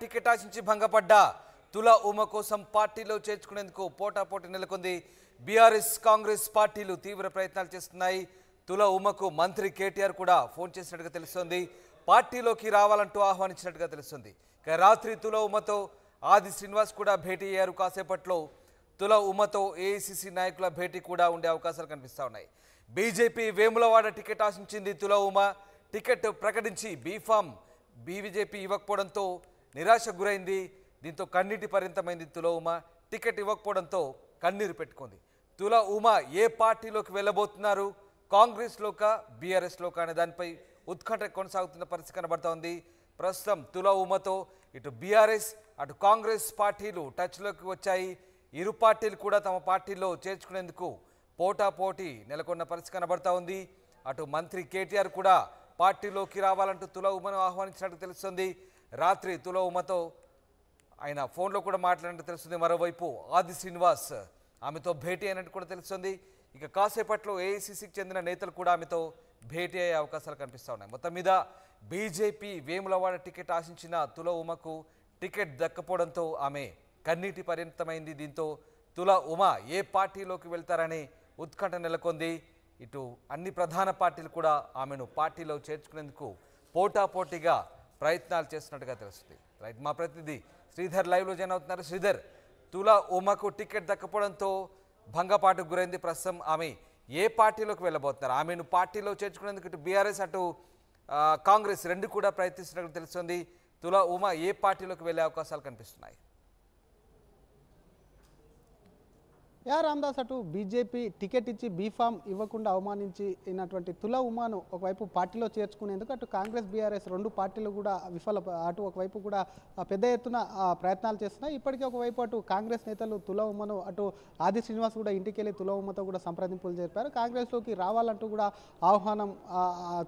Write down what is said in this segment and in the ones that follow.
ticket ఆశించి భంగపడ్డ తులా ఉమ కోసం పార్టీలో చేర్చుకునేందుకు పోటాపోటీ నెలకొంది బీఆర్ఎస్ కాంగ్రెస్ పార్టీలు తీవ్ర ప్రయత్నాలు చేస్తున్నాయి తులా ఉమకు మంత్రి కేటీఆర్ కూడా ఫోన్ చేసినట్టుగా తెలుస్తోంది పార్టీలోకి రావాలంటూ ఆహ్వానించినట్టుగా తెలుస్తుంది ఇక రాత్రి తులా ఉమతో ఆది శ్రీనివాస్ కూడా భేటీ అయ్యారు కాసేపట్లో తులా ఉమతో ఏఐసిసి నాయకుల భేటీ కూడా ఉండే అవకాశాలు కనిపిస్తూ ఉన్నాయి బీజేపీ వేములవాడ టికెట్ ఆశించింది తులా ఉమ టికెట్ ప్రకటించి బీఫామ్ బీబీజేపీ ఇవ్వకపోవడంతో నిరాశకు గురైంది దీంతో కన్నీటి పరిమితమైంది తుల ఉమ టికెట్ ఇవ్వకపోవడంతో కన్నీరు పెట్టుకుంది తుల ఉమ ఏ పార్టీలోకి వెళ్ళబోతున్నారు కాంగ్రెస్లోక బీఆర్ఎస్లోక అనే దానిపై ఉత్కంఠ కొనసాగుతున్న పరిస్థితి కనబడుతోంది ప్రస్తుతం తుల ఉమతో ఇటు బీఆర్ఎస్ అటు కాంగ్రెస్ పార్టీలు టచ్లోకి వచ్చాయి ఇరు పార్టీలు కూడా తమ పార్టీలో చేర్చుకునేందుకు పోటాపోటీ నెలకొన్న పరిస్థితి కనబడతా ఉంది అటు మంత్రి కేటీఆర్ కూడా పార్టీలోకి రావాలంటూ తుల ఉమను ఆహ్వానించినట్టు తెలుస్తుంది రాత్రి ఉమతో ఆయన ఫోన్లో కూడా మాట్లాడినట్టు తెలుస్తుంది మరోవైపు ఆది శ్రీనివాస్ ఆమెతో భేటీ అయినట్టు కూడా తెలుస్తుంది ఇక కాసేపట్లో ఏఐసిసికి చెందిన నేతలు కూడా ఆమెతో భేటీ అయ్యే అవకాశాలు కనిపిస్తూ ఉన్నాయి మొత్తం మీద బీజేపీ వేములవాడ టికెట్ ఆశించిన తుల ఉమకు టికెట్ దక్కపోవడంతో ఆమె కన్నీటి పరిమితమైంది దీంతో తుల ఉమ ఏ పార్టీలోకి వెళ్తారని ఉత్కంఠ నెలకొంది ఇటు అన్ని ప్రధాన పార్టీలు కూడా ఆమెను పార్టీలో చేర్చుకునేందుకు పోటాపోటీగా ప్రయత్నాలు చేస్తున్నట్టుగా తెలుస్తుంది రైట్ మా ప్రతినిధి శ్రీధర్ లైవ్లో జాయిన్ అవుతున్నారు శ్రీధర్ తులా ఉమకు టికెట్ దక్కపోవడంతో భంగపాటుకు గురైంది ప్రస్తుతం ఆమె ఏ పార్టీలోకి వెళ్ళబోతున్నారు ఆమెను పార్టీలో చేర్చుకునేందుకు ఇటు బీఆర్ఎస్ అటు కాంగ్రెస్ రెండు కూడా ప్రయత్నిస్తున్నట్లు తెలుస్తుంది తులా ఉమా ఏ పార్టీలోకి వెళ్ళే అవకాశాలు కనిపిస్తున్నాయి యా రామ్దాస్ అటు బీజేపీ టికెట్ ఇచ్చి బీఫామ్ ఇవ్వకుండా అవమానించి అయినటువంటి తుల ఉమాను ఒకవైపు పార్టీలో చేర్చుకునేందుకు అటు కాంగ్రెస్ బీఆర్ఎస్ రెండు పార్టీలు కూడా విఫల అటు ఒకవైపు కూడా పెద్ద ఎత్తున ప్రయత్నాలు చేస్తున్నాయి ఇప్పటికే ఒకవైపు అటు కాంగ్రెస్ నేతలు తుల ఉమ్మను అటు ఆది శ్రీనివాస్ కూడా ఇంటికి వెళ్ళి తుల ఉమ్మతో కూడా సంప్రదింపులు జరిపారు కాంగ్రెస్లోకి రావాలంటూ కూడా ఆహ్వానం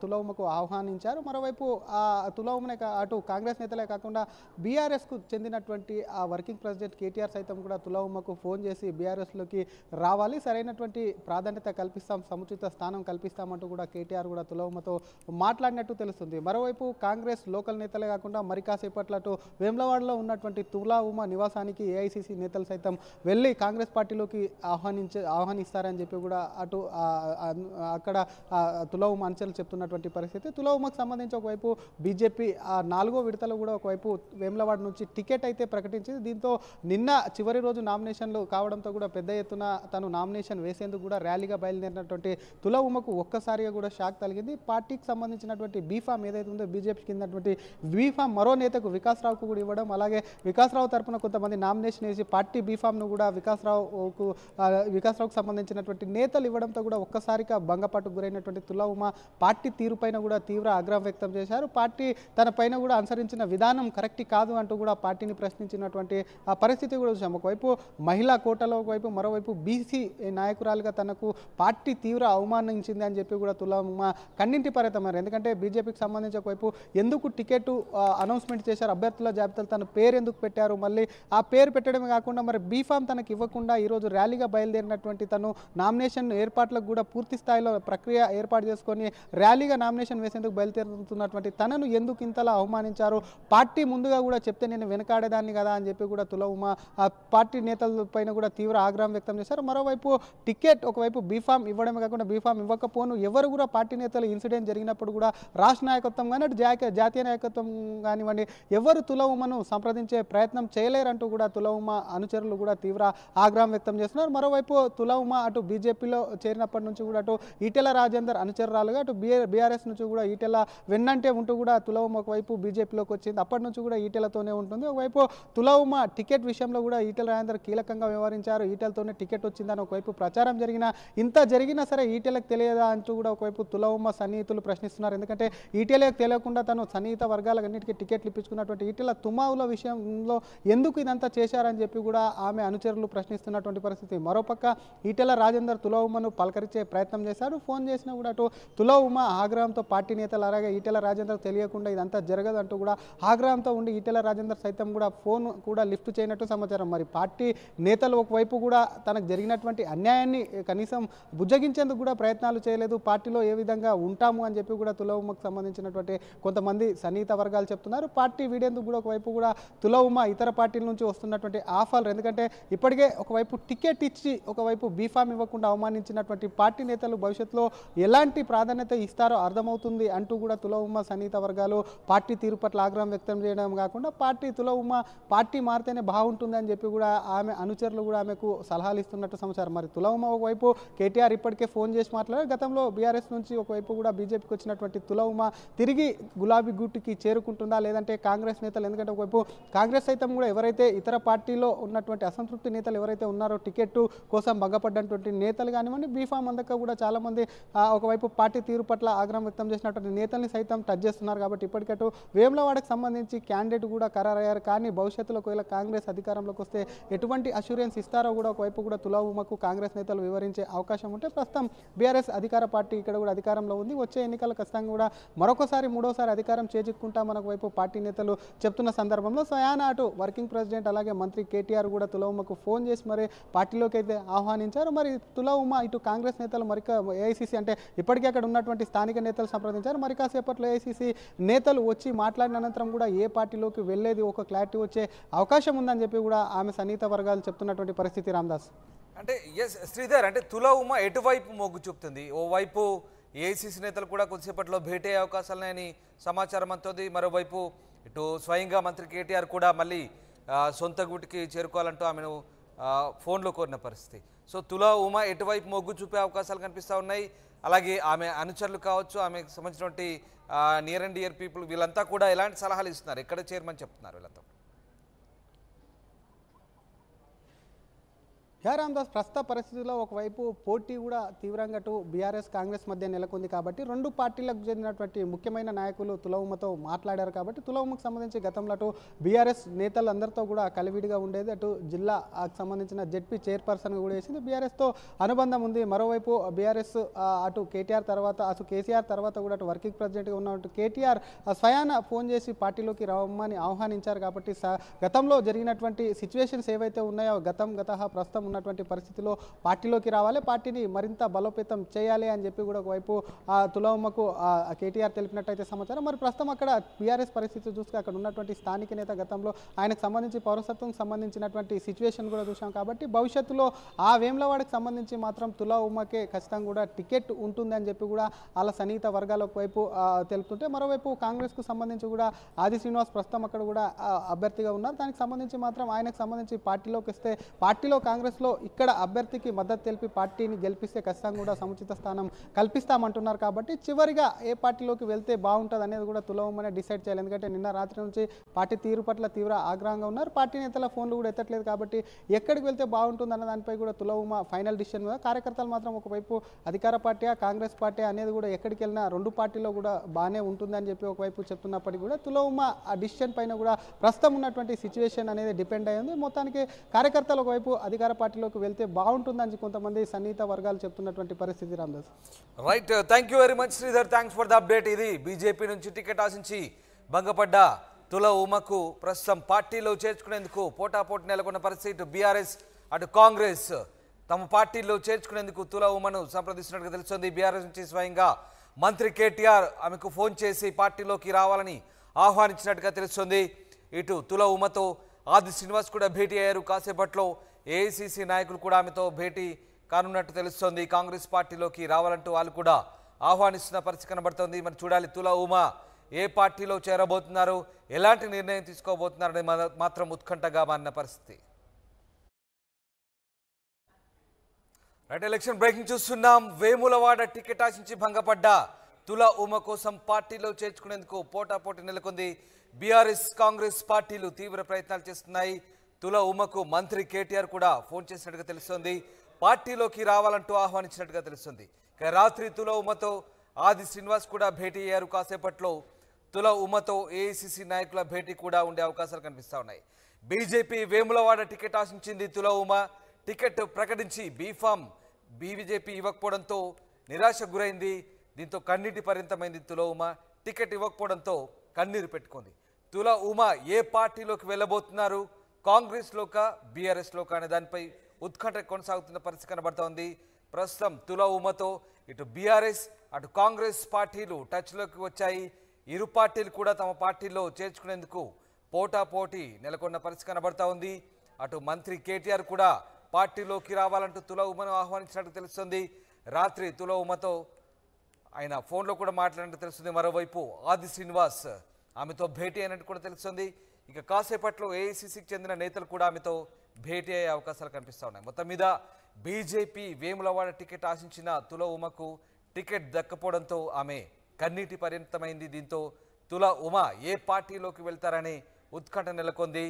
తుల ఉమ్మకు ఆహ్వానించారు మరోవైపు ఆ తుల ఉమ్మనే అటు కాంగ్రెస్ నేతలే కాకుండా బీఆర్ఎస్కు చెందినటువంటి ఆ వర్కింగ్ ప్రెసిడెంట్ కేటీఆర్ సైతం కూడా తుల ఉమ్మకు ఫోన్ చేసి బీఆర్ఎస్లో అధికారంలోకి రావాలి సరైనటువంటి ప్రాధాన్యత కల్పిస్తాం సముచిత స్థానం కల్పిస్తామంటూ కూడా కేటీఆర్ కూడా తులవమతో మాట్లాడినట్టు తెలుస్తుంది మరోవైపు కాంగ్రెస్ లోకల్ నేతలే కాకుండా మరి కాసేపట్లటు వేములవాడలో ఉన్నటువంటి తులా ఉమ నివాసానికి ఏఐసిసి నేతలు సైతం వెళ్ళి కాంగ్రెస్ పార్టీలోకి ఆహ్వానించే ఆహ్వానిస్తారని చెప్పి కూడా అటు అక్కడ తులా అంచెలు చెప్తున్నటువంటి పరిస్థితి తులా సంబంధించి ఒకవైపు బీజేపీ ఆ నాలుగో విడతలు కూడా ఒకవైపు వేములవాడ నుంచి టికెట్ అయితే ప్రకటించింది దీంతో నిన్న చివరి రోజు నామినేషన్లు కావడంతో కూడా పెద్ద ఎత్తున తను నామినేషన్ వేసేందుకు కూడా ర్యాలీగా బయలుదేరినటువంటి తుల ఉమకు ఒక్కసారిగా కూడా షాక్ తగిలింది పార్టీకి సంబంధించినటువంటి బీఫామ్ ఏదైతే ఉందో బీజేపీ కిందటువంటి బీఫామ్ మరో నేతకు వికాస్రావుకు కూడా ఇవ్వడం అలాగే వికాస్రావు తరఫున కొంతమంది నామినేషన్ వేసి పార్టీ బీఫామ్ను కూడా వికాస్రావుకు వికాస్రావుకు సంబంధించినటువంటి నేతలు ఇవ్వడంతో కూడా ఒక్కసారిగా భంగపాటుకు గురైనటువంటి తుల ఉమ పార్టీ తీరుపైన కూడా తీవ్ర ఆగ్రహం వ్యక్తం చేశారు పార్టీ తన పైన కూడా అనుసరించిన విధానం కరెక్ట్ కాదు అంటూ కూడా పార్టీని ప్రశ్నించినటువంటి పరిస్థితి కూడా చూసాం ఒకవైపు మహిళా కోటలో ఒకవైపు మరో మరోవైపు బీసీ నాయకురాలుగా తనకు పార్టీ తీవ్ర అవమానించింది అని చెప్పి కూడా తులమ్మ కన్నింటి పరితమారు ఎందుకంటే బీజేపీకి సంబంధించి ఒకవైపు ఎందుకు టికెట్ అనౌన్స్మెంట్ చేశారు అభ్యర్థుల జాబితాలు తన పేరు ఎందుకు పెట్టారు మళ్ళీ ఆ పేరు పెట్టడమే కాకుండా మరి బీఫామ్ తనకు ఇవ్వకుండా ఈరోజు ర్యాలీగా బయలుదేరినటువంటి తను నామినేషన్ ఏర్పాట్లకు కూడా పూర్తి స్థాయిలో ప్రక్రియ ఏర్పాటు చేసుకొని ర్యాలీగా నామినేషన్ వేసేందుకు బయలుదేరుతున్నటువంటి తనను ఎందుకు ఇంతలా అవమానించారు పార్టీ ముందుగా కూడా చెప్తే నేను వెనకాడేదాన్ని కదా అని చెప్పి కూడా తులవుమ పార్టీ నేతల పైన కూడా తీవ్ర ఆగ్రహం వ్యక్తం చేశారు మరోవైపు టికెట్ ఒకవైపు బీఫామ్ ఇవ్వడమే కాకుండా బీఫామ్ ఇవ్వకపోను ఎవరు కూడా పార్టీ నేతలు ఇన్సిడెంట్ జరిగినప్పుడు కూడా రాష్ట్ర నాయకత్వం కానీ అటు జాతీయ నాయకత్వం కానివ్వండి ఎవరు తులవుమను సంప్రదించే ప్రయత్నం చేయలేరంటూ కూడా తులవుమ అనుచరులు కూడా తీవ్ర ఆగ్రహం వ్యక్తం చేస్తున్నారు మరోవైపు తులవుమ అటు బీజేపీలో చేరినప్పటి నుంచి కూడా అటు ఈటెల రాజేందర్ అనుచరురాలుగా అటు బీఆర్ఎస్ నుంచి కూడా ఈటెల వెన్నంటే ఉంటూ కూడా తులవుమ ఒకవైపు బీజేపీలోకి వచ్చింది అప్పటి నుంచి కూడా ఈటెలతోనే ఉంటుంది ఒకవైపు తులవుమ టికెట్ విషయంలో కూడా ఈటెల రాజేందర్ కీలకంగా వ్యవహరించారు ఈటెలతో ఓట్లతోనే టికెట్ వచ్చిందని ఒకవైపు ప్రచారం జరిగినా ఇంత జరిగినా సరే ఈటీఎలకు తెలియదా అంటూ కూడా ఒకవైపు తులవమ్మ సన్నిహితులు ప్రశ్నిస్తున్నారు ఎందుకంటే ఈటీఎలకు తెలియకుండా తను సన్నిహిత అన్నిటికీ టికెట్లు ఇప్పించుకున్నటువంటి ఈటీల తుమావుల విషయంలో ఎందుకు ఇదంతా చేశారని చెప్పి కూడా ఆమె అనుచరులు ప్రశ్నిస్తున్నటువంటి పరిస్థితి మరోపక్క ఈటెల రాజేందర్ తుల పలకరించే ప్రయత్నం చేశారు ఫోన్ చేసినా కూడా అటు తుల ఆగ్రహంతో పార్టీ నేతలు అలాగే ఈటెల రాజేందర్ తెలియకుండా ఇదంతా జరగదు అంటూ కూడా ఆగ్రహంతో ఉండి ఈటెల రాజేందర్ సైతం కూడా ఫోన్ కూడా లిఫ్ట్ చేయనట్టు సమాచారం మరి పార్టీ నేతలు ఒకవైపు కూడా తనకు జరిగినటువంటి అన్యాయాన్ని కనీసం బుజ్జగించేందుకు కూడా ప్రయత్నాలు చేయలేదు పార్టీలో ఏ విధంగా ఉంటాము అని చెప్పి కూడా తులవుమకు సంబంధించినటువంటి కొంతమంది సన్నిహిత వర్గాలు చెప్తున్నారు పార్టీ వీడేందుకు కూడా ఒకవైపు కూడా తులవుమ ఇతర పార్టీల నుంచి వస్తున్నటువంటి ఆఫర్లు ఎందుకంటే ఇప్పటికే ఒకవైపు టికెట్ ఇచ్చి ఒకవైపు బీఫామ్ ఇవ్వకుండా అవమానించినటువంటి పార్టీ నేతలు భవిష్యత్తులో ఎలాంటి ప్రాధాన్యత ఇస్తారో అర్థమవుతుంది అంటూ కూడా తులవుమ సన్నిహిత వర్గాలు పార్టీ తీరు పట్ల ఆగ్రహం వ్యక్తం చేయడం కాకుండా పార్టీ తులవుమ పార్టీ మారితేనే బాగుంటుంది అని చెప్పి కూడా ఆమె అనుచరులు కూడా ఆమెకు సలహాలు ఇస్తున్నట్టు సమాచారం మరి తులవమ్మ ఒకవైపు కేటీఆర్ ఇప్పటికే ఫోన్ చేసి మాట్లాడారు గతంలో బీఆర్ఎస్ నుంచి ఒకవైపు కూడా బీజేపీకి వచ్చినటువంటి తులవమ్మ తిరిగి గులాబీ గుట్టుకి చేరుకుంటుందా లేదంటే కాంగ్రెస్ నేతలు ఎందుకంటే ఒకవైపు కాంగ్రెస్ సైతం కూడా ఎవరైతే ఇతర పార్టీలో ఉన్నటువంటి అసంతృప్తి నేతలు ఎవరైతే ఉన్నారో టికెట్ కోసం భంగపడ్డటువంటి నేతలు కానివ్వండి బీఫామ్ అందక కూడా చాలామంది ఒకవైపు పార్టీ తీరు పట్ల ఆగ్రహం వ్యక్తం చేసినటువంటి నేతల్ని సైతం టచ్ చేస్తున్నారు కాబట్టి ఇప్పటికట్టు వేములవాడకు సంబంధించి క్యాండిడేట్ కూడా ఖరారయ్యారు కానీ భవిష్యత్తులో ఒకవేళ కాంగ్రెస్ అధికారంలోకి వస్తే ఎటువంటి అష్యూరెన్స్ ఇస్తారో కూడా ఒకవైపు వైపు కూడా తులాభూమకు కాంగ్రెస్ నేతలు వివరించే అవకాశం ఉంటే ప్రస్తుతం బీఆర్ఎస్ అధికార పార్టీ ఇక్కడ కూడా అధికారంలో ఉంది వచ్చే ఎన్నికలు ఖచ్చితంగా కూడా మరొకసారి మూడోసారి అధికారం చేజిక్కుంటా మనకు వైపు పార్టీ నేతలు చెప్తున్న సందర్భంలో స్వయాన అటు వర్కింగ్ ప్రెసిడెంట్ అలాగే మంత్రి కేటీఆర్ కూడా తులావుమకు ఫోన్ చేసి మరి పార్టీలోకి అయితే ఆహ్వానించారు మరి తులావుమ ఇటు కాంగ్రెస్ నేతలు మరి ఏఐసీసీ అంటే ఇప్పటికే అక్కడ ఉన్నటువంటి స్థానిక నేతలు సంప్రదించారు మరి కాసేపట్లో ఏఐసీసీ నేతలు వచ్చి మాట్లాడిన అనంతరం కూడా ఏ పార్టీలోకి వెళ్ళేది ఒక క్లారిటీ వచ్చే అవకాశం ఉందని చెప్పి కూడా ఆమె సన్నిహిత వర్గాలు చెప్తున్నటువంటి పరిస్థితి రామ్దాస్ వికాస్ అంటే ఎస్ శ్రీధర్ అంటే తుల ఉమ ఎటువైపు మొగ్గు చూపుతుంది ఓవైపు ఏఐసిసి నేతలు కూడా కొద్దిసేపట్లో భేటీ అయ్యే అవకాశాలున్నాయని సమాచారం అంతుంది మరోవైపు ఇటు స్వయంగా మంత్రి కేటీఆర్ కూడా మళ్ళీ సొంత గుటికి చేరుకోవాలంటూ ఆమెను ఫోన్లో కోరిన పరిస్థితి సో తులా ఉమ ఎటువైపు మొగ్గు చూపే అవకాశాలు కనిపిస్తూ ఉన్నాయి అలాగే ఆమె అనుచరులు కావచ్చు ఆమెకు సంబంధించినటువంటి నియర్ అండ్ ఇయర్ పీపుల్ వీళ్ళంతా కూడా ఎలాంటి సలహాలు ఇస్తున్నారు ఎక్కడ చేరమని చెప్తున్నారు వీళ్ళంతా జయరామదాస్ ప్రస్తుత పరిస్థితుల్లో ఒకవైపు పోటీ కూడా తీవ్రంగా అటు బీఆర్ఎస్ కాంగ్రెస్ మధ్య నెలకొంది కాబట్టి రెండు పార్టీలకు చెందినటువంటి ముఖ్యమైన నాయకులు తులవుమతో మాట్లాడారు కాబట్టి తులవుమకు సంబంధించి గతంలో అటు బీఆర్ఎస్ నేతలందరితో కూడా కలివిడిగా ఉండేది అటు జిల్లాకు సంబంధించిన జెడ్పీ చైర్పర్సన్ కూడా వేసింది బీఆర్ఎస్తో అనుబంధం ఉంది మరోవైపు బీఆర్ఎస్ అటు కేటీఆర్ తర్వాత అటు కేసీఆర్ తర్వాత కూడా అటు వర్కింగ్ ప్రెసిడెంట్గా ఉన్నట్టు కేటీఆర్ స్వయాన ఫోన్ చేసి పార్టీలోకి రమ్మని ఆహ్వానించారు కాబట్టి గతంలో జరిగినటువంటి సిచ్యువేషన్స్ ఏవైతే ఉన్నాయో గతం గత ప్రస్తుతం ఉన్నటువంటి పరిస్థితిలో పార్టీలోకి రావాలి పార్టీని మరింత బలోపేతం చేయాలి అని చెప్పి కూడా ఒకవైపు తులవమ్మకు కేటీఆర్ తెలిపినట్టయితే సమాచారం మరి ప్రస్తుతం అక్కడ బీఆర్ఎస్ పరిస్థితి చూస్తే అక్కడ ఉన్నటువంటి స్థానిక నేత గతంలో ఆయనకు సంబంధించి పౌరసత్వం సంబంధించినటువంటి సిచ్యువేషన్ కూడా చూసాం కాబట్టి భవిష్యత్తులో ఆ వేములవాడకు సంబంధించి మాత్రం తులా ఖచ్చితంగా కూడా టికెట్ ఉంటుందని చెప్పి కూడా వాళ్ళ సన్నిహిత వర్గాల వైపు తెలుపుతుంటే మరోవైపు కాంగ్రెస్కు సంబంధించి కూడా ఆది శ్రీనివాస్ ప్రస్తుతం అక్కడ కూడా అభ్యర్థిగా ఉన్నారు దానికి సంబంధించి మాత్రం ఆయనకు సంబంధించి పార్టీలోకి వస్తే పార్టీలో కాంగ్రెస్ దాంట్లో ఇక్కడ అభ్యర్థికి మద్దతు తెలిపి పార్టీని గెలిపిస్తే ఖచ్చితంగా కూడా సముచిత స్థానం కల్పిస్తామంటున్నారు కాబట్టి చివరిగా ఏ పార్టీలోకి వెళ్తే బాగుంటుంది అనేది కూడా తులవమనే డిసైడ్ చేయాలి ఎందుకంటే నిన్న రాత్రి నుంచి పార్టీ తీరు పట్ల తీవ్ర ఆగ్రహంగా ఉన్నారు పార్టీ నేతల ఫోన్లు కూడా ఎత్తట్లేదు కాబట్టి ఎక్కడికి వెళ్తే బాగుంటుంది అన్న దానిపై కూడా తులవమ ఫైనల్ డిసిషన్ కార్యకర్తలు మాత్రం ఒకవైపు అధికార పార్టీ కాంగ్రెస్ పార్టీ అనేది కూడా ఎక్కడికి వెళ్ళినా రెండు పార్టీలో కూడా బాగానే ఉంటుందని చెప్పి ఒకవైపు చెప్తున్నప్పటికీ కూడా తులవమ ఆ డిసిషన్ పైన కూడా ప్రస్తుతం ఉన్నటువంటి సిచ్యువేషన్ అనేది డిపెండ్ అయ్యింది మొత్తానికి కార్యకర్తలు ఒకవైపు అధికార పార్టీ పార్టీలోకి వెళ్తే బాగుంటుందని కొంతమంది సన్నిహిత వర్గాలు చెప్తున్నటువంటి పరిస్థితి Ramdas right thank you very much Sridhar thanks for the update ఇది బీజేపీ నుంచి టికెట్ ఆశించి భంగపడ్డ తుల ఉమకు ప్రస్తుతం పార్టీలో చేర్చుకునేందుకు పోటాపోటీ నెలకొన్న పరిస్థితి ఇటు బీఆర్ఎస్ అటు కాంగ్రెస్ తమ పార్టీలో చేర్చుకునేందుకు తుల ఉమను సంప్రదిస్తున్నట్టుగా తెలుస్తుంది బీఆర్ఎస్ నుంచి స్వయంగా మంత్రి కేటీఆర్ ఆమెకు ఫోన్ చేసి పార్టీలోకి రావాలని ఆహ్వానించినట్టుగా తెలుస్తుంది ఇటు తుల ఉమతో ఆది శ్రీనివాస్ కూడా భేటీ అయ్యారు కాసేపట్లో ఏఐసీసీ నాయకులు కూడా ఆమెతో భేటీ కానున్నట్టు తెలుస్తోంది కాంగ్రెస్ పార్టీలోకి రావాలంటూ వాళ్ళు కూడా ఆహ్వానిస్తున్న పరిస్థితి కనబడుతోంది మరి చూడాలి తులా ఉమా ఏ పార్టీలో చేరబోతున్నారు ఎలాంటి నిర్ణయం తీసుకోబోతున్నారని మాత్రం ఉత్కంఠగా మారిన పరిస్థితి రైట్ ఎలక్షన్ బ్రేకింగ్ చూస్తున్నాం వేములవాడ టికెట్ ఆశించి భంగపడ్డ తులా ఉమ కోసం పార్టీలో చేర్చుకునేందుకు పోటాపోటీ నెలకొంది బీఆర్ఎస్ కాంగ్రెస్ పార్టీలు తీవ్ర ప్రయత్నాలు చేస్తున్నాయి తుల ఉమకు మంత్రి కేటీఆర్ కూడా ఫోన్ చేసినట్టుగా తెలుస్తోంది పార్టీలోకి రావాలంటూ ఆహ్వానించినట్టుగా తెలుస్తుంది రాత్రి తుల ఉమతో ఆది శ్రీనివాస్ కూడా భేటీ అయ్యారు కాసేపట్లో తుల ఉమతో ఏఐసిసి నాయకుల భేటీ కూడా ఉండే అవకాశాలు కనిపిస్తూ ఉన్నాయి బీజేపీ వేములవాడ టికెట్ ఆశించింది తుల ఉమ టికెట్ ప్రకటించి బీఫామ్ బీబీజేపీ ఇవ్వకపోవడంతో నిరాశ గురైంది దీంతో కన్నీటి పరింతమైంది తుల ఉమ టికెట్ ఇవ్వకపోవడంతో కన్నీరు పెట్టుకుంది తుల ఉమ ఏ పార్టీలోకి వెళ్ళబోతున్నారు కాంగ్రెస్లోక లోక అనే దానిపై ఉత్కంఠ కొనసాగుతున్న పరిస్థితి కనబడుతోంది ప్రస్తుతం తులా ఉమతో ఇటు బీఆర్ఎస్ అటు కాంగ్రెస్ పార్టీలు టచ్లోకి వచ్చాయి ఇరు పార్టీలు కూడా తమ పార్టీలో చేర్చుకునేందుకు పోటాపోటీ నెలకొన్న పరిస్థితి కనబడతా ఉంది అటు మంత్రి కేటీఆర్ కూడా పార్టీలోకి రావాలంటూ తుల ఉమను ఆహ్వానించినట్టు తెలుస్తుంది రాత్రి తుల ఉమతో ఆయన ఫోన్లో కూడా మాట్లాడినట్టు తెలుస్తుంది మరోవైపు ఆది శ్రీనివాస్ ఆమెతో భేటీ అయినట్టు కూడా తెలుస్తుంది ఇక కాసేపట్లో ఏఐసిసికి e చెందిన నేతలు కూడా ఆమెతో భేటీ అయ్యే అవకాశాలు కనిపిస్తూ ఉన్నాయి మొత్తం మీద బీజేపీ వేములవాడ టికెట్ ఆశించిన తుల ఉమకు టికెట్ దక్కపోవడంతో ఆమె కన్నీటి పరిమితమైంది దీంతో తుల ఉమ ఏ పార్టీలోకి వెళ్తారని ఉత్కంఠ నెలకొంది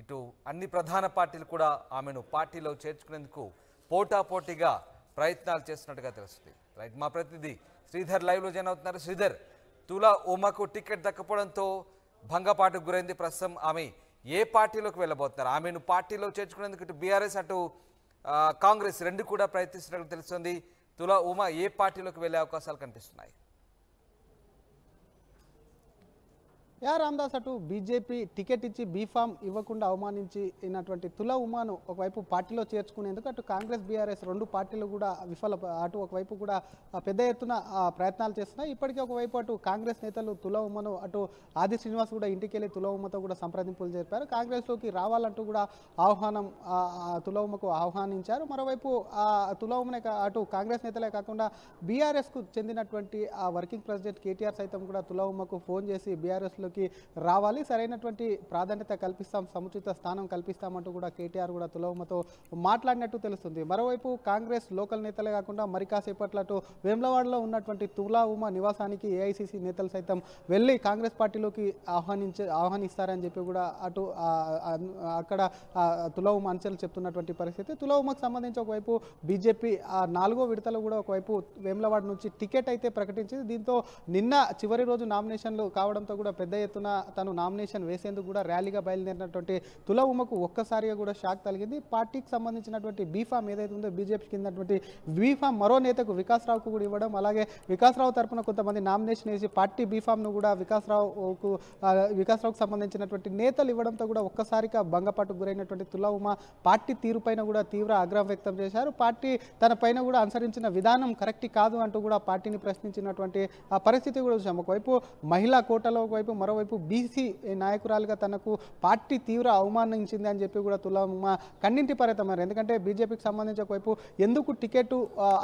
ఇటు అన్ని ప్రధాన పార్టీలు కూడా ఆమెను పార్టీలో చేర్చుకునేందుకు పోటాపోటీగా ప్రయత్నాలు చేస్తున్నట్టుగా తెలుస్తుంది రైట్ మా ప్రతినిధి శ్రీధర్ లైవ్లో జాయిన్ అవుతున్నారు శ్రీధర్ తుల ఉమకు టికెట్ దక్కపోవడంతో భంగపాటుకు గురైంది ప్రస్తుతం ఆమె ఏ పార్టీలోకి వెళ్ళబోతున్నారు ఆమెను పార్టీలో చేర్చుకునేందుకు ఇటు బీఆర్ఎస్ అటు కాంగ్రెస్ రెండు కూడా ప్రయత్నిస్తున్నట్లు తెలుస్తుంది తులా ఉమా ఏ పార్టీలోకి వెళ్ళే అవకాశాలు కనిపిస్తున్నాయి యా రామ్దాస్ అటు బీజేపీ టికెట్ ఇచ్చి బీఫామ్ ఇవ్వకుండా అవమానించినటువంటి తుల ఉమాను ఒకవైపు పార్టీలో చేర్చుకునేందుకు అటు కాంగ్రెస్ బీఆర్ఎస్ రెండు పార్టీలు కూడా విఫల అటు ఒకవైపు కూడా పెద్ద ఎత్తున ప్రయత్నాలు చేస్తున్నాయి ఇప్పటికే ఒకవైపు అటు కాంగ్రెస్ నేతలు తుల ఉమ్మను అటు ఆది శ్రీనివాస్ కూడా ఇంటికి వెళ్ళి తుల ఉమ్మతో కూడా సంప్రదింపులు జరిపారు కాంగ్రెస్లోకి రావాలంటూ కూడా ఆహ్వానం తుల ఉమ్మకు ఆహ్వానించారు మరోవైపు తుల ఉమ్మనే అటు కాంగ్రెస్ నేతలే కాకుండా బీఆర్ఎస్కు చెందినటువంటి ఆ వర్కింగ్ ప్రెసిడెంట్ కేటీఆర్ సైతం కూడా తుల ఉమ్మకు ఫోన్ చేసి బీఆర్ఎస్లో అధికారంలోకి రావాలి సరైనటువంటి ప్రాధాన్యత కల్పిస్తాం సముచిత స్థానం కల్పిస్తామంటూ కూడా కేటీఆర్ కూడా తులవమతో మాట్లాడినట్టు తెలుస్తుంది మరోవైపు కాంగ్రెస్ లోకల్ నేతలే కాకుండా మరి కాసేపట్లటు వేములవాడలో ఉన్నటువంటి తులా ఉమ నివాసానికి ఏఐసిసి నేతలు సైతం వెళ్ళి కాంగ్రెస్ పార్టీలోకి ఆహ్వానించే ఆహ్వానిస్తారని చెప్పి కూడా అటు అక్కడ తులా ఉమ అంచెలు చెప్తున్నటువంటి పరిస్థితి తులా ఉమకు సంబంధించి ఒకవైపు బీజేపీ నాలుగో విడతలు కూడా ఒకవైపు వేములవాడ నుంచి టికెట్ అయితే ప్రకటించింది దీంతో నిన్న చివరి రోజు నామినేషన్లు కావడంతో కూడా పెద్ద ఎత్తున తను నామినేషన్ వేసేందుకు కూడా ర్యాలీగా బయలుదేరినటువంటి తుల ఉమకు ఒక్కసారిగా కూడా షాక్ తగిలింది పార్టీకి సంబంధించినటువంటి బీఫామ్ ఏదైతే ఉందో బీజేపీ కిందటువంటి బీఫామ్ మరో నేతకు వికాస్రావుకు కూడా ఇవ్వడం అలాగే రావు తరఫున కొంతమంది నామినేషన్ వేసి పార్టీ బీఫామ్ను కూడా వికాస్రావుకు వికాస్రావుకు సంబంధించినటువంటి నేతలు ఇవ్వడంతో కూడా ఒక్కసారిగా భంగపాటు గురైనటువంటి తుల ఉమ పార్టీ తీరుపైన కూడా తీవ్ర ఆగ్రహం వ్యక్తం చేశారు పార్టీ తన పైన కూడా అనుసరించిన విధానం కరెక్ట్ కాదు అంటూ కూడా పార్టీని ప్రశ్నించినటువంటి ఆ పరిస్థితి కూడా చూసాం ఒకవైపు మహిళా కోటలో ఒకవైపు మరోవైపు బీసీ నాయకురాలుగా తనకు పార్టీ తీవ్ర అవమానించింది అని చెప్పి కూడా తులమ్మ కన్నింటి పరితమారు ఎందుకంటే బీజేపీకి సంబంధించి ఒకవైపు ఎందుకు టికెట్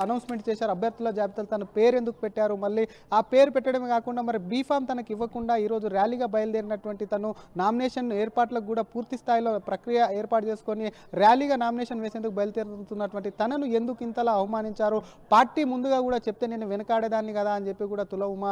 అనౌన్స్మెంట్ చేశారు అభ్యర్థుల జాబితాలు తన పేరు ఎందుకు పెట్టారు మళ్ళీ ఆ పేరు పెట్టడమే కాకుండా మరి బీఫామ్ తనకు ఇవ్వకుండా ఈరోజు ర్యాలీగా బయలుదేరినటువంటి తను నామినేషన్ ఏర్పాట్లకు కూడా పూర్తి స్థాయిలో ప్రక్రియ ఏర్పాటు చేసుకొని ర్యాలీగా నామినేషన్ వేసేందుకు బయలుదేరుతున్నటువంటి తనను ఎందుకు ఇంతలా అవమానించారు పార్టీ ముందుగా కూడా చెప్తే నేను వెనకాడేదాన్ని కదా అని చెప్పి కూడా తులవుమ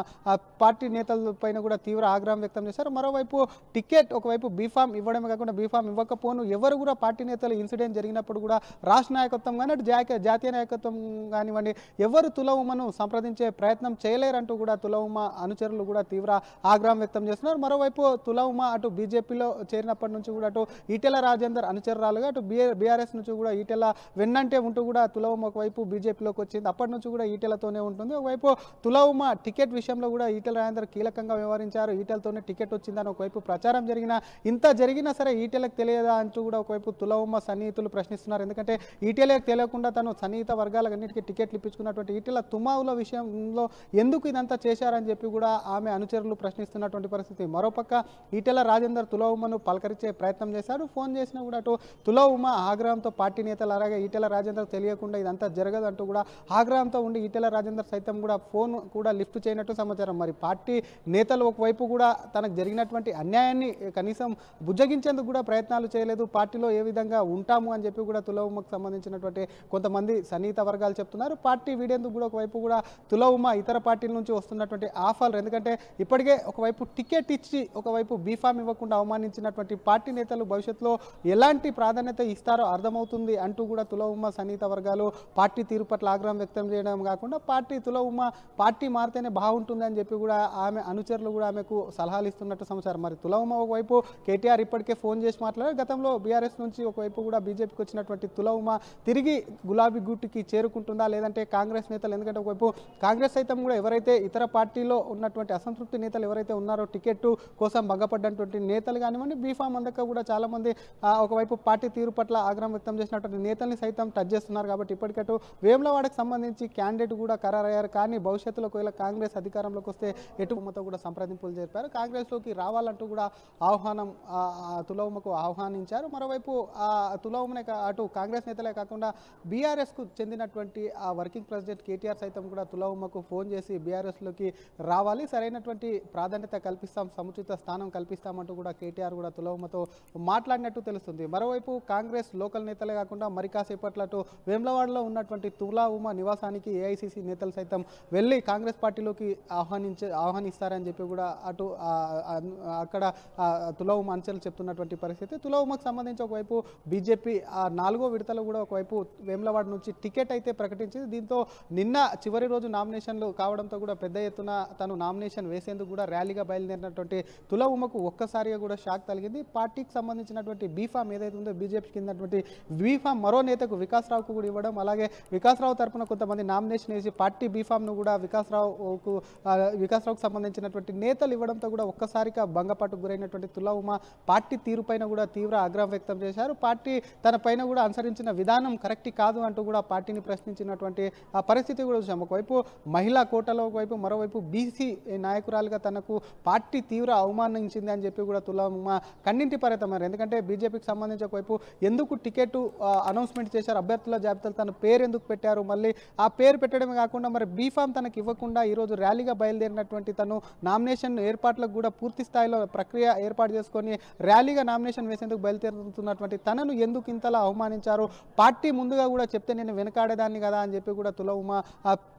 పార్టీ నేతల పైన కూడా తీవ్ర ఆగ్రహం వ్యక్తం చేశారు మరోవైపు టికెట్ ఒకవైపు బీఫామ్ ఇవ్వడమే కాకుండా బీఫామ్ ఇవ్వకపోను ఎవరు కూడా పార్టీ నేతలు ఇన్సిడెంట్ జరిగినప్పుడు కూడా రాష్ట్ర నాయకత్వం కానీ జాతీయ జాతీయ నాయకత్వం కానివ్వండి ఎవరు తులవుమను సంప్రదించే ప్రయత్నం చేయలేరంటూ కూడా తులవుమ అనుచరులు కూడా తీవ్ర ఆగ్రహం వ్యక్తం చేస్తున్నారు మరోవైపు తులవుమ అటు బీజేపీలో చేరినప్పటి నుంచి కూడా అటు ఈటెల రాజేందర్ అనుచరురాలుగా అటు బీఆర్ఎస్ నుంచి కూడా ఈటెల వెన్నంటే ఉంటూ కూడా తులవుమ ఒకవైపు బీజేపీలోకి వచ్చింది అప్పటి నుంచి కూడా ఈటెలతోనే ఉంటుంది ఒకవైపు తులవుమ టికెట్ విషయంలో కూడా ఈటెల రాజేందర్ కీలకంగా వ్యవహరించారు ఈటెలతో తేడాతోనే టికెట్ వచ్చిందని ఒకవైపు ప్రచారం జరిగినా ఇంత జరిగినా సరే ఈటెలకు తెలియదా అంటూ కూడా ఒకవైపు తులవమ్మ సన్నిహితులు ప్రశ్నిస్తున్నారు ఎందుకంటే ఈటెలకు తెలియకుండా తను సన్నిహిత అన్నింటికీ టికెట్లు ఇప్పించుకున్నటువంటి ఈటెల తుమావుల విషయంలో ఎందుకు ఇదంతా చేశారని చెప్పి కూడా ఆమె అనుచరులు ప్రశ్నిస్తున్నటువంటి పరిస్థితి మరోపక్క ఈటెల రాజేందర్ తులవమ్మను పలకరించే ప్రయత్నం చేశారు ఫోన్ చేసినా కూడా అటు తులవమ్మ ఆగ్రహంతో పార్టీ నేతలు అలాగే ఈటెల రాజేందర్ తెలియకుండా ఇదంతా జరగదు అంటూ కూడా ఆగ్రహంతో ఉండి ఈటెల రాజేందర్ సైతం కూడా ఫోన్ కూడా లిఫ్ట్ చేయనట్టు సమాచారం మరి పార్టీ నేతలు ఒకవైపు కూడా తనకు జరిగినటువంటి అన్యాయాన్ని కనీసం బుజ్జగించేందుకు కూడా ప్రయత్నాలు చేయలేదు పార్టీలో ఏ విధంగా ఉంటాము అని చెప్పి కూడా తులవుమకు సంబంధించినటువంటి కొంతమంది సన్నిహిత వర్గాలు చెప్తున్నారు పార్టీ వీడేందుకు కూడా ఒకవైపు కూడా తులవుమ ఇతర పార్టీల నుంచి వస్తున్నటువంటి ఆఫర్లు ఎందుకంటే ఇప్పటికే ఒకవైపు టికెట్ ఇచ్చి ఒకవైపు బీఫామ్ ఇవ్వకుండా అవమానించినటువంటి పార్టీ నేతలు భవిష్యత్తులో ఎలాంటి ప్రాధాన్యత ఇస్తారో అర్థమవుతుంది అంటూ కూడా తులవుమ సన్నిహిత వర్గాలు పార్టీ తీరు పట్ల ఆగ్రహం వ్యక్తం చేయడం కాకుండా పార్టీ తులవుమ పార్టీ మారితేనే బాగుంటుందని చెప్పి కూడా ఆమె అనుచరులు కూడా ఆమెకు సలహాలు ఇస్తున్నట్టు సమాచారం మరి తులవమ్మ ఒకవైపు కేటీఆర్ ఇప్పటికే ఫోన్ చేసి మాట్లాడారు గతంలో బీఆర్ఎస్ నుంచి ఒకవైపు కూడా బీజేపీకి వచ్చినటువంటి తులవమ్మ తిరిగి గులాబీ గుట్టుకి చేరుకుంటుందా లేదంటే కాంగ్రెస్ నేతలు ఎందుకంటే ఒకవైపు కాంగ్రెస్ సైతం కూడా ఎవరైతే ఇతర పార్టీలో ఉన్నటువంటి అసంతృప్తి నేతలు ఎవరైతే ఉన్నారో టికెట్ కోసం భంగపడ్డటువంటి నేతలు కానివ్వండి బీఫామ్ అందక కూడా చాలామంది ఒకవైపు పార్టీ తీరు పట్ల ఆగ్రహం వ్యక్తం చేసినటువంటి నేతల్ని సైతం టచ్ చేస్తున్నారు కాబట్టి ఇప్పటికట్టు వేములవాడకు సంబంధించి క్యాండిడేట్ కూడా ఖరారయ్యారు కానీ భవిష్యత్తులో ఒకవేళ కాంగ్రెస్ అధికారంలోకి వస్తే ఎటు కూడా సంప్రదింపులు జరిపారు కాంగ్రెస్లోకి రావాలంటూ కూడా ఆహ్వానం తులౌమకు ఆహ్వానించారు మరోవైపు తులౌమనే అటు కాంగ్రెస్ నేతలే కాకుండా బీఆర్ఎస్కు చెందినటువంటి ఆ వర్కింగ్ ప్రెసిడెంట్ కేటీఆర్ సైతం కూడా తులౌమకు ఫోన్ చేసి బీఆర్ఎస్లోకి రావాలి సరైనటువంటి ప్రాధాన్యత కల్పిస్తాం సముచిత స్థానం కల్పిస్తామంటూ కూడా కేటీఆర్ కూడా తులవమ్మతో మాట్లాడినట్టు తెలుస్తుంది మరోవైపు కాంగ్రెస్ లోకల్ నేతలే కాకుండా మరి కాసేపట్లో అటు వేములవాడలో ఉన్నటువంటి తులావుమ నివాసానికి ఏఐసిసి నేతలు సైతం వెళ్ళి కాంగ్రెస్ పార్టీలోకి ఆహ్వానించే ఆహ్వానిస్తారని చెప్పి కూడా అటు అక్కడ తులవు మంచలు చెప్తున్నటువంటి పరిస్థితి తులవుమకు సంబంధించి ఒకవైపు బీజేపీ ఆ నాలుగో విడతలు కూడా ఒకవైపు వేములవాడ నుంచి టికెట్ అయితే ప్రకటించింది దీంతో నిన్న చివరి రోజు నామినేషన్లు కావడంతో కూడా పెద్ద ఎత్తున తను నామినేషన్ వేసేందుకు కూడా ర్యాలీగా బయలుదేరినటువంటి తులవుమకు ఒక్కసారిగా కూడా షాక్ తగిలింది పార్టీకి సంబంధించినటువంటి బీఫామ్ ఏదైతే ఉందో బీజేపీ కిందటువంటి బీఫామ్ మరో నేతకు వికాస్రావుకు కూడా ఇవ్వడం అలాగే వికాస్రావు తరఫున కొంతమంది నామినేషన్ వేసి పార్టీ బీఫామ్ను కూడా వికాస్రావుకు వికాస్రావుకు సంబంధించినటువంటి నేతలు ఇవ్వడంతో కూడా ఒక్కసారిగా భంగపాటు గురైనటువంటి ఉమా పార్టీ తీరుపైన కూడా తీవ్ర ఆగ్రహం వ్యక్తం చేశారు పార్టీ తన పైన కూడా అనుసరించిన విధానం కరెక్ట్ కాదు అంటూ కూడా పార్టీని ప్రశ్నించినటువంటి పరిస్థితి కూడా చూసాం ఒకవైపు మహిళా కోటలో ఒకవైపు మరోవైపు బీసీ నాయకురాలుగా తనకు పార్టీ తీవ్ర అవమానించింది అని చెప్పి కూడా ఉమా కన్నింటి పరితమారు ఎందుకంటే బీజేపీకి సంబంధించి ఒకవైపు ఎందుకు టికెట్ అనౌన్స్మెంట్ చేశారు అభ్యర్థుల జాబితాలు తన పేరు ఎందుకు పెట్టారు మళ్ళీ ఆ పేరు పెట్టడమే కాకుండా మరి బీఫామ్ తనకు ఇవ్వకుండా ఈరోజు ర్యాలీగా బయలుదేరినటువంటి తను నామినేషన్ ఏర్పాట్లు క్యాండిడేట్లకు కూడా పూర్తి స్థాయిలో ప్రక్రియ ఏర్పాటు చేసుకొని ర్యాలీగా నామినేషన్ వేసేందుకు బయలుదేరుతున్నటువంటి తనను ఎందుకు ఇంతలా అవమానించారు పార్టీ ముందుగా కూడా చెప్తే నేను వెనకాడేదాన్ని కదా అని చెప్పి కూడా తులవుమ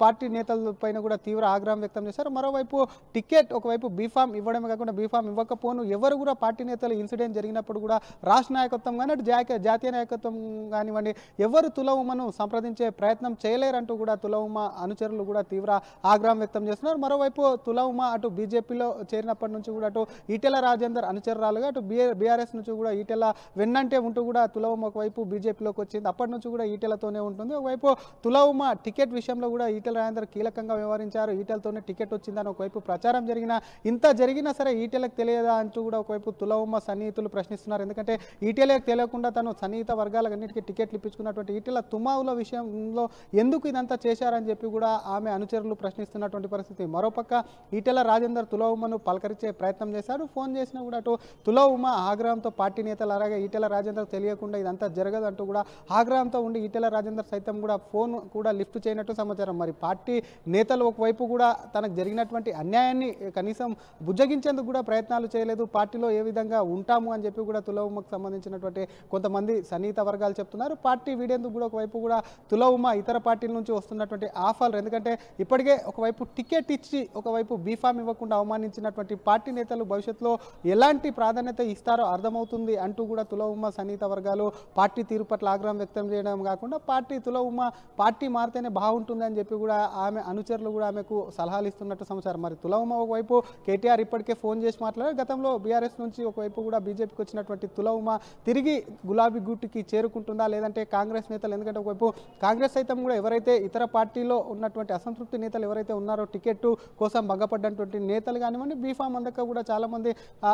పార్టీ నేతల పైన కూడా తీవ్ర ఆగ్రహం వ్యక్తం చేశారు మరోవైపు టికెట్ ఒకవైపు బీఫామ్ ఇవ్వడమే కాకుండా బీఫామ్ ఇవ్వకపోను ఎవరు కూడా పార్టీ నేతలు ఇన్సిడెంట్ జరిగినప్పుడు కూడా రాష్ట్ర నాయకత్వం కానీ అటు జాతీయ నాయకత్వం కానివ్వండి ఎవరు తులవుమను సంప్రదించే ప్రయత్నం చేయలేరంటూ కూడా తులవుమ అనుచరులు కూడా తీవ్ర ఆగ్రహం వ్యక్తం చేస్తున్నారు మరోవైపు తులవుమ అటు బీజేపీలో చేరిన చిన్నప్పటి నుంచి కూడా అటు ఈటెల రాజేందర్ అనుచరురాలుగా అటు బీఆర్ఎస్ నుంచి కూడా ఈటెల వెన్నంటే ఉంటూ కూడా తులవమ్మ ఒకవైపు బీజేపీలోకి వచ్చింది అప్పటి నుంచి కూడా ఈటెలతోనే ఉంటుంది ఒకవైపు తులవమ్మ టికెట్ విషయంలో కూడా ఈటెల రాజేందర్ కీలకంగా వ్యవహరించారు ఈటెలతోనే టికెట్ వచ్చిందని ఒకవైపు ప్రచారం జరిగిన ఇంత జరిగినా సరే ఈటెలకు తెలియదా అంటూ కూడా ఒకవైపు తులవమ్మ సన్నిహితులు ప్రశ్నిస్తున్నారు ఎందుకంటే ఈటెలకు తెలియకుండా తను సన్నిహిత వర్గాలన్నిటికీ టికెట్లు ఇప్పించుకున్నటువంటి ఈటెల తుమావుల విషయంలో ఎందుకు ఇదంతా చేశారని చెప్పి కూడా ఆమె అనుచరులు ప్రశ్నిస్తున్నటువంటి పరిస్థితి మరోపక్క ఈటెల రాజేందర్ తులవమ్మను పలక పలకరించే ప్రయత్నం చేశారు ఫోన్ చేసినా కూడా అటు తులో ఉమా ఆగ్రహంతో పార్టీ నేతలు అలాగే ఈటెల రాజేందర్ తెలియకుండా ఇదంతా జరగదు అంటూ కూడా ఆగ్రహంతో ఉండి ఈటెల రాజేందర్ సైతం కూడా ఫోన్ కూడా లిఫ్ట్ చేయనట్టు సమాచారం మరి పార్టీ నేతలు ఒకవైపు కూడా తనకు జరిగినటువంటి అన్యాయాన్ని కనీసం బుజ్జగించేందుకు కూడా ప్రయత్నాలు చేయలేదు పార్టీలో ఏ విధంగా ఉంటాము అని చెప్పి కూడా తుల ఉమ్మకు సంబంధించినటువంటి కొంతమంది సన్నిహిత వర్గాలు చెప్తున్నారు పార్టీ వీడేందుకు కూడా ఒకవైపు కూడా తుల ఉమ్మ ఇతర పార్టీల నుంచి వస్తున్నటువంటి ఆఫర్లు ఎందుకంటే ఇప్పటికే ఒకవైపు టికెట్ ఇచ్చి ఒకవైపు బీఫామ్ ఇవ్వకుండా అవమానించినటువంటి ఇటువంటి పార్టీ నేతలు భవిష్యత్తులో ఎలాంటి ప్రాధాన్యత ఇస్తారో అర్థమవుతుంది అంటూ కూడా తుల ఉమ్మ సన్నిహిత వర్గాలు పార్టీ తీరు పట్ల ఆగ్రహం వ్యక్తం చేయడం కాకుండా పార్టీ తుల ఉమ్మ పార్టీ మారితేనే బాగుంటుందని చెప్పి కూడా ఆమె అనుచరులు కూడా ఆమెకు సలహాలు ఇస్తున్నట్టు సమాచారం మరి తుల ఉమ్మ ఒకవైపు కేటీఆర్ ఇప్పటికే ఫోన్ చేసి మాట్లాడారు గతంలో బీఆర్ఎస్ నుంచి ఒకవైపు కూడా బీజేపీకి వచ్చినటువంటి తుల ఉమ్మ తిరిగి గులాబీ గుట్టుకి చేరుకుంటుందా లేదంటే కాంగ్రెస్ నేతలు ఎందుకంటే ఒకవైపు కాంగ్రెస్ సైతం కూడా ఎవరైతే ఇతర పార్టీలో ఉన్నటువంటి అసంతృప్తి నేతలు ఎవరైతే ఉన్నారో టికెట్ కోసం భంగపడ్డటువంటి నేతలు కానివ్వండి యూనిఫామ్ అందక కూడా చాలామంది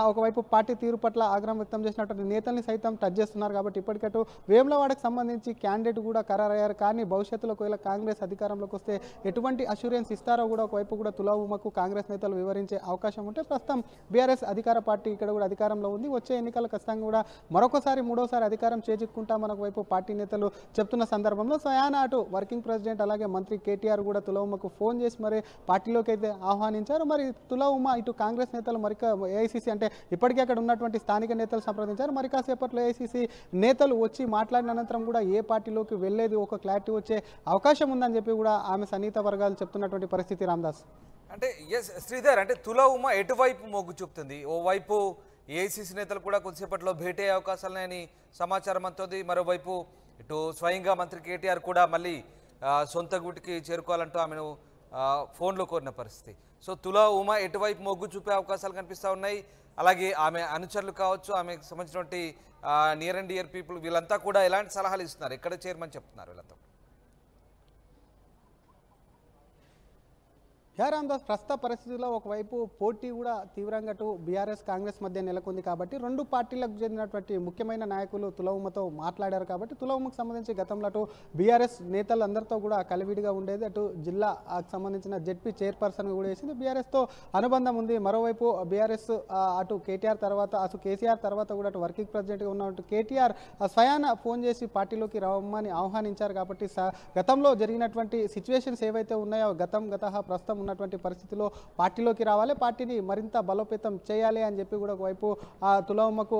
ఒకవైపు పార్టీ తీరు పట్ల ఆగ్రహం వ్యక్తం చేసినటువంటి నేతల్ని సైతం టచ్ చేస్తున్నారు కాబట్టి ఇప్పటికట్టు వేములవాడకు సంబంధించి క్యాండిడేట్ కూడా ఖరారయ్యారు కానీ భవిష్యత్తులో ఒకవేళ కాంగ్రెస్ అధికారంలోకి వస్తే ఎటువంటి అష్యూరెన్స్ ఇస్తారో కూడా ఒకవైపు కూడా తులాభూమకు కాంగ్రెస్ నేతలు వివరించే అవకాశం ఉంటే ప్రస్తుతం బీఆర్ఎస్ అధికార పార్టీ ఇక్కడ కూడా అధికారంలో ఉంది వచ్చే ఎన్నికలు ఖచ్చితంగా కూడా మరొకసారి మూడోసారి అధికారం చేజిక్కుంటామని వైపు పార్టీ నేతలు చెప్తున్న సందర్భంలో స్వయాన అటు వర్కింగ్ ప్రెసిడెంట్ అలాగే మంత్రి కేటీఆర్ కూడా తులవుమకు ఫోన్ చేసి మరి పార్టీలోకి అయితే ఆహ్వానించారు మరి తులవుమ ఇటు కాంగ్రెస్ నేతలు మరిక ఏఐసీసీ అంటే ఇప్పటికే అక్కడ ఉన్నటువంటి స్థానిక నేతలు సంప్రదించారు మరి కాసేపట్లో ఏఐసీసీ నేతలు వచ్చి మాట్లాడిన అనంతరం కూడా ఏ పార్టీలోకి వెళ్ళేది ఒక క్లారిటీ వచ్చే అవకాశం ఉందని చెప్పి కూడా ఆమె సన్నిహిత వర్గాలు చెప్తున్నటువంటి పరిస్థితి రామ్దాస్ అంటే ఎస్ శ్రీధర్ అంటే తుల ఉమ ఎటువైపు మొగ్గు చూపుతుంది ఓవైపు ఏఐసీసీ నేతలు కూడా కొద్దిసేపట్లో భేటీ అయ్యే లేని సమాచారం అంతది మరోవైపు ఇటు స్వయంగా మంత్రి కేటీఆర్ కూడా మళ్ళీ సొంత గుటికి చేరుకోవాలంటూ ఆమెను ఫోన్లో కోరిన పరిస్థితి సో తులా ఉమా ఎటువైపు మొగ్గు చూపే అవకాశాలు కనిపిస్తూ ఉన్నాయి అలాగే ఆమె అనుచరులు కావచ్చు ఆమెకు సంబంధించినటువంటి నియర్ అండ్ ఇయర్ పీపుల్ వీళ్ళంతా కూడా ఎలాంటి సలహాలు ఇస్తున్నారు ఎక్కడ చేరమని చెప్తున్నారు వీళ్ళంతా జయరాందాస్ ప్రస్తుత పరిస్థితుల్లో ఒకవైపు పోటీ కూడా తీవ్రంగా అటు బీఆర్ఎస్ కాంగ్రెస్ మధ్య నెలకొంది కాబట్టి రెండు పార్టీలకు చెందినటువంటి ముఖ్యమైన నాయకులు తులవమ్మతో మాట్లాడారు కాబట్టి తులవుమకు సంబంధించి గతంలో అటు బీఆర్ఎస్ నేతలందరితో కూడా కలివిడిగా ఉండేది అటు జిల్లాకు సంబంధించిన జెడ్పీ చైర్పర్సన్ కూడా వేసింది బీఆర్ఎస్తో అనుబంధం ఉంది మరోవైపు బీఆర్ఎస్ అటు కేటీఆర్ తర్వాత అటు కేసీఆర్ తర్వాత కూడా అటు వర్కింగ్ ప్రెసిడెంట్గా ఉన్నట్టు కేటీఆర్ స్వయాన ఫోన్ చేసి పార్టీలోకి రమ్మని ఆహ్వానించారు కాబట్టి గతంలో జరిగినటువంటి సిచ్యువేషన్స్ ఏవైతే ఉన్నాయో గతం గత ప్రస్తుతం ఉన్నటువంటి పరిస్థితిలో పార్టీలోకి రావాలి పార్టీని మరింత బలోపేతం చేయాలి అని చెప్పి కూడా ఒకవైపు తులవమ్మకు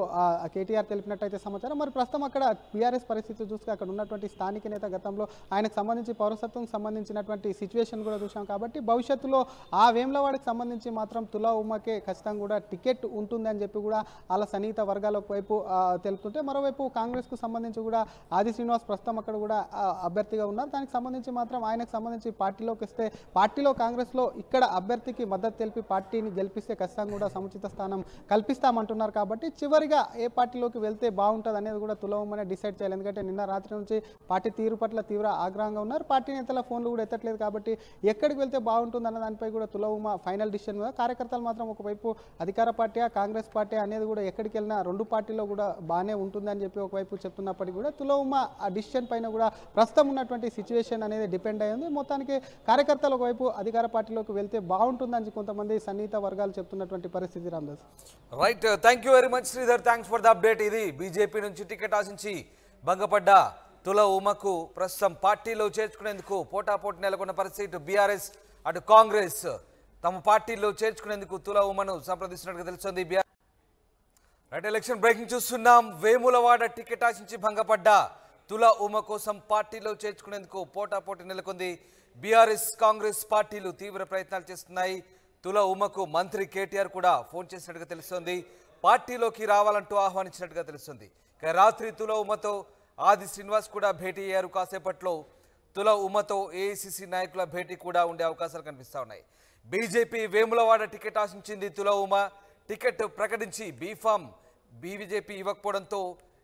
కేటీఆర్ తెలిపినట్టయితే సమాచారం మరి ప్రస్తుతం అక్కడ బీఆర్ఎస్ పరిస్థితి చూస్తే అక్కడ ఉన్నటువంటి స్థానిక నేత గతంలో ఆయనకు సంబంధించి పౌరసత్వం సంబంధించినటువంటి సిచ్యువేషన్ కూడా చూసాం కాబట్టి భవిష్యత్తులో ఆ వేములవాడకు సంబంధించి మాత్రం తులా ఖచ్చితంగా కూడా టికెట్ ఉంటుందని చెప్పి కూడా అలా సన్నిహిత వర్గాల వైపు తెలుపుతుంటే మరోవైపు కాంగ్రెస్కు సంబంధించి కూడా ఆది శ్రీనివాస్ ప్రస్తుతం అక్కడ కూడా అభ్యర్థిగా ఉన్నారు దానికి సంబంధించి మాత్రం ఆయనకు సంబంధించి పార్టీలోకి వస్తే పార్టీలో కాంగ్రెస్ లో ఇక్కడ అభ్యర్థికి మద్దతు తెలిపి పార్టీని గెలిపిస్తే ఖచ్చితంగా కూడా సముచిత స్థానం కల్పిస్తామంటున్నారు కాబట్టి చివరిగా ఏ పార్టీలోకి వెళ్తే బాగుంటుంది అనేది కూడా తులవమనే డిసైడ్ చేయాలి ఎందుకంటే నిన్న రాత్రి నుంచి పార్టీ తీరు పట్ల తీవ్ర ఆగ్రహంగా ఉన్నారు పార్టీ నేతల ఫోన్లు కూడా ఎత్తట్లేదు కాబట్టి ఎక్కడికి వెళ్తే బాగుంటుంది అన్న దానిపై కూడా తులవమ ఫైనల్ డిసిషన్ మీద కార్యకర్తలు మాత్రం ఒకవైపు అధికార పార్టీ కాంగ్రెస్ పార్టీ అనేది కూడా ఎక్కడికి వెళ్ళినా రెండు పార్టీలో కూడా బాగానే ఉంటుందని చెప్పి ఒకవైపు చెప్తున్నప్పటికీ కూడా తులవమ ఆ డిసిషన్ పైన కూడా ప్రస్తుతం ఉన్నటువంటి సిచ్యువేషన్ అనేది డిపెండ్ అయ్యింది మొత్తానికి కార్యకర్తలు ఒకవైపు అధికార పార్టీ పార్టీలోకి వెళ్తే బాగుంటుందని కొంతమంది సన్నిహిత వర్గాలు చెప్తున్నటువంటి పరిస్థితి Ramdas right thank you very much Sridhar thanks for the update ఇది బీజేపీ నుంచి టికెట్ ఆశించి భంగపడ్డ తుల ఉమకు ప్రస్తుతం పార్టీలో చేర్చుకునేందుకు పోటాపోటీ నెలకొన్న పరిస్థితి ఇటు బీఆర్ఎస్ అటు కాంగ్రెస్ తమ పార్టీలో చేర్చుకునేందుకు తుల ఉమను సంప్రదిస్తున్నట్టుగా తెలుస్తుంది బీఆర్ రైట్ ఎలక్షన్ బ్రేకింగ్ చూస్తున్నాం వేములవాడ టికెట్ ఆశించి భంగపడ్డ తుల ఉమ కోసం పార్టీలో చేర్చుకునేందుకు పోటాపోటీ నెలకొంది బీఆర్ఎస్ కాంగ్రెస్ పార్టీలు తీవ్ర ప్రయత్నాలు చేస్తున్నాయి తుల ఉమకు మంత్రి కేటీఆర్ కూడా ఫోన్ చేసినట్టుగా తెలుస్తోంది పార్టీలోకి రావాలంటూ ఆహ్వానించినట్టుగా తెలుస్తుంది రాత్రి తుల ఉమతో ఆది శ్రీనివాస్ కూడా భేటీ అయ్యారు కాసేపట్లో తుల ఉమతో ఏఐసిసి నాయకుల భేటీ కూడా ఉండే అవకాశాలు కనిపిస్తూ ఉన్నాయి బీజేపీ వేములవాడ టికెట్ ఆశించింది తుల ఉమ టికెట్ ప్రకటించి బీఫామ్ బీబీజేపీ ఇవ్వకపోవడంతో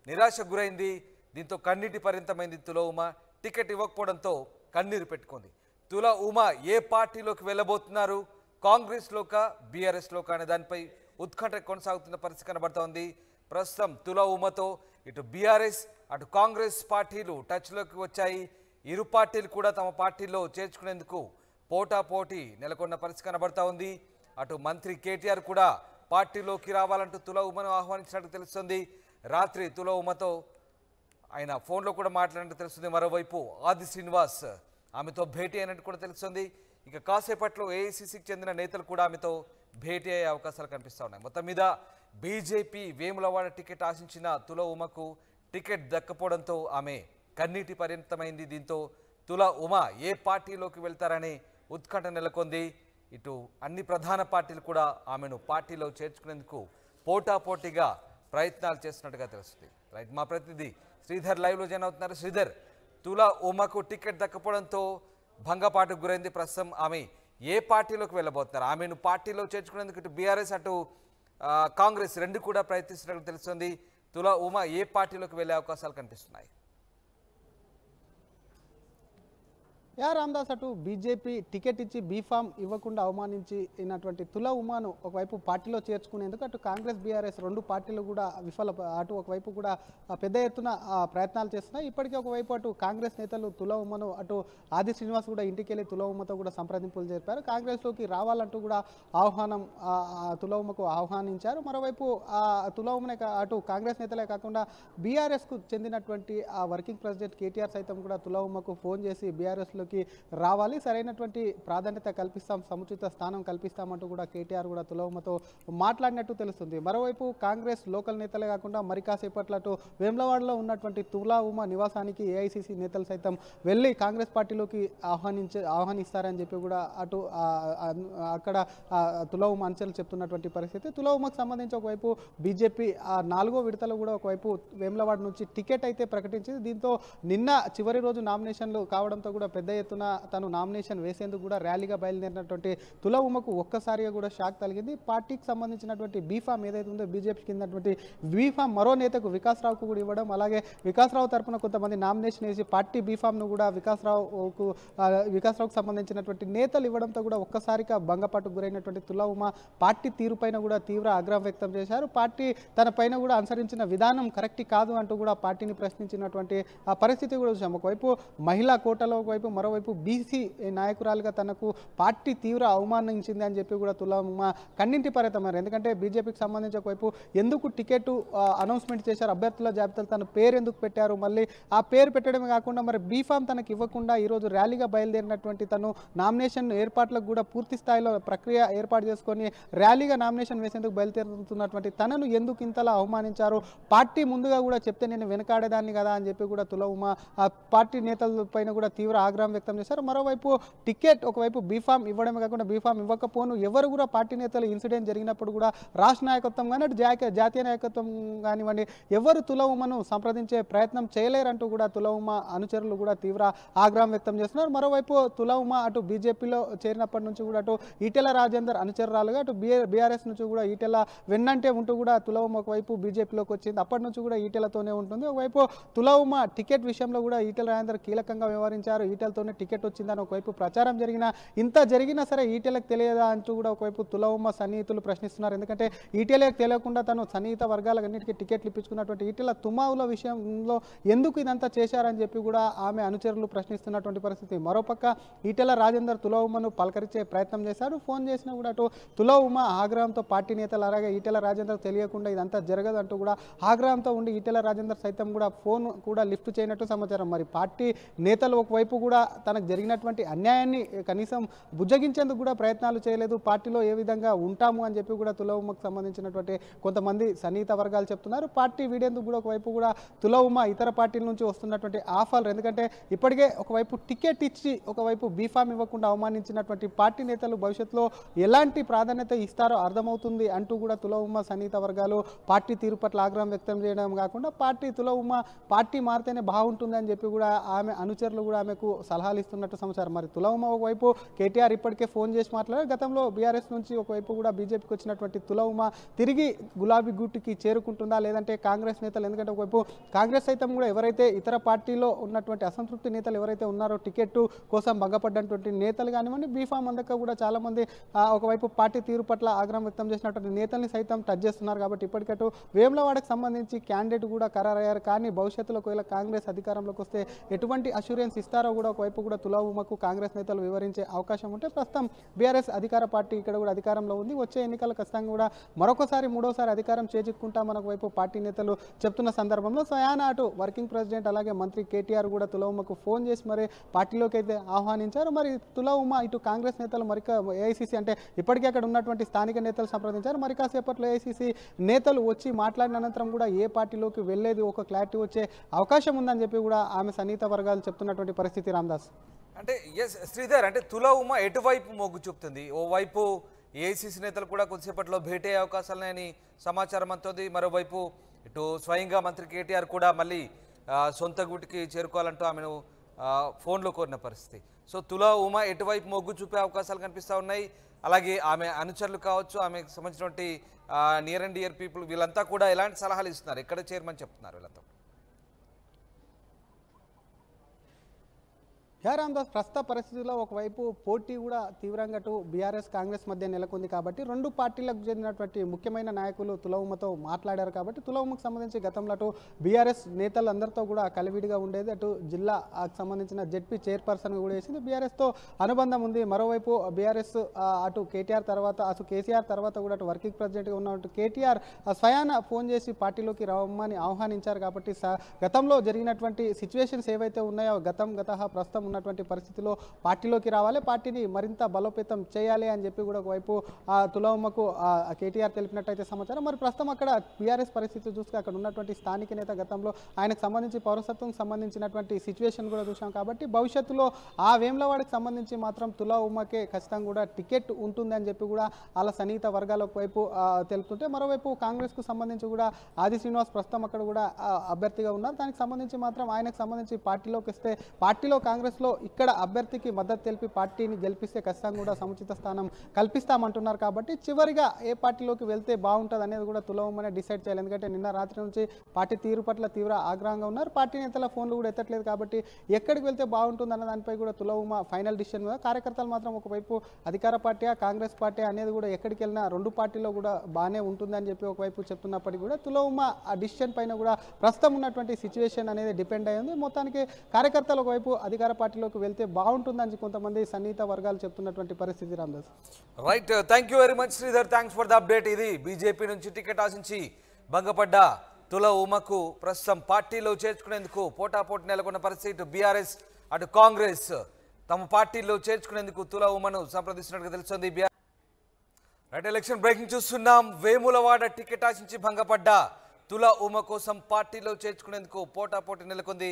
నిరాశ గురైంది దీంతో కన్నీటి పర్యంతమైంది తుల ఉమ టికెట్ ఇవ్వకపోవడంతో కన్నీరు పెట్టుకుంది తుల ఉమా ఏ పార్టీలోకి వెళ్ళబోతున్నారు కాంగ్రెస్లోక బీఆర్ఎస్లోక అనే దానిపై ఉత్కంఠ కొనసాగుతున్న పరిస్థితి కనబడుతోంది ప్రస్తుతం తుల ఉమతో ఇటు బీఆర్ఎస్ అటు కాంగ్రెస్ పార్టీలు టచ్లోకి వచ్చాయి ఇరు పార్టీలు కూడా తమ పార్టీలో చేర్చుకునేందుకు పోటాపోటీ నెలకొన్న పరిస్థితి కనబడతా ఉంది అటు మంత్రి కేటీఆర్ కూడా పార్టీలోకి రావాలంటూ తుల ఉమను ఆహ్వానించినట్టు తెలుస్తుంది రాత్రి తుల ఉమతో ఆయన ఫోన్లో కూడా మాట్లాడినట్టు తెలుస్తుంది మరోవైపు ఆది శ్రీనివాస్ ఆమెతో భేటీ అయినట్టు కూడా తెలుస్తుంది ఇక కాసేపట్లో ఏఐసిసికి చెందిన నేతలు కూడా ఆమెతో భేటీ అయ్యే అవకాశాలు కనిపిస్తూ ఉన్నాయి మొత్తం మీద బీజేపీ వేములవాడ టికెట్ ఆశించిన తుల ఉమకు టికెట్ దక్కపోవడంతో ఆమె కన్నీటి పరిమితమైంది దీంతో తుల ఉమ ఏ పార్టీలోకి వెళ్తారని ఉత్కంఠ నెలకొంది ఇటు అన్ని ప్రధాన పార్టీలు కూడా ఆమెను పార్టీలో చేర్చుకునేందుకు పోటాపోటీగా ప్రయత్నాలు చేస్తున్నట్టుగా తెలుస్తుంది రైట్ మా ప్రతినిధి శ్రీధర్ లైవ్లో జాయిన్ అవుతున్నారు శ్రీధర్ తులా ఉమకు టికెట్ దక్కపోవడంతో భంగపాటుకు గురైంది ప్రస్తుతం ఆమె ఏ పార్టీలోకి వెళ్ళబోతున్నారు ఆమెను పార్టీలో చేర్చుకునేందుకు ఇటు బీఆర్ఎస్ అటు కాంగ్రెస్ రెండు కూడా ప్రయత్నిస్తున్నట్లు తెలుస్తుంది తులా ఉమా ఏ పార్టీలోకి వెళ్ళే అవకాశాలు కనిపిస్తున్నాయి యా రామ్దాస్ అటు బీజేపీ టికెట్ ఇచ్చి బీఫామ్ ఇవ్వకుండా అవమానించి అయినటువంటి తుల ఉమాను ఒకవైపు పార్టీలో చేర్చుకునేందుకు అటు కాంగ్రెస్ బీఆర్ఎస్ రెండు పార్టీలు కూడా విఫల అటు ఒకవైపు కూడా పెద్ద ఎత్తున ప్రయత్నాలు చేస్తున్నాయి ఇప్పటికే ఒకవైపు అటు కాంగ్రెస్ నేతలు తుల ఉమ్మను అటు ఆది శ్రీనివాస్ కూడా ఇంటికి వెళ్ళి తుల ఉమ్మతో కూడా సంప్రదింపులు జరిపారు కాంగ్రెస్లోకి రావాలంటూ కూడా ఆహ్వానం తుల ఉమ్మకు ఆహ్వానించారు మరోవైపు ఆ తుల ఉమ్మనే అటు కాంగ్రెస్ నేతలే కాకుండా బీఆర్ఎస్కు చెందినటువంటి ఆ వర్కింగ్ ప్రెసిడెంట్ కేటీఆర్ సైతం కూడా తుల ఉమ్మకు ఫోన్ చేసి బీఆర్ఎస్లో అధికారంలోకి రావాలి సరైనటువంటి ప్రాధాన్యత కల్పిస్తాం సముచిత స్థానం కల్పిస్తామంటూ కూడా కేటీఆర్ కూడా తులవమతో మాట్లాడినట్టు తెలుస్తుంది మరోవైపు కాంగ్రెస్ లోకల్ నేతలే కాకుండా మరి కాసేపట్లటు వేములవాడలో ఉన్నటువంటి తులా ఉమా నివాసానికి ఏఐసిసి నేతలు సైతం వెళ్ళి కాంగ్రెస్ పార్టీలోకి ఆహ్వానించే ఆహ్వానిస్తారని చెప్పి కూడా అటు అక్కడ తులా ఉమా అంచెలు చెప్తున్నటువంటి పరిస్థితి తులా ఉమకు సంబంధించి ఒకవైపు బీజేపీ ఆ నాలుగో విడతలు కూడా ఒకవైపు వేములవాడ నుంచి టికెట్ అయితే ప్రకటించింది దీంతో నిన్న చివరి రోజు నామినేషన్లు కావడంతో కూడా పెద్ద ఎత్తున తను నామినేషన్ వేసేందుకు కూడా ర్యాలీగా బయలుదేరినటువంటి తుల ఉమకు ఒక్కసారిగా కూడా షాక్ తగిలింది పార్టీకి సంబంధించినటువంటి బీఫామ్ ఏదైతే ఉందో బీజేపీ కిందటువంటి బీఫామ్ మరో నేతకు వికాస్ రావుకు కూడా ఇవ్వడం అలాగే వికాస్ రావు తరఫున కొంతమంది నామినేషన్ వేసి పార్టీ బీఫామ్ను కూడా వికాస్ వికాస్ రావుకు సంబంధించినటువంటి నేతలు ఇవ్వడంతో కూడా ఒక్కసారిగా భంగపాటు గురైనటువంటి తుల ఉమ పార్టీ తీరుపైన కూడా తీవ్ర ఆగ్రహం వ్యక్తం చేశారు పార్టీ తన పైన కూడా అనుసరించిన విధానం కరెక్ట్ కాదు అంటూ కూడా పార్టీని ప్రశ్నించినటువంటి పరిస్థితి కూడా చూసాం ఒకవైపు మహిళా కోటలో ఒకవైపు మరో మరోవైపు బీసీ నాయకురాలుగా తనకు పార్టీ తీవ్ర అవమానించింది అని చెప్పి కూడా తులమ్మ కన్నింటి పరితమారు ఎందుకంటే బీజేపీకి సంబంధించి ఒకవైపు ఎందుకు టికెట్ అనౌన్స్మెంట్ చేశారు అభ్యర్థుల జాబితాలు తన పేరు ఎందుకు పెట్టారు మళ్ళీ ఆ పేరు పెట్టడమే కాకుండా మరి బీఫామ్ తనకు ఇవ్వకుండా ఈరోజు ర్యాలీగా బయలుదేరినటువంటి తను నామినేషన్ ఏర్పాట్లకు కూడా పూర్తి స్థాయిలో ప్రక్రియ ఏర్పాటు చేసుకొని ర్యాలీగా నామినేషన్ వేసేందుకు బయలుదేరుతున్నటువంటి తనను ఎందుకు ఇంతలా అవమానించారు పార్టీ ముందుగా కూడా చెప్తే నేను వెనకాడేదాన్ని కదా అని చెప్పి కూడా తుల ఉమా పార్టీ నేతల పైన కూడా తీవ్ర ఆగ్రహం వ్యక్తం చేశారు మరోవైపు టికెట్ ఒకవైపు బీఫామ్ ఇవ్వడమే కాకుండా బీఫామ్ ఇవ్వకపోను ఎవరు కూడా పార్టీ నేతలు ఇన్సిడెంట్ జరిగినప్పుడు కూడా రాష్ట్ర నాయకత్వం కానీ అటు జాతీయ నాయకత్వం కానివ్వండి ఎవరు తులవుమను సంప్రదించే ప్రయత్నం చేయలేరంటూ కూడా తులవుమ అనుచరులు కూడా తీవ్ర ఆగ్రహం వ్యక్తం చేస్తున్నారు మరోవైపు తులవుమ అటు బీజేపీలో చేరినప్పటి నుంచి కూడా అటు ఈటెల రాజేందర్ అనుచరురాలుగా అటు బీఆర్ఎస్ నుంచి కూడా ఈటెల వెన్నంటే ఉంటూ కూడా తులవుమ ఒకవైపు బీజేపీలోకి వచ్చింది అప్పటి నుంచి కూడా ఈటెలతోనే ఉంటుంది ఒకవైపు తులవుమ టికెట్ విషయంలో కూడా ఈటెల రాజేందర్ కీలకంగా వ్యవహరించారు ఈటెలతో ఈటెలతోనే టికెట్ వచ్చిందని ఒకవైపు ప్రచారం జరిగినా ఇంత జరిగినా సరే ఈటెలకు తెలియదా అంటూ కూడా ఒకవైపు తులవమ్మ సన్నిహితులు ప్రశ్నిస్తున్నారు ఎందుకంటే ఈటెలకు తెలియకుండా తను సన్నిహిత వర్గాలన్నిటికీ టికెట్లు ఇప్పించుకున్నటువంటి ఈటీల తుమావుల విషయంలో ఎందుకు ఇదంతా చేశారని చెప్పి కూడా ఆమె అనుచరులు ప్రశ్నిస్తున్నటువంటి పరిస్థితి మరోపక్క ఈటెల రాజేందర్ తులవమ్మను పలకరించే ప్రయత్నం చేశారు ఫోన్ చేసినా కూడా అటు తులవమ్మ ఆగ్రహంతో పార్టీ నేతలు అలాగే ఈటెల రాజేందర్ తెలియకుండా ఇదంతా జరగదు అంటూ కూడా ఆగ్రహంతో ఉండి ఈటెల రాజేందర్ సైతం కూడా ఫోన్ కూడా లిఫ్ట్ చేయనట్టు సమాచారం మరి పార్టీ నేతలు ఒకవైపు కూడా తనకు జరిగినటువంటి అన్యాయాన్ని కనీసం బుజ్జగించేందుకు కూడా ప్రయత్నాలు చేయలేదు పార్టీలో ఏ విధంగా ఉంటాము అని చెప్పి కూడా తులవుమ్మకు సంబంధించినటువంటి కొంతమంది సన్నిహిత వర్గాలు చెప్తున్నారు పార్టీ వీడేందుకు కూడా ఒకవైపు కూడా తులవుమ్మ ఇతర పార్టీల నుంచి వస్తున్నటువంటి ఆఫర్లు ఎందుకంటే ఇప్పటికే ఒకవైపు టికెట్ ఇచ్చి ఒకవైపు బీఫామ్ ఇవ్వకుండా అవమానించినటువంటి పార్టీ నేతలు భవిష్యత్తులో ఎలాంటి ప్రాధాన్యత ఇస్తారో అర్థమవుతుంది అంటూ కూడా తులవుమ్మ సన్నిహిత వర్గాలు పార్టీ తీరు పట్ల ఆగ్రహం వ్యక్తం చేయడం కాకుండా పార్టీ తులవుమ్మ పార్టీ మారితేనే బాగుంటుందని చెప్పి కూడా ఆమె అనుచరులు కూడా ఆమెకు సలహాలు ఇస్తున్నట్టు సమాచారం మరి తులవమ్మ ఒకవైపు కేటీఆర్ ఇప్పటికే ఫోన్ చేసి మాట్లాడారు గతంలో బీఆర్ఎస్ నుంచి ఒకవైపు కూడా బీజేపీకి వచ్చినటువంటి తులవమ్మ తిరిగి గులాబీ గుట్టుకి చేరుకుంటుందా లేదంటే కాంగ్రెస్ నేతలు ఎందుకంటే ఒకవైపు కాంగ్రెస్ సైతం కూడా ఎవరైతే ఇతర పార్టీలో ఉన్నటువంటి అసంతృప్తి నేతలు ఎవరైతే ఉన్నారో టికెట్ కోసం భంగపడ్డటువంటి నేతలు కానివ్వండి బీఫామ్ అందక కూడా చాలామంది ఒకవైపు పార్టీ తీరు పట్ల ఆగ్రహం వ్యక్తం చేసినటువంటి నేతల్ని సైతం టచ్ చేస్తున్నారు కాబట్టి ఇప్పటికట్టు వేములవాడకు సంబంధించి క్యాండిడేట్ కూడా ఖరారయ్యారు కానీ భవిష్యత్తులో ఒకవేళ కాంగ్రెస్ అధికారంలోకి వస్తే ఎటువంటి అష్యూరెన్స్ ఇస్తారో కూడా వైపు కూడా తులాభూమకు కాంగ్రెస్ నేతలు వివరించే అవకాశం ఉంటే ప్రస్తుతం బీఆర్ఎస్ అధికార పార్టీ ఇక్కడ కూడా అధికారంలో ఉంది వచ్చే ఎన్నికలు ఖచ్చితంగా కూడా మరొకసారి మూడోసారి అధికారం మనకు వైపు పార్టీ నేతలు చెప్తున్న సందర్భంలో స్వయాన అటు వర్కింగ్ ప్రెసిడెంట్ అలాగే మంత్రి కేటీఆర్ కూడా తులవుమకు ఫోన్ చేసి మరి పార్టీలోకి అయితే ఆహ్వానించారు మరి తులవుమ ఇటు కాంగ్రెస్ నేతలు మరి ఏఐసీసీ అంటే ఇప్పటికే అక్కడ ఉన్నటువంటి స్థానిక నేతలు సంప్రదించారు మరి కాసేపట్లో ఏఐసీసీ నేతలు వచ్చి మాట్లాడిన అనంతరం కూడా ఏ పార్టీలోకి వెళ్ళేది ఒక క్లారిటీ వచ్చే అవకాశం ఉందని చెప్పి కూడా ఆమె సన్నిహిత వర్గాలు చెప్తున్నటువంటి పరిస్థితి రామ్దాస్ రాసి అంటే ఎస్ శ్రీధర్ అంటే తుల ఉమ ఎటువైపు మొగ్గు చూపుతుంది ఓవైపు ఏఐసిసి నేతలు కూడా కొద్దిసేపట్లో భేటీ అయ్యే లేని సమాచారం అంతది మరోవైపు ఇటు స్వయంగా మంత్రి కేటీఆర్ కూడా మళ్ళీ సొంత గుటికి చేరుకోవాలంటూ ఆమెను ఫోన్లో కోరిన పరిస్థితి సో తుల ఉమ ఎటువైపు మొగ్గు చూపే అవకాశాలు కనిపిస్తూ ఉన్నాయి అలాగే ఆమె అనుచరులు కావచ్చు ఆమెకు సంబంధించినటువంటి నియర్ అండ్ డియర్ పీపుల్ వీళ్ళంతా కూడా ఎలాంటి సలహాలు ఇస్తున్నారు ఎక్కడ చేరమని చెప్తున్నారు వీళ్ళంతా జయరాందాస్ ప్రస్తుత పరిస్థితుల్లో ఒకవైపు పోటీ కూడా తీవ్రంగా అటు బీఆర్ఎస్ కాంగ్రెస్ మధ్య నెలకొంది కాబట్టి రెండు పార్టీలకు చెందినటువంటి ముఖ్యమైన నాయకులు తులవుమతో మాట్లాడారు కాబట్టి తులవుమకు సంబంధించి గతంలో అటు బీఆర్ఎస్ నేతలందరితో కూడా కలివిడిగా ఉండేది అటు జిల్లాకు సంబంధించిన జెడ్పీ చైర్పర్సన్ కూడా వేసింది బీఆర్ఎస్తో అనుబంధం ఉంది మరోవైపు బీఆర్ఎస్ అటు కేటీఆర్ తర్వాత అటు కేసీఆర్ తర్వాత కూడా అటు వర్కింగ్ ప్రెసిడెంట్గా ఉన్నట్టు కేటీఆర్ స్వయాన ఫోన్ చేసి పార్టీలోకి రమ్మని ఆహ్వానించారు కాబట్టి గతంలో జరిగినటువంటి సిచ్యువేషన్స్ ఏవైతే ఉన్నాయో గతం గత ప్రస్తుతం ఉన్నటువంటి పరిస్థితిలో పార్టీలోకి రావాలి పార్టీని మరింత బలోపేతం చేయాలి అని చెప్పి కూడా ఒకవైపు తులవమ్మకు కేటీఆర్ తెలిపినట్టయితే సమాచారం మరి ప్రస్తుతం అక్కడ బీఆర్ఎస్ పరిస్థితి చూస్తే అక్కడ ఉన్నటువంటి స్థానిక నేత గతంలో ఆయనకు సంబంధించి పౌరసత్వం సంబంధించినటువంటి సిచ్యువేషన్ కూడా చూసాం కాబట్టి భవిష్యత్తులో ఆ వేములవాడకు సంబంధించి మాత్రం తులా ఖచ్చితంగా కూడా టికెట్ ఉంటుందని చెప్పి కూడా అలా సన్నిహిత వర్గాల వైపు తెలుపుతుంటే మరోవైపు కాంగ్రెస్కు సంబంధించి కూడా ఆది శ్రీనివాస్ ప్రస్తుతం అక్కడ కూడా అభ్యర్థిగా ఉన్నారు దానికి సంబంధించి మాత్రం ఆయనకు సంబంధించి పార్టీలోకి వస్తే పార్టీలో కాంగ్రెస్ లో ఇక్కడ అభ్యర్థికి మద్దతు తెలిపి పార్టీని గెలిపిస్తే ఖచ్చితంగా కూడా సముచిత స్థానం కల్పిస్తామంటున్నారు కాబట్టి చివరిగా ఏ పార్టీలోకి వెళ్తే బాగుంటుంది అనేది కూడా తులవమనే డిసైడ్ చేయాలి ఎందుకంటే నిన్న రాత్రి నుంచి పార్టీ తీరు పట్ల తీవ్ర ఆగ్రహంగా ఉన్నారు పార్టీ నేతల ఫోన్లు కూడా ఎత్తట్లేదు కాబట్టి ఎక్కడికి వెళ్తే బాగుంటుంది అన్న దానిపై కూడా తులవమ ఫైనల్ డిసిషన్ మీద కార్యకర్తలు మాత్రం ఒకవైపు అధికార పార్టీ కాంగ్రెస్ పార్టీ అనేది కూడా ఎక్కడికి వెళ్ళినా రెండు పార్టీలో కూడా బాగానే ఉంటుందని చెప్పి ఒకవైపు చెప్తున్నప్పటికీ కూడా తులవమ ఆ డిసిషన్ పైన కూడా ప్రస్తుతం ఉన్నటువంటి సిచ్యువేషన్ అనేది డిపెండ్ అయ్యింది మొత్తానికి కార్యకర్తలు ఒకవైపు అధికార పార్టీ పార్టీలోకి వెళ్తే బాగుంటుందని కొంతమంది సన్నిహిత వర్గాలు చెప్తున్నటువంటి పరిస్థితి Ramdas right thank you very much Sridhar thanks for the update ఇది బీజేపీ నుంచి టికెట్ ఆశించి భంగపడ్డ తుల ఉమకు ప్రస్తుతం పార్టీలో చేర్చుకునేందుకు పోటాపోటీ నెలకొన్న పరిస్థితి బీఆర్ఎస్ అటు కాంగ్రెస్ తమ పార్టీలో చేర్చుకునేందుకు తుల ఉమను సంప్రదిస్తున్నట్టుగా తెలుస్తుంది బీఆర్ రైట్ ఎలక్షన్ బ్రేకింగ్ చూస్తున్నాం వేములవాడ టికెట్ ఆశించి భంగపడ్డ తుల ఉమ కోసం పార్టీలో చేర్చుకునేందుకు పోటాపోటీ నెలకొంది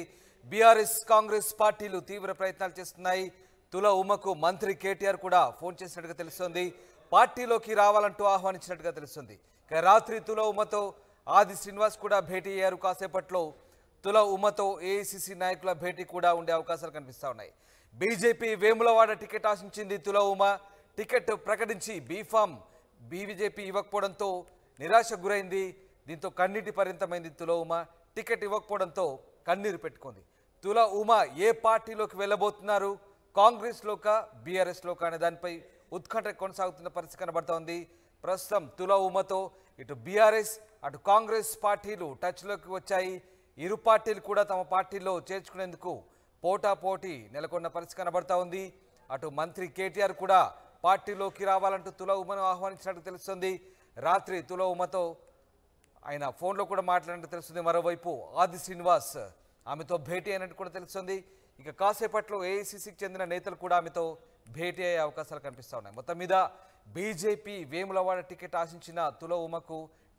బీఆర్ఎస్ కాంగ్రెస్ పార్టీలు తీవ్ర ప్రయత్నాలు చేస్తున్నాయి తుల ఉమకు మంత్రి కేటీఆర్ కూడా ఫోన్ చేసినట్టుగా తెలుస్తోంది పార్టీలోకి రావాలంటూ ఆహ్వానించినట్టుగా తెలుస్తుంది రాత్రి తుల ఉమతో ఆది శ్రీనివాస్ కూడా భేటీ అయ్యారు కాసేపట్లో తుల ఉమతో ఏఐసిసి నాయకుల భేటీ కూడా ఉండే అవకాశాలు కనిపిస్తూ ఉన్నాయి బీజేపీ వేములవాడ టికెట్ ఆశించింది తుల ఉమ టికెట్ ప్రకటించి బీఫామ్ బీబీజేపీ ఇవ్వకపోవడంతో నిరాశ గురైంది దీంతో కన్నీటి పరిమితమైంది తుల ఉమ టికెట్ ఇవ్వకపోవడంతో కన్నీరు పెట్టుకుంది తులా ఉమా ఏ పార్టీలోకి వెళ్ళబోతున్నారు కాంగ్రెస్లోకా లోక అనే దానిపై ఉత్కంఠ కొనసాగుతున్న పరిస్థితి కనబడుతోంది ప్రస్తుతం తులా ఉమతో ఇటు బీఆర్ఎస్ అటు కాంగ్రెస్ పార్టీలు టచ్లోకి వచ్చాయి ఇరు పార్టీలు కూడా తమ పార్టీలో చేర్చుకునేందుకు పోటాపోటీ నెలకొన్న పరిస్థితి కనబడతా ఉంది అటు మంత్రి కేటీఆర్ కూడా పార్టీలోకి రావాలంటూ తుల ఉమను ఆహ్వానించినట్టు తెలుస్తుంది రాత్రి తుల ఉమతో ఆయన ఫోన్లో కూడా మాట్లాడినట్టు తెలుస్తుంది మరోవైపు ఆది శ్రీనివాస్ ఆమెతో భేటీ అయినట్టు కూడా తెలుస్తుంది ఇక కాసేపట్లో ఏఐసిసికి చెందిన నేతలు కూడా ఆమెతో భేటీ అయ్యే అవకాశాలు కనిపిస్తూ ఉన్నాయి మొత్తం మీద బీజేపీ వేములవాడ టికెట్ ఆశించిన తుల ఉమకు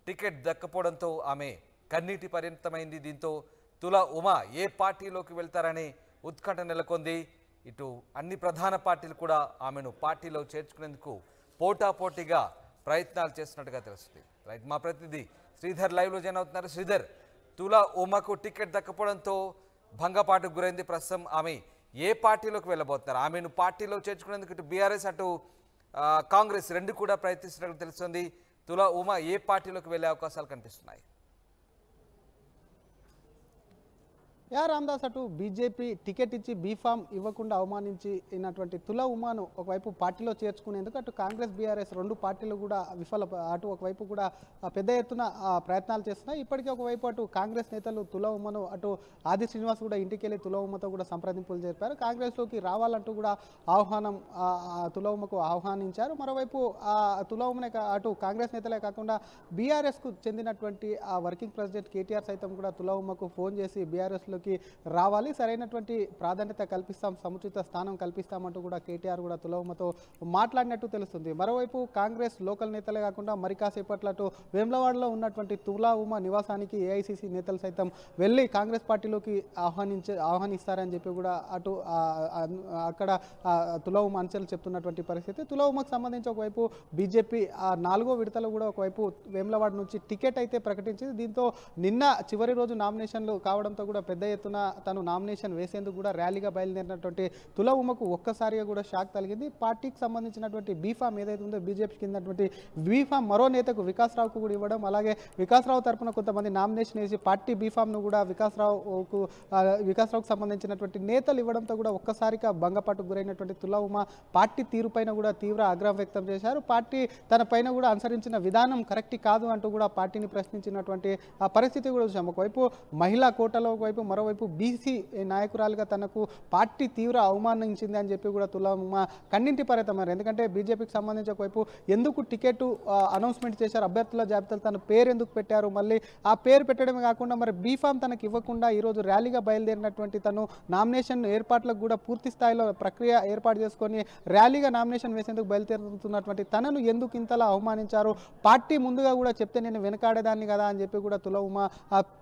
టికెట్ దక్కపోవడంతో ఆమె కన్నీటి పరిమితమైంది దీంతో తుల ఉమ ఏ పార్టీలోకి వెళ్తారనే ఉత్కంఠ నెలకొంది ఇటు అన్ని ప్రధాన పార్టీలు కూడా ఆమెను పార్టీలో చేర్చుకునేందుకు పోటాపోటీగా ప్రయత్నాలు చేస్తున్నట్టుగా తెలుస్తుంది రైట్ మా ప్రతినిధి శ్రీధర్ లైవ్లో జాయిన్ అవుతున్నారు శ్రీధర్ తులా ఉమకు టికెట్ దక్కపోవడంతో భంగపాటు గురైంది ప్రస్తుతం ఆమె ఏ పార్టీలోకి వెళ్ళబోతున్నారు ఆమెను పార్టీలో చేర్చుకునేందుకు ఇటు బీఆర్ఎస్ అటు కాంగ్రెస్ రెండు కూడా ప్రయత్నిస్తున్నట్లు తెలుస్తుంది తులా ఉమా ఏ పార్టీలోకి వెళ్ళే అవకాశాలు కనిపిస్తున్నాయి యా రామ్దాస్ అటు బీజేపీ టికెట్ ఇచ్చి బీఫామ్ ఇవ్వకుండా అవమానించినటువంటి తుల ఉమాను ఒకవైపు పార్టీలో చేర్చుకునేందుకు అటు కాంగ్రెస్ బీఆర్ఎస్ రెండు పార్టీలు కూడా విఫల అటు ఒకవైపు కూడా పెద్ద ఎత్తున ప్రయత్నాలు చేస్తున్నాయి ఇప్పటికే ఒకవైపు అటు కాంగ్రెస్ నేతలు తుల ఉమను అటు ఆది శ్రీనివాస్ కూడా ఇంటికి వెళ్ళి తుల ఉమతో కూడా సంప్రదింపులు జరిపారు కాంగ్రెస్లోకి రావాలంటూ కూడా ఆహ్వానం తుల ఉమ్మకు ఆహ్వానించారు మరోవైపు తుల ఉమ్మనే అటు కాంగ్రెస్ నేతలే కాకుండా బీఆర్ఎస్కు చెందినటువంటి ఆ వర్కింగ్ ప్రెసిడెంట్ కేటీఆర్ సైతం కూడా తుల ఉమ్మకు ఫోన్ చేసి బీఆర్ఎస్లో అధికారంలోకి రావాలి సరైనటువంటి ప్రాధాన్యత కల్పిస్తాం సముచిత స్థానం కల్పిస్తామంటూ కూడా కేటీఆర్ కూడా తులవమతో మాట్లాడినట్టు తెలుస్తుంది మరోవైపు కాంగ్రెస్ లోకల్ నేతలే కాకుండా మరి కాసేపట్లటు వేములవాడలో ఉన్నటువంటి తులా ఉమా నివాసానికి ఏఐసిసి నేతలు సైతం వెళ్ళి కాంగ్రెస్ పార్టీలోకి ఆహ్వానించే ఆహ్వానిస్తారని చెప్పి కూడా అటు అక్కడ తులా ఉమా అంచెలు చెప్తున్నటువంటి పరిస్థితి తులా ఉమాకు సంబంధించి ఒకవైపు బీజేపీ నాలుగో విడతలు కూడా ఒకవైపు వేములవాడ నుంచి టికెట్ అయితే ప్రకటించింది దీంతో నిన్న చివరి రోజు నామినేషన్లు కావడంతో కూడా పెద్ద ఎత్తున తను నామినేషన్ వేసేందుకు కూడా ర్యాలీగా బయలుదేరినటువంటి తుల ఉమకు ఒక్కసారిగా కూడా షాక్ తగిలింది పార్టీకి సంబంధించినటువంటి బీఫామ్ ఏదైతే ఉందో బీజేపీ కిందటువంటి బీఫామ్ మరో నేతకు వికాస్రావుకు కూడా ఇవ్వడం అలాగే వికాస్రావు తరపున కొంతమంది నామినేషన్ వేసి పార్టీ బీఫామ్ను కూడా వికాస్రావుకు వికాస్రావుకు సంబంధించినటువంటి నేతలు ఇవ్వడంతో కూడా ఒక్కసారిగా భంగపాటుకు గురైనటువంటి తుల ఉమ పార్టీ తీరుపైన కూడా తీవ్ర ఆగ్రహం వ్యక్తం చేశారు పార్టీ తన పైన కూడా అనుసరించిన విధానం కరెక్ట్ కాదు అంటూ కూడా పార్టీని ప్రశ్నించినటువంటి పరిస్థితి కూడా చూసాం ఒకవైపు మహిళా కోటలో ఒకవైపు మరోవైపు బీసీ నాయకురాలుగా తనకు పార్టీ తీవ్ర అవమానించింది అని చెప్పి కూడా తులమ్మ కన్నింటి పరితమారు ఎందుకంటే బీజేపీకి సంబంధించి ఒకవైపు ఎందుకు టికెట్ అనౌన్స్మెంట్ చేశారు అభ్యర్థుల జాబితాలు తన పేరు ఎందుకు పెట్టారు మళ్ళీ ఆ పేరు పెట్టడమే కాకుండా మరి బీఫామ్ తనకు ఇవ్వకుండా ఈరోజు ర్యాలీగా బయలుదేరినటువంటి తను నామినేషన్ ఏర్పాట్లకు కూడా పూర్తి స్థాయిలో ప్రక్రియ ఏర్పాటు చేసుకొని ర్యాలీగా నామినేషన్ వేసేందుకు బయలుదేరుతున్నటువంటి తనను ఎందుకు ఇంతలా అవమానించారు పార్టీ ముందుగా కూడా చెప్తే నేను వెనకాడేదాన్ని కదా అని చెప్పి కూడా తులవుమ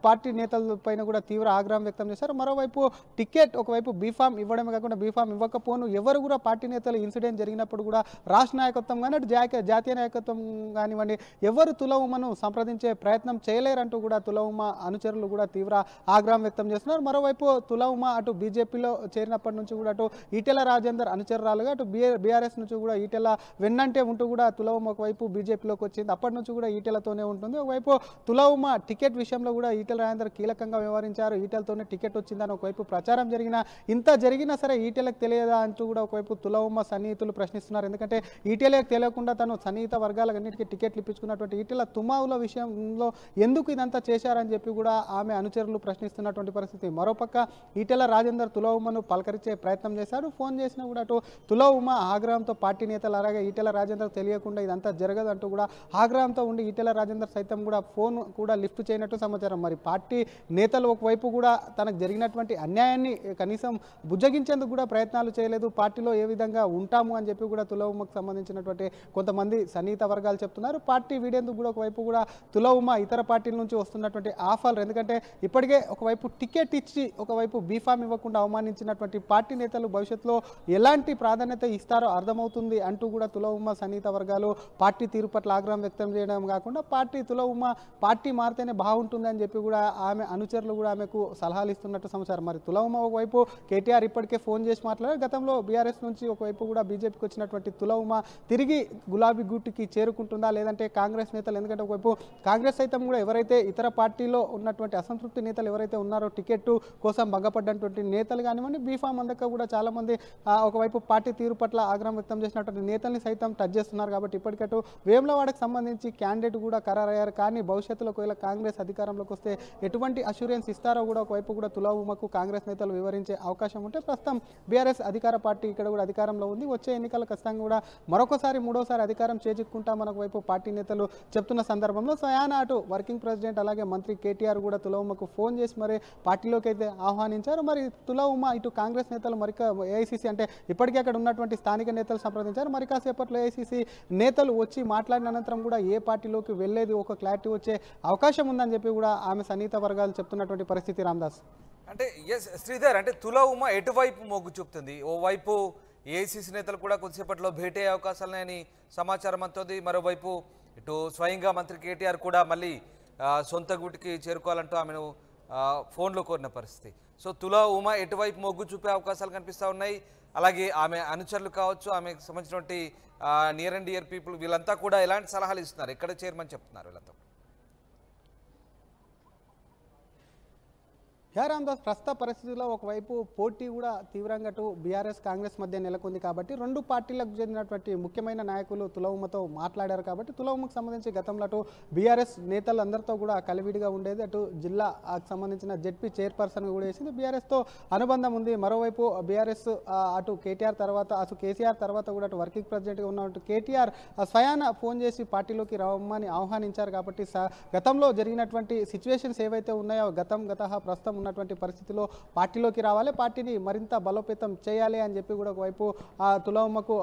పార్టీ నేతల పైన కూడా తీవ్ర ఆగ్రహం ఆగ్రహం వ్యక్తం చేశారు మరోవైపు టికెట్ ఒకవైపు బీఫామ్ ఇవ్వడమే కాకుండా బీఫామ్ ఇవ్వకపోను ఎవరు కూడా పార్టీ నేతలు ఇన్సిడెంట్ జరిగినప్పుడు కూడా రాష్ట్ర నాయకత్వం కానీ జాతీయ జాతీయ నాయకత్వం కానివ్వండి ఎవరు తులవుమను సంప్రదించే ప్రయత్నం చేయలేరంటూ కూడా తులవుమ అనుచరులు కూడా తీవ్ర ఆగ్రహం వ్యక్తం చేస్తున్నారు మరోవైపు తులవుమ అటు బీజేపీలో చేరినప్పటి నుంచి కూడా అటు ఈటెల రాజేందర్ అనుచరురాలుగా అటు బీఆర్ఎస్ నుంచి కూడా ఈటెల వెన్నంటే ఉంటూ కూడా తులవుమ ఒకవైపు బీజేపీలోకి వచ్చింది అప్పటి నుంచి కూడా ఈటెలతోనే ఉంటుంది ఒకవైపు తులవుమ టికెట్ విషయంలో కూడా ఈటెల రాజేందర్ కీలకంగా వ్యవహరించారు ఈటెలతో పేరుతోనే టికెట్ వచ్చిందని ఒకవైపు ప్రచారం జరిగినా ఇంత జరిగినా సరే ఈటెలకు తెలియదా అంటూ కూడా ఒకవైపు తులవమ్మ సన్నిహితులు ప్రశ్నిస్తున్నారు ఎందుకంటే ఈటెలకు తెలియకుండా తను సన్నిహిత అన్నిటికీ టికెట్లు ఇప్పించుకున్నటువంటి ఈటీల తుమావుల విషయంలో ఎందుకు ఇదంతా చేశారని చెప్పి కూడా ఆమె అనుచరులు ప్రశ్నిస్తున్నటువంటి పరిస్థితి మరోపక్క ఈటెల రాజేందర్ తులవమ్మను పలకరించే ప్రయత్నం చేశారు ఫోన్ చేసినా కూడా అటు తులవమ్మ ఆగ్రహంతో పార్టీ నేతలు అలాగే ఈటెల రాజేందర్ తెలియకుండా ఇదంతా జరగదు అంటూ కూడా ఆగ్రహంతో ఉండి ఈటెల రాజేందర్ సైతం కూడా ఫోన్ కూడా లిఫ్ట్ చేయనట్టు సమాచారం మరి పార్టీ నేతలు ఒకవైపు కూడా తనకు జరిగినటువంటి అన్యాయాన్ని కనీసం బుజ్జగించేందుకు కూడా ప్రయత్నాలు చేయలేదు పార్టీలో ఏ విధంగా ఉంటాము అని చెప్పి కూడా తులవుమకు సంబంధించినటువంటి కొంతమంది సన్నిహిత వర్గాలు చెప్తున్నారు పార్టీ వీడేందుకు కూడా ఒకవైపు కూడా తులవుమ ఇతర పార్టీల నుంచి వస్తున్నటువంటి ఆఫర్లు ఎందుకంటే ఇప్పటికే ఒకవైపు టికెట్ ఇచ్చి ఒకవైపు బీఫామ్ ఇవ్వకుండా అవమానించినటువంటి పార్టీ నేతలు భవిష్యత్తులో ఎలాంటి ప్రాధాన్యత ఇస్తారో అర్థమవుతుంది అంటూ కూడా తులవుమ సన్నిహిత వర్గాలు పార్టీ తీరు పట్ల ఆగ్రహం వ్యక్తం చేయడం కాకుండా పార్టీ తులవుమ పార్టీ మారితేనే బాగుంటుంది అని చెప్పి కూడా ఆమె అనుచరులు కూడా ఆమెకు సలహా సలహాలు ఇస్తున్నట్టు సమాచారం మరి తులవమ్మ ఒకవైపు కేటీఆర్ ఇప్పటికే ఫోన్ చేసి మాట్లాడారు గతంలో బీఆర్ఎస్ నుంచి ఒకవైపు కూడా బీజేపీకి వచ్చినటువంటి తులవమ్మ తిరిగి గులాబీ గుట్టుకి చేరుకుంటుందా లేదంటే కాంగ్రెస్ నేతలు ఎందుకంటే ఒకవైపు కాంగ్రెస్ సైతం కూడా ఎవరైతే ఇతర పార్టీలో ఉన్నటువంటి అసంతృప్తి నేతలు ఎవరైతే ఉన్నారో టికెట్ కోసం భంగపడ్డటువంటి నేతలు కానివ్వండి బీఫామ్ అందక కూడా చాలామంది ఒకవైపు పార్టీ తీరు పట్ల ఆగ్రహం వ్యక్తం చేసినటువంటి నేతల్ని సైతం టచ్ చేస్తున్నారు కాబట్టి ఇప్పటికట్టు వేములవాడకు సంబంధించి క్యాండిడేట్ కూడా ఖరారయ్యారు కానీ భవిష్యత్తులో ఒకవేళ కాంగ్రెస్ అధికారంలోకి వస్తే ఎటువంటి అష్యూరెన్స్ ఇస్తారో కూడా ఒకవైపు వైపు కూడా తులా ఉమకు కాంగ్రెస్ నేతలు వివరించే అవకాశం ఉంటే ప్రస్తుతం బీఆర్ఎస్ అధికార పార్టీ ఇక్కడ కూడా అధికారంలో ఉంది వచ్చే ఎన్నికలు ఖచ్చితంగా కూడా మరొకసారి మూడోసారి అధికారం చేజిక్కుంటా మనకు వైపు పార్టీ నేతలు చెప్తున్న సందర్భంలో సయానాటు అటు వర్కింగ్ ప్రెసిడెంట్ అలాగే మంత్రి కేటీఆర్ కూడా తులవుమకు ఫోన్ చేసి మరి పార్టీలోకి అయితే ఆహ్వానించారు మరి తులవుమ ఇటు కాంగ్రెస్ నేతలు మరి ఏఐసిసి అంటే ఇప్పటికే అక్కడ ఉన్నటువంటి స్థానిక నేతలు సంప్రదించారు మరి కాసేపట్లో ఏఐసిసి నేతలు వచ్చి మాట్లాడిన అనంతరం కూడా ఏ పార్టీలోకి వెళ్ళేది ఒక క్లారిటీ వచ్చే అవకాశం ఉందని చెప్పి కూడా ఆమె సన్నిహిత వర్గాలు చెప్తున్నటువంటి పరిస్థితి రామ్దాస్ శ్రీనివాస్ అంటే ఎస్ శ్రీధర్ అంటే తులా ఉమ ఎటువైపు మొగ్గు చూపుతుంది ఓవైపు ఏఐసీసీ నేతలు కూడా కొద్దిసేపట్లో భేటీ అయ్యే అవకాశాలని సమాచారం అంతుంది మరోవైపు ఇటు స్వయంగా మంత్రి కేటీఆర్ కూడా మళ్ళీ సొంత గుటికి చేరుకోవాలంటూ ఆమెను ఫోన్లో కోరిన పరిస్థితి సో తులా ఉమ ఎటువైపు మొగ్గు చూపే అవకాశాలు కనిపిస్తూ ఉన్నాయి అలాగే ఆమె అనుచరులు కావచ్చు ఆమెకు సంబంధించినటువంటి నియర్ అండ్ డియర్ పీపుల్ వీళ్ళంతా కూడా ఎలాంటి సలహాలు ఇస్తున్నారు ఎక్కడ చేరమని చెప్తున్నారు వీళ్ళంతా రామ్దాస్ ప్రస్తుత పరిస్థితుల్లో ఒకవైపు పోటీ కూడా తీవ్రంగా అటు బీఆర్ఎస్ కాంగ్రెస్ మధ్య నెలకొంది కాబట్టి రెండు పార్టీలకు చెందినటువంటి ముఖ్యమైన నాయకులు తులవుమతో మాట్లాడారు కాబట్టి తులవుమకు సంబంధించి గతంలో అటు బీఆర్ఎస్ నేతలందరితో కూడా కలివిడిగా ఉండేది అటు జిల్లాకు సంబంధించిన జెడ్పీ చైర్పర్సన్ కూడా వేసింది బీఆర్ఎస్తో అనుబంధం ఉంది మరోవైపు బీఆర్ఎస్ అటు కేటీఆర్ తర్వాత అటు కేసీఆర్ తర్వాత కూడా అటు వర్కింగ్ ప్రెసిడెంట్గా ఉన్నట్టు కేటీఆర్ స్వయాన ఫోన్ చేసి పార్టీలోకి రమ్మని ఆహ్వానించారు కాబట్టి గతంలో జరిగినటువంటి సిచ్యువేషన్స్ ఏవైతే ఉన్నాయో గతం గత ప్రస్తుతం ఉన్నటువంటి పరిస్థితిలో పార్టీలోకి రావాలి పార్టీని మరింత బలోపేతం చేయాలి అని చెప్పి కూడా ఒకవైపు తులవమ్మకు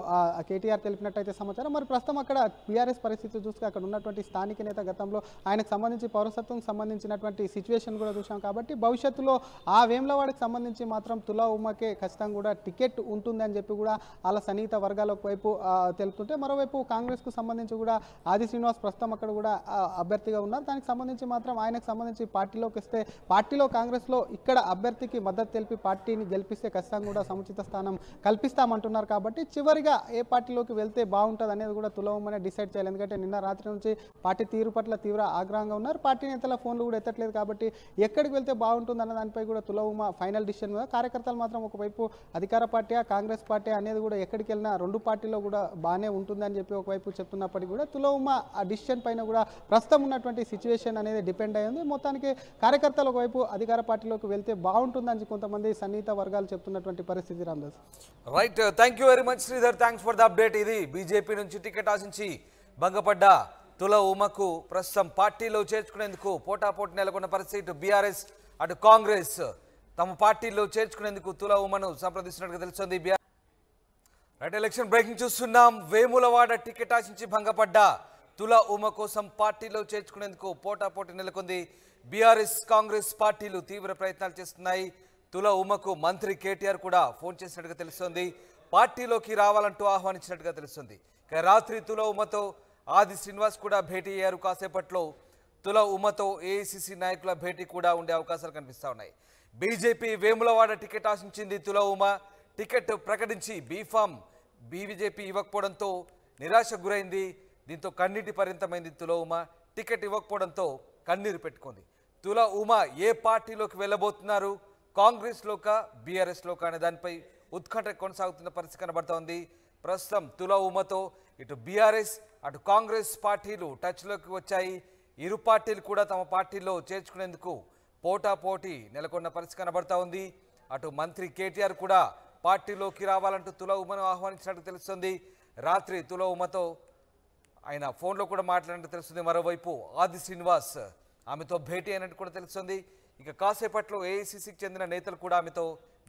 కేటీఆర్ తెలిపినట్టయితే సమాచారం మరి ప్రస్తుతం అక్కడ బీఆర్ఎస్ పరిస్థితి చూస్తే అక్కడ ఉన్నటువంటి స్థానిక నేత గతంలో ఆయనకు సంబంధించి పౌరసత్వం సంబంధించినటువంటి సిచ్యువేషన్ కూడా చూసాం కాబట్టి భవిష్యత్తులో ఆ వేములవాడికి సంబంధించి మాత్రం తులా ఉమ్మకే ఖచ్చితంగా కూడా టికెట్ ఉంటుంది అని చెప్పి కూడా అలా సన్నిహిత వర్గాల వైపు తెలుపుతుంటే మరోవైపు కాంగ్రెస్కు సంబంధించి కూడా ఆది శ్రీనివాస్ ప్రస్తుతం అక్కడ కూడా అభ్యర్థిగా ఉన్నారు దానికి సంబంధించి మాత్రం ఆయనకు సంబంధించి పార్టీలోకి వస్తే పార్టీలో కాంగ్రెస్ లో ఇక్కడ అభ్యర్థికి మద్దతు తెలిపి పార్టీని గెలిపిస్తే ఖచ్చితంగా కూడా సముచిత స్థానం కల్పిస్తామంటున్నారు కాబట్టి చివరిగా ఏ పార్టీలోకి వెళ్తే బాగుంటుంది అనేది కూడా తులవమనే డిసైడ్ చేయాలి ఎందుకంటే నిన్న రాత్రి నుంచి పార్టీ తీరు పట్ల తీవ్ర ఆగ్రహంగా ఉన్నారు పార్టీ నేతల ఫోన్లు కూడా ఎత్తట్లేదు కాబట్టి ఎక్కడికి వెళ్తే బాగుంటుంది అన్న దానిపై కూడా తులవుమ ఫైనల్ డిసిషన్ మీద కార్యకర్తలు మాత్రం ఒకవైపు అధికార పార్టీ కాంగ్రెస్ పార్టీ అనేది కూడా ఎక్కడికి వెళ్ళినా రెండు పార్టీలో కూడా బాగానే ఉంటుందని చెప్పి ఒకవైపు చెప్తున్నప్పటికీ కూడా తులవుమ ఆ డిసిషన్ పైన కూడా ప్రస్తుతం ఉన్నటువంటి సిచ్యువేషన్ అనేది డిపెండ్ అయ్యింది మొత్తానికి కార్యకర్తలు ఒకవైపు అధికార పార్టీ పార్టీలోకి వెళ్తే బాగుంటుందని కొంతమంది సన్నిహిత వర్గాలు చెప్తున్నటువంటి పరిస్థితి Ramdas right thank you very much Sridhar thanks for the update ఇది బీజేపీ నుంచి టికెట్ ఆశించి భంగపడ్డ తుల ఉమకు ప్రస్తుతం పార్టీలో చేర్చుకునేందుకు పోటాపోటీ నెలకొన్న పరిస్థితి బీఆర్ఎస్ అటు కాంగ్రెస్ తమ పార్టీలో చేర్చుకునేందుకు తుల ఉమను సంప్రదిస్తున్నట్టుగా తెలుస్తుంది రైట్ ఎలక్షన్ బ్రేకింగ్ చూస్తున్నాం వేములవాడ టికెట్ ఆశించి భంగపడ్డ తుల ఉమ కోసం పార్టీలో చేర్చుకునేందుకు పోటాపోటీ నెలకొంది బీఆర్ఎస్ కాంగ్రెస్ పార్టీలు తీవ్ర ప్రయత్నాలు చేస్తున్నాయి తుల ఉమకు మంత్రి కేటీఆర్ కూడా ఫోన్ చేసినట్టుగా తెలుస్తోంది పార్టీలోకి రావాలంటూ ఆహ్వానించినట్టుగా తెలుస్తుంది రాత్రి తుల ఉమతో ఆది శ్రీనివాస్ కూడా భేటీ అయ్యారు కాసేపట్లో తుల ఉమతో ఏఐసిసి నాయకుల భేటీ కూడా ఉండే అవకాశాలు కనిపిస్తూ ఉన్నాయి బీజేపీ వేములవాడ టికెట్ ఆశించింది తుల ఉమ టికెట్ ప్రకటించి బీఫామ్ బీబీజేపీ ఇవ్వకపోవడంతో నిరాశకు గురైంది దీంతో కన్నీటి పర్యంతమైంది తుల ఉమ టికెట్ ఇవ్వకపోవడంతో కన్నీరు పెట్టుకుంది తుల ఉమా ఏ పార్టీలోకి వెళ్ళబోతున్నారు కాంగ్రెస్లోక బీఆర్ఎస్లోక అనే దానిపై ఉత్కంఠ కొనసాగుతున్న పరిస్థితి కనబడుతోంది ప్రస్తుతం తుల ఉమతో ఇటు బీఆర్ఎస్ అటు కాంగ్రెస్ పార్టీలు టచ్లోకి వచ్చాయి ఇరు పార్టీలు కూడా తమ పార్టీలో చేర్చుకునేందుకు పోటాపోటీ నెలకొన్న పరిస్థితి కనబడతా ఉంది అటు మంత్రి కేటీఆర్ కూడా పార్టీలోకి రావాలంటూ తుల ఉమను ఆహ్వానించినట్టు తెలుస్తుంది రాత్రి తుల ఉమతో ఆయన ఫోన్లో కూడా మాట్లాడినట్టు తెలుస్తుంది మరోవైపు ఆది శ్రీనివాస్ ఆమెతో భేటీ అయినట్టు కూడా తెలుస్తుంది ఇక కాసేపట్లో ఏఐసిసికి చెందిన నేతలు కూడా ఆమెతో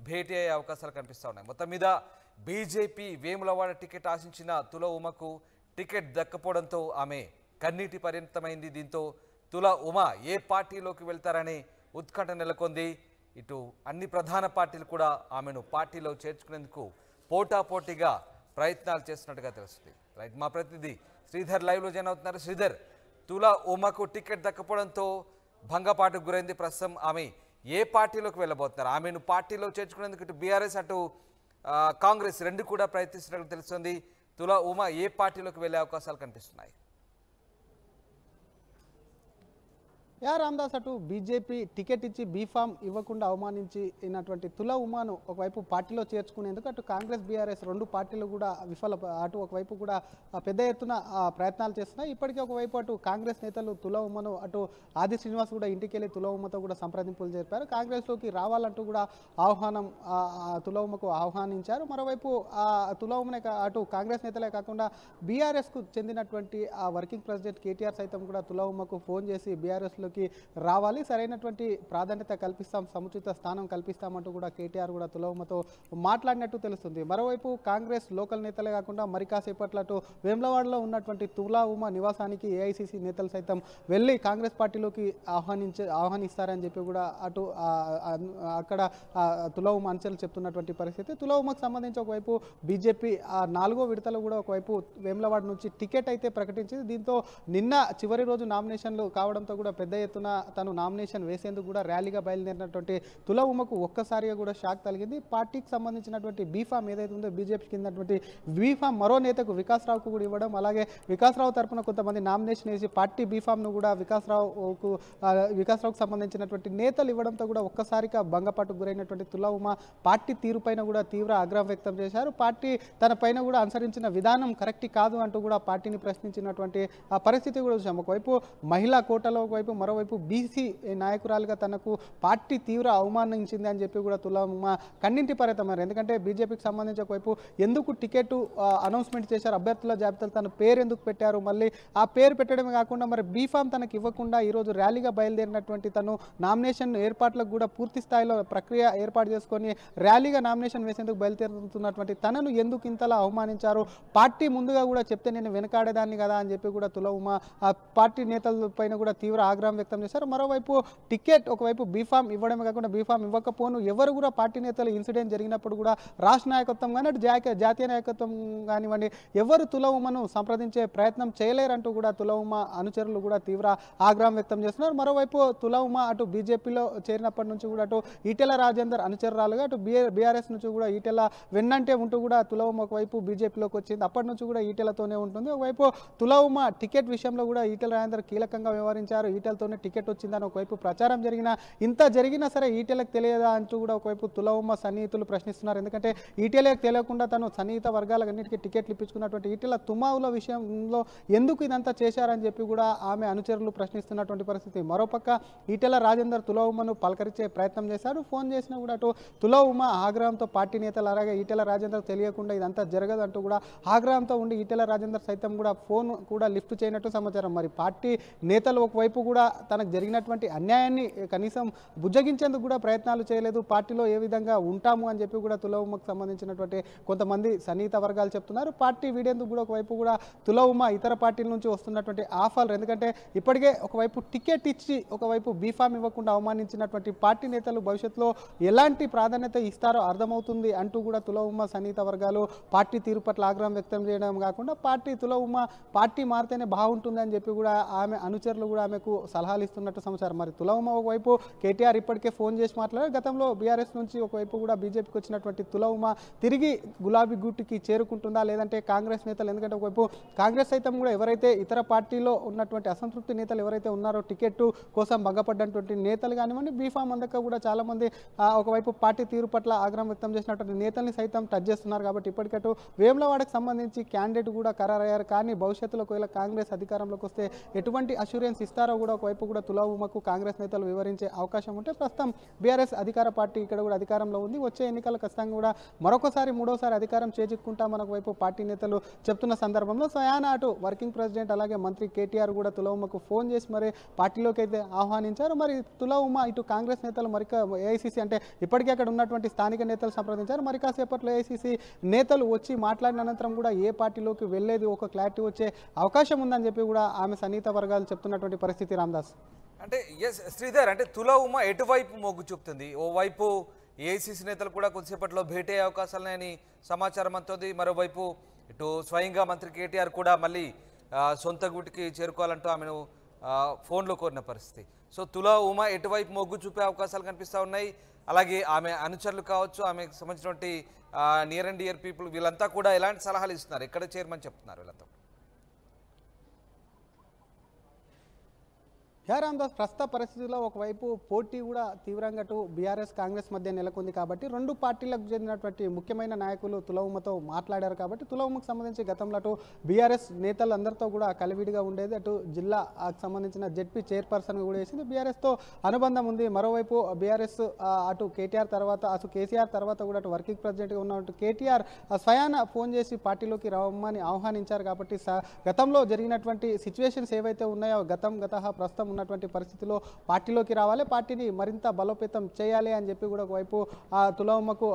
భేటీ అయ్యే అవకాశాలు కనిపిస్తూ ఉన్నాయి మొత్తం మీద బీజేపీ వేములవాడ టికెట్ ఆశించిన తుల ఉమకు టికెట్ దక్కపోవడంతో ఆమె కన్నీటి పరిమితమైంది దీంతో తుల ఉమ ఏ పార్టీలోకి వెళ్తారని ఉత్కంఠ నెలకొంది ఇటు అన్ని ప్రధాన పార్టీలు కూడా ఆమెను పార్టీలో చేర్చుకునేందుకు పోటాపోటీగా ప్రయత్నాలు చేస్తున్నట్టుగా తెలుస్తుంది రైట్ మా ప్రతినిధి శ్రీధర్ లైవ్లో జాయిన్ అవుతున్నారు శ్రీధర్ తులా ఉమకు టికెట్ దక్కపోవడంతో భంగపాటుకు గురైంది ప్రస్తుతం ఆమె ఏ పార్టీలోకి వెళ్ళబోతున్నారు ఆమెను పార్టీలో చేర్చుకునేందుకు ఇటు బీఆర్ఎస్ అటు కాంగ్రెస్ రెండు కూడా ప్రయత్నిస్తున్నట్లు తెలుస్తుంది తులా ఉమా ఏ పార్టీలోకి వెళ్ళే అవకాశాలు కనిపిస్తున్నాయి యా రామ్దాస్ అటు బీజేపీ టికెట్ ఇచ్చి బీఫామ్ ఇవ్వకుండా అవమానించినటువంటి తుల ఉమాను ఒకవైపు పార్టీలో చేర్చుకునేందుకు అటు కాంగ్రెస్ బీఆర్ఎస్ రెండు పార్టీలు కూడా విఫల అటు ఒకవైపు కూడా పెద్ద ఎత్తున ప్రయత్నాలు చేస్తున్నాయి ఇప్పటికే ఒకవైపు అటు కాంగ్రెస్ నేతలు తుల ఉమ్మను అటు ఆది శ్రీనివాస్ కూడా ఇంటికి వెళ్ళి తుల ఉమ్మతో కూడా సంప్రదింపులు జరిపారు కాంగ్రెస్లోకి రావాలంటూ కూడా ఆహ్వానం తుల ఉమ్మకు ఆహ్వానించారు మరోవైపు ఆ తుల ఉమ్మనే అటు కాంగ్రెస్ నేతలే కాకుండా బీఆర్ఎస్కు చెందినటువంటి ఆ వర్కింగ్ ప్రెసిడెంట్ కేటీఆర్ సైతం కూడా తుల ఉమ్మకు ఫోన్ చేసి బీఆర్ఎస్లో అధికారంలోకి రావాలి సరైనటువంటి ప్రాధాన్యత కల్పిస్తాం సముచిత స్థానం కల్పిస్తామంటూ కూడా కేటీఆర్ కూడా తులవమతో మాట్లాడినట్టు తెలుస్తుంది మరోవైపు కాంగ్రెస్ లోకల్ నేతలే కాకుండా మరి కాసేపట్లటు వేములవాడలో ఉన్నటువంటి తులా ఉమ నివాసానికి ఏఐసిసి నేతలు సైతం వెళ్ళి కాంగ్రెస్ పార్టీలోకి ఆహ్వానించే ఆహ్వానిస్తారని చెప్పి కూడా అటు అక్కడ తులా ఉమ అంచెలు చెప్తున్నటువంటి పరిస్థితి తులా ఉమకు సంబంధించి ఒకవైపు బీజేపీ ఆ నాలుగో విడతలు కూడా ఒకవైపు వేములవాడ నుంచి టికెట్ అయితే ప్రకటించింది దీంతో నిన్న చివరి రోజు నామినేషన్లు కావడంతో కూడా పెద్ద ఎత్తున తను నామినేషన్ వేసేందుకు కూడా ర్యాలీగా బయలుదేరినటువంటి తుల ఉమకు ఒక్కసారిగా కూడా షాక్ తగిలింది పార్టీకి సంబంధించినటువంటి బీఫామ్ ఏదైతే ఉందో బీజేపీ కిందటువంటి బీఫామ్ మరో నేతకు వికాసరావుకు కూడా ఇవ్వడం అలాగే వికాసరావు తరఫున కొంతమంది నామినేషన్ వేసి పార్టీ బీఫామ్ను కూడా వికాసరావుకు వికాసరావుకు సంబంధించినటువంటి నేతలు ఇవ్వడంతో కూడా ఒక్కసారిగా భంగపాటుకు గురైనటువంటి తుల ఉమ పార్టీ తీరుపైన కూడా తీవ్ర ఆగ్రహం వ్యక్తం చేశారు పార్టీ తన పైన కూడా అనుసరించిన విధానం కరెక్ట్ కాదు అంటూ కూడా పార్టీని ప్రశ్నించినటువంటి పరిస్థితి కూడా చూసాం ఒకవైపు మహిళా కోటలో ఒకవైపు మరో మరోవైపు బీసీ నాయకురాలుగా తనకు పార్టీ తీవ్ర అవమానించింది అని చెప్పి కూడా తులమ్మ కన్నింటి పరితమారు ఎందుకంటే బీజేపీకి సంబంధించి ఒకవైపు ఎందుకు టికెట్ అనౌన్స్మెంట్ చేశారు అభ్యర్థుల జాబితాలు తన పేరు ఎందుకు పెట్టారు మళ్ళీ ఆ పేరు పెట్టడమే కాకుండా మరి బీఫామ్ తనకు ఇవ్వకుండా ఈరోజు ర్యాలీగా బయలుదేరినటువంటి తను నామినేషన్ ఏర్పాట్లకు కూడా పూర్తి స్థాయిలో ప్రక్రియ ఏర్పాటు చేసుకొని ర్యాలీగా నామినేషన్ వేసేందుకు బయలుదేరుతున్నటువంటి తనను ఎందుకు ఇంతలా అవమానించారు పార్టీ ముందుగా కూడా చెప్తే నేను వెనకాడేదాన్ని కదా అని చెప్పి కూడా తుల ఉమా పార్టీ నేతల పైన కూడా తీవ్ర ఆగ్రహం వ్యక్తం చేశారు మరోవైపు టికెట్ ఒకవైపు బీఫామ్ ఇవ్వడమే కాకుండా బీఫామ్ ఇవ్వకపోను ఎవరు కూడా పార్టీ నేతలు ఇన్సిడెంట్ జరిగినప్పుడు కూడా రాష్ట్ర నాయకత్వం కానీ అటు జాతీయ నాయకత్వం కానివ్వండి ఎవరు తులవుమను సంప్రదించే ప్రయత్నం చేయలేరంటూ కూడా తులవుమ అనుచరులు కూడా తీవ్ర ఆగ్రహం వ్యక్తం చేస్తున్నారు మరోవైపు తులవుమ అటు బీజేపీలో చేరినప్పటి నుంచి కూడా అటు ఈటెల రాజేందర్ అనుచరురాలుగా అటు బీఆర్ఎస్ నుంచి కూడా ఈటెల వెన్నంటే ఉంటూ కూడా తులవుమ ఒకవైపు బీజేపీలోకి వచ్చింది అప్పటి నుంచి కూడా ఈటెలతోనే ఉంటుంది ఒకవైపు తులవుమ టికెట్ విషయంలో కూడా ఈటెల రాజేందర్ కీలకంగా వ్యవహరించారు ఈటెలతో స్థాయిలోనే టికెట్ వచ్చిందని ఒకవైపు ప్రచారం జరిగినా ఇంత జరిగినా సరే ఈటీఎలకు తెలియదా అంటూ కూడా ఒకవైపు తులవమ్మ సన్నిహితులు ప్రశ్నిస్తున్నారు ఎందుకంటే ఈటీఎలకు తెలియకుండా తను సన్నిహిత అన్నింటికీ టికెట్లు ఇప్పించుకున్నటువంటి ఈటీల తుమావుల విషయంలో ఎందుకు ఇదంతా చేశారని చెప్పి కూడా ఆమె అనుచరులు ప్రశ్నిస్తున్నటువంటి పరిస్థితి మరోపక్క ఈటెల రాజేందర్ తుల పలకరించే ప్రయత్నం చేశారు ఫోన్ చేసినా కూడా అటు తుల ఆగ్రహంతో పార్టీ నేతలు అలాగే ఈటెల రాజేందర్ తెలియకుండా ఇదంతా జరగదు అంటూ కూడా ఆగ్రహంతో ఉండి ఈటెల రాజేందర్ సైతం కూడా ఫోన్ కూడా లిఫ్ట్ చేయనట్టు సమాచారం మరి పార్టీ నేతలు ఒకవైపు కూడా తనకు జరిగినటువంటి అన్యాయాన్ని కనీసం బుజ్జగించేందుకు కూడా ప్రయత్నాలు చేయలేదు పార్టీలో ఏ విధంగా ఉంటాము అని చెప్పి కూడా తులవుమకు సంబంధించినటువంటి కొంతమంది సన్నిహిత వర్గాలు చెప్తున్నారు పార్టీ వీడేందుకు కూడా ఒకవైపు కూడా తులవుమ ఇతర పార్టీల నుంచి వస్తున్నటువంటి ఆఫర్లు ఎందుకంటే ఇప్పటికే ఒకవైపు టికెట్ ఇచ్చి ఒకవైపు బీఫామ్ ఇవ్వకుండా అవమానించినటువంటి పార్టీ నేతలు భవిష్యత్తులో ఎలాంటి ప్రాధాన్యత ఇస్తారో అర్థమవుతుంది అంటూ కూడా తులవుమ సన్నిహిత వర్గాలు పార్టీ తీరు పట్ల ఆగ్రహం వ్యక్తం చేయడం కాకుండా పార్టీ తులవుమ పార్టీ మారితేనే బాగుంటుంది అని చెప్పి కూడా ఆమె అనుచరులు కూడా ఆమెకు సలహాలు ఇస్తున్నట్టు సమాచారం మరి తులవమ్మ ఒకవైపు కేటీఆర్ ఇప్పటికే ఫోన్ చేసి మాట్లాడారు గతంలో బీఆర్ఎస్ నుంచి ఒకవైపు కూడా బీజేపీకి వచ్చినటువంటి తులవమ్మ తిరిగి గులాబీ గుట్టుకి చేరుకుంటుందా లేదంటే కాంగ్రెస్ నేతలు ఎందుకంటే ఒకవైపు కాంగ్రెస్ సైతం కూడా ఎవరైతే ఇతర పార్టీలో ఉన్నటువంటి అసంతృప్తి నేతలు ఎవరైతే ఉన్నారో టికెట్ కోసం భంగపడ్డటువంటి నేతలు కానివ్వండి బీఫామ్ అందక కూడా చాలామంది ఒకవైపు పార్టీ తీరు పట్ల ఆగ్రహం వ్యక్తం చేసినటువంటి నేతల్ని సైతం టచ్ చేస్తున్నారు కాబట్టి ఇప్పటికట్టు వేములవాడకు సంబంధించి క్యాండిడేట్ కూడా ఖరారయ్యారు కానీ భవిష్యత్తులో ఒకవేళ కాంగ్రెస్ అధికారంలోకి వస్తే ఎటువంటి అష్యూరెన్స్ ఇస్తారో కూడా ఒకవైపు వైపు కూడా తులాభూమకు కాంగ్రెస్ నేతలు వివరించే అవకాశం ఉంటే ప్రస్తుతం బీఆర్ఎస్ అధికార పార్టీ ఇక్కడ కూడా అధికారంలో ఉంది వచ్చే ఎన్నికలు ఖచ్చితంగా కూడా మరొకసారి మూడోసారి అధికారం మనకు వైపు పార్టీ నేతలు చెప్తున్న సందర్భంలో సయానా అటు వర్కింగ్ ప్రెసిడెంట్ అలాగే మంత్రి కేటీఆర్ కూడా తులవుమకు ఫోన్ చేసి మరి పార్టీలోకి అయితే ఆహ్వానించారు మరి తులవుమ ఇటు కాంగ్రెస్ నేతలు మరి ఏఐసీసీ అంటే ఇప్పటికే అక్కడ ఉన్నటువంటి స్థానిక నేతలు సంప్రదించారు మరి కాసేపట్లో ఏఐసీసీ నేతలు వచ్చి మాట్లాడిన అనంతరం కూడా ఏ పార్టీలోకి వెళ్ళేది ఒక క్లారిటీ వచ్చే అవకాశం ఉందని చెప్పి కూడా ఆమె సన్నిహిత వర్గాలు చెప్తున్నటువంటి పరిస్థితి రామ్దాస్ రాజ్ అంటే ఎస్ శ్రీధర్ అంటే తుల ఉమ ఎటువైపు మొగ్గు చూపుతుంది ఓవైపు ఏఐసిసి నేతలు కూడా కొద్దిసేపట్లో భేటీ అయ్యే లేని సమాచారం అంతుంది మరోవైపు ఇటు స్వయంగా మంత్రి కేటీఆర్ కూడా మళ్ళీ సొంత గుటికి చేరుకోవాలంటూ ఆమెను ఫోన్లో కోరిన పరిస్థితి సో తుల ఉమ ఎటువైపు మొగ్గు చూపే అవకాశాలు కనిపిస్తూ ఉన్నాయి అలాగే ఆమె అనుచరులు కావచ్చు ఆమెకు సంబంధించినటువంటి నియర్ అండ్ ఇయర్ పీపుల్ వీళ్ళంతా కూడా ఎలాంటి సలహాలు ఇస్తున్నారు ఎక్కడ చేరమని చెప్తున్నారు వీళ్ళంతా జయరాందాస్ ప్రస్తుత పరిస్థితుల్లో ఒకవైపు పోటీ కూడా తీవ్రంగా అటు బీఆర్ఎస్ కాంగ్రెస్ మధ్య నెలకొంది కాబట్టి రెండు పార్టీలకు చెందినటువంటి ముఖ్యమైన నాయకులు తులవుమతో మాట్లాడారు కాబట్టి తులవుమకు సంబంధించి గతంలో అటు బీఆర్ఎస్ నేతలందరితో కూడా కలివిడిగా ఉండేది అటు జిల్లాకు సంబంధించిన జెడ్పీ చైర్పర్సన్ కూడా వేసింది బీఆర్ఎస్తో అనుబంధం ఉంది మరోవైపు బీఆర్ఎస్ అటు కేటీఆర్ తర్వాత అటు కేసీఆర్ తర్వాత కూడా అటు వర్కింగ్ ప్రెసిడెంట్గా ఉన్నట్టు కేటీఆర్ స్వయాన ఫోన్ చేసి పార్టీలోకి రమ్మని ఆహ్వానించారు కాబట్టి గతంలో జరిగినటువంటి సిచ్యువేషన్స్ ఏవైతే ఉన్నాయో గతం గత ప్రస్తుతం ఉన్నటువంటి పరిస్థితిలో పార్టీలోకి రావాలి పార్టీని మరింత బలోపేతం చేయాలి అని చెప్పి కూడా ఒకవైపు తులవమ్మకు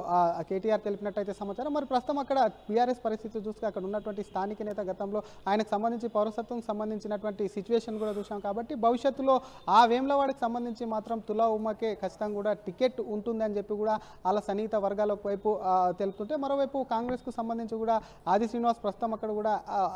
కేటీఆర్ తెలిపినట్టయితే సమాచారం మరి ప్రస్తుతం అక్కడ బీఆర్ఎస్ పరిస్థితి చూస్తే అక్కడ ఉన్నటువంటి స్థానిక నేత గతంలో ఆయనకు సంబంధించి పౌరసత్వం సంబంధించినటువంటి సిచ్యువేషన్ కూడా చూసాం కాబట్టి భవిష్యత్తులో ఆ వేమలవాడికి సంబంధించి మాత్రం తులా ఉమ్మకే ఖచ్చితంగా కూడా టికెట్ ఉంటుందని చెప్పి కూడా అలా సన్నిహిత వర్గాల వైపు తెలుపుతుంటే మరోవైపు కాంగ్రెస్కు సంబంధించి కూడా ఆది శ్రీనివాస్ ప్రస్తుతం అక్కడ కూడా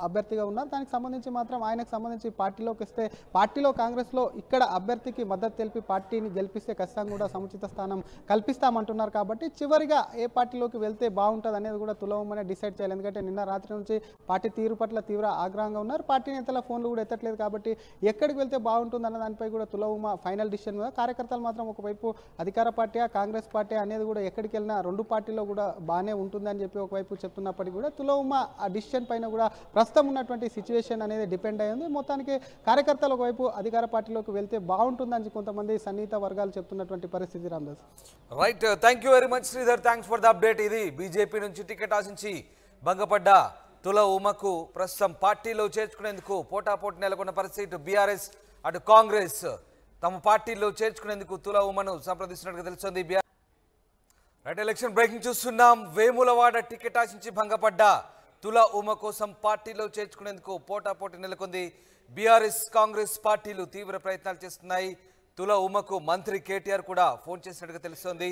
అభ్యర్థిగా ఉన్నారు దానికి సంబంధించి మాత్రం ఆయనకు సంబంధించి పార్టీలోకి వస్తే పార్టీలో కాంగ్రెస్ కాంగ్రెస్లో ఇక్కడ అభ్యర్థికి మద్దతు తెలిపి పార్టీని గెలిపిస్తే ఖచ్చితంగా కూడా సముచిత స్థానం కల్పిస్తామంటున్నారు కాబట్టి చివరిగా ఏ పార్టీలోకి వెళ్తే బాగుంటుంది అనేది కూడా తులవమనే డిసైడ్ చేయాలి ఎందుకంటే నిన్న రాత్రి నుంచి పార్టీ తీరు పట్ల తీవ్ర ఆగ్రహంగా ఉన్నారు పార్టీ నేతల ఫోన్లు కూడా ఎత్తట్లేదు కాబట్టి ఎక్కడికి వెళ్తే బాగుంటుంది అన్న దానిపై కూడా తులవమ ఫైనల్ డిసిషన్ మీద కార్యకర్తలు మాత్రం ఒకవైపు అధికార పార్టీ కాంగ్రెస్ పార్టీ అనేది కూడా ఎక్కడికి వెళ్ళినా రెండు పార్టీలో కూడా బాగానే ఉంటుందని చెప్పి ఒకవైపు చెప్తున్నప్పటికీ కూడా తులవుమ ఆ డిసిషన్ పైన కూడా ప్రస్తుతం ఉన్నటువంటి సిచ్యువేషన్ అనేది డిపెండ్ అయ్యింది మొత్తానికి కార్యకర్తలు ఒకవైపు అధికార పార్టీ పార్టీలోకి వెళ్తే బాగుంటుందని కొంతమంది సన్నిహిత వర్గాలు చెప్తున్నటువంటి పరిస్థితి Ramdas right thank you very much Sridhar thanks for the update ఇది బీజేపీ నుంచి టికెట్ ఆశించి భంగపడ్డ తుల ఉమకు ప్రస్తుతం పార్టీలో చేర్చుకునేందుకు పోటాపోటీ నెలకొన్న పరిస్థితి బీఆర్ఎస్ అటు కాంగ్రెస్ తమ పార్టీలో చేర్చుకునేందుకు తుల ఉమను సంప్రదిస్తున్నట్టుగా తెలుస్తుంది బీఆర్ రైట్ ఎలక్షన్ బ్రేకింగ్ చూస్తున్నాం వేములవాడ టికెట్ ఆశించి భంగపడ్డ తుల ఉమ కోసం పార్టీలో చేర్చుకునేందుకు పోటాపోటీ నెలకొంది బీఆర్ఎస్ కాంగ్రెస్ పార్టీలు తీవ్ర ప్రయత్నాలు చేస్తున్నాయి తుల ఉమకు మంత్రి కేటీఆర్ కూడా ఫోన్ చేసినట్టుగా తెలుస్తుంది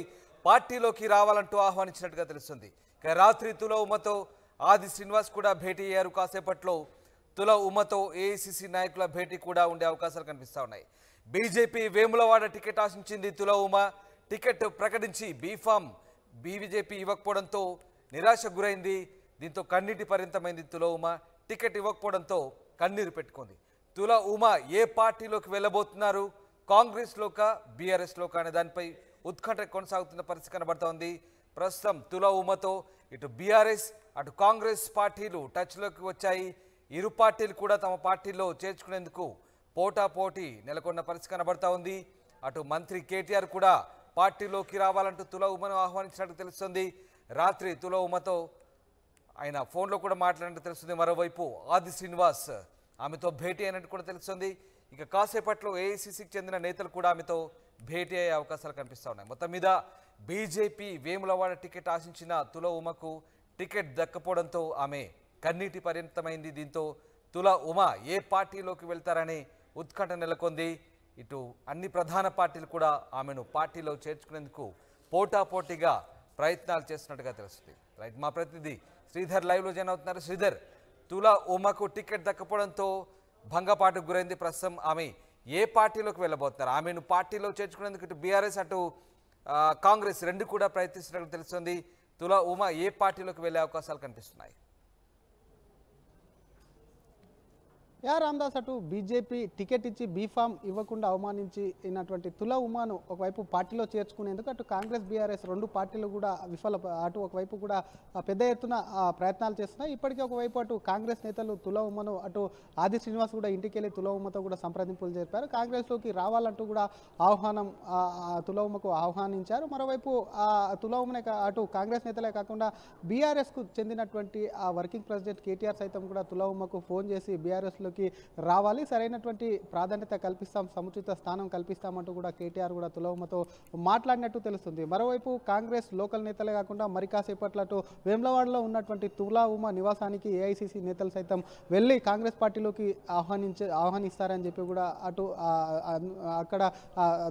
పార్టీలోకి రావాలంటూ ఆహ్వానించినట్టుగా తెలుస్తుంది రాత్రి తుల ఉమతో ఆది శ్రీనివాస్ కూడా భేటీ అయ్యారు కాసేపట్లో తుల ఉమతో ఏఐసిసి నాయకుల భేటీ కూడా ఉండే అవకాశాలు కనిపిస్తూ ఉన్నాయి బీజేపీ వేములవాడ టికెట్ ఆశించింది తుల ఉమ టికెట్ ప్రకటించి బీఫామ్ బీజేపీ ఇవ్వకపోవడంతో నిరాశ గురైంది దీంతో కన్నీటి పరిమితమైంది తుల ఉమ టికెట్ ఇవ్వకపోవడంతో కన్నీరు పెట్టుకుంది తులా ఉమా ఏ పార్టీలోకి వెళ్ళబోతున్నారు కాంగ్రెస్లోకా లోక అనే దానిపై ఉత్కంఠ కొనసాగుతున్న పరిస్థితి కనబడుతోంది ప్రస్తుతం తులా ఉమతో ఇటు బీఆర్ఎస్ అటు కాంగ్రెస్ పార్టీలు టచ్లోకి వచ్చాయి ఇరు పార్టీలు కూడా తమ పార్టీలో చేర్చుకునేందుకు పోటాపోటీ నెలకొన్న పరిస్థితి కనబడతా ఉంది అటు మంత్రి కేటీఆర్ కూడా పార్టీలోకి రావాలంటూ తుల ఉమను ఆహ్వానించినట్టు తెలుస్తుంది రాత్రి తుల ఉమతో ఆయన ఫోన్లో కూడా మాట్లాడినట్టు తెలుస్తుంది మరోవైపు ఆది శ్రీనివాస్ ఆమెతో భేటీ అయినట్టు కూడా తెలుస్తుంది ఇక కాసేపట్లో ఏఐసిసికి చెందిన నేతలు కూడా ఆమెతో భేటీ అయ్యే అవకాశాలు కనిపిస్తూ ఉన్నాయి మొత్తం మీద బీజేపీ వేములవాడ టికెట్ ఆశించిన తుల ఉమకు టికెట్ దక్కపోవడంతో ఆమె కన్నీటి పరిమితమైంది దీంతో తుల ఉమ ఏ పార్టీలోకి వెళ్తారని ఉత్కంఠ నెలకొంది ఇటు అన్ని ప్రధాన పార్టీలు కూడా ఆమెను పార్టీలో చేర్చుకునేందుకు పోటాపోటీగా ప్రయత్నాలు చేస్తున్నట్టుగా తెలుస్తుంది రైట్ మా ప్రతినిధి శ్రీధర్ లైవ్లో జాయిన్ అవుతున్నారు శ్రీధర్ తులా ఉమాకు టికెట్ దక్కపోవడంతో భంగపాటుకు గురైంది ప్రస్తుతం ఆమె ఏ పార్టీలోకి వెళ్ళబోతున్నారు ఆమెను పార్టీలో చేర్చుకునేందుకు ఇటు బీఆర్ఎస్ అటు కాంగ్రెస్ రెండు కూడా ప్రయత్నిస్తున్నట్లు తెలుస్తుంది తులా ఉమా ఏ పార్టీలోకి వెళ్ళే అవకాశాలు కనిపిస్తున్నాయి యా రామ్దాస్ అటు బీజేపీ టికెట్ ఇచ్చి బీఫామ్ ఇవ్వకుండా అవమానించినటువంటి తుల ఉమాను ఒకవైపు పార్టీలో చేర్చుకునేందుకు అటు కాంగ్రెస్ బీఆర్ఎస్ రెండు పార్టీలు కూడా విఫల అటు ఒకవైపు కూడా పెద్ద ఎత్తున ప్రయత్నాలు చేస్తున్నాయి ఇప్పటికీ ఒకవైపు అటు కాంగ్రెస్ నేతలు తుల ఉమను అటు ఆది శ్రీనివాస్ కూడా ఇంటికి వెళ్ళి తుల ఉమతో కూడా సంప్రదింపులు జరిపారు కాంగ్రెస్లోకి రావాలంటూ కూడా ఆహ్వానం తుల ఉమ్మకు ఆహ్వానించారు మరోవైపు తుల ఉమనే అటు కాంగ్రెస్ నేతలే కాకుండా బీఆర్ఎస్కు చెందినటువంటి ఆ వర్కింగ్ ప్రెసిడెంట్ కేటీఆర్ సైతం కూడా తుల ఉమ్మకు ఫోన్ చేసి బీఆర్ఎస్లో రాజకీయాల్లోకి రావాలి సరైనటువంటి ప్రాధాన్యత కల్పిస్తాం సముచిత స్థానం కల్పిస్తామంటూ కూడా కేటీఆర్ కూడా తులవమతో మాట్లాడినట్టు తెలుస్తుంది మరోవైపు కాంగ్రెస్ లోకల్ నేతలే కాకుండా మరి కాసేపట్లో వేములవాడలో ఉన్నటువంటి తులా ఉమా నివాసానికి ఏఐసిసి నేతలు సైతం వెళ్ళి కాంగ్రెస్ పార్టీలోకి ఆహ్వానించే ఆహ్వానిస్తారని చెప్పి కూడా అటు అక్కడ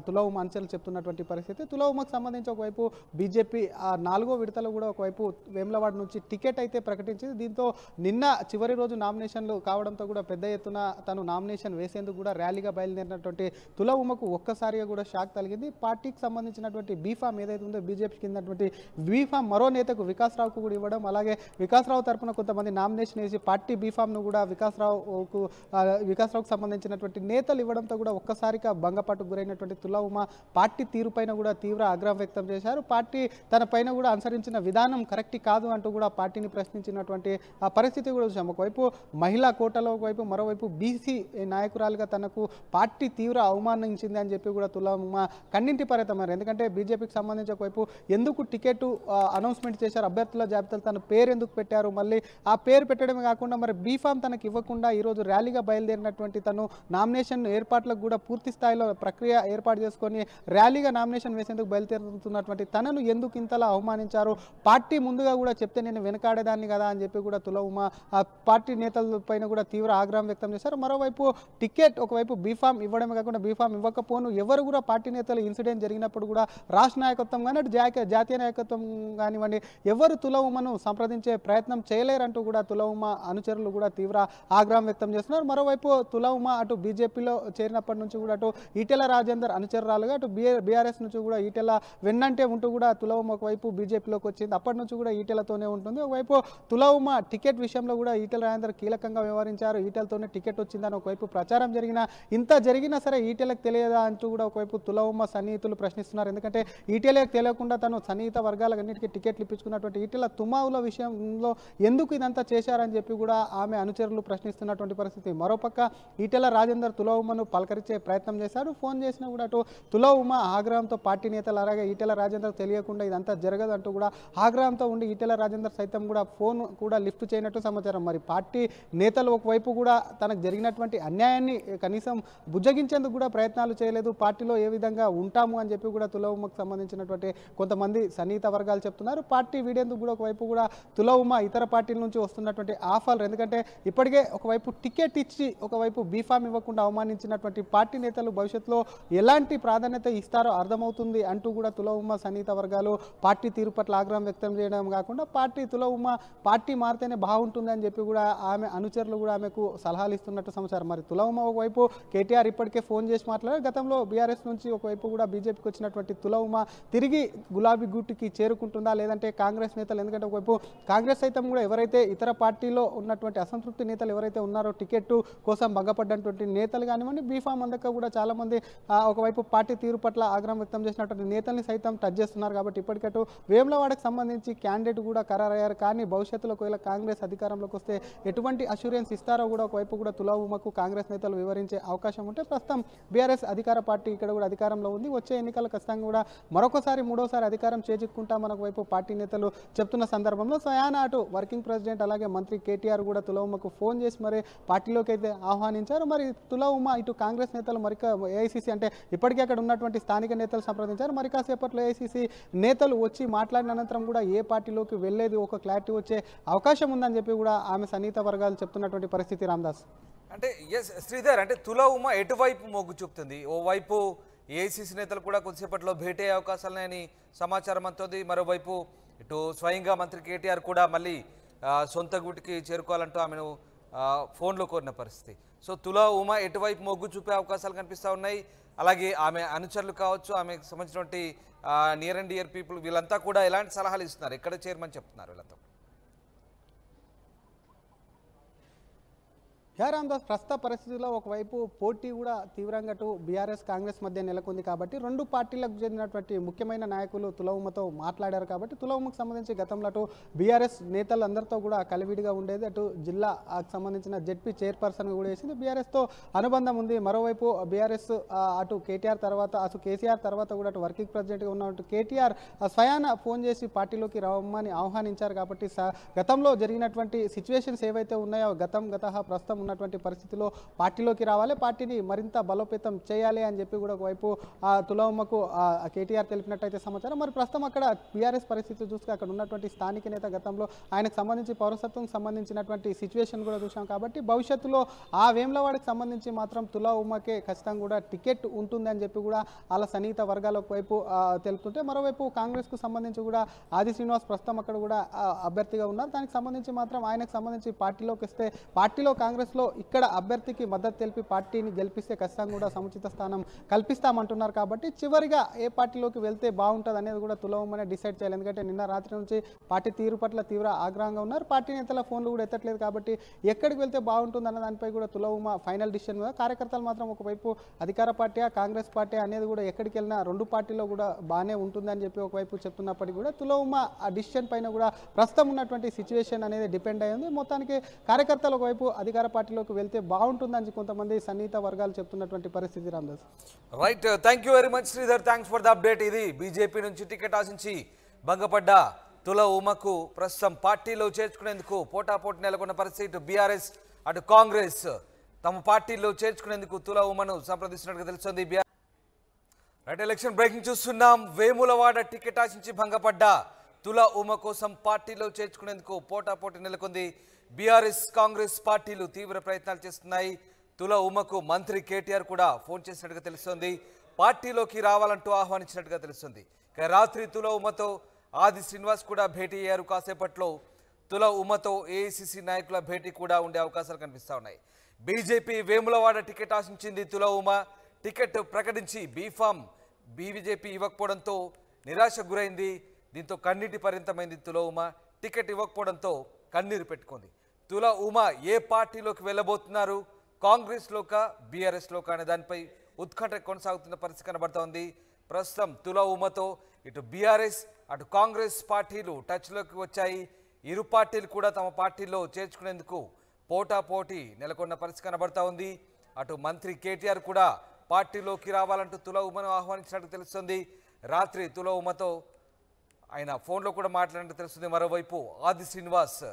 తులవుమ అంచెలు చెప్తున్నటువంటి పరిస్థితి తులవుమకు సంబంధించి ఒకవైపు బీజేపీ నాలుగో విడతలు కూడా ఒకవైపు వేములవాడ నుంచి టికెట్ అయితే ప్రకటించింది దీంతో నిన్న చివరి రోజు నామినేషన్లు కావడంతో కూడా పెద్ద ఎత్తున తను నామినేషన్ వేసేందుకు కూడా ర్యాలీగా బయలుదేరినటువంటి తుల ఉమకు ఒక్కసారిగా కూడా షాక్ తగిలింది పార్టీకి సంబంధించినటువంటి బీఫామ్ ఏదైతే ఉందో బీజేపీ కిందటువంటి బీఫామ్ మరో నేతకు వికాస్రావుకు కూడా ఇవ్వడం అలాగే వికాస్రావు తరపున కొంతమంది నామినేషన్ వేసి పార్టీ బీఫామ్ను కూడా వికాస్రావుకు వికాస్రావుకు సంబంధించినటువంటి నేతలు ఇవ్వడంతో కూడా ఒక్కసారిగా భంగపాటుకు గురైనటువంటి తుల ఉమ పార్టీ తీరుపైన కూడా తీవ్ర ఆగ్రహం వ్యక్తం చేశారు పార్టీ తన పైన కూడా అనుసరించిన విధానం కరెక్ట్ కాదు అంటూ కూడా పార్టీని ప్రశ్నించినటువంటి పరిస్థితి కూడా చూసాం ఒకవైపు మహిళా కోటలో ఒకవైపు మరోవైపు బీసీ నాయకురాలుగా తనకు పార్టీ తీవ్ర అవమానించింది అని చెప్పి కూడా తులమ్మ కన్నింటి పరతమారు ఎందుకంటే బీజేపీకి సంబంధించి ఒకవైపు ఎందుకు టికెట్ అనౌన్స్మెంట్ చేశారు అభ్యర్థుల జాబితాలు తన పేరు ఎందుకు పెట్టారు మళ్ళీ ఆ పేరు పెట్టడమే కాకుండా మరి బీఫామ్ తనకు ఇవ్వకుండా ఈరోజు ర్యాలీగా బయలుదేరినటువంటి తను నామినేషన్ ఏర్పాట్లకు కూడా పూర్తి స్థాయిలో ప్రక్రియ ఏర్పాటు చేసుకొని ర్యాలీగా నామినేషన్ వేసేందుకు బయలుదేరుతున్నటువంటి తనను ఎందుకు ఇంతలా అవమానించారు పార్టీ ముందుగా కూడా చెప్తే నేను వెనకాడేదాన్ని కదా అని చెప్పి కూడా తులవుమ పార్టీ నేతల పైన కూడా తీవ్ర ఆగ్రహం ఆగ్రహం వ్యక్తం చేశారు మరోవైపు టికెట్ ఒకవైపు బీఫామ్ ఇవ్వడమే కాకుండా బీఫామ్ ఇవ్వకపోను ఎవరు కూడా పార్టీ నేతలు ఇన్సిడెంట్ జరిగినప్పుడు కూడా రాష్ట్ర నాయకత్వం కానీ జాతీయ జాతీయ నాయకత్వం కానివ్వండి ఎవరు తులవుమను సంప్రదించే ప్రయత్నం చేయలేరంటూ కూడా తులవుమ అనుచరులు కూడా తీవ్ర ఆగ్రహం వ్యక్తం చేస్తున్నారు మరోవైపు తులవుమ అటు బీజేపీలో చేరినప్పటి నుంచి కూడా అటు ఈటెల రాజేందర్ అనుచరురాలుగా అటు బీఆర్ఎస్ నుంచి కూడా ఈటెల వెన్నంటే ఉంటూ కూడా తులవుమ ఒకవైపు బీజేపీలోకి వచ్చింది అప్పటి నుంచి కూడా ఈటెలతోనే ఉంటుంది ఒకవైపు తులవుమ టికెట్ విషయంలో కూడా ఈటెల రాజేందర్ కీలకంగా వ్యవహరించారు ఈటెలతో పేరుతోనే టికెట్ వచ్చిందని ఒకవైపు ప్రచారం జరిగినా ఇంత జరిగినా సరే ఈటెలకు తెలియదా అంటూ కూడా ఒకవైపు తులవమ్మ సన్నిహితులు ప్రశ్నిస్తున్నారు ఎందుకంటే ఈటెలకు తెలియకుండా తను సన్నిహిత అన్నిటికీ టికెట్లు ఇప్పించుకున్నటువంటి ఈటీల తుమావుల విషయంలో ఎందుకు ఇదంతా చేశారని చెప్పి కూడా ఆమె అనుచరులు ప్రశ్నిస్తున్నటువంటి పరిస్థితి మరోపక్క ఈటెల రాజేందర్ తులవమ్మను పలకరించే ప్రయత్నం చేశారు ఫోన్ చేసినా కూడా అటు తులవమ్మ ఆగ్రహంతో పార్టీ నేతలు అలాగే ఈటెల రాజేందర్ తెలియకుండా ఇదంతా జరగదు అంటూ కూడా ఆగ్రహంతో ఉండి ఈటెల రాజేందర్ సైతం కూడా ఫోన్ కూడా లిఫ్ట్ చేయనట్టు సమాచారం మరి పార్టీ నేతలు ఒకవైపు కూడా తనకు జరిగినటువంటి అన్యాయాన్ని కనీసం బుజ్జగించేందుకు కూడా ప్రయత్నాలు చేయలేదు పార్టీలో ఏ విధంగా ఉంటాము అని చెప్పి కూడా తులవుమకు సంబంధించినటువంటి కొంతమంది సన్నిహిత వర్గాలు చెప్తున్నారు పార్టీ వీడేందుకు కూడా ఒకవైపు కూడా తులవుమ ఇతర పార్టీల నుంచి వస్తున్నటువంటి ఆఫర్లు ఎందుకంటే ఇప్పటికే ఒకవైపు టికెట్ ఇచ్చి ఒకవైపు బీఫామ్ ఇవ్వకుండా అవమానించినటువంటి పార్టీ నేతలు భవిష్యత్తులో ఎలాంటి ప్రాధాన్యత ఇస్తారో అర్థమవుతుంది అంటూ కూడా తులవుమ సన్నిహిత వర్గాలు పార్టీ తీరు పట్ల ఆగ్రహం వ్యక్తం చేయడం కాకుండా పార్టీ తులవుమ పార్టీ మారితేనే బాగుంటుంది అని చెప్పి కూడా ఆమె అనుచరులు కూడా ఆమెకు సలహా సలహాలు ఇస్తున్నట్టు సమాచారం మరి తులవమ్మ ఒకవైపు కేటీఆర్ ఇప్పటికే ఫోన్ చేసి మాట్లాడారు గతంలో బీఆర్ఎస్ నుంచి ఒకవైపు కూడా బీజేపీకి వచ్చినటువంటి తులవమ్మ తిరిగి గులాబీ గుట్టుకి చేరుకుంటుందా లేదంటే కాంగ్రెస్ నేతలు ఎందుకంటే ఒకవైపు కాంగ్రెస్ సైతం కూడా ఎవరైతే ఇతర పార్టీలో ఉన్నటువంటి అసంతృప్తి నేతలు ఎవరైతే ఉన్నారో టికెట్ కోసం భంగపడ్డటువంటి నేతలు కానివ్వండి బీఫామ్ అందక కూడా చాలామంది ఒకవైపు పార్టీ తీరు పట్ల ఆగ్రహం వ్యక్తం చేసినటువంటి నేతల్ని సైతం టచ్ చేస్తున్నారు కాబట్టి ఇప్పటికట్టు వేములవాడకు సంబంధించి క్యాండిడేట్ కూడా ఖరారయ్యారు కానీ భవిష్యత్తులో ఒకవేళ కాంగ్రెస్ అధికారంలోకి వస్తే ఎటువంటి అష్యూరెన్స్ ఇస్తారో కూడా ఒకవైపు వైపు కూడా తులాభూమకు కాంగ్రెస్ నేతలు వివరించే అవకాశం ఉంటే ప్రస్తుతం బీఆర్ఎస్ అధికార పార్టీ ఇక్కడ కూడా అధికారంలో ఉంది వచ్చే ఎన్నికలు ఖచ్చితంగా కూడా మరొకసారి మూడోసారి అధికారం చేజిక్కుంటా మనకు వైపు పార్టీ నేతలు చెప్తున్న సందర్భంలో సయానాటు అటు వర్కింగ్ ప్రెసిడెంట్ అలాగే మంత్రి కేటీఆర్ కూడా తులవుమకు ఫోన్ చేసి మరి పార్టీలోకి అయితే ఆహ్వానించారు మరి తులవుమ ఇటు కాంగ్రెస్ నేతలు మరిక ఏఐసిసి అంటే ఇప్పటికీ అక్కడ ఉన్నటువంటి స్థానిక నేతలు సంప్రదించారు మరి కాసేపట్లో ఏఐసిసి నేతలు వచ్చి మాట్లాడిన అనంతరం కూడా ఏ పార్టీలోకి వెళ్ళేది ఒక క్లారిటీ వచ్చే అవకాశం ఉందని చెప్పి కూడా ఆమె సన్నిహిత వర్గాలు చెప్తున్నటువంటి పరిస్థితి రామ్ ఉల్లాస్ అంటే ఎస్ శ్రీధర్ అంటే తుల ఉమ ఎటువైపు మొగ్గు చూపుతుంది ఓవైపు ఏఐసిసి నేతలు కూడా కొద్దిసేపట్లో భేటీ అవకాశాలని సమాచారం అంతుంది మరోవైపు ఇటు స్వయంగా మంత్రి కేటీఆర్ కూడా మళ్ళీ సొంత గుటికి చేరుకోవాలంటూ ఆమెను ఫోన్లో కోరిన పరిస్థితి సో తులా ఉమ ఎటువైపు మొగ్గు చూపే అవకాశాలు కనిపిస్తూ ఉన్నాయి అలాగే ఆమె అనుచరులు కావచ్చు ఆమెకు సంబంధించినటువంటి నియర్ అండ్ డియర్ పీపుల్ వీళ్ళంతా కూడా ఎలాంటి సలహాలు ఇస్తున్నారు ఎక్కడ చేరమని చెప్తున్నారు వీళ్ళంతా హేరాందాస్ ప్రస్తుత పరిస్థితుల్లో ఒకవైపు పోటీ కూడా తీవ్రంగా అటు బీఆర్ఎస్ కాంగ్రెస్ మధ్య నెలకొంది కాబట్టి రెండు పార్టీలకు చెందినటువంటి ముఖ్యమైన నాయకులు తులవుమతో మాట్లాడారు కాబట్టి తులవుమకు సంబంధించి గతంలో అటు బీఆర్ఎస్ నేతలందరితో కూడా కలివిడిగా ఉండేది అటు జిల్లాకు సంబంధించిన జెడ్పీ చైర్పర్సన్ కూడా వేసింది బీఆర్ఎస్తో అనుబంధం ఉంది మరోవైపు బీఆర్ఎస్ అటు కేటీఆర్ తర్వాత అటు కేసీఆర్ తర్వాత కూడా అటు వర్కింగ్ ప్రెసిడెంట్గా ఉన్నట్టు కేటీఆర్ స్వయాన ఫోన్ చేసి పార్టీలోకి రమ్మని ఆహ్వానించారు కాబట్టి గతంలో జరిగినటువంటి సిచ్యువేషన్స్ ఏవైతే ఉన్నాయో గతం గత ప్రస్తుతం ఉన్నటువంటి పరిస్థితిలో పార్టీలోకి రావాలి పార్టీని మరింత బలోపేతం చేయాలి అని చెప్పి కూడా ఒకవైపు తులవమ్మకు కేటీఆర్ తెలిపినట్టయితే సమాచారం మరి ప్రస్తుతం అక్కడ బీఆర్ఎస్ పరిస్థితి చూస్తే అక్కడ ఉన్నటువంటి స్థానిక నేత గతంలో ఆయనకు సంబంధించి పౌరసత్వం సంబంధించినటువంటి సిచ్యువేషన్ కూడా చూసాం కాబట్టి భవిష్యత్తులో ఆ వేములవాడికి సంబంధించి మాత్రం తులవమ్మకే ఖచ్చితంగా కూడా టికెట్ ఉంటుందని చెప్పి కూడా అలా సన్నిహిత వర్గాల ఒకవైపు తెలుపుతుంటే మరోవైపు కాంగ్రెస్కు సంబంధించి కూడా ఆది శ్రీనివాస్ ప్రస్తుతం అక్కడ కూడా అభ్యర్థిగా ఉన్నారు దానికి సంబంధించి మాత్రం ఆయనకు సంబంధించి పార్టీలోకి వస్తే పార్టీలో కాంగ్రెస్ లో ఇక్కడ అభ్యర్థికి మద్దతు తెలిపి పార్టీని గెలిపిస్తే ఖచ్చితంగా కూడా సముచిత స్థానం కల్పిస్తామంటున్నారు కాబట్టి చివరిగా ఏ పార్టీలోకి వెళ్తే బాగుంటుంది అనేది కూడా తులవమనే డిసైడ్ చేయాలి ఎందుకంటే నిన్న రాత్రి నుంచి పార్టీ తీరు పట్ల తీవ్ర ఆగ్రహంగా ఉన్నారు పార్టీ నేతల ఫోన్లు కూడా ఎత్తట్లేదు కాబట్టి ఎక్కడికి వెళ్తే బాగుంటుంది అన్న దానిపై కూడా తులవుమ ఫైనల్ డిసిషన్ కార్యకర్తలు మాత్రం ఒకవైపు అధికార పార్టీ కాంగ్రెస్ పార్టీ అనేది కూడా ఎక్కడికి వెళ్ళినా రెండు పార్టీలో కూడా బాగానే ఉంటుందని చెప్పి ఒకవైపు చెప్తున్నప్పటికీ కూడా తులవుమ ఆ డిసిషన్ పైన కూడా ప్రస్తుతం ఉన్నటువంటి సిచ్యువేషన్ అనేది డిపెండ్ అయ్యింది మొత్తానికి కార్యకర్తలు ఒకవైపు అధికార పార్టీ పార్టీలోకి వెళ్తే బాగుంటుందని కొంతమంది సన్నిహిత వర్గాలు చెప్తున్నటువంటి పరిస్థితి Ramdas right thank very much Sridhar thanks for the update ఇది బీజేపీ నుంచి టికెట్ ఆశించి భంగపడ్డ తుల ఉమకు ప్రస్తుతం పార్టీలో చేర్చుకునేందుకు పోటాపోటీ నెలకొన్న పరిస్థితి బీఆర్ఎస్ అటు కాంగ్రెస్ తమ పార్టీలో చేర్చుకునేందుకు తుల ఉమను సంప్రదిస్తున్నట్టుగా తెలుస్తుంది రైట్ ఎలక్షన్ బ్రేకింగ్ చూస్తున్నాం వేములవాడ టికెట్ ఆశించి భంగపడ్డ తుల ఉమ కోసం పార్టీలో చేర్చుకునేందుకు పోటాపోటీ నెలకొంది బీఆర్ఎస్ కాంగ్రెస్ పార్టీలు తీవ్ర ప్రయత్నాలు చేస్తున్నాయి తుల ఉమకు మంత్రి కేటీఆర్ కూడా ఫోన్ చేసినట్టుగా తెలుస్తోంది పార్టీలోకి రావాలంటూ ఆహ్వానించినట్టుగా తెలుస్తుంది రాత్రి తుల ఉమతో ఆది శ్రీనివాస్ కూడా భేటీ అయ్యారు కాసేపట్లో తుల ఉమతో ఏఐసిసి నాయకుల భేటీ కూడా ఉండే అవకాశాలు కనిపిస్తూ ఉన్నాయి బీజేపీ వేములవాడ టికెట్ ఆశించింది తుల ఉమ టికెట్ ప్రకటించి బీఫామ్ బీబీజేపీ ఇవ్వకపోవడంతో నిరాశ గురైంది దీంతో కన్నీటి పర్యంతమైంది తుల ఉమ టికెట్ ఇవ్వకపోవడంతో కన్నీరు పెట్టుకుంది తుల ఉమా ఏ పార్టీలోకి వెళ్ళబోతున్నారు కాంగ్రెస్లోక బీఆర్ఎస్లోక అనే దానిపై ఉత్కంఠ కొనసాగుతున్న పరిస్థితి కనబడుతోంది ప్రస్తుతం తుల ఉమతో ఇటు బీఆర్ఎస్ అటు కాంగ్రెస్ పార్టీలు టచ్లోకి వచ్చాయి ఇరు పార్టీలు కూడా తమ పార్టీలో చేర్చుకునేందుకు పోటాపోటీ నెలకొన్న పరిస్థితి కనబడతా ఉంది అటు మంత్రి కేటీఆర్ కూడా పార్టీలోకి రావాలంటూ తుల ఉమను ఆహ్వానించినట్టు తెలుస్తుంది రాత్రి తుల ఉమతో ఆయన ఫోన్లో కూడా మాట్లాడినట్టు తెలుస్తుంది మరోవైపు ఆది శ్రీనివాస్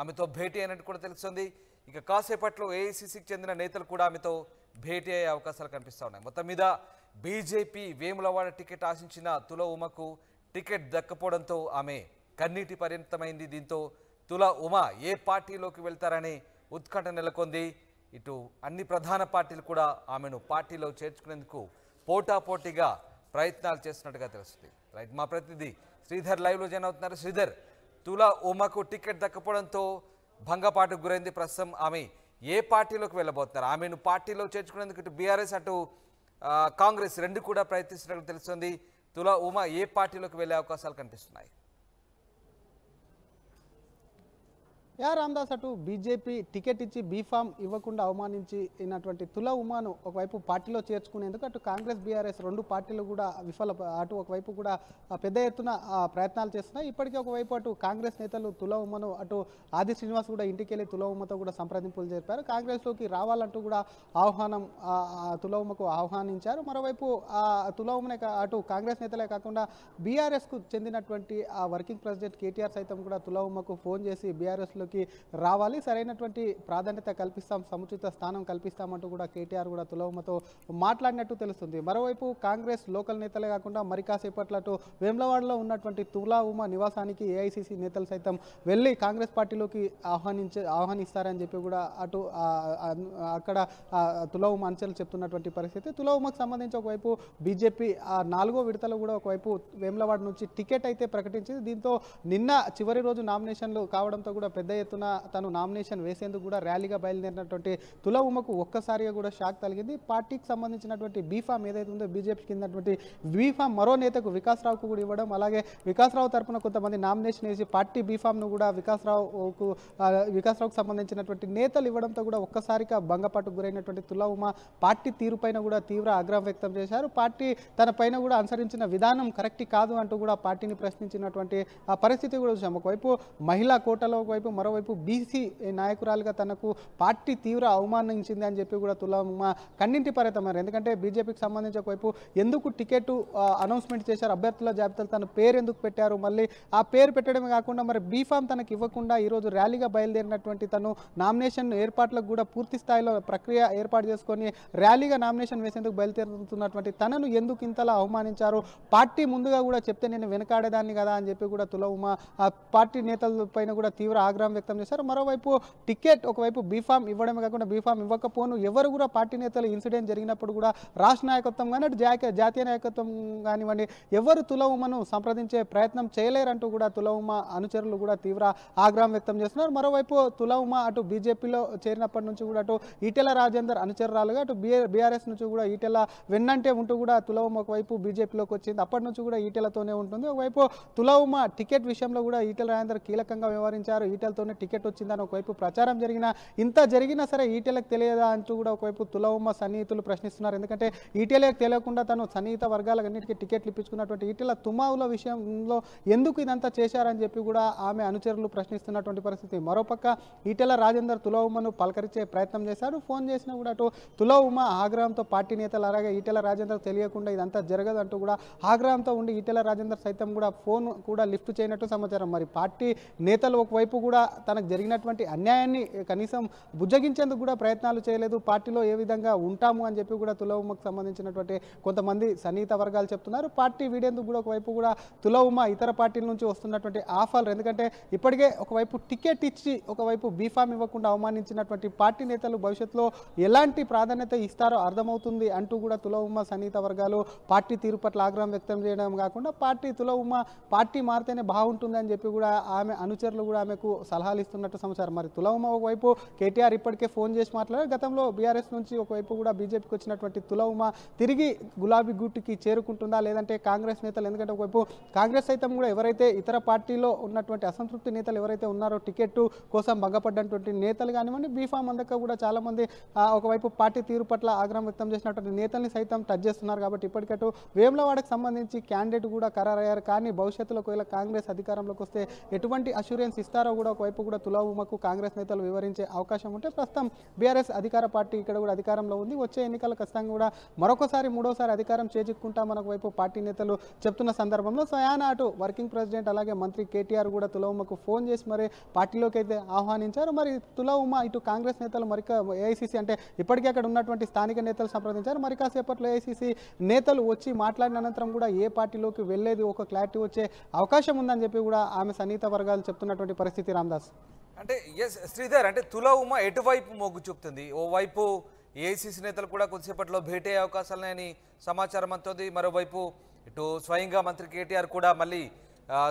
ఆమెతో భేటీ అయినట్టు కూడా తెలుస్తుంది ఇక కాసేపట్లో ఏఐసిసికి చెందిన నేతలు కూడా ఆమెతో భేటీ అయ్యే అవకాశాలు కనిపిస్తూ ఉన్నాయి మొత్తం మీద బీజేపీ వేములవాడ టికెట్ ఆశించిన తుల ఉమకు టికెట్ దక్కపోవడంతో ఆమె కన్నీటి పరిమితమైంది దీంతో తుల ఉమ ఏ పార్టీలోకి వెళ్తారని ఉత్కంఠ నెలకొంది ఇటు అన్ని ప్రధాన పార్టీలు కూడా ఆమెను పార్టీలో చేర్చుకునేందుకు పోటాపోటీగా ప్రయత్నాలు చేస్తున్నట్టుగా తెలుస్తుంది రైట్ మా ప్రతినిధి శ్రీధర్ లైవ్లో జాయిన్ అవుతున్నారు శ్రీధర్ తులా ఉమకు టికెట్ దక్కపోవడంతో భంగపాటుకు గురైంది ప్రస్తుతం ఆమె ఏ పార్టీలోకి వెళ్ళబోతున్నారు ఆమెను పార్టీలో చేర్చుకునేందుకు ఇటు బీఆర్ఎస్ అటు కాంగ్రెస్ రెండు కూడా ప్రయత్నిస్తున్నట్లు తెలుస్తుంది తులా ఉమా ఏ పార్టీలోకి వెళ్ళే అవకాశాలు కనిపిస్తున్నాయి యా రామ్దాస్ అటు బీజేపీ టికెట్ ఇచ్చి బీఫామ్ ఇవ్వకుండా అవమానించినటువంటి తుల ఉమాను ఒకవైపు పార్టీలో చేర్చుకునేందుకు అటు కాంగ్రెస్ బీఆర్ఎస్ రెండు పార్టీలు కూడా విఫల అటు ఒకవైపు కూడా పెద్ద ఎత్తున ప్రయత్నాలు చేస్తున్నాయి ఇప్పటికే ఒకవైపు అటు కాంగ్రెస్ నేతలు తుల ఉమ్మను అటు ఆది శ్రీనివాస్ కూడా ఇంటికి వెళ్ళి తుల ఉమ్మతో కూడా సంప్రదింపులు జరిపారు కాంగ్రెస్లోకి రావాలంటూ కూడా ఆహ్వానం తుల ఉమ్మకు ఆహ్వానించారు మరోవైపు తుల ఉమ్మనే అటు కాంగ్రెస్ నేతలే కాకుండా బీఆర్ఎస్కు చెందినటువంటి ఆ వర్కింగ్ ప్రెసిడెంట్ కేటీఆర్ సైతం కూడా తుల ఉమ్మకు ఫోన్ చేసి బీఆర్ఎస్లో అందుబాటులోకి రావాలి సరైనటువంటి ప్రాధాన్యత కల్పిస్తాం సముచిత స్థానం కల్పిస్తామంటూ కూడా కేటీఆర్ కూడా తులవమతో మాట్లాడినట్టు తెలుస్తుంది మరోవైపు కాంగ్రెస్ లోకల్ నేతలే కాకుండా మరి కాసేపట్లటు వేమ్లవాడలో ఉన్నటువంటి తులా ఉమ నివాసానికి ఏఐసిసి నేతలు సైతం వెళ్ళి కాంగ్రెస్ పార్టీలోకి ఆహ్వానించే ఆహ్వానిస్తారని చెప్పి కూడా అటు అక్కడ తులా ఉమ అంచెలు చెప్తున్నటువంటి పరిస్థితి తులా ఉమకు సంబంధించి ఒకవైపు బీజేపీ ఆ నాలుగో విడతలు కూడా ఒకవైపు వేములవాడ నుంచి టికెట్ అయితే ప్రకటించింది దీంతో నిన్న చివరి రోజు నామినేషన్లు కావడంతో కూడా పెద్ద ఎత్తున తను నామినేషన్ వేసేందుకు కూడా ర్యాలీగా బయలుదేరినటువంటి తుల ఉమకు ఒక్కసారిగా కూడా షాక్ తగిలింది పార్టీకి సంబంధించినటువంటి బీఫామ్ ఏదైతే ఉందో బీజేపీకి కిందటువంటి బీఫామ్ మరో నేతకు వికాస్రావుకు కూడా ఇవ్వడం అలాగే వికాస్రావు తరఫున కొంతమంది నామినేషన్ వేసి పార్టీ బీఫామ్ను కూడా వికాస్రావుకు వికాస్రావుకు సంబంధించినటువంటి నేతలు ఇవ్వడంతో కూడా ఒక్కసారిగా భంగపాటు గురైనటువంటి తుల ఉమ పార్టీ తీరుపైన కూడా తీవ్ర ఆగ్రహం వ్యక్తం చేశారు పార్టీ తన పైన కూడా అనుసరించిన విధానం కరెక్ట్ కాదు అంటూ కూడా పార్టీని ప్రశ్నించినటువంటి పరిస్థితి కూడా చూసాం ఒకవైపు మహిళా కోటలో ఒకవైపు మరో మరోవైపు బీసీ నాయకురాలుగా తనకు పార్టీ తీవ్ర అవమానించింది అని చెప్పి కూడా తులమ్మ కన్నింటి పరితమారు ఎందుకంటే బీజేపీకి సంబంధించి ఒకవైపు ఎందుకు టికెట్ అనౌన్స్మెంట్ చేశారు అభ్యర్థుల జాబితాలు తన పేరు ఎందుకు పెట్టారు మళ్ళీ ఆ పేరు పెట్టడమే కాకుండా మరి బీఫామ్ తనకు ఇవ్వకుండా ఈరోజు ర్యాలీగా బయలుదేరినటువంటి తను నామినేషన్ ఏర్పాట్లకు కూడా పూర్తి స్థాయిలో ప్రక్రియ ఏర్పాటు చేసుకొని ర్యాలీగా నామినేషన్ వేసేందుకు బయలుదేరుతున్నటువంటి తనను ఎందుకు ఇంతలా అవమానించారు పార్టీ ముందుగా కూడా చెప్తే నేను వెనకాడేదాన్ని కదా అని చెప్పి కూడా తులవుమ పార్టీ నేతల పైన కూడా తీవ్ర ఆగ్రహం వ్యక్తం చేశారు మరోవైపు టికెట్ ఒకవైపు బీఫామ్ ఇవ్వడమే కాకుండా బీఫామ్ ఇవ్వకపోను ఎవరు కూడా పార్టీ నేతలు ఇన్సిడెంట్ జరిగినప్పుడు కూడా రాష్ట్ర నాయకత్వం కానీ జాతీయ జాతీయ నాయకత్వం కానివ్వండి ఎవరు తులవుమను సంప్రదించే ప్రయత్నం చేయలేరంటూ కూడా తులవుమ అనుచరులు కూడా తీవ్ర ఆగ్రహం వ్యక్తం చేస్తున్నారు మరోవైపు తులవుమ అటు బీజేపీలో చేరినప్పటి నుంచి కూడా అటు ఈటెల రాజేందర్ అనుచరురాలుగా అటు బీఆర్ఎస్ నుంచి కూడా ఈటెల వెన్నంటే ఉంటూ కూడా తులవుమ ఒకవైపు బీజేపీలోకి వచ్చింది అప్పటి నుంచి కూడా ఈటెలతోనే ఉంటుంది ఒకవైపు తులవుమ టికెట్ విషయంలో కూడా ఈటెల రాజేందర్ కీలకంగా వ్యవహరించారు ఈటెలతో ఆయనతోనే టికెట్ వచ్చిందని ఒకవైపు ప్రచారం జరిగిన ఇంత జరిగినా సరే ఈటెలకు తెలియదా అంటూ కూడా ఒకవైపు తులవమ్మ సన్నిహితులు ప్రశ్నిస్తున్నారు ఎందుకంటే ఈటెలకు తెలియకుండా తను సన్నిహిత అన్నింటికీ టికెట్లు ఇప్పించుకున్నటువంటి ఈటెల తుమావుల విషయంలో ఎందుకు ఇదంతా చేశారని చెప్పి కూడా ఆమె అనుచరులు ప్రశ్నిస్తున్నటువంటి పరిస్థితి మరోపక్క ఈటెల రాజేందర్ తులవమ్మను పలకరించే ప్రయత్నం చేశారు ఫోన్ చేసినా కూడా అటు తులవమ్మ ఆగ్రహంతో పార్టీ నేతలు అలాగే ఈటెల రాజేందర్ తెలియకుండా ఇదంతా జరగదు అంటూ కూడా ఆగ్రహంతో ఉండి ఈటెల రాజేందర్ సైతం కూడా ఫోన్ కూడా లిఫ్ట్ చేయనట్టు సమాచారం మరి పార్టీ నేతలు ఒకవైపు కూడా తనకు జరిగినటువంటి అన్యాయాన్ని కనీసం బుజ్జగించేందుకు కూడా ప్రయత్నాలు చేయలేదు పార్టీలో ఏ విధంగా ఉంటాము అని చెప్పి కూడా తులవుమకు సంబంధించినటువంటి కొంతమంది సన్నిహిత వర్గాలు చెప్తున్నారు పార్టీ వీడేందుకు కూడా ఒకవైపు కూడా తులవుమ ఇతర పార్టీల నుంచి వస్తున్నటువంటి ఆఫర్లు ఎందుకంటే ఇప్పటికే ఒకవైపు టికెట్ ఇచ్చి ఒకవైపు బీఫామ్ ఇవ్వకుండా అవమానించినటువంటి పార్టీ నేతలు భవిష్యత్తులో ఎలాంటి ప్రాధాన్యత ఇస్తారో అర్థమవుతుంది అంటూ కూడా తులవుమ సన్నిహిత వర్గాలు పార్టీ తీరు పట్ల ఆగ్రహం వ్యక్తం చేయడం కాకుండా పార్టీ తులవుమ పార్టీ మారితేనే బాగుంటుందని చెప్పి కూడా ఆమె అనుచరులు కూడా ఆమెకు సలహాలు ఇస్తున్నట్టు సమాచారం మరి తులవమ్మ ఒకవైపు కేటీఆర్ ఇప్పటికే ఫోన్ చేసి మాట్లాడారు గతంలో బీఆర్ఎస్ నుంచి ఒకవైపు కూడా బీజేపీకి వచ్చినటువంటి తులవమ్మ తిరిగి గులాబీ గుట్టుకి చేరుకుంటుందా లేదంటే కాంగ్రెస్ నేతలు ఎందుకంటే ఒకవైపు కాంగ్రెస్ సైతం కూడా ఎవరైతే ఇతర పార్టీలో ఉన్నటువంటి అసంతృప్తి నేతలు ఎవరైతే ఉన్నారో టికెట్ కోసం భంగపడ్డటువంటి నేతలు కానివ్వండి బీఫామ్ అందక కూడా చాలామంది ఒకవైపు పార్టీ తీరు పట్ల ఆగ్రహం వ్యక్తం చేసినటువంటి నేతల్ని సైతం టచ్ చేస్తున్నారు కాబట్టి ఇప్పటికట్టు వేములవాడకు సంబంధించి క్యాండిడేట్ కూడా ఖరారయ్యారు కానీ భవిష్యత్తులో ఒకవేళ కాంగ్రెస్ అధికారంలోకి వస్తే ఎటువంటి అష్యూరెన్స్ ఇస్తారో కూడా ఒకవైపు వైపు కూడా తులాభూమకు కాంగ్రెస్ నేతలు వివరించే అవకాశం ఉంటే ప్రస్తుతం బీఆర్ఎస్ అధికార పార్టీ ఇక్కడ కూడా అధికారంలో ఉంది వచ్చే ఎన్నికలు ఖచ్చితంగా కూడా మరొకసారి మూడోసారి అధికారం చేజిక్కుంటామనకు వైపు పార్టీ నేతలు చెప్తున్న సందర్భంలో సయానా అటు వర్కింగ్ ప్రెసిడెంట్ అలాగే మంత్రి కేటీఆర్ కూడా తులావుమకు ఫోన్ చేసి మరి పార్టీలోకి అయితే ఆహ్వానించారు మరి తులావుమ ఇటు కాంగ్రెస్ నేతలు మరి ఏఐసీసీ అంటే ఇప్పటికే అక్కడ ఉన్నటువంటి స్థానిక నేతలు సంప్రదించారు మరి కాసేపట్లో ఏఐసీసీ నేతలు వచ్చి మాట్లాడిన అనంతరం కూడా ఏ పార్టీలోకి వెళ్ళేది ఒక క్లారిటీ వచ్చే అవకాశం ఉందని చెప్పి కూడా ఆమె సన్నిహిత వర్గాలు చెప్తున్నటువంటి పరిస్థితి రామ్దాస్ శ్రీనివాస్ అంటే ఎస్ శ్రీధర్ అంటే తుల ఉమ ఎటువైపు మొగ్గు చూపుతుంది ఓవైపు ఏసీసీ నేతలు కూడా కొద్దిసేపట్లో భేటీ అయ్యే అవకాశాలని సమాచారం అందుతుంది మరోవైపు ఇటు స్వయంగా మంత్రి కేటీఆర్ కూడా మళ్ళీ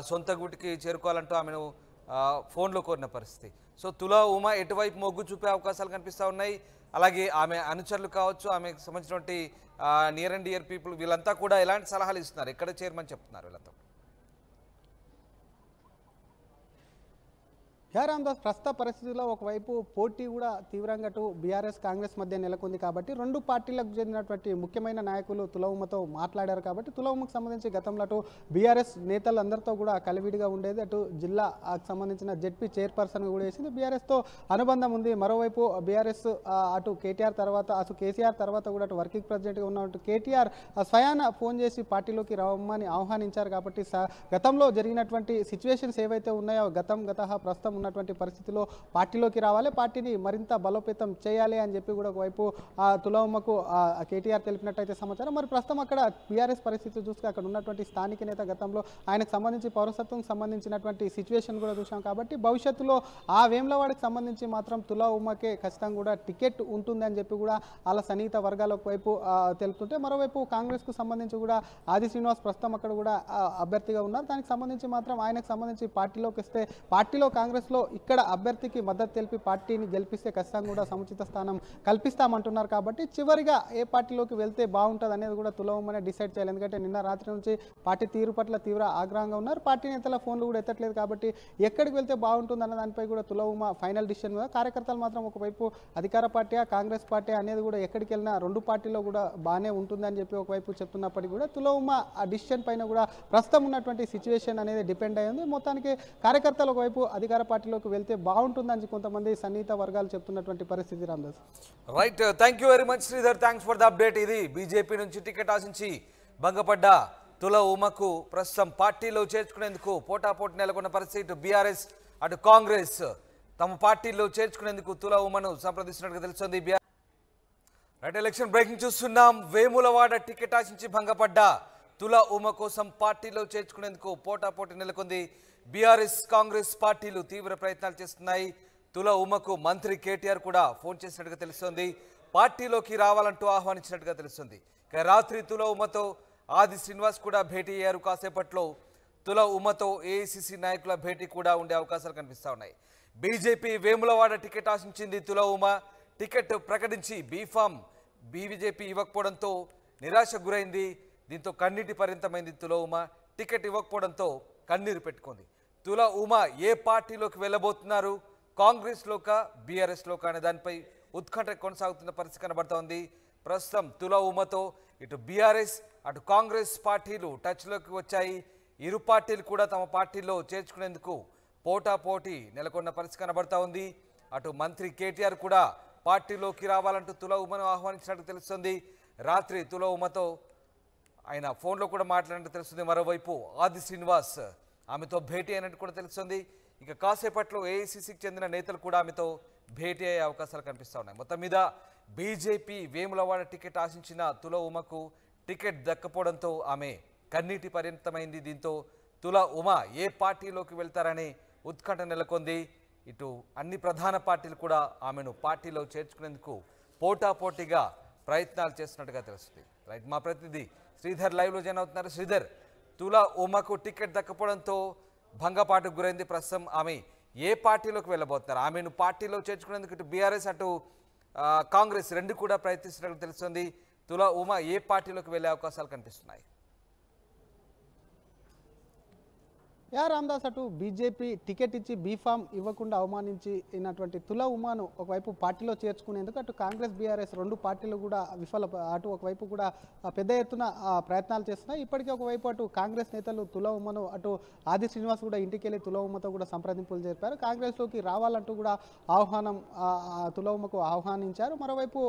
సొంత గుటికి చేరుకోవాలంటూ ఆమెను ఫోన్లో కోరిన పరిస్థితి సో తుల ఉమా ఎటువైపు మొగ్గు చూపే అవకాశాలు కనిపిస్తూ ఉన్నాయి అలాగే ఆమె అనుచరులు కావచ్చు ఆమెకు సంబంధించినటువంటి నియర్ అండ్ డియర్ పీపుల్ వీళ్ళంతా కూడా ఎలాంటి సలహాలు ఇస్తున్నారు ఎక్కడ చేరమని చెప్తున్నారు వీళ్ళంతా జయరామదాస్ ప్రస్తుత పరిస్థితుల్లో ఒకవైపు పోటీ కూడా తీవ్రంగా అటు బీఆర్ఎస్ కాంగ్రెస్ మధ్య నెలకొంది కాబట్టి రెండు పార్టీలకు చెందినటువంటి ముఖ్యమైన నాయకులు తులవమ్మతో మాట్లాడారు కాబట్టి తులవుమకు సంబంధించి గతంలో అటు బీఆర్ఎస్ నేతలందరితో కూడా కలివిడిగా ఉండేది అటు జిల్లాకు సంబంధించిన జెడ్పీ చైర్పర్సన్ కూడా వేసింది బీఆర్ఎస్తో అనుబంధం ఉంది మరోవైపు బీఆర్ఎస్ అటు కేటీఆర్ తర్వాత అటు కేసీఆర్ తర్వాత కూడా అటు వర్కింగ్ ప్రెసిడెంట్గా ఉన్నట్టు కేటీఆర్ స్వయాన ఫోన్ చేసి పార్టీలోకి రమ్మని ఆహ్వానించారు కాబట్టి గతంలో జరిగినటువంటి సిచ్యువేషన్స్ ఏవైతే ఉన్నాయో గతం గత ప్రస్తుతం ఉన్న ఉన్నటువంటి పరిస్థితిలో పార్టీలోకి రావాలి పార్టీని మరింత బలోపేతం చేయాలి అని చెప్పి కూడా ఒకవైపు తులవమ్మకు కేటీఆర్ తెలిపినట్టయితే సమాచారం మరి ప్రస్తుతం అక్కడ బీఆర్ఎస్ పరిస్థితి చూస్తే అక్కడ ఉన్నటువంటి స్థానిక నేత గతంలో ఆయనకు సంబంధించి పౌరసత్వం సంబంధించినటువంటి సిచ్యువేషన్ కూడా చూసాం కాబట్టి భవిష్యత్తులో ఆ వేములవాడికి సంబంధించి మాత్రం తులా ఉమ్మకే ఖచ్చితంగా కూడా టికెట్ ఉంటుందని చెప్పి కూడా వాళ్ళ సన్నిహిత వర్గాల వైపు తెలుపుతుంటే మరోవైపు కాంగ్రెస్కు సంబంధించి కూడా ఆది శ్రీనివాస్ ప్రస్తుతం అక్కడ కూడా అభ్యర్థిగా ఉన్నారు దానికి సంబంధించి మాత్రం ఆయనకు సంబంధించి పార్టీలోకి వస్తే పార్టీలో కాంగ్రెస్లో ఎలక్షన్లో ఇక్కడ అభ్యర్థికి మద్దతు తెలిపి పార్టీని గెలిపిస్తే ఖచ్చితంగా కూడా సముచిత స్థానం కల్పిస్తామంటున్నారు కాబట్టి చివరిగా ఏ పార్టీలోకి వెళ్తే బాగుంటుంది అనేది కూడా తులవమనే డిసైడ్ చేయాలి ఎందుకంటే నిన్న రాత్రి నుంచి పార్టీ తీరు పట్ల తీవ్ర ఆగ్రహంగా ఉన్నారు పార్టీ నేతల ఫోన్లు కూడా ఎత్తట్లేదు కాబట్టి ఎక్కడికి వెళ్తే బాగుంటుంది అన్న దానిపై కూడా తులవుమ ఫైనల్ డిసిషన్ మీద కార్యకర్తలు మాత్రం ఒకవైపు అధికార పార్టీ కాంగ్రెస్ పార్టీ అనేది కూడా ఎక్కడికి వెళ్ళినా రెండు పార్టీలో కూడా బాగానే ఉంటుందని చెప్పి ఒకవైపు చెప్తున్నప్పటికీ కూడా తులవుమ ఆ డిసిషన్ పైన కూడా ప్రస్తుతం ఉన్నటువంటి సిచ్యువేషన్ అనేది డిపెండ్ అయ్యింది మొత్తానికి కార్యకర్తలు ఒకవైపు అధికార పార్టీ పార్టీలోకి వెళ్తే బాగుంటుందని కొంతమంది సన్నిహిత వర్గాలు చెప్తున్నటువంటి పరిస్థితి Ramdas right thank very much Sridhar thanks for the update ఇది బీజేపీ నుంచి టికెట్ ఆశించి భంగపడ్డ తుల ఉమకు ప్రస్తుతం పార్టీలో చేర్చుకునేందుకు పోటాపోటీ నెలకొన్న పరిస్థితి బీఆర్ఎస్ అటు కాంగ్రెస్ తమ పార్టీలో చేర్చుకునేందుకు తుల ఉమను సంప్రదిస్తున్నట్టుగా తెలుస్తుంది బీఆర్ రైట్ ఎలక్షన్ బ్రేకింగ్ చూస్తున్నాం వేములవాడ టికెట్ ఆశించి భంగపడ్డ తుల ఉమ కోసం పార్టీలో చేర్చుకునేందుకు పోటాపోటీ నెలకొంది బీఆర్ఎస్ కాంగ్రెస్ పార్టీలు తీవ్ర ప్రయత్నాలు చేస్తున్నాయి తుల ఉమకు మంత్రి కేటీఆర్ కూడా ఫోన్ చేసినట్టుగా తెలుస్తోంది పార్టీలోకి రావాలంటూ ఆహ్వానించినట్టుగా తెలుస్తుంది ఇక రాత్రి తుల ఉమతో ఆది శ్రీనివాస్ కూడా భేటీ అయ్యారు కాసేపట్లో తుల ఉమతో ఏఐసిసి నాయకుల భేటీ కూడా ఉండే అవకాశాలు కనిపిస్తూ ఉన్నాయి బీజేపీ వేములవాడ టికెట్ ఆశించింది తుల ఉమ టికెట్ ప్రకటించి బీఫామ్ బీబీజేపీ ఇవ్వకపోవడంతో నిరాశ గురైంది దీంతో కన్నీటి పరింతమైంది తుల ఉమ టికెట్ ఇవ్వకపోవడంతో కన్నీరు పెట్టుకుంది తుల ఉమా ఏ పార్టీలోకి వెళ్ళబోతున్నారు కాంగ్రెస్లోక బీఆర్ఎస్లోక అనే దానిపై ఉత్కంఠ కొనసాగుతున్న పరిస్థితి కనబడుతోంది ప్రస్తుతం తుల ఉమతో ఇటు బీఆర్ఎస్ అటు కాంగ్రెస్ పార్టీలు టచ్లోకి వచ్చాయి ఇరు పార్టీలు కూడా తమ పార్టీలో చేర్చుకునేందుకు పోటాపోటీ నెలకొన్న పరిస్థితి కనబడతా ఉంది అటు మంత్రి కేటీఆర్ కూడా పార్టీలోకి రావాలంటూ తుల ఉమను ఆహ్వానించినట్టు తెలుస్తుంది రాత్రి తుల ఉమతో ఆయన ఫోన్లో కూడా మాట్లాడినట్టు తెలుస్తుంది మరోవైపు ఆది శ్రీనివాస్ ఆమెతో భేటీ అయినట్టు కూడా తెలుస్తుంది ఇక కాసేపట్లో ఏఐసిసికి e చెందిన నేతలు కూడా ఆమెతో భేటీ అయ్యే అవకాశాలు కనిపిస్తూ ఉన్నాయి మొత్తం మీద బీజేపీ వేములవాడ టికెట్ ఆశించిన తుల ఉమకు టికెట్ దక్కపోవడంతో ఆమె కన్నీటి పరిమితమైంది దీంతో తుల ఉమ ఏ పార్టీలోకి వెళ్తారని ఉత్కంఠ నెలకొంది ఇటు అన్ని ప్రధాన పార్టీలు కూడా ఆమెను పార్టీలో చేర్చుకునేందుకు పోటాపోటీగా ప్రయత్నాలు చేస్తున్నట్టుగా తెలుస్తుంది రైట్ మా ప్రతినిధి శ్రీధర్ లైవ్లో జాయిన్ అవుతున్నారు శ్రీధర్ తులా ఉమకు టికెట్ దక్కపోవడంతో భంగపాటుకు గురైంది ప్రస్తుతం ఆమె ఏ పార్టీలోకి వెళ్ళబోతున్నారు ఆమెను పార్టీలో చేర్చుకునేందుకు ఇటు బీఆర్ఎస్ అటు కాంగ్రెస్ రెండు కూడా ప్రయత్నిస్తున్నట్లు తెలుస్తుంది తులా ఉమా ఏ పార్టీలోకి వెళ్ళే అవకాశాలు కనిపిస్తున్నాయి యా రామ్దాస్ అటు బీజేపీ టికెట్ ఇచ్చి బీఫామ్ ఇవ్వకుండా అవమానించి అయినటువంటి తుల ఉమాను ఒకవైపు పార్టీలో చేర్చుకునేందుకు అటు కాంగ్రెస్ బీఆర్ఎస్ రెండు పార్టీలు కూడా విఫల అటు ఒకవైపు కూడా పెద్ద ఎత్తున ప్రయత్నాలు చేస్తున్నాయి ఇప్పటికీ ఒకవైపు అటు కాంగ్రెస్ నేతలు తుల ఉమను అటు ఆది శ్రీనివాస్ కూడా ఇంటికి వెళ్ళి తుల ఉమతో కూడా సంప్రదింపులు జరిపారు కాంగ్రెస్లోకి రావాలంటూ కూడా ఆహ్వానం తుల ఉమ్మకు ఆహ్వానించారు మరోవైపు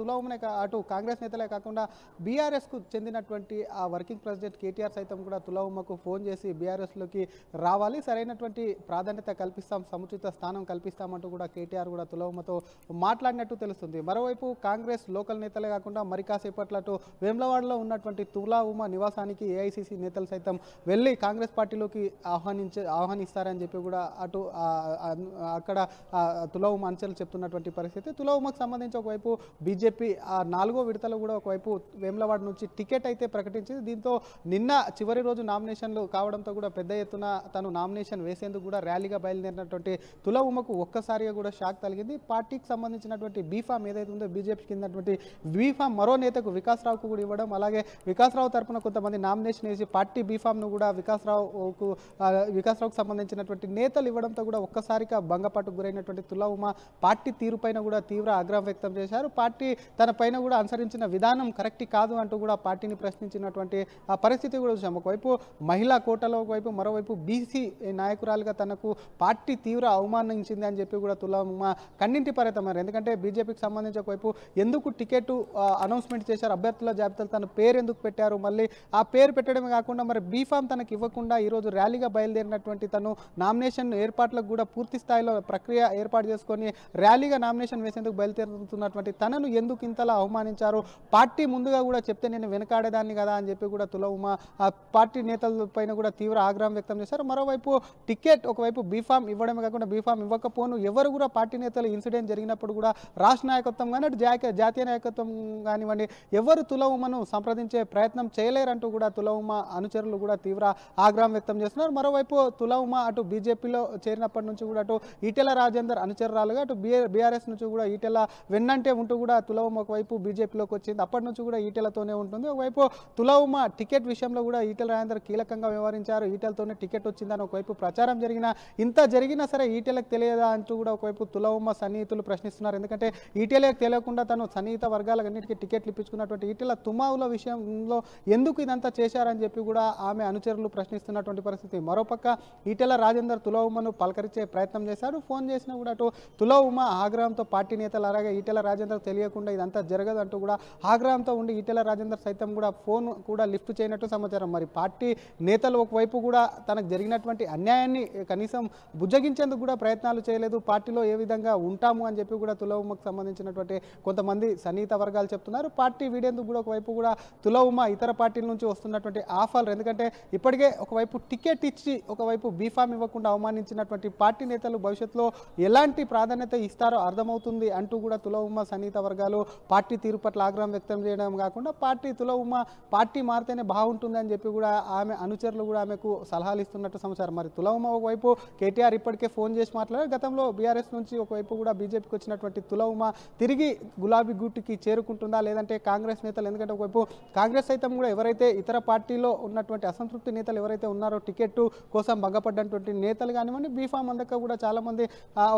తుల ఉమ్మనే అటు కాంగ్రెస్ నేతలే కాకుండా బీఆర్ఎస్కు చెందినటువంటి ఆ వర్కింగ్ ప్రెసిడెంట్ కేటీఆర్ సైతం కూడా తుల ఉమ్మకు ఫోన్ చేసి బీఆర్ఎస్లో అధికారంలోకి రావాలి సరైనటువంటి ప్రాధాన్యత కల్పిస్తాం సముచిత స్థానం కల్పిస్తామంటూ కూడా కేటీఆర్ కూడా తులవమతో మాట్లాడినట్టు తెలుస్తుంది మరోవైపు కాంగ్రెస్ లోకల్ నేతలే కాకుండా మరి కాసేపట్లటు వేములవాడలో ఉన్నటువంటి తులా ఉమా నివాసానికి ఏఐసిసి నేతలు సైతం వెళ్ళి కాంగ్రెస్ పార్టీలోకి ఆహ్వానించే ఆహ్వానిస్తారని చెప్పి కూడా అటు అక్కడ తుల ఉమా అంచెలు చెప్తున్నటువంటి పరిస్థితి తుల ఉమకు సంబంధించి ఒకవైపు బీజేపీ నాలుగో విడతలో కూడా ఒకవైపు వేములవాడ నుంచి టికెట్ అయితే ప్రకటించింది దీంతో నిన్న చివరి రోజు నామినేషన్లు కావడంతో కూడా పెద్ద ఎత్తున తను నామినేషన్ వేసేందుకు కూడా ర్యాలీగా బయలుదేరినటువంటి తుల ఉమకు ఒక్కసారిగా కూడా షాక్ తగిలింది పార్టీకి సంబంధించినటువంటి బీఫామ్ ఏదైతే ఉందో బీజేపీ కిందటువంటి బీఫామ్ మరో నేతకు వికాస్రావుకు కూడా ఇవ్వడం అలాగే రావు తరఫున కొంతమంది నామినేషన్ వేసి పార్టీ బీఫామ్ను కూడా వికాస్రావుకు వికాస్రావుకు సంబంధించినటువంటి నేతలు ఇవ్వడంతో కూడా ఒక్కసారిగా భంగపాటుకు గురైనటువంటి తుల ఉమ పార్టీ తీరుపైన కూడా తీవ్ర ఆగ్రహం వ్యక్తం చేశారు పార్టీ తన పైన కూడా అనుసరించిన విధానం కరెక్ట్ కాదు అంటూ కూడా పార్టీని ప్రశ్నించినటువంటి ఆ పరిస్థితి కూడా చూసాం ఒకవైపు మహిళా కోటలో ఒకవైపు మరోవైపు బీసీ నాయకురాలుగా తనకు పార్టీ తీవ్ర అవమానించింది అని చెప్పి కూడా తులమ్మ కన్నింటి పరతమారు ఎందుకంటే బీజేపీకి సంబంధించి ఒకవైపు ఎందుకు టికెట్ అనౌన్స్మెంట్ చేశారు అభ్యర్థుల జాబితాలు తన పేరు ఎందుకు పెట్టారు మళ్ళీ ఆ పేరు పెట్టడమే కాకుండా మరి బీఫామ్ తనకు ఇవ్వకుండా ఈరోజు ర్యాలీగా బయలుదేరినటువంటి తను నామినేషన్ ఏర్పాట్లకు కూడా పూర్తి స్థాయిలో ప్రక్రియ ఏర్పాటు చేసుకొని ర్యాలీగా నామినేషన్ వేసేందుకు బయలుదేరుతున్నటువంటి తనను ఎందుకు ఇంతలా అవమానించారు పార్టీ ముందుగా కూడా చెప్తే నేను వెనకాడేదాన్ని కదా అని చెప్పి కూడా తులవుమ పార్టీ నేతల పైన కూడా తీవ్ర ఆగ్రహం వ్యక్తం చేశారు మరోవైపు టికెట్ ఒకవైపు బీఫామ్ ఇవ్వడమే కాకుండా బీఫామ్ ఇవ్వకపోను ఎవరు కూడా పార్టీ నేతలు ఇన్సిడెంట్ జరిగినప్పుడు కూడా రాష్ట్ర నాయకత్వం కానీ జాతీయ నాయకత్వం కానివ్వండి ఎవరు తులవుమను సంప్రదించే ప్రయత్నం చేయలేరంటూ కూడా తులవుమ అనుచరులు కూడా తీవ్ర ఆగ్రహం వ్యక్తం చేస్తున్నారు మరోవైపు తులవుమ అటు బీజేపీలో చేరినప్పటి నుంచి కూడా అటు ఈటెల రాజేందర్ అనుచరురాలుగా అటు బీఆర్ఎస్ నుంచి కూడా ఈటెల వెన్నంటే ఉంటూ కూడా తులవుమ ఒకవైపు బీజేపీలోకి వచ్చింది అప్పటి నుంచి కూడా ఈటెలతోనే ఉంటుంది ఒకవైపు తులవుమ టికెట్ విషయంలో కూడా ఈటెల రాజేందర్ కీలకంగా వ్యవహరించారు ఈటెలతో పేరుతోనే టికెట్ వచ్చిందని ఒకవైపు ప్రచారం జరిగినా ఇంత జరిగినా సరే ఈటెలకు తెలియదా అంటూ కూడా ఒకవైపు తులవమ్మ సన్నిహితులు ప్రశ్నిస్తున్నారు ఎందుకంటే ఈటెలకు తెలియకుండా తను సన్నిహిత అన్నిటికీ టికెట్లు ఇప్పించుకున్నటువంటి ఈటెల తుమావుల విషయంలో ఎందుకు ఇదంతా చేశారని చెప్పి కూడా ఆమె అనుచరులు ప్రశ్నిస్తున్నటువంటి పరిస్థితి మరోపక్క ఈటెల రాజేందర్ తులవమ్మను పలకరించే ప్రయత్నం చేశారు ఫోన్ చేసినా కూడా అటు తులవమ్మ ఆగ్రహంతో పార్టీ నేతలు అలాగే ఈటెల రాజేందర్ తెలియకుండా ఇదంతా జరగదు అంటూ కూడా ఆగ్రహంతో ఉండి ఈటెల రాజేందర్ సైతం కూడా ఫోన్ కూడా లిఫ్ట్ చేయనట్టు సమాచారం మరి పార్టీ నేతలు ఒకవైపు కూడా తనకు జరిగినటువంటి అన్యాయాన్ని కనీసం బుజ్జగించేందుకు కూడా ప్రయత్నాలు చేయలేదు పార్టీలో ఏ విధంగా ఉంటాము అని చెప్పి కూడా తులవుమకు సంబంధించినటువంటి కొంతమంది సన్నిహిత వర్గాలు చెప్తున్నారు పార్టీ వీడేందుకు కూడా ఒకవైపు కూడా తులవుమ ఇతర పార్టీల నుంచి వస్తున్నటువంటి ఆఫర్లు ఎందుకంటే ఇప్పటికే ఒకవైపు టికెట్ ఇచ్చి ఒకవైపు బీఫామ్ ఇవ్వకుండా అవమానించినటువంటి పార్టీ నేతలు భవిష్యత్తులో ఎలాంటి ప్రాధాన్యత ఇస్తారో అర్థమవుతుంది అంటూ కూడా తులవుమ సన్నిహిత వర్గాలు పార్టీ తీరు పట్ల ఆగ్రహం వ్యక్తం చేయడం కాకుండా పార్టీ తులవుమ పార్టీ మారితేనే బాగుంటుంది అని చెప్పి కూడా ఆమె అనుచరులు కూడా ఆమెకు సలహా సలహాలు ఇస్తున్నట్టు సమాచారం మరి తులవమ్మ ఒకవైపు కేటీఆర్ ఇప్పటికే ఫోన్ చేసి మాట్లాడారు గతంలో బీఆర్ఎస్ నుంచి ఒకవైపు కూడా బీజేపీకి వచ్చినటువంటి తులవమ్మ తిరిగి గులాబీ గుట్టుకి చేరుకుంటుందా లేదంటే కాంగ్రెస్ నేతలు ఎందుకంటే ఒకవైపు కాంగ్రెస్ సైతం కూడా ఎవరైతే ఇతర పార్టీలో ఉన్నటువంటి అసంతృప్తి నేతలు ఎవరైతే ఉన్నారో టికెట్ కోసం భంగపడ్డటువంటి నేతలు కానివ్వండి బీఫామ్ అందక కూడా చాలామంది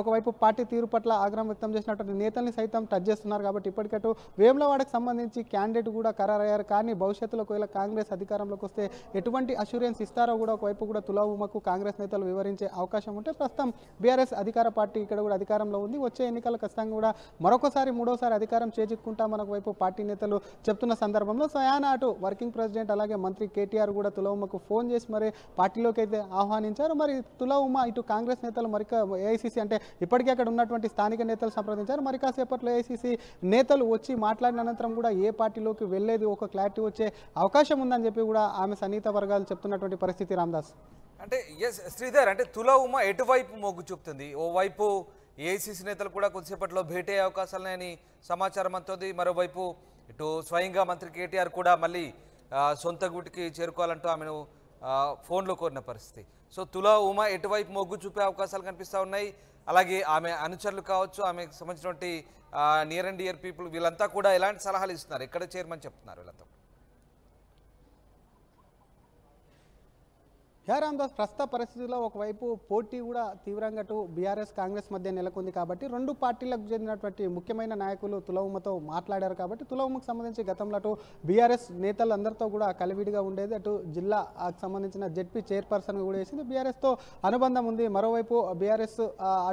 ఒకవైపు పార్టీ తీరు పట్ల ఆగ్రహం వ్యక్తం చేసినటువంటి నేతల్ని సైతం టచ్ చేస్తున్నారు కాబట్టి ఇప్పటికట్టు వేములవాడకు సంబంధించి క్యాండిడేట్ కూడా ఖరారయ్యారు కానీ భవిష్యత్తులో ఒకవేళ కాంగ్రెస్ అధికారంలోకి వస్తే ఎటువంటి అష్యూరెన్స్ ఇస్తారో కూడా ఒకవైపు వైపు కూడా తులాభూమకు కాంగ్రెస్ నేతలు వివరించే అవకాశం ఉంటే ప్రస్తుతం బీఆర్ఎస్ అధికార పార్టీ ఇక్కడ కూడా అధికారంలో ఉంది వచ్చే ఎన్నికలు ఖచ్చితంగా కూడా మరొకసారి మూడోసారి అధికారం చేజిక్కుంటా మనకు వైపు పార్టీ నేతలు చెప్తున్న సందర్భంలో స్వయానా అటు వర్కింగ్ ప్రెసిడెంట్ అలాగే మంత్రి కేటీఆర్ కూడా ఉమ్మకు ఫోన్ చేసి మరి పార్టీలోకి అయితే ఆహ్వానించారు మరి తులావుమ ఇటు కాంగ్రెస్ నేతలు మరిక ఏఐసిసి అంటే ఇప్పటికే అక్కడ ఉన్నటువంటి స్థానిక నేతలు సంప్రదించారు మరి కాసేపట్లో ఏఐసిసి నేతలు వచ్చి మాట్లాడిన అనంతరం కూడా ఏ పార్టీలోకి వెళ్ళేది ఒక క్లారిటీ వచ్చే అవకాశం ఉందని చెప్పి కూడా ఆమె సన్నిహిత వర్గాలు చెప్తున్నటువంటి పరిస్థితి రామ్దాస్ శ్రీనివాస్ అంటే ఎస్ శ్రీధర్ అంటే తుల ఉమ ఎటువైపు మొగ్గు చూపుతుంది ఓవైపు ఏఐసిసి నేతలు కూడా కొద్దిసేపట్లో భేటీ అయ్యే అవకాశాలని సమాచారం అందుతుంది మరోవైపు ఇటు స్వయంగా మంత్రి కేటీఆర్ కూడా మళ్ళీ సొంత గుటికి చేరుకోవాలంటూ ఆమెను ఫోన్లో కోరిన పరిస్థితి సో తుల ఉమ ఎటువైపు మొగ్గు చూపే అవకాశాలు కనిపిస్తూ ఉన్నాయి అలాగే ఆమె అనుచరులు కావచ్చు ఆమెకు సంబంధించినటువంటి నియర్ అండ్ ఇయర్ పీపుల్ వీళ్ళంతా కూడా ఎలాంటి సలహాలు ఇస్తున్నారు ఎక్కడ చేరమని చెప్తున్నారు వీళ్ళంతా హేరాందాస్ ప్రస్తుత పరిస్థితుల్లో ఒకవైపు పోటీ కూడా తీవ్రంగా అటు బీఆర్ఎస్ కాంగ్రెస్ మధ్య నెలకొంది కాబట్టి రెండు పార్టీలకు చెందినటువంటి ముఖ్యమైన నాయకులు తులవమ్మతో మాట్లాడారు కాబట్టి తులవుమకు సంబంధించి గతంలో అటు బీఆర్ఎస్ నేతలందరితో కూడా కలివిడిగా ఉండేది అటు జిల్లాకు సంబంధించిన జడ్పీ చైర్పర్సన్ కూడా వేసింది బీఆర్ఎస్తో అనుబంధం ఉంది మరోవైపు బీఆర్ఎస్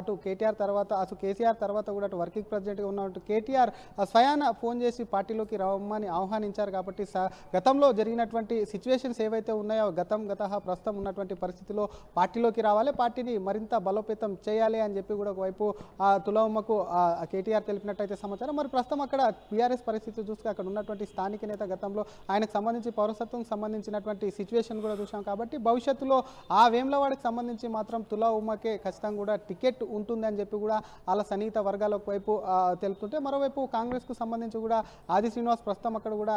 అటు కేటీఆర్ తర్వాత అటు కేసీఆర్ తర్వాత కూడా అటు వర్కింగ్ ప్రెసిడెంట్గా ఉన్నట్టు కేటీఆర్ స్వయాన ఫోన్ చేసి పార్టీలోకి రమ్మని ఆహ్వానించారు కాబట్టి గతంలో జరిగినటువంటి సిచ్యువేషన్స్ ఏవైతే ఉన్నాయో గతం గత ప్రస్తుతం ఉన్నటువంటి పరిస్థితిలో పార్టీలోకి రావాలి పార్టీని మరింత బలోపేతం చేయాలి అని చెప్పి కూడా ఒకవైపు తులవమ్మకు కేటీఆర్ తెలిపినట్టయితే సమాచారం మరి ప్రస్తుతం అక్కడ బీఆర్ఎస్ పరిస్థితి చూస్తే అక్కడ ఉన్నటువంటి స్థానిక నేత గతంలో ఆయనకు సంబంధించి పౌరసత్వం సంబంధించినటువంటి సిచ్యువేషన్ కూడా చూసాం కాబట్టి భవిష్యత్తులో ఆ వేమలవాడికి సంబంధించి మాత్రం తులా ఉమ్మకే ఖచ్చితంగా కూడా టికెట్ ఉంటుందని చెప్పి కూడా వాళ్ళ సన్నిహిత వర్గాల వైపు తెలుపుతుంటే మరోవైపు కాంగ్రెస్కు సంబంధించి కూడా ఆది శ్రీనివాస్ ప్రస్తుతం అక్కడ కూడా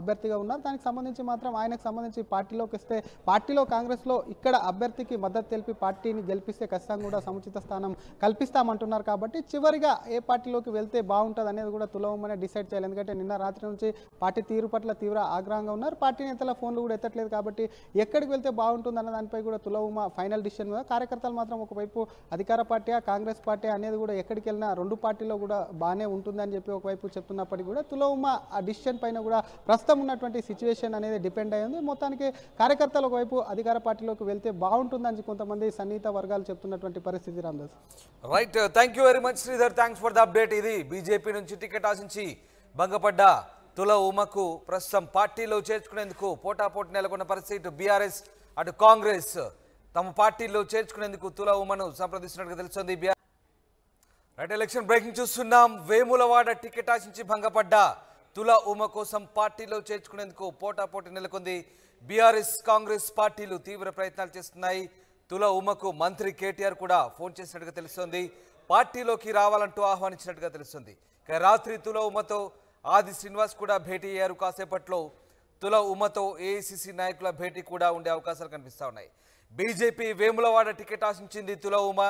అభ్యర్థిగా ఉన్నారు దానికి సంబంధించి మాత్రం ఆయనకు సంబంధించి పార్టీలోకి వస్తే పార్టీలో కాంగ్రెస్ లో ఇక్కడ అభ్యర్థికి మద్దతు తెలిపి పార్టీని గెలిపిస్తే ఖచ్చితంగా కూడా సముచిత స్థానం కల్పిస్తామంటున్నారు కాబట్టి చివరిగా ఏ పార్టీలోకి వెళ్తే బాగుంటుంది అనేది కూడా తులవమని డిసైడ్ చేయాలి ఎందుకంటే నిన్న రాత్రి నుంచి పార్టీ తీరు పట్ల తీవ్ర ఆగ్రహంగా ఉన్నారు పార్టీ నేతల ఫోన్లు కూడా ఎత్తట్లేదు కాబట్టి ఎక్కడికి వెళ్తే బాగుంటుంది అన్న దానిపై కూడా తులవమ ఫైనల్ డిసిషన్ మీద కార్యకర్తలు మాత్రం ఒకవైపు అధికార పార్టీ కాంగ్రెస్ పార్టీ అనేది కూడా ఎక్కడికి వెళ్ళినా రెండు పార్టీలో కూడా బాగానే ఉంటుందని చెప్పి ఒకవైపు చెప్తున్నప్పటికీ కూడా తులవమ ఆ డిసిషన్ పైన కూడా ప్రస్తుతం ఉన్నటువంటి సిచ్యువేషన్ అనేది డిపెండ్ అయ్యింది మొత్తానికి కార్యకర్తలు ఒకవైపు అధికార పార్టీ వాటిలోకి వెళ్తే బాగుంటుందని కొంతమంది సన్నిహిత వర్గాలు చెప్తున్నటువంటి పరిస్థితి Ramdas right thank you very much Sridhar thanks for the update ఇది బీజేపీ నుంచి టికెట్ ఆశించి భంగపడ్డ తుల ఉమకు ప్రస్తుతం పార్టీలో చేర్చుకునేందుకు పోటాపోటీ నెలకొన్న పరిస్థితి బీఆర్ఎస్ అటు కాంగ్రెస్ తమ పార్టీలో చేర్చుకునేందుకు తుల ఉమను సంప్రదిస్తున్నట్టుగా తెలుస్తుంది రైట్ ఎలక్షన్ బ్రేకింగ్ చూస్తున్నాం వేములవాడ టికెట్ ఆశించి భంగపడ్డ తుల ఉమ కోసం పార్టీలో చేర్చుకునేందుకు పోటాపోటీ నెలకొంది బీఆర్ఎస్ కాంగ్రెస్ పార్టీలు తీవ్ర ప్రయత్నాలు చేస్తున్నాయి తుల ఉమకు మంత్రి కేటీఆర్ కూడా ఫోన్ చేసినట్టుగా తెలుస్తోంది పార్టీలోకి రావాలంటూ ఆహ్వానించినట్టుగా తెలుస్తుంది రాత్రి తుల ఉమతో ఆది శ్రీనివాస్ కూడా భేటీ అయ్యారు కాసేపట్లో తుల ఉమతో ఏఐసిసి నాయకుల భేటీ కూడా ఉండే అవకాశాలు కనిపిస్తూ ఉన్నాయి బీజేపీ వేములవాడ టికెట్ ఆశించింది తుల ఉమ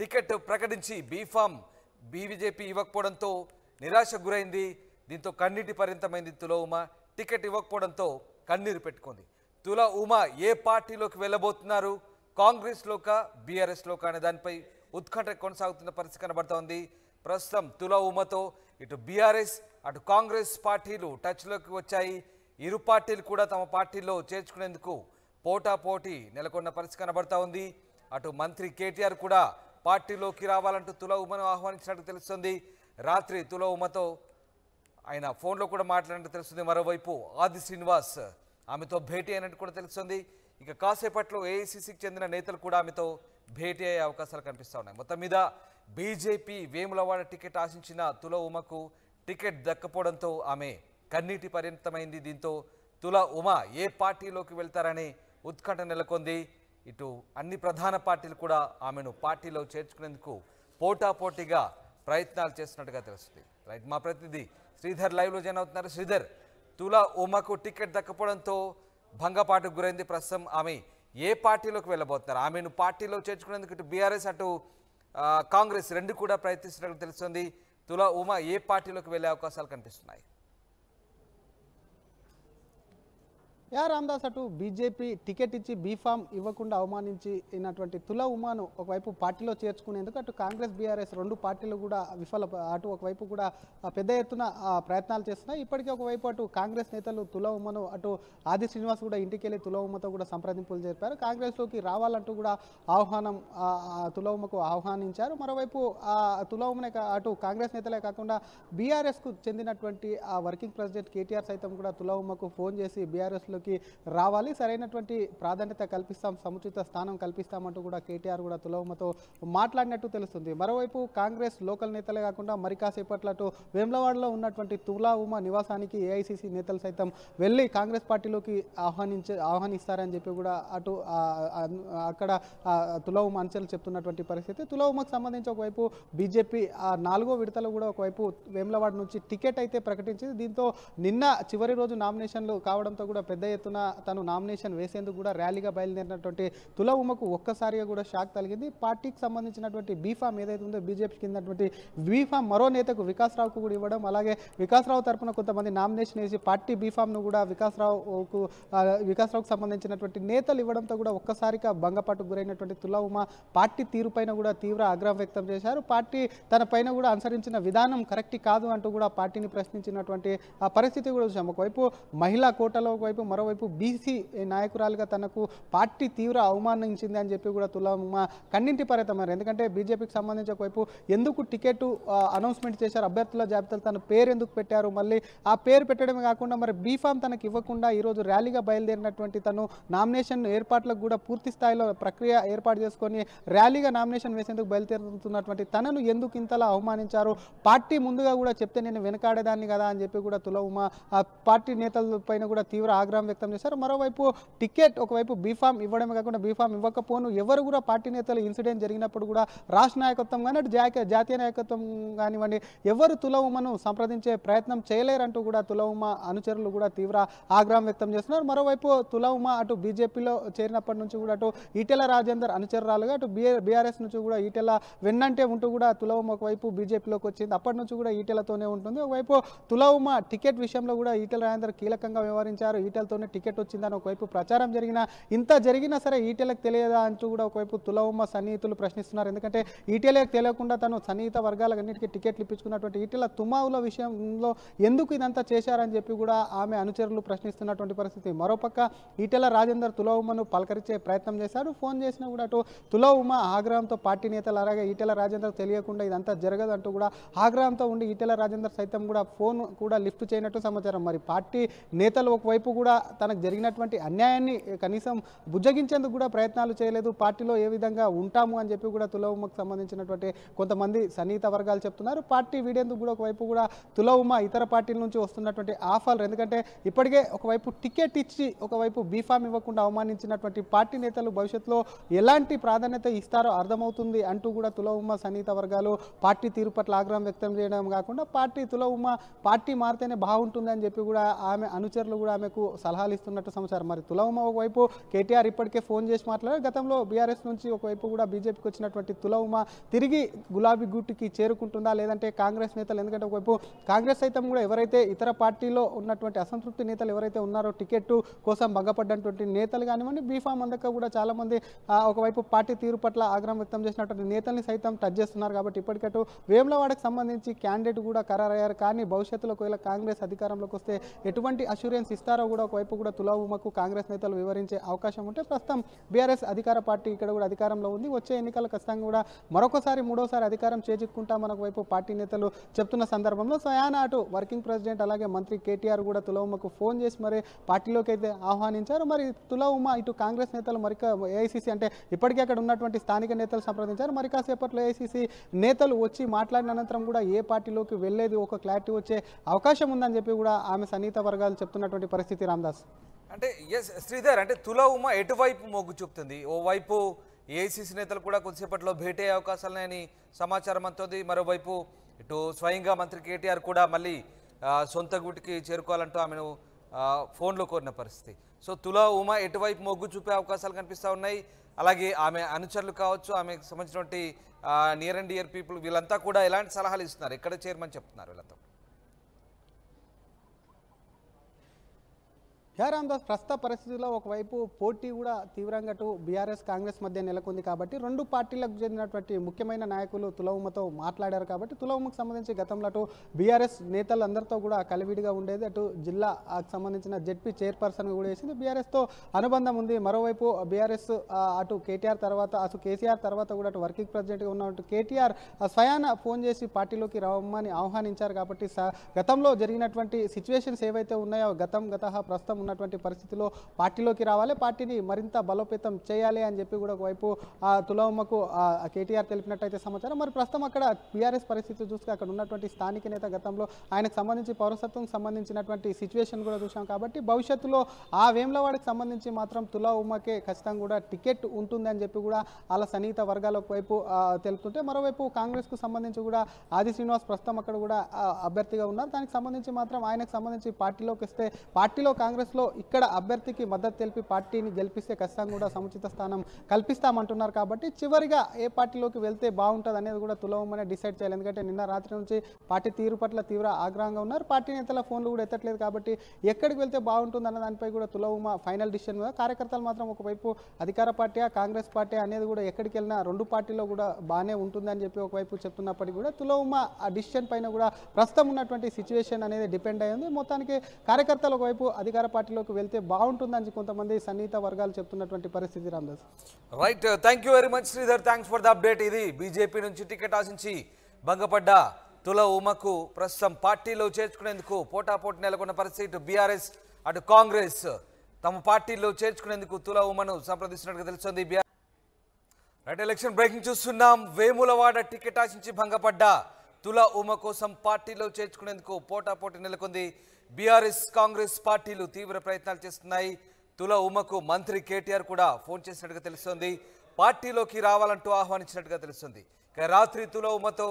టికెట్ ప్రకటించి బీఫామ్ బీబీజేపీ ఇవ్వకపోవడంతో నిరాశకు గురైంది దీంతో కన్నీటి పర్యంతమైంది తుల ఉమ టికెట్ ఇవ్వకపోవడంతో కన్నీరు పెట్టుకుంది తుల ఉమా ఏ పార్టీలోకి వెళ్ళబోతున్నారు కాంగ్రెస్లోక బీఆర్ఎస్లోక అనే దానిపై ఉత్కంఠ కొనసాగుతున్న పరిస్థితి కనబడుతోంది ప్రస్తుతం తుల ఉమతో ఇటు బీఆర్ఎస్ అటు కాంగ్రెస్ పార్టీలు టచ్లోకి వచ్చాయి ఇరు పార్టీలు కూడా తమ పార్టీలో చేర్చుకునేందుకు పోటాపోటీ నెలకొన్న పరిస్థితి కనబడతా ఉంది అటు మంత్రి కేటీఆర్ కూడా పార్టీలోకి రావాలంటూ తుల ఉమను ఆహ్వానించినట్టు తెలుస్తుంది రాత్రి తుల ఉమతో ఆయన ఫోన్లో కూడా మాట్లాడినట్టు తెలుస్తుంది మరోవైపు ఆది శ్రీనివాస్ ఆమెతో భేటీ అయినట్టు కూడా తెలుస్తుంది ఇక కాసేపట్లో ఏఐసిసికి చెందిన నేతలు కూడా ఆమెతో భేటీ అయ్యే అవకాశాలు కనిపిస్తూ ఉన్నాయి మొత్తం మీద బీజేపీ వేములవాడ టికెట్ ఆశించిన తుల ఉమకు టికెట్ దక్కపోవడంతో ఆమె కన్నీటి పరిమితమైంది దీంతో తుల ఉమ ఏ పార్టీలోకి వెళ్తారని ఉత్కంఠ నెలకొంది ఇటు అన్ని ప్రధాన పార్టీలు కూడా ఆమెను పార్టీలో చేర్చుకునేందుకు పోటాపోటీగా ప్రయత్నాలు చేస్తున్నట్టుగా తెలుస్తుంది రైట్ మా ప్రతినిధి శ్రీధర్ లైవ్లో జాయిన్ అవుతున్నారు శ్రీధర్ తులా ఉమకు టికెట్ దక్కపోవడంతో భంగపాటుకు గురైంది ప్రస్తుతం ఆమె ఏ పార్టీలోకి వెళ్ళబోతున్నారు ఆమెను పార్టీలో చేర్చుకునేందుకు ఇటు బీఆర్ఎస్ అటు కాంగ్రెస్ రెండు కూడా ప్రయత్నిస్తున్నట్లు తెలుస్తుంది తులా ఉమ ఏ పార్టీలోకి వెళ్ళే అవకాశాలు కనిపిస్తున్నాయి యా రామ్దాస్ అటు బీజేపీ టికెట్ ఇచ్చి బీఫామ్ ఇవ్వకుండా అవమానించినటువంటి తుల ఉమాను ఒకవైపు పార్టీలో చేర్చుకునేందుకు అటు కాంగ్రెస్ బీఆర్ఎస్ రెండు పార్టీలు కూడా విఫల అటు ఒకవైపు కూడా పెద్ద ఎత్తున ప్రయత్నాలు చేస్తున్నాయి ఇప్పటికే ఒకవైపు అటు కాంగ్రెస్ నేతలు తుల ఉమ్మను అటు ఆది శ్రీనివాస్ కూడా ఇంటికి వెళ్ళి తుల ఉమ్మతో కూడా సంప్రదింపులు జరిపారు కాంగ్రెస్లోకి రావాలంటూ కూడా ఆహ్వానం తుల ఉమ్మకు ఆహ్వానించారు మరోవైపు తుల ఉమ్మనే అటు కాంగ్రెస్ నేతలే కాకుండా బీఆర్ఎస్కు చెందినటువంటి ఆ వర్కింగ్ ప్రెసిడెంట్ కేటీఆర్ సైతం కూడా తుల ఉమ్మకు ఫోన్ చేసి బీఆర్ఎస్లో అధికారంలోకి రావాలి సరైనటువంటి ప్రాధాన్యత కల్పిస్తాం సముచిత స్థానం కల్పిస్తామంటూ కూడా కేటీఆర్ కూడా తులవమతో మాట్లాడినట్టు తెలుస్తుంది మరోవైపు కాంగ్రెస్ లోకల్ నేతలే కాకుండా మరి కాసేపట్లటు వేములవాడలో ఉన్నటువంటి తులా ఉమ నివాసానికి ఏఐసిసి నేతలు సైతం వెళ్ళి కాంగ్రెస్ పార్టీలోకి ఆహ్వానించే ఆహ్వానిస్తారని చెప్పి కూడా అటు అక్కడ తులా ఉమ అంచెలు చెప్తున్నటువంటి పరిస్థితి తులా ఉమకు సంబంధించి ఒకవైపు బీజేపీ ఆ నాలుగో విడతలు కూడా ఒకవైపు వేములవాడ నుంచి టికెట్ అయితే ప్రకటించింది దీంతో నిన్న చివరి రోజు నామినేషన్లు కావడంతో కూడా పెద్ద ఎత్తున తను నామినేషన్ వేసేందుకు కూడా ర్యాలీగా బయలుదేరినటువంటి తుల ఉమకు ఒక్కసారిగా కూడా షాక్ తగిలింది పార్టీకి సంబంధించినటువంటి బీఫామ్ ఏదైతే ఉందో బీజేపీ కిందటువంటి బీఫామ్ మరో నేతకు వికాస్ కూడా ఇవ్వడం అలాగే వికాస్ రావు తరఫున కొంతమంది నామినేషన్ వేసి పార్టీ బీఫామ్ను కూడా వికాస్ రావుకు వికాస్ సంబంధించినటువంటి నేతలు ఇవ్వడంతో కూడా ఒక్కసారిగా భంగపాటు గురైనటువంటి తుల ఉమ పార్టీ తీరుపైన కూడా తీవ్ర ఆగ్రహం వ్యక్తం చేశారు పార్టీ తన పైన కూడా అనుసరించిన విధానం కరెక్ట్ కాదు అంటూ కూడా పార్టీని ప్రశ్నించినటువంటి పరిస్థితి కూడా చూసాం ఒకవైపు మహిళా కోటలో ఒకవైపు మరో మరోవైపు బీసీ నాయకురాలుగా తనకు పార్టీ తీవ్ర అవమానించింది అని చెప్పి కూడా తులమ్మ కన్నింటి పరెతమారు ఎందుకంటే బీజేపీకి సంబంధించి ఒకవైపు ఎందుకు టికెట్ అనౌన్స్మెంట్ చేశారు అభ్యర్థుల జాబితాలు తన పేరు ఎందుకు పెట్టారు మళ్ళీ ఆ పేరు పెట్టడమే కాకుండా మరి బీఫామ్ తనకు ఇవ్వకుండా ఈరోజు ర్యాలీగా బయలుదేరినటువంటి తను నామినేషన్ ఏర్పాట్లకు కూడా పూర్తి స్థాయిలో ప్రక్రియ ఏర్పాటు చేసుకొని ర్యాలీగా నామినేషన్ వేసేందుకు బయలుదేరుతున్నటువంటి తనను ఎందుకు ఇంతలా అవమానించారు పార్టీ ముందుగా కూడా చెప్తే నేను వెనకాడేదాన్ని కదా అని చెప్పి కూడా తులవుమ పార్టీ నేతల పైన కూడా తీవ్ర ఆగ్రహం ఆగ్రహం వ్యక్తం చేశారు మరోవైపు టికెట్ ఒకవైపు బీఫామ్ ఇవ్వడమే కాకుండా బీఫామ్ ఇవ్వకపోను ఎవరు కూడా పార్టీ నేతలు ఇన్సిడెంట్ జరిగినప్పుడు కూడా రాష్ట్ర నాయకత్వం కానీ జాతీయ నాయకత్వం కానివ్వండి ఎవరు తులవుమను సంప్రదించే ప్రయత్నం చేయలేరంటూ కూడా తులవుమ అనుచరులు కూడా తీవ్ర ఆగ్రహం వ్యక్తం చేస్తున్నారు మరోవైపు తులవుమ అటు బీజేపీలో చేరినప్పటి నుంచి కూడా అటు ఈటెల రాజేందర్ అనుచరురాలుగా అటు బీఆర్ఎస్ నుంచి కూడా ఈటెల వెన్నంటే ఉంటూ కూడా తులవుమ ఒకవైపు బీజేపీలోకి వచ్చింది అప్పటి నుంచి కూడా ఈటెలతోనే ఉంటుంది ఒకవైపు తులవుమ టికెట్ విషయంలో కూడా ఈటెల రాజేందర్ కీలకంగా వ్యవహరించారు ఈటెల్ అధికారంతోనే టికెట్ వచ్చిందని ఒకవైపు ప్రచారం జరిగినా ఇంత జరిగినా సరే ఈటీలకు తెలియదా అంటూ కూడా ఒకవైపు తులవమ్మ సన్నిహితులు ప్రశ్నిస్తున్నారు ఎందుకంటే ఈటీలకు తెలియకుండా తను సన్నిహిత వర్గాలన్నిటికీ టికెట్లు ఇప్పించుకున్నటువంటి ఈటీల తుమావుల విషయంలో ఎందుకు ఇదంతా చేశారని చెప్పి కూడా ఆమె అనుచరులు ప్రశ్నిస్తున్నటువంటి పరిస్థితి మరోపక్క ఈటెల రాజేందర్ తులవుమను పలకరించే ప్రయత్నం చేశారు ఫోన్ చేసినా కూడా అటు తులవుమ ఆగ్రహంతో పార్టీ నేతలు అలాగే ఈటెల రాజేందర్ తెలియకుండా ఇదంతా జరగదు అంటూ కూడా ఆగ్రహంతో ఉండి ఈటెల రాజేందర్ సైతం కూడా ఫోన్ కూడా లిఫ్ట్ చేయనట్టు సమాచారం మరి పార్టీ నేతలు ఒకవైపు కూడా తనకు జరిగినటువంటి అన్యాయాన్ని కనీసం బుజ్జగించేందుకు కూడా ప్రయత్నాలు చేయలేదు పార్టీలో ఏ విధంగా ఉంటాము అని చెప్పి కూడా తులవుమకు సంబంధించినటువంటి కొంతమంది సన్నిహిత వర్గాలు చెప్తున్నారు పార్టీ వీడేందుకు కూడా ఒకవైపు కూడా తులవుమ ఇతర పార్టీల నుంచి వస్తున్నటువంటి ఆఫర్లు ఎందుకంటే ఇప్పటికే ఒకవైపు టికెట్ ఇచ్చి ఒకవైపు బీఫామ్ ఇవ్వకుండా అవమానించినటువంటి పార్టీ నేతలు భవిష్యత్తులో ఎలాంటి ప్రాధాన్యత ఇస్తారో అర్థమవుతుంది అంటూ కూడా తులవుమ సన్నిహిత వర్గాలు పార్టీ తీరు పట్ల ఆగ్రహం వ్యక్తం చేయడం కాకుండా పార్టీ తులవుమ పార్టీ మారితేనే బాగుంటుంది అని చెప్పి కూడా ఆమె అనుచరులు కూడా ఆమెకు సలహాలు ఇస్తున్నట్టు సమాచారం మరి తులవమ్మ ఒకవైపు కేటీఆర్ ఇప్పటికే ఫోన్ చేసి మాట్లాడారు గతంలో బీఆర్ఎస్ నుంచి ఒకవైపు కూడా బీజేపీకి వచ్చినటువంటి తులవమ్మ తిరిగి గులాబీ గుట్టుకి చేరుకుంటుందా లేదంటే కాంగ్రెస్ నేతలు ఎందుకంటే ఒకవైపు కాంగ్రెస్ సైతం కూడా ఎవరైతే ఇతర పార్టీలో ఉన్నటువంటి అసంతృప్తి నేతలు ఎవరైతే ఉన్నారో టికెట్ కోసం భంగపడ్డటువంటి నేతలు కానివ్వండి బీఫామ్ అందక కూడా చాలామంది ఒకవైపు పార్టీ తీరు పట్ల ఆగ్రహం వ్యక్తం చేసినటువంటి నేతల్ని సైతం టచ్ చేస్తున్నారు కాబట్టి ఇప్పటికట్టు వేములవాడకు సంబంధించి క్యాండిడేట్ కూడా ఖరారయ్యారు కానీ భవిష్యత్తులో ఒకవేళ కాంగ్రెస్ అధికారంలోకి వస్తే ఎటువంటి అష్యూరెన్స్ ఇస్తారో కూడా ఒకవైపు మరోవైపు కూడా తులాభూమకు కాంగ్రెస్ నేతలు వివరించే అవకాశం ఉంటే ప్రస్తుతం బీఆర్ఎస్ అధికార పార్టీ ఇక్కడ కూడా అధికారంలో ఉంది వచ్చే ఎన్నికలు ఖచ్చితంగా కూడా మరొకసారి మూడోసారి అధికారం మనకు వైపు పార్టీ నేతలు చెప్తున్న సందర్భంలో సయానా అటు వర్కింగ్ ప్రెసిడెంట్ అలాగే మంత్రి కేటీఆర్ కూడా తులావుమకు ఫోన్ చేసి మరి పార్టీలోకి అయితే ఆహ్వానించారు మరి తులావుమ ఇటు కాంగ్రెస్ నేతలు మరి ఏఐసిసి అంటే ఇప్పటికే అక్కడ ఉన్నటువంటి స్థానిక నేతలు సంప్రదించారు మరి కాసేపట్లో ఏఐసీసీ నేతలు వచ్చి మాట్లాడిన అనంతరం కూడా ఏ పార్టీలోకి వెళ్ళేది ఒక క్లారిటీ వచ్చే అవకాశం ఉందని చెప్పి కూడా ఆమె సన్నిహిత వర్గాలు చెప్తున్నటువంటి పరిస్థితి రామ్దాస్ శ్రీనివాస్ అంటే ఎస్ శ్రీధర్ అంటే తులా ఉమ ఎటువైపు మొగ్గు చూపుతుంది ఓవైపు ఏఐసీసీ నేతలు కూడా కొద్దిసేపట్లో భేటీ అయ్యే అవకాశాలని సమాచారం అంతుంది మరోవైపు ఇటు స్వయంగా మంత్రి కేటీఆర్ కూడా మళ్ళీ సొంత గుటికి చేరుకోవాలంటూ ఆమెను ఫోన్లో కోరిన పరిస్థితి సో తులా ఉమా ఎటువైపు మొగ్గు చూపే అవకాశాలు కనిపిస్తూ ఉన్నాయి అలాగే ఆమె అనుచరులు కావచ్చు ఆమెకు సంబంధించినటువంటి నియర్ అండ్ ఇయర్ పీపుల్ వీళ్ళంతా కూడా ఎలాంటి సలహాలు ఇస్తున్నారు ఎక్కడ చేరమని చెప్తున్నారు వీళ్ళతో దాస్ ప్రస్తుత పరిస్థితుల్లో ఒకవైపు పోటీ కూడా తీవ్రంగా అటు బీఆర్ఎస్ కాంగ్రెస్ మధ్య నెలకొంది కాబట్టి రెండు పార్టీలకు చెందినటువంటి ముఖ్యమైన నాయకులు తులవమ్మతో మాట్లాడారు కాబట్టి తులవుమకు సంబంధించి గతంలో అటు బీఆర్ఎస్ నేతలందరితో కూడా కలివిడిగా ఉండేది అటు జిల్లాకు సంబంధించిన జెడ్పీ చైర్పర్సన్ కూడా వేసింది బీఆర్ఎస్తో అనుబంధం ఉంది మరోవైపు బీఆర్ఎస్ అటు కేటీఆర్ తర్వాత అటు కేసీఆర్ తర్వాత కూడా అటు వర్కింగ్ ప్రెసిడెంట్గా ఉన్నట్టు కేటీఆర్ స్వయాన ఫోన్ చేసి పార్టీలోకి రమ్మని ఆహ్వానించారు కాబట్టి గతంలో జరిగినటువంటి సిచ్యువేషన్స్ ఏవైతే ఉన్నాయో గతం గత ప్రస్తుతం ఉన్నటువంటి పరిస్థితిలో పార్టీలోకి రావాలి పార్టీని మరింత బలోపేతం చేయాలి అని చెప్పి కూడా ఒకవైపు తులవమ్మకు కేటీఆర్ తెలిపినట్టయితే సమాచారం మరి ప్రస్తుతం అక్కడ బీఆర్ఎస్ పరిస్థితి చూస్తే అక్కడ ఉన్నటువంటి స్థానిక నేత గతంలో ఆయనకు సంబంధించి పౌరసత్వం సంబంధించినటువంటి సిచ్యువేషన్ కూడా చూసాం కాబట్టి భవిష్యత్తులో ఆ వేములవాడికి సంబంధించి మాత్రం తులా ఉమ్మకే ఖచ్చితంగా కూడా టికెట్ ఉంటుందని చెప్పి కూడా అలా సన్నిహిత వర్గాల వైపు తెలుపుతుంటే మరోవైపు కాంగ్రెస్కు సంబంధించి కూడా ఆది శ్రీనివాస్ ప్రస్తుతం అక్కడ కూడా అభ్యర్థిగా ఉన్నారు దానికి సంబంధించి మాత్రం ఆయనకు సంబంధించి పార్టీలోకి వస్తే పార్టీలో కాంగ్రెస్ కాంగ్రెస్లో ఇక్కడ అభ్యర్థికి మద్దతు తెలిపి పార్టీని గెలిపిస్తే ఖచ్చితంగా కూడా సముచిత స్థానం కల్పిస్తామంటున్నారు కాబట్టి చివరిగా ఏ పార్టీలోకి వెళ్తే బాగుంటుంది అనేది కూడా తులవమనే డిసైడ్ చేయాలి ఎందుకంటే నిన్న రాత్రి నుంచి పార్టీ తీరు పట్ల తీవ్ర ఆగ్రహంగా ఉన్నారు పార్టీ నేతల ఫోన్లు కూడా ఎత్తట్లేదు కాబట్టి ఎక్కడికి వెళ్తే బాగుంటుంది అన్న దానిపై కూడా తులవమ ఫైనల్ డిసిషన్ కార్యకర్తలు మాత్రం ఒకవైపు అధికార పార్టీ కాంగ్రెస్ పార్టీ అనేది కూడా ఎక్కడికి వెళ్ళినా రెండు పార్టీలో కూడా బాగానే ఉంటుందని చెప్పి ఒకవైపు చెప్తున్నప్పటికీ కూడా తులవమ ఆ డిసిషన్ పైన కూడా ప్రస్తుతం ఉన్నటువంటి సిచ్యువేషన్ అనేది డిపెండ్ అయ్యింది మొత్తానికి కార్యకర్తలు ఒకవైపు అధికార పార్టీ పార్టీలోకి వెళ్తే బాగుంటుందని కొంతమంది సన్నిహిత వర్గాలు చెప్తున్నటువంటి పరిస్థితి Ramdas right thank very much Sridhar thanks for the update ఇది బీజేపీ నుంచి టికెట్ ఆశించి భంగపడ్డ తుల ఉమకు ప్రస్తుతం పార్టీలో చేర్చుకునేందుకు పోటాపోటీ నెలకొన్న పరిస్థితి బీఆర్ఎస్ అటు కాంగ్రెస్ తమ పార్టీలో చేర్చుకునేందుకు తుల ఉమను సంప్రదిస్తున్నట్టుగా తెలుస్తుంది బీఆర్ రైట్ ఎలక్షన్ బ్రేకింగ్ చూస్తున్నాం వేములవాడ టికెట్ ఆశించి భంగపడ్డ తుల ఉమ కోసం పార్టీలో చేర్చుకునేందుకు పోటాపోటీ నెలకొంది బీఆర్ఎస్ కాంగ్రెస్ పార్టీలు తీవ్ర ప్రయత్నాలు చేస్తున్నాయి తుల ఉమకు మంత్రి కేటీఆర్ కూడా ఫోన్ చేసినట్టుగా తెలుస్తోంది పార్టీలోకి రావాలంటూ ఆహ్వానించినట్టుగా తెలుస్తుంది రాత్రి తుల ఉమతో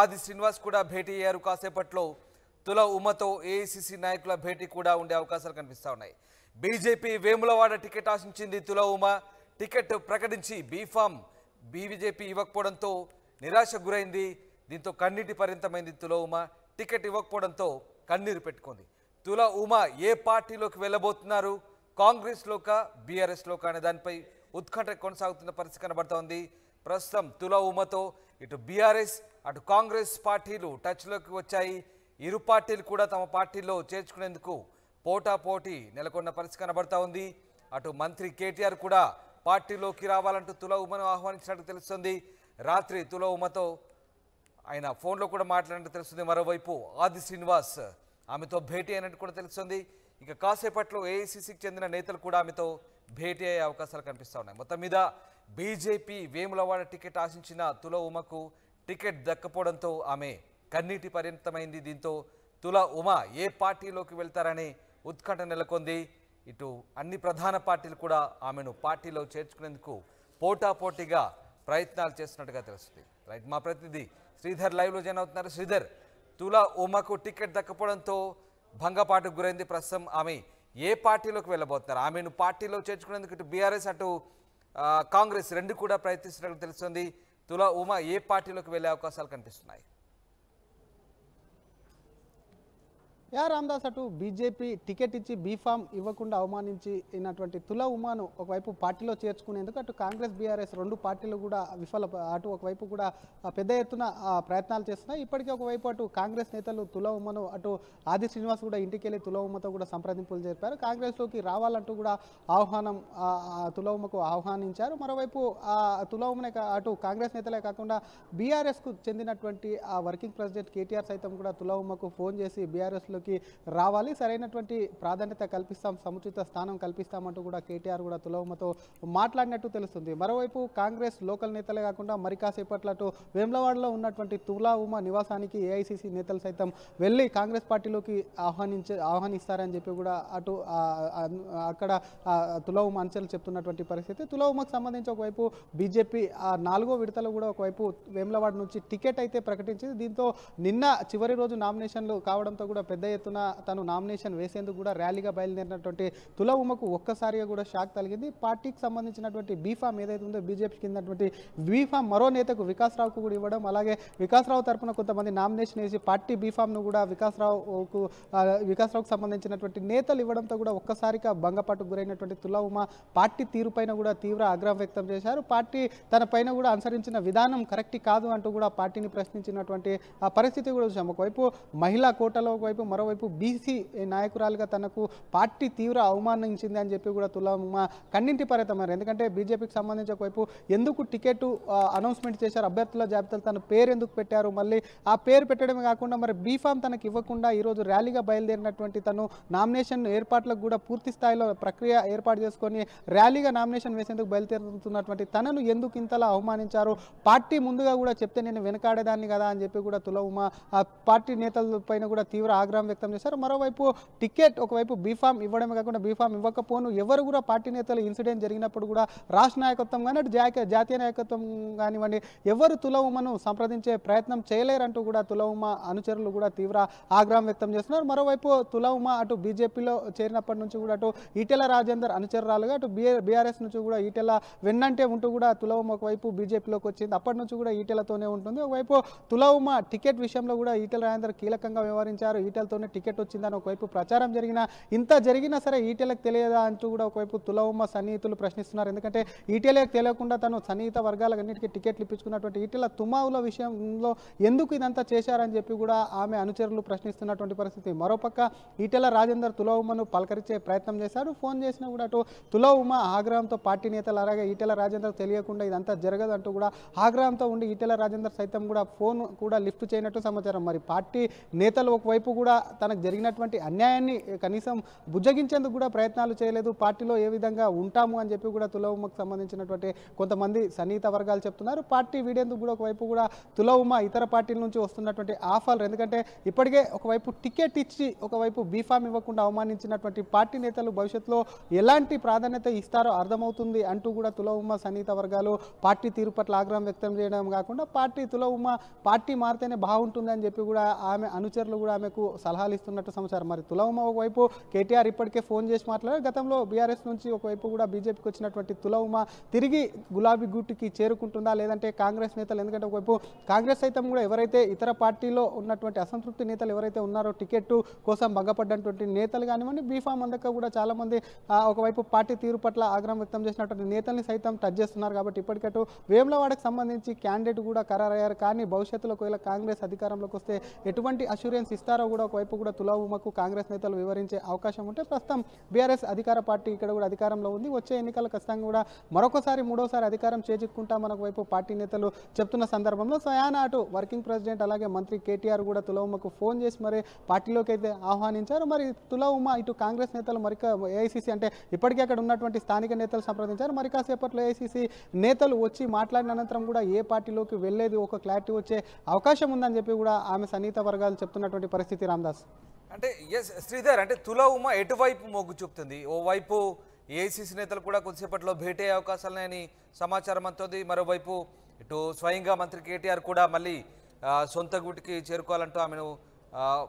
ఆది శ్రీనివాస్ కూడా భేటీ అయ్యారు కాసేపట్లో తుల ఉమతో ఏఐసిసి నాయకుల భేటీ కూడా ఉండే అవకాశాలు కనిపిస్తూ ఉన్నాయి బీజేపీ వేములవాడ టికెట్ ఆశించింది తుల ఉమ టికెట్ ప్రకటించి బీఫామ్ బీబీజేపీ ఇవ్వకపోవడంతో నిరాశ గురైంది దీంతో కన్నీటి పరింతమైంది తుల ఉమ టికెట్ ఇవ్వకపోవడంతో కన్నీరు పెట్టుకుంది తుల ఉమా ఏ పార్టీలోకి వెళ్ళబోతున్నారు కాంగ్రెస్లోక లోక అనే దానిపై ఉత్కంఠ కొనసాగుతున్న పరిస్థితి కనబడుతోంది ప్రస్తుతం తుల ఉమతో ఇటు బీఆర్ఎస్ అటు కాంగ్రెస్ పార్టీలు టచ్లోకి వచ్చాయి ఇరు పార్టీలు కూడా తమ పార్టీలో చేర్చుకునేందుకు పోటాపోటీ నెలకొన్న పరిస్థితి కనబడతా ఉంది అటు మంత్రి కేటీఆర్ కూడా పార్టీలోకి రావాలంటూ తుల ఉమను ఆహ్వానించినట్టు తెలుస్తుంది రాత్రి తుల ఉమతో ఆయన ఫోన్లో కూడా మాట్లాడినట్టు తెలుస్తుంది మరోవైపు ఆది శ్రీనివాస్ ఆమెతో భేటీ అయినట్టు కూడా తెలుస్తుంది ఇక కాసేపట్లో ఏఐసిసికి e చెందిన నేతలు కూడా ఆమెతో భేటీ అయ్యే అవకాశాలు కనిపిస్తూ ఉన్నాయి మొత్తం మీద బీజేపీ వేములవాడ టికెట్ ఆశించిన తుల ఉమకు టికెట్ దక్కపోవడంతో ఆమె కన్నీటి పరిమితమైంది దీంతో తుల ఉమ ఏ పార్టీలోకి వెళ్తారని ఉత్కంఠ నెలకొంది ఇటు అన్ని ప్రధాన పార్టీలు కూడా ఆమెను పార్టీలో చేర్చుకునేందుకు పోటాపోటీగా ప్రయత్నాలు చేస్తున్నట్టుగా తెలుస్తుంది రైట్ మా ప్రతినిధి శ్రీధర్ లైవ్లో జాయిన్ అవుతున్నారు శ్రీధర్ తులా ఉమకు టికెట్ దక్కపోవడంతో భంగపాటుకు గురైంది ప్రస్తుతం ఆమె ఏ పార్టీలోకి వెళ్ళబోతున్నారు ఆమెను పార్టీలో చేర్చుకునేందుకు ఇటు బీఆర్ఎస్ అటు కాంగ్రెస్ రెండు కూడా ప్రయత్నిస్తున్నట్లు తెలుస్తుంది తులా ఉమా ఏ పార్టీలోకి వెళ్ళే అవకాశాలు కనిపిస్తున్నాయి యా రామ్దాస్ అటు బీజేపీ టికెట్ ఇచ్చి బీఫామ్ ఇవ్వకుండా అవమానించినటువంటి తుల ఉమాను ఒకవైపు పార్టీలో చేర్చుకునేందుకు అటు కాంగ్రెస్ బీఆర్ఎస్ రెండు పార్టీలు కూడా విఫల అటు ఒకవైపు కూడా పెద్ద ఎత్తున ప్రయత్నాలు చేస్తున్నాయి ఇప్పటికే ఒకవైపు అటు కాంగ్రెస్ నేతలు తుల ఉమ్మను అటు ఆది శ్రీనివాస్ కూడా ఇంటికి వెళ్ళి తుల ఉమ్మతో కూడా సంప్రదింపులు జరిపారు కాంగ్రెస్లోకి రావాలంటూ కూడా ఆహ్వానం తుల ఉమ్మకు ఆహ్వానించారు మరోవైపు తుల ఉమ్మనే అటు కాంగ్రెస్ నేతలే కాకుండా బీఆర్ఎస్కు చెందినటువంటి ఆ వర్కింగ్ ప్రెసిడెంట్ కేటీఆర్ సైతం కూడా తుల ఉమ్మకు ఫోన్ చేసి బీఆర్ఎస్లో అధికారంలోకి రావాలి సరైనటువంటి ప్రాధాన్యత కల్పిస్తాం సముచిత స్థానం కల్పిస్తామంటూ కూడా కేటీఆర్ కూడా తులవమతో మాట్లాడినట్టు తెలుస్తుంది మరోవైపు కాంగ్రెస్ లోకల్ నేతలే కాకుండా మరి కాసేపట్లటు వేములవాడలో ఉన్నటువంటి తులా ఉమ నివాసానికి ఏఐసిసి నేతలు సైతం వెళ్ళి కాంగ్రెస్ పార్టీలోకి ఆహ్వానించే ఆహ్వానిస్తారని చెప్పి కూడా అటు అక్కడ తుల ఉమా అంచెలు చెప్తున్నటువంటి పరిస్థితి తుల ఉమకు సంబంధించి ఒకవైపు బీజేపీ నాలుగో విడతలు కూడా ఒకవైపు వేములవాడ నుంచి టికెట్ అయితే ప్రకటించింది దీంతో నిన్న చివరి రోజు నామినేషన్లు కావడంతో కూడా పెద్ద ఎత్తున తను నామినేషన్ వేసేందుకు కూడా ర్యాలీగా బయలుదేరినటువంటి తుల ఉమకు ఒక్కసారిగా కూడా షాక్ తగిలింది పార్టీకి సంబంధించినటువంటి బీఫామ్ ఏదైతే ఉందో బీజేపీ కిందటువంటి బీఫామ్ మరో నేతకు వికాస్రావుకు కూడా ఇవ్వడం అలాగే రావు తరఫున కొంతమంది నామినేషన్ వేసి పార్టీ బీఫామ్ను కూడా వికాస్రావుకు వికాస్రావుకు సంబంధించినటువంటి నేతలు ఇవ్వడంతో కూడా ఒక్కసారిగా భంగపాటుకు గురైనటువంటి తుల ఉమ పార్టీ తీరుపైన కూడా తీవ్ర ఆగ్రహం వ్యక్తం చేశారు పార్టీ తన పైన కూడా అనుసరించిన విధానం కరెక్ట్ కాదు అంటూ కూడా పార్టీని ప్రశ్నించినటువంటి పరిస్థితి కూడా చూసాం ఒకవైపు మహిళా కోటలో ఒకవైపు మరోవైపు బీసీ నాయకురాలుగా తనకు పార్టీ తీవ్ర అవమానించింది అని చెప్పి కూడా తులమ్మ కన్నింటి పరితమారు ఎందుకంటే బీజేపీకి సంబంధించి ఒకవైపు ఎందుకు టికెట్ అనౌన్స్మెంట్ చేశారు అభ్యర్థుల జాబితాలు తన పేరు ఎందుకు పెట్టారు మళ్ళీ ఆ పేరు పెట్టడమే కాకుండా మరి బీఫామ్ తనకు ఇవ్వకుండా ఈరోజు ర్యాలీగా బయలుదేరినటువంటి తను నామినేషన్ ఏర్పాట్లకు కూడా పూర్తి స్థాయిలో ప్రక్రియ ఏర్పాటు చేసుకొని ర్యాలీగా నామినేషన్ వేసేందుకు బయలుదేరుతున్నటువంటి తనను ఎందుకు ఇంతలా అవమానించారు పార్టీ ముందుగా కూడా చెప్తే నేను వెనకాడేదాన్ని కదా అని చెప్పి కూడా తులవుమ పార్టీ నేతల పైన కూడా తీవ్ర ఆగ్రహం వ్యక్తం చేశారు మరోవైపు టికెట్ ఒకవైపు బీఫామ్ ఇవ్వడమే కాకుండా బీఫామ్ ఇవ్వకపోను ఎవరు కూడా పార్టీ నేతలు ఇన్సిడెంట్ జరిగినప్పుడు కూడా రాష్ట్ర నాయకత్వం కానీ అటు జాతీయ నాయకత్వం కానివ్వండి ఎవరు తులవుమను సంప్రదించే ప్రయత్నం చేయలేరంటూ కూడా తులవుమ అనుచరులు కూడా తీవ్ర ఆగ్రహం వ్యక్తం చేస్తున్నారు మరోవైపు తులవుమ అటు బీజేపీలో చేరినప్పటి నుంచి కూడా అటు ఈటెల రాజేందర్ అనుచరురాలుగా అటు బీఆర్ఎస్ నుంచి కూడా ఈటెల వెన్నంటే ఉంటూ కూడా తులవుమ ఒకవైపు బీజేపీలోకి వచ్చింది అప్పటి నుంచి కూడా ఈటెలతోనే ఉంటుంది ఒకవైపు తులవుమ టికెట్ విషయంలో కూడా ఈటెల రాజేందర్ కీలకంగా వ్యవహరించారు ఈటెలతో పేరుతోనే టికెట్ వచ్చిందని ఒకవైపు ప్రచారం జరిగినా ఇంత జరిగినా సరే ఈటెలకు తెలియదా అంటూ కూడా ఒకవైపు తులవమ్మ సన్నిహితులు ప్రశ్నిస్తున్నారు ఎందుకంటే ఈటెలకు తెలియకుండా తను సన్నిహిత అన్నిటికీ టికెట్లు ఇప్పించుకున్నటువంటి ఈటీల తుమావుల విషయంలో ఎందుకు ఇదంతా చేశారని చెప్పి కూడా ఆమె అనుచరులు ప్రశ్నిస్తున్నటువంటి పరిస్థితి మరోపక్క ఈటెల రాజేందర్ తులవమ్మను పలకరించే ప్రయత్నం చేశారు ఫోన్ చేసినా కూడా అటు తులవమ్మ ఆగ్రహంతో పార్టీ నేతలు అలాగే ఈటెల రాజేందర్ తెలియకుండా ఇదంతా జరగదు అంటూ కూడా ఆగ్రహంతో ఉండి ఈటెల రాజేందర్ సైతం కూడా ఫోన్ కూడా లిఫ్ట్ చేయనట్టు సమాచారం మరి పార్టీ నేతలు ఒకవైపు కూడా తనకు జరిగినటువంటి అన్యాయాన్ని కనీసం బుజ్జగించేందుకు కూడా ప్రయత్నాలు చేయలేదు పార్టీలో ఏ విధంగా ఉంటాము అని చెప్పి కూడా తులవుమకు సంబంధించినటువంటి కొంతమంది సన్నిహిత వర్గాలు చెప్తున్నారు పార్టీ వీడేందుకు కూడా ఒకవైపు కూడా తులవుమ ఇతర పార్టీల నుంచి వస్తున్నటువంటి ఆఫర్లు ఎందుకంటే ఇప్పటికే ఒకవైపు టికెట్ ఇచ్చి ఒకవైపు బీఫామ్ ఇవ్వకుండా అవమానించినటువంటి పార్టీ నేతలు భవిష్యత్తులో ఎలాంటి ప్రాధాన్యత ఇస్తారో అర్థమవుతుంది అంటూ కూడా తులవుమ సన్నిహిత వర్గాలు పార్టీ తీరు పట్ల ఆగ్రహం వ్యక్తం చేయడం కాకుండా పార్టీ తులవుమ పార్టీ మారితేనే బాగుంటుందని చెప్పి కూడా ఆమె అనుచరులు కూడా ఆమెకు సలహా సలహాలు ఇస్తున్నట్టు సమాచారం మరి తులవమ్మ ఒకవైపు కేటీఆర్ ఇప్పటికే ఫోన్ చేసి మాట్లాడారు గతంలో బీఆర్ఎస్ నుంచి ఒకవైపు కూడా బీజేపీకి వచ్చినటువంటి తులవమ్మ తిరిగి గులాబీ గుట్టుకి చేరుకుంటుందా లేదంటే కాంగ్రెస్ నేతలు ఎందుకంటే ఒకవైపు కాంగ్రెస్ సైతం కూడా ఎవరైతే ఇతర పార్టీలో ఉన్నటువంటి అసంతృప్తి నేతలు ఎవరైతే ఉన్నారో టికెట్ కోసం భంగపడ్డటువంటి నేతలు కానివ్వండి బీఫామ్ అందక కూడా చాలామంది ఒకవైపు పార్టీ తీరు పట్ల ఆగ్రహం వ్యక్తం చేసినటువంటి నేతల్ని సైతం టచ్ చేస్తున్నారు కాబట్టి ఇప్పటికట్టు వేములవాడకు సంబంధించి క్యాండిడేట్ కూడా ఖరారయ్యారు కానీ భవిష్యత్తులో ఒకవేళ కాంగ్రెస్ అధికారంలోకి వస్తే ఎటువంటి అష్యూరెన్స్ ఇస్తారో కూడా ఒకవైపు కూడా తులాభూమకు కాంగ్రెస్ నేతలు వివరించే అవకాశం ఉంటే ప్రస్తుతం బీఆర్ఎస్ అధికార పార్టీ ఇక్కడ కూడా అధికారంలో ఉంది వచ్చే ఎన్నికలు ఖచ్చితంగా కూడా మరొకసారి మూడోసారి అధికారం మనకు వైపు పార్టీ నేతలు చెప్తున్న సందర్భంలో స్వయాన అటు వర్కింగ్ ప్రెసిడెంట్ అలాగే మంత్రి కేటీఆర్ కూడా తులవుమకు ఫోన్ చేసి మరి పార్టీలోకి అయితే ఆహ్వానించారు మరి తులవుమ ఇటు కాంగ్రెస్ నేతలు మరిక ఏఐసిసి అంటే ఇప్పటికీ అక్కడ ఉన్నటువంటి స్థానిక నేతలు సంప్రదించారు మరి కాసేపట్లో ఏఐసిసి నేతలు వచ్చి మాట్లాడిన అనంతరం కూడా ఏ పార్టీలోకి వెళ్ళేది ఒక క్లారిటీ వచ్చే అవకాశం ఉందని చెప్పి కూడా ఆమె సన్నిహిత వర్గాలు చెప్తున్నటువంటి పరిస్థితి రామ్ విలాస్ అంటే ఎస్ శ్రీధర్ అంటే తుల ఉమ ఎటువైపు మొగ్గు చూపుతుంది ఓవైపు ఏసీసీ నేతలు కూడా కొద్దిసేపట్లో భేటీ అయ్యే లేని సమాచారం అందుతుంది మరోవైపు ఇటు స్వయంగా మంత్రి కేటీఆర్ కూడా మళ్ళీ సొంత గుటికి చేరుకోవాలంటూ ఆమెను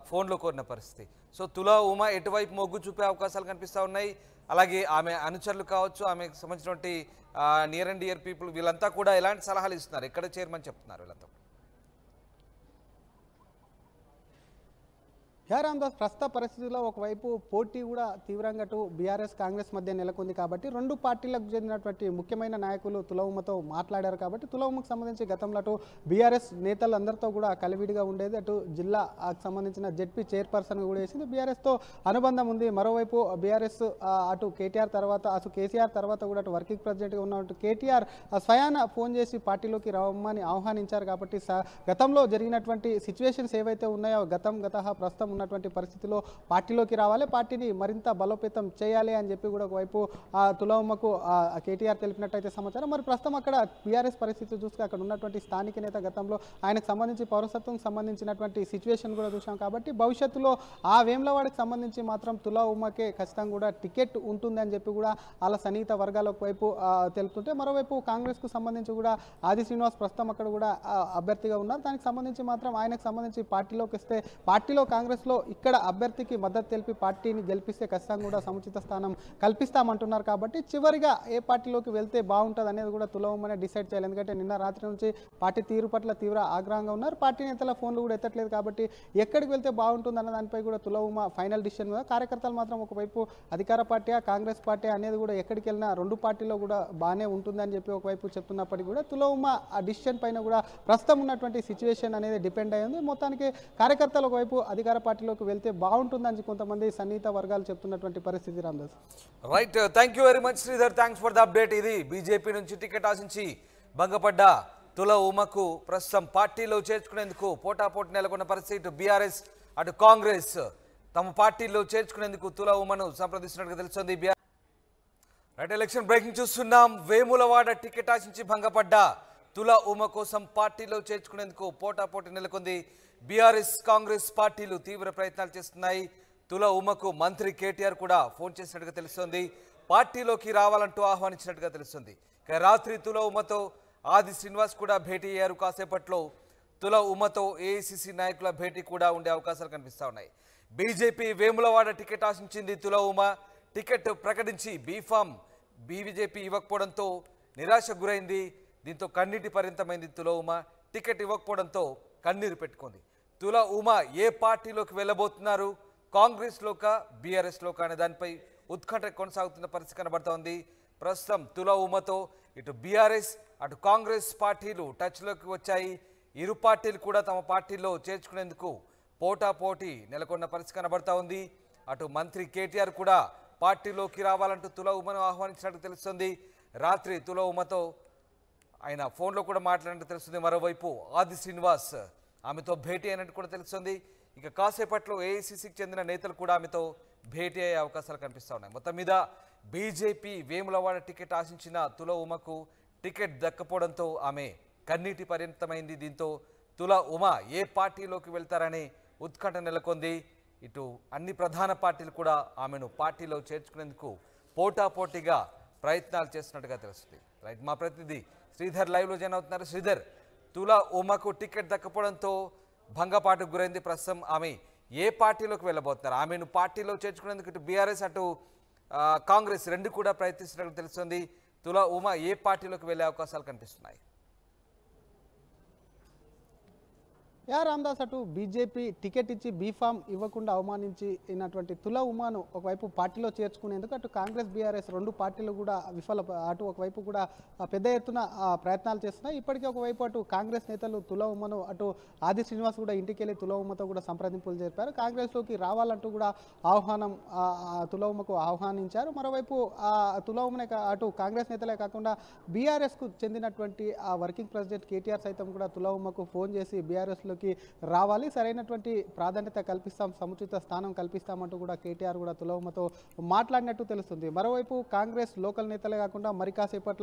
ఫోన్లో కోరిన పరిస్థితి సో తుల ఉమ ఎటువైపు మొగ్గు చూపే అవకాశాలు కనిపిస్తూ ఉన్నాయి అలాగే ఆమె అనుచరులు కావచ్చు ఆమెకు సంబంధించినటువంటి నియర్ అండ్ ఇయర్ పీపుల్ వీళ్ళంతా కూడా ఎలాంటి సలహాలు ఇస్తున్నారు ఎక్కడ చేరమని చెప్తున్నారు వీళ్ళంతా రామ్దాస్ ప్రస్తుత పరిస్థితుల్లో ఒకవైపు పోటీ కూడా తీవ్రంగా అటు బీఆర్ఎస్ కాంగ్రెస్ మధ్య నెలకొంది కాబట్టి రెండు పార్టీలకు చెందినటువంటి ముఖ్యమైన నాయకులు తులవమ్మతో మాట్లాడారు కాబట్టి తులవుమకు సంబంధించి గతంలో అటు బీఆర్ఎస్ నేతలందరితో కూడా కలివిడిగా ఉండేది అటు జిల్లాకు సంబంధించిన జెడ్పీ చైర్పర్సన్ కూడా వేసింది బీఆర్ఎస్తో అనుబంధం ఉంది మరోవైపు బీఆర్ఎస్ అటు కేటీఆర్ తర్వాత అటు కేసీఆర్ తర్వాత కూడా అటు వర్కింగ్ ప్రెసిడెంట్గా ఉన్నట్టు కేటీఆర్ స్వయాన ఫోన్ చేసి పార్టీలోకి రమ్మని ఆహ్వానించారు కాబట్టి గతంలో జరిగినటువంటి సిచ్యువేషన్స్ ఏవైతే ఉన్నాయో గతం గత ప్రస్తుతం ఉన్నటువంటి పరిస్థితిలో పార్టీలోకి రావాలి పార్టీని మరింత బలోపేతం చేయాలి అని చెప్పి కూడా ఒకవైపు తులవమ్మకు కేటీఆర్ తెలిపినట్టయితే సమాచారం మరి ప్రస్తుతం అక్కడ బీఆర్ఎస్ పరిస్థితి చూస్తే అక్కడ ఉన్నటువంటి స్థానిక నేత గతంలో ఆయనకు సంబంధించి పౌరసత్వం సంబంధించినటువంటి సిచ్యువేషన్ కూడా చూసాం కాబట్టి భవిష్యత్తులో ఆ వేములవాడకి సంబంధించి మాత్రం తులా ఉమ్మకే ఖచ్చితంగా కూడా టికెట్ అని చెప్పి కూడా వాళ్ళ సన్నిహిత వర్గాల ఒకవైపు తెలుపుతుంటే మరోవైపు కాంగ్రెస్కు సంబంధించి కూడా ఆది శ్రీనివాస్ ప్రస్తుతం అక్కడ కూడా అభ్యర్థిగా ఉన్నారు దానికి సంబంధించి మాత్రం ఆయనకు సంబంధించి పార్టీలోకి వస్తే పార్టీలో కాంగ్రెస్ లో ఇక్కడ అభ్యర్థికి మద్దతు తెలిపి పార్టీని గెలిపిస్తే ఖచ్చితంగా కూడా సముచిత స్థానం కల్పిస్తామంటున్నారు కాబట్టి చివరిగా ఏ పార్టీలోకి వెళ్తే బాగుంటుంది అనేది కూడా తులవమనే డిసైడ్ చేయాలి ఎందుకంటే నిన్న రాత్రి నుంచి పార్టీ తీరు పట్ల తీవ్ర ఆగ్రహంగా ఉన్నారు పార్టీ నేతల ఫోన్లు కూడా ఎత్తట్లేదు కాబట్టి ఎక్కడికి వెళ్తే బాగుంటుంది అన్న దానిపై కూడా తులవమ ఫైనల్ డిసిషన్ మీద కార్యకర్తలు మాత్రం ఒకవైపు అధికార పార్టీ కాంగ్రెస్ పార్టీ అనేది కూడా ఎక్కడికి వెళ్ళినా రెండు పార్టీలో కూడా బాగానే ఉంటుందని చెప్పి ఒకవైపు చెప్తున్నప్పటికీ కూడా తులవమ ఆ డిసిషన్ పైన కూడా ప్రస్తుతం ఉన్నటువంటి సిచ్యువేషన్ అనేది డిపెండ్ అయ్యింది మొత్తానికి కార్యకర్తలు ఒకవైపు అధికార పార్టీ పార్టీలోకి వెళ్తే బాగుంటుందని కొంతమంది సన్నిహిత వర్గాలు చెప్తున్నటువంటి పరిస్థితి Ramdas right thank you very much Sridhar thanks for the update ఇది బీజేపీ నుంచి టికెట్ ఆశించి భంగపడ్డ తుల ఉమకు ప్రస్తుతం పార్టీలో చేర్చుకునేందుకు పోటాపోటీ నెలకొన్న పరిస్థితి బీఆర్ఎస్ అటు కాంగ్రెస్ తమ పార్టీలో చేర్చుకునేందుకు తుల ఉమను సంప్రదిస్తున్నట్టుగా తెలుస్తుంది రైట్ ఎలక్షన్ బ్రేకింగ్ చూస్తున్నాం వేములవాడ టికెట్ ఆశించి భంగపడ్డ తుల ఉమ కోసం పార్టీలో చేర్చుకునేందుకు పోటాపోటీ నెలకొంది బీఆర్ఎస్ కాంగ్రెస్ పార్టీలు తీవ్ర ప్రయత్నాలు చేస్తున్నాయి తుల ఉమకు మంత్రి కేటీఆర్ కూడా ఫోన్ చేసినట్టుగా తెలుస్తోంది పార్టీలోకి రావాలంటూ ఆహ్వానించినట్టుగా తెలుస్తుంది రాత్రి తుల ఉమతో ఆది శ్రీనివాస్ కూడా భేటీ అయ్యారు కాసేపట్లో తుల ఉమతో ఏఐసిసి నాయకుల భేటీ కూడా ఉండే అవకాశాలు కనిపిస్తూ ఉన్నాయి బీజేపీ వేములవాడ టికెట్ ఆశించింది తుల ఉమ టికెట్ ప్రకటించి బీఫామ్ బీబీజేపీ ఇవ్వకపోవడంతో నిరాశకు గురైంది దీంతో కన్నీటి పరిమితమైంది తుల ఉమ టికెట్ ఇవ్వకపోవడంతో కన్నీరు పెట్టుకుంది తుల ఉమా ఏ పార్టీలోకి వెళ్ళబోతున్నారు కాంగ్రెస్లోక బీఆర్ఎస్లోక అనే దానిపై ఉత్కంఠ కొనసాగుతున్న పరిస్థితి కనబడుతోంది ప్రస్తుతం తుల ఉమతో ఇటు బీఆర్ఎస్ అటు కాంగ్రెస్ పార్టీలు టచ్లోకి వచ్చాయి ఇరు పార్టీలు కూడా తమ పార్టీలో చేర్చుకునేందుకు పోటాపోటీ నెలకొన్న పరిస్థితి కనబడతా ఉంది అటు మంత్రి కేటీఆర్ కూడా పార్టీలోకి రావాలంటూ తుల ఉమను ఆహ్వానించినట్టు తెలుస్తుంది రాత్రి తుల ఉమతో ఆయన ఫోన్లో కూడా మాట్లాడినట్టు తెలుస్తుంది మరోవైపు ఆది శ్రీనివాస్ ఆమెతో భేటీ అయినట్టు కూడా తెలుస్తుంది ఇక కాసేపట్లో ఏఐసిసికి e చెందిన నేతలు కూడా ఆమెతో భేటీ అయ్యే అవకాశాలు కనిపిస్తూ ఉన్నాయి మొత్తం మీద బీజేపీ వేములవాడ టికెట్ ఆశించిన తుల ఉమకు టికెట్ దక్కపోవడంతో ఆమె కన్నీటి పరిమితమైంది దీంతో తుల ఉమ ఏ పార్టీలోకి వెళ్తారని ఉత్కంఠ నెలకొంది ఇటు అన్ని ప్రధాన పార్టీలు కూడా ఆమెను పార్టీలో చేర్చుకునేందుకు పోటాపోటీగా ప్రయత్నాలు చేస్తున్నట్టుగా తెలుస్తుంది రైట్ మా ప్రతినిధి శ్రీధర్ లైవ్లో జాయిన్ అవుతున్నారు శ్రీధర్ తులా ఉమకు టికెట్ దక్కపోవడంతో భంగపాటుకు గురైంది ప్రస్తుతం ఆమె ఏ పార్టీలోకి వెళ్ళబోతున్నారు ఆమెను పార్టీలో చేర్చుకునేందుకు ఇటు బీఆర్ఎస్ అటు కాంగ్రెస్ రెండు కూడా ప్రయత్నిస్తున్నట్లు తెలుస్తుంది తులా ఉమా ఏ పార్టీలోకి వెళ్ళే అవకాశాలు కనిపిస్తున్నాయి యా రామ్దాస్ అటు బీజేపీ టికెట్ ఇచ్చి బీఫామ్ ఇవ్వకుండా అవమానించినటువంటి తుల ఉమాను ఒకవైపు పార్టీలో చేర్చుకునేందుకు అటు కాంగ్రెస్ బీఆర్ఎస్ రెండు పార్టీలు కూడా విఫల అటు ఒకవైపు కూడా పెద్ద ఎత్తున ప్రయత్నాలు చేస్తున్నాయి ఇప్పటికీ ఒకవైపు అటు కాంగ్రెస్ నేతలు తుల ఉమను అటు ఆది శ్రీనివాస్ కూడా ఇంటికి వెళ్ళి తుల ఉమతో కూడా సంప్రదింపులు జరిపారు కాంగ్రెస్లోకి రావాలంటూ కూడా ఆహ్వానం తుల ఉమ్మకు ఆహ్వానించారు మరోవైపు తుల ఉమనే అటు కాంగ్రెస్ నేతలే కాకుండా బీఆర్ఎస్కు చెందినటువంటి ఆ వర్కింగ్ ప్రెసిడెంట్ కేటీఆర్ సైతం కూడా తుల ఉమ్మకు ఫోన్ చేసి బీఆర్ఎస్లో అధికారంలోకి రావాలి సరైనటువంటి ప్రాధాన్యత కల్పిస్తాం సముచిత స్థానం కల్పిస్తామంటూ కూడా కేటీఆర్ కూడా తులవమతో మాట్లాడినట్టు తెలుస్తుంది మరోవైపు కాంగ్రెస్ లోకల్ నేతలే కాకుండా మరి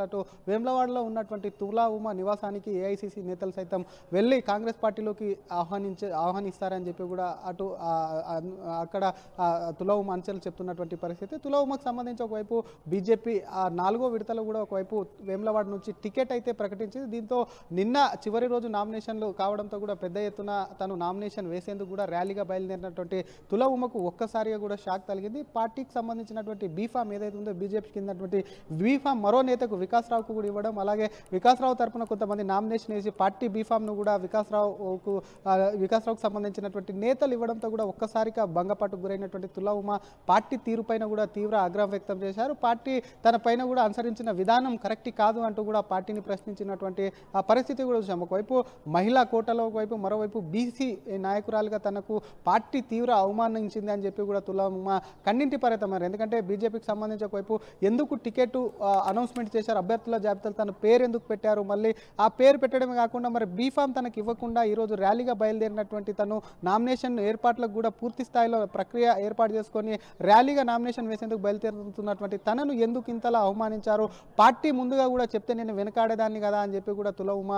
అటు వేమ్లవాడలో ఉన్నటువంటి తులా ఉమా నివాసానికి ఏఐసిసి నేతలు సైతం వెళ్ళి కాంగ్రెస్ పార్టీలోకి ఆహ్వానించే ఆహ్వానిస్తారని చెప్పి కూడా అటు అక్కడ తులా ఉమా అంచెలు చెప్తున్నటువంటి పరిస్థితి తులా ఉమాకు సంబంధించి ఒకవైపు బీజేపీ ఆ నాలుగో విడతలు కూడా ఒకవైపు వేమ్లవాడ నుంచి టికెట్ అయితే ప్రకటించింది దీంతో నిన్న చివరి రోజు నామినేషన్లు కావడంతో కూడా పెద్ద ఎత్తున తను నామినేషన్ వేసేందుకు కూడా ర్యాలీగా బయలుదేరినటువంటి తుల ఉమ్మకు ఒక్కసారిగా కూడా షాక్ తలిగింది పార్టీకి సంబంధించినటువంటి బీఫామ్ ఏదైతే ఉందో బీజేపీ కిందటువంటి బీఫామ్ మరో నేతకు వికాస్రావుకు కూడా ఇవ్వడం అలాగే వికాస్రావు తరఫున కొంతమంది నామినేషన్ వేసి పార్టీ బీఫామ్ను కూడా వికాస్రావుకు వికాస్రావుకు సంబంధించినటువంటి నేతలు ఇవ్వడంతో కూడా ఒక్కసారిగా భంగపాటుకు గురైనటువంటి తుల ఉమ పార్టీ తీరుపైన కూడా తీవ్ర ఆగ్రహం వ్యక్తం చేశారు పార్టీ తన పైన కూడా అనుసరించిన విధానం కరెక్ట్ కాదు అంటూ కూడా పార్టీని ప్రశ్నించినటువంటి పరిస్థితి కూడా చూసాం ఒకవైపు మహిళా కోటలో ఒకవైపు మరో మరోవైపు బీసీ నాయకురాలుగా తనకు పార్టీ తీవ్ర అవమానించింది అని చెప్పి కూడా తులమ్మ కన్నింటి పరితమారు ఎందుకంటే బీజేపీకి సంబంధించి ఒకవైపు ఎందుకు టికెట్ అనౌన్స్మెంట్ చేశారు అభ్యర్థుల జాబితాలు తన పేరు ఎందుకు పెట్టారు మళ్ళీ ఆ పేరు పెట్టడమే కాకుండా మరి బీఫామ్ తనకు ఇవ్వకుండా ఈరోజు ర్యాలీగా బయలుదేరినటువంటి తను నామినేషన్ ఏర్పాట్లకు కూడా పూర్తి స్థాయిలో ప్రక్రియ ఏర్పాటు చేసుకొని ర్యాలీగా నామినేషన్ వేసేందుకు బయలుదేరుతున్నటువంటి తనను ఎందుకు ఇంతలా అవమానించారు పార్టీ ముందుగా కూడా చెప్తే నేను వెనకాడేదాన్ని కదా అని చెప్పి కూడా తులవుమ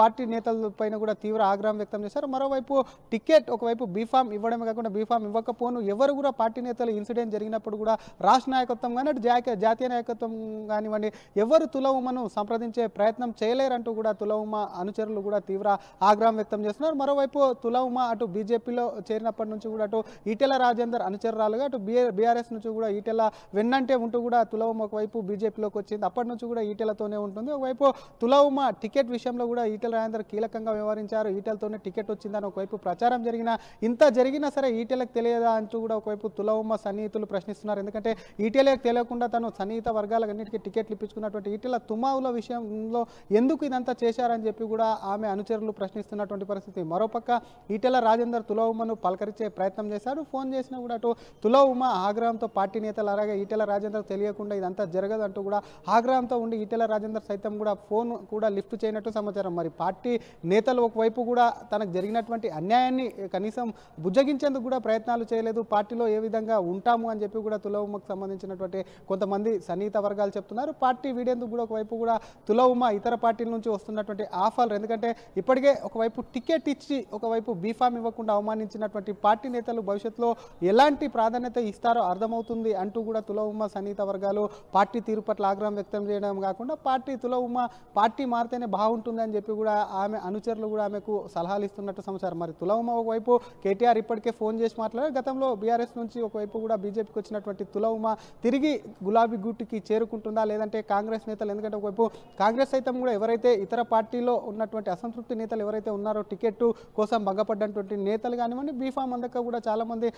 పార్టీ నేతల పైన కూడా తీవ్ర ఆగ్రహం వ్యక్తం చేశారు మరోవైపు టికెట్ ఒకవైపు బీఫామ్ ఇవ్వడమే కాకుండా బీఫామ్ ఇవ్వకపోను ఎవరు కూడా పార్టీ నేతలు ఇన్సిడెంట్ జరిగినప్పుడు కూడా రాష్ట్ర నాయకత్వం కానీ అటు జాతీయ నాయకత్వం కానివ్వండి ఎవరు తులవుమను సంప్రదించే ప్రయత్నం చేయలేరంటూ కూడా తులవుమ అనుచరులు కూడా తీవ్ర ఆగ్రహం వ్యక్తం చేస్తున్నారు మరోవైపు తులవుమ అటు బీజేపీలో చేరినప్పటి నుంచి కూడా అటు ఈటెల రాజేందర్ అనుచరురాలుగా అటు బీఆర్ఎస్ నుంచి కూడా ఈటెల వెన్నంటే ఉంటూ కూడా తులవుమ ఒకవైపు బీజేపీలోకి వచ్చింది అప్పటి నుంచి కూడా ఈటెలతోనే ఉంటుంది ఒకవైపు తులవుమ టికెట్ విషయంలో కూడా ఈటెల రాజేందర్ కీలకంగా వ్యవహరించారు ఈటెలతో మెజార్టీతోనే టికెట్ వచ్చిందని ఒకవైపు ప్రచారం జరిగినా ఇంత జరిగినా సరే ఈటీలకు తెలియదా అంటూ కూడా ఒకవైపు తులవుమ్మ సన్నిహితులు ప్రశ్నిస్తున్నారు ఎందుకంటే ఈటీలకు తెలియకుండా తను సన్నిహిత అన్నిటికీ టికెట్లు ఇప్పించుకున్నటువంటి ఈటీల తుమావుల విషయంలో ఎందుకు ఇదంతా చేశారని చెప్పి కూడా ఆమె అనుచరులు ప్రశ్నిస్తున్నటువంటి పరిస్థితి మరోపక్క ఈటెల రాజేందర్ తులవుమ్మను పలకరించే ప్రయత్నం చేశారు ఫోన్ చేసినా కూడా అటు తులవుమ్మ ఆగ్రహంతో పార్టీ నేతలు అలాగే ఈటెల రాజేందర్ తెలియకుండా ఇదంతా జరగదు అంటూ కూడా ఆగ్రహంతో ఉండి ఈటెల రాజేందర్ సైతం కూడా ఫోన్ కూడా లిఫ్ట్ చేయనట్టు సమాచారం మరి పార్టీ నేతలు ఒకవైపు కూడా తనకు జరిగినటువంటి అన్యాయాన్ని కనీసం బుజ్జగించేందుకు కూడా ప్రయత్నాలు చేయలేదు పార్టీలో ఏ విధంగా ఉంటాము అని చెప్పి కూడా తులవుమకు సంబంధించినటువంటి కొంతమంది సన్నిహిత వర్గాలు చెప్తున్నారు పార్టీ వీడేందుకు కూడా ఒకవైపు కూడా తులవుమ ఇతర పార్టీల నుంచి వస్తున్నటువంటి ఆఫర్లు ఎందుకంటే ఇప్పటికే ఒకవైపు టికెట్ ఇచ్చి ఒకవైపు బీఫామ్ ఇవ్వకుండా అవమానించినటువంటి పార్టీ నేతలు భవిష్యత్తులో ఎలాంటి ప్రాధాన్యత ఇస్తారో అర్థమవుతుంది అంటూ కూడా తులవుమ సన్నిహిత వర్గాలు పార్టీ తీరు పట్ల ఆగ్రహం వ్యక్తం చేయడం కాకుండా పార్టీ తులవుమ పార్టీ మారితేనే బాగుంటుంది అని చెప్పి కూడా ఆమె అనుచరులు కూడా ఆమెకు సలహా సలహాలు ఇస్తున్నట్టు సమాచారం మరి తులవమ్మ ఒకవైపు కేటీఆర్ ఇప్పటికే ఫోన్ చేసి మాట్లాడారు గతంలో బీఆర్ఎస్ నుంచి ఒకవైపు కూడా బీజేపీకి వచ్చినటువంటి తులవమ్మ తిరిగి గులాబీ గుట్టుకి చేరుకుంటుందా లేదంటే కాంగ్రెస్ నేతలు ఎందుకంటే ఒకవైపు కాంగ్రెస్ సైతం కూడా ఎవరైతే ఇతర పార్టీలో ఉన్నటువంటి అసంతృప్తి నేతలు ఎవరైతే ఉన్నారో టికెట్ కోసం భంగపడ్డటువంటి నేతలు కానివ్వండి బీఫామ్ అందక కూడా చాలామంది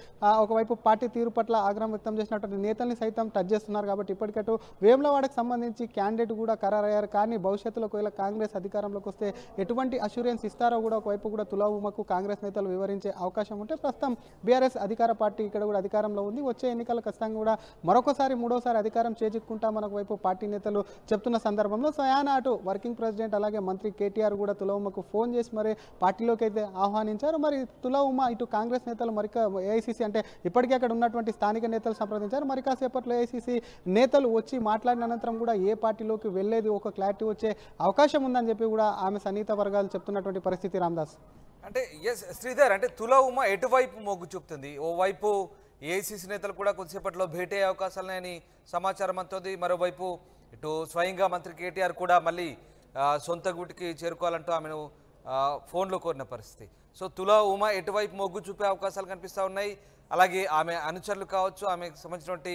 ఒకవైపు పార్టీ తీరు పట్ల ఆగ్రహం వ్యక్తం చేసినటువంటి నేతల్ని సైతం టచ్ చేస్తున్నారు కాబట్టి ఇప్పటికట్టు వేములవాడకు సంబంధించి క్యాండిడేట్ కూడా ఖరారయ్యారు కానీ భవిష్యత్తులో ఒకవేళ కాంగ్రెస్ అధికారంలోకి వస్తే ఎటువంటి అష్యూరెన్స్ ఇస్తారో కూడా ఒకవైపు మరోవైపు కూడా తులాభూమకు కాంగ్రెస్ నేతలు వివరించే అవకాశం ఉంటే ప్రస్తుతం బీఆర్ఎస్ అధికార పార్టీ ఇక్కడ కూడా అధికారంలో ఉంది వచ్చే ఎన్నికలు ఖచ్చితంగా కూడా మరొకసారి మూడోసారి అధికారం చేజిక్కుంటా మనకు వైపు పార్టీ నేతలు చెప్తున్న సందర్భంలో సయానా అటు వర్కింగ్ ప్రెసిడెంట్ అలాగే మంత్రి కేటీఆర్ కూడా తులవుమకు ఫోన్ చేసి మరి పార్టీలోకి అయితే ఆహ్వానించారు మరి తులవుమ ఇటు కాంగ్రెస్ నేతలు మరి ఏఐసిసి అంటే ఇప్పటికే అక్కడ ఉన్నటువంటి స్థానిక నేతలు సంప్రదించారు మరి కాసేపట్లో ఏఐసీసీ నేతలు వచ్చి మాట్లాడిన అనంతరం కూడా ఏ పార్టీలోకి వెళ్ళేది ఒక క్లారిటీ వచ్చే అవకాశం ఉందని చెప్పి కూడా ఆమె సన్నిహిత వర్గాలు చెప్తున్నటువంటి పరిస్థితి రామ్దాస్ శ్రీనివాస్ అంటే ఎస్ శ్రీధర్ అంటే తులా ఉమ ఎటువైపు మొగ్గు చూపుతుంది ఓవైపు ఏఐసీసీ నేతలు కూడా కొద్దిసేపట్లో భేటీ అయ్యే అవకాశాలని సమాచారం అంతుంది మరోవైపు ఇటు స్వయంగా మంత్రి కేటీఆర్ కూడా మళ్ళీ సొంత గుటికి చేరుకోవాలంటూ ఆమెను ఫోన్లో కోరిన పరిస్థితి సో తులా ఉమా ఎటువైపు మొగ్గు చూపే అవకాశాలు కనిపిస్తూ ఉన్నాయి అలాగే ఆమె అనుచరులు కావచ్చు ఆమెకు సంబంధించినటువంటి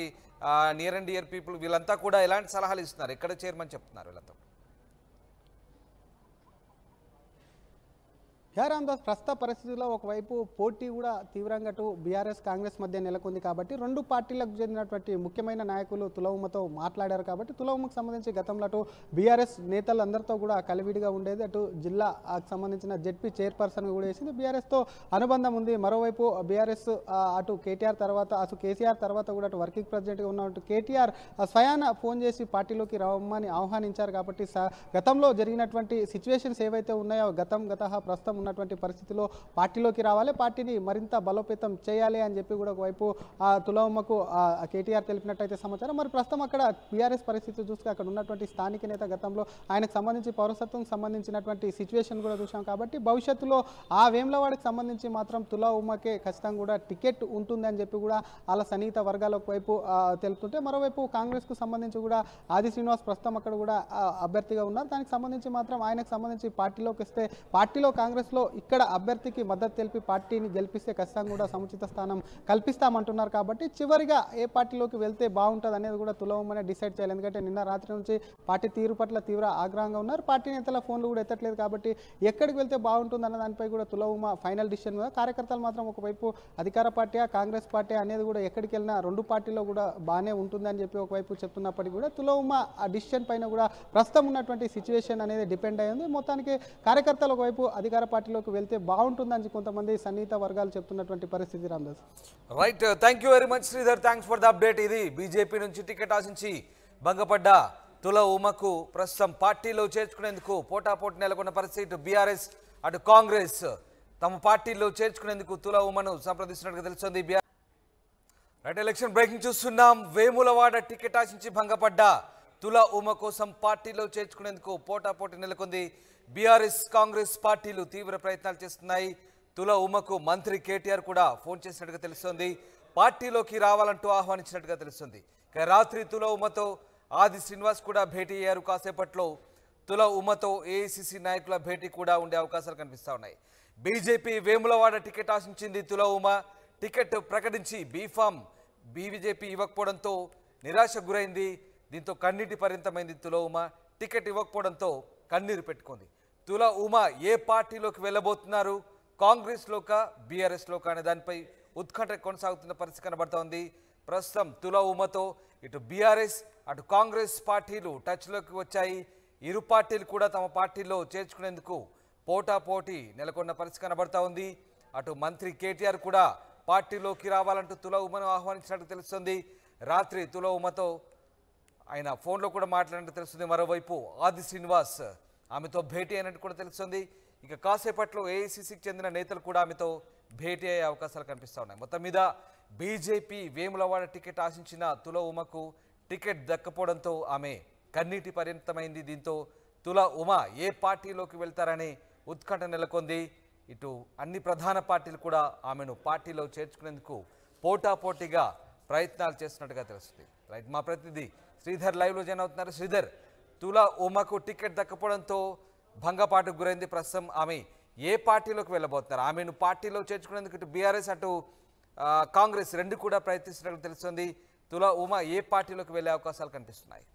నియర్ అండ్ ఇయర్ పీపుల్ వీళ్ళంతా కూడా ఎలాంటి సలహాలు ఇస్తున్నారు ఎక్కడ చేరమని చెప్తున్నారు వీళ్ళతో దాస్ ప్రస్తుత పరిస్థితుల్లో ఒకవైపు పోటీ కూడా తీవ్రంగా అటు బీఆర్ఎస్ కాంగ్రెస్ మధ్య నెలకొంది కాబట్టి రెండు పార్టీలకు చెందినటువంటి ముఖ్యమైన నాయకులు తులవుమతో మాట్లాడారు కాబట్టి తులవుమకు సంబంధించి గతంలో అటు బీఆర్ఎస్ నేతలందరితో కూడా కలివిడిగా ఉండేది అటు జిల్లాకు సంబంధించిన జెడ్పీ చైర్పర్సన్ కూడా వేసింది బీఆర్ఎస్తో అనుబంధం ఉంది మరోవైపు బీఆర్ఎస్ అటు కేటీఆర్ తర్వాత అటు కేసీఆర్ తర్వాత కూడా అటు వర్కింగ్ ప్రెసిడెంట్గా ఉన్నట్టు కేటీఆర్ స్వయాన ఫోన్ చేసి పార్టీలోకి రమ్మని ఆహ్వానించారు కాబట్టి గతంలో జరిగినటువంటి సిచ్యువేషన్స్ ఏవైతే ఉన్నాయో గతం గత ప్రస్తుతం ఉన్నటువంటి పరిస్థితిలో పార్టీలోకి రావాలి పార్టీని మరింత బలోపేతం చేయాలి అని చెప్పి కూడా ఒకవైపు తులవమ్మకు కేటీఆర్ తెలిపినట్టయితే సమాచారం మరి ప్రస్తుతం అక్కడ టీఆర్ఎస్ పరిస్థితి చూస్తే అక్కడ ఉన్నటువంటి స్థానిక నేత గతంలో ఆయనకు సంబంధించి పౌరసత్వం సంబంధించినటువంటి సిచ్యువేషన్ కూడా చూసాం కాబట్టి భవిష్యత్తులో ఆ వేములవాడికి సంబంధించి మాత్రం తులా ఉమ్మకే ఖచ్చితంగా కూడా టికెట్ ఉంటుంది అని చెప్పి కూడా అలా సన్నిహిత వర్గాల వైపు తెలుపుతుంటే మరోవైపు కాంగ్రెస్కు సంబంధించి కూడా ఆది శ్రీనివాస్ ప్రస్తుతం అక్కడ కూడా అభ్యర్థిగా ఉన్నారు దానికి సంబంధించి మాత్రం ఆయనకు సంబంధించి పార్టీలోకి వస్తే పార్టీలో కాంగ్రెస్ లో ఇక్కడ అభ్యర్థికి మద్దతు తెలిపి పార్టీని గెలిపిస్తే ఖచ్చితంగా కూడా సముచిత స్థానం కల్పిస్తామంటున్నారు కాబట్టి చివరిగా ఏ పార్టీలోకి వెళ్తే బాగుంటుంది అనేది కూడా తులవమనే డిసైడ్ చేయాలి ఎందుకంటే నిన్న రాత్రి నుంచి పార్టీ తీరు పట్ల తీవ్ర ఆగ్రహంగా ఉన్నారు పార్టీ నేతల ఫోన్లు కూడా ఎత్తట్లేదు కాబట్టి ఎక్కడికి వెళ్తే బాగుంటుంది అన్న దానిపై కూడా తులవమ ఫైనల్ డిసిషన్ మీద కార్యకర్తలు మాత్రం ఒకవైపు అధికార పార్టీ కాంగ్రెస్ పార్టీ అనేది కూడా ఎక్కడికి వెళ్ళినా రెండు పార్టీలో కూడా బాగానే ఉంటుందని చెప్పి ఒకవైపు చెప్తున్నప్పటికీ కూడా తులవమ ఆ డిసిషన్ పైన కూడా ప్రస్తుతం ఉన్నటువంటి సిచ్యువేషన్ అనేది డిపెండ్ అయ్యింది మొత్తానికి కార్యకర్తలు ఒకవైపు అధికార పార్టీ వాటిలోకి వెళ్తే బాగుంటుందని కొంతమంది సన్నిహిత వర్గాలు చెప్తున్నటువంటి పరిస్థితి Ramdas right thank very much Sridhar thanks for the update ఇది బీజేపీ నుంచి టికెట్ ఆశించి భంగపడ్డ తుల ఉమకు ప్రస్తుతం పార్టీలో చేర్చుకునేందుకు పోటీ నెలకొన్న పరిస్థితి బీఆర్ఎస్ అటు కాంగ్రెస్ తమ పార్టీలో చేర్చుకునేందుకు తుల ఉమను సంప్రదిస్తున్నట్టుగా తెలుస్తుంది బీఆర్ రైట్ ఎలక్షన్ బ్రేకింగ్ చూస్తున్నాం వేములవాడ టికెట్ ఆశించి భంగపడ్డ తుల ఉమ కోసం పార్టీలో చేర్చుకునేందుకు పోటాపోటీ నెలకొంది బీఆర్ఎస్ కాంగ్రెస్ పార్టీలు తీవ్ర ప్రయత్నాలు చేస్తున్నాయి తుల ఉమకు మంత్రి కేటీఆర్ కూడా ఫోన్ చేసినట్టుగా తెలుస్తోంది పార్టీలోకి రావాలంటూ ఆహ్వానించినట్టుగా తెలుస్తుంది రాత్రి తుల ఉమతో ఆది శ్రీనివాస్ కూడా భేటీ అయ్యారు కాసేపట్లో తుల ఉమతో ఏఐసిసి నాయకుల భేటీ కూడా ఉండే అవకాశాలు కనిపిస్తూ ఉన్నాయి బీజేపీ వేములవాడ టికెట్ ఆశించింది తుల ఉమ టికెట్ ప్రకటించి బీఫామ్ బీబీజేపీ ఇవ్వకపోవడంతో నిరాశ గురైంది దీంతో కన్నీటి పరింతమైంది తుల ఉమ టికెట్ ఇవ్వకపోవడంతో కన్నీరు పెట్టుకుంది తుల ఉమా ఏ పార్టీలోకి వెళ్ళబోతున్నారు కాంగ్రెస్లోక బీఆర్ఎస్లోక అనే దానిపై ఉత్కంఠ కొనసాగుతున్న పరిస్థితి కనబడుతోంది ప్రస్తుతం తుల ఉమతో ఇటు బీఆర్ఎస్ అటు కాంగ్రెస్ పార్టీలు టచ్లోకి వచ్చాయి ఇరు పార్టీలు కూడా తమ పార్టీలో చేర్చుకునేందుకు పోటాపోటీ నెలకొన్న పరిస్థితి కనబడతా ఉంది అటు మంత్రి కేటీఆర్ కూడా పార్టీలోకి రావాలంటూ తుల ఉమను ఆహ్వానించినట్టు తెలుస్తుంది రాత్రి తుల ఉమతో ఆయన ఫోన్లో కూడా మాట్లాడినట్టు తెలుస్తుంది మరోవైపు ఆది శ్రీనివాస్ ఆమెతో భేటీ అయినట్టు కూడా తెలుస్తుంది ఇక కాసేపట్లో ఏఐసిసికి e చెందిన నేతలు కూడా ఆమెతో భేటీ అయ్యే అవకాశాలు కనిపిస్తూ ఉన్నాయి మొత్తం మీద బీజేపీ వేములవాడ టికెట్ ఆశించిన తుల ఉమకు టికెట్ దక్కపోవడంతో ఆమె కన్నీటి పరిమితమైంది దీంతో తుల ఉమ ఏ పార్టీలోకి వెళ్తారని ఉత్కంఠ నెలకొంది ఇటు అన్ని ప్రధాన పార్టీలు కూడా ఆమెను పార్టీలో చేర్చుకునేందుకు పోటాపోటీగా ప్రయత్నాలు చేస్తున్నట్టుగా తెలుస్తుంది రైట్ మా ప్రతినిధి శ్రీధర్ లైవ్లో జాయిన్ అవుతున్నారు శ్రీధర్ తులా ఉమకు టికెట్ దక్కపోవడంతో భంగపాటుకు గురైంది ప్రస్తుతం ఆమె ఏ పార్టీలోకి వెళ్ళబోతున్నారు ఆమెను పార్టీలో చేర్చుకునేందుకు ఇటు బీఆర్ఎస్ అటు కాంగ్రెస్ రెండు కూడా ప్రయత్నిస్తున్నట్లు తెలుస్తుంది తులా ఉమా ఏ పార్టీలోకి వెళ్ళే అవకాశాలు కనిపిస్తున్నాయి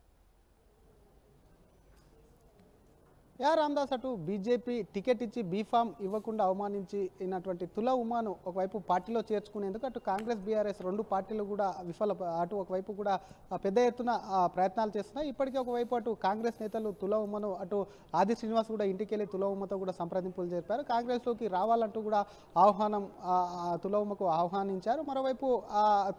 యా రామదాస్ అటు బీజేపీ టికెట్ ఇచ్చి బీఫామ్ ఇవ్వకుండా అవమానించినటువంటి తుల ఉమాను ఒకవైపు పార్టీలో చేర్చుకునేందుకు అటు కాంగ్రెస్ బీఆర్ఎస్ రెండు పార్టీలు కూడా విఫల అటు ఒకవైపు కూడా పెద్ద ఎత్తున ప్రయత్నాలు చేస్తున్నాయి ఇప్పటికే ఒకవైపు అటు కాంగ్రెస్ నేతలు తుల ఉమ్మను అటు ఆది శ్రీనివాస్ కూడా ఇంటికి వెళ్ళి తుల ఉమ్మతో కూడా సంప్రదింపులు జరిపారు కాంగ్రెస్లోకి రావాలంటూ కూడా ఆహ్వానం తుల ఉమ్మకు ఆహ్వానించారు మరోవైపు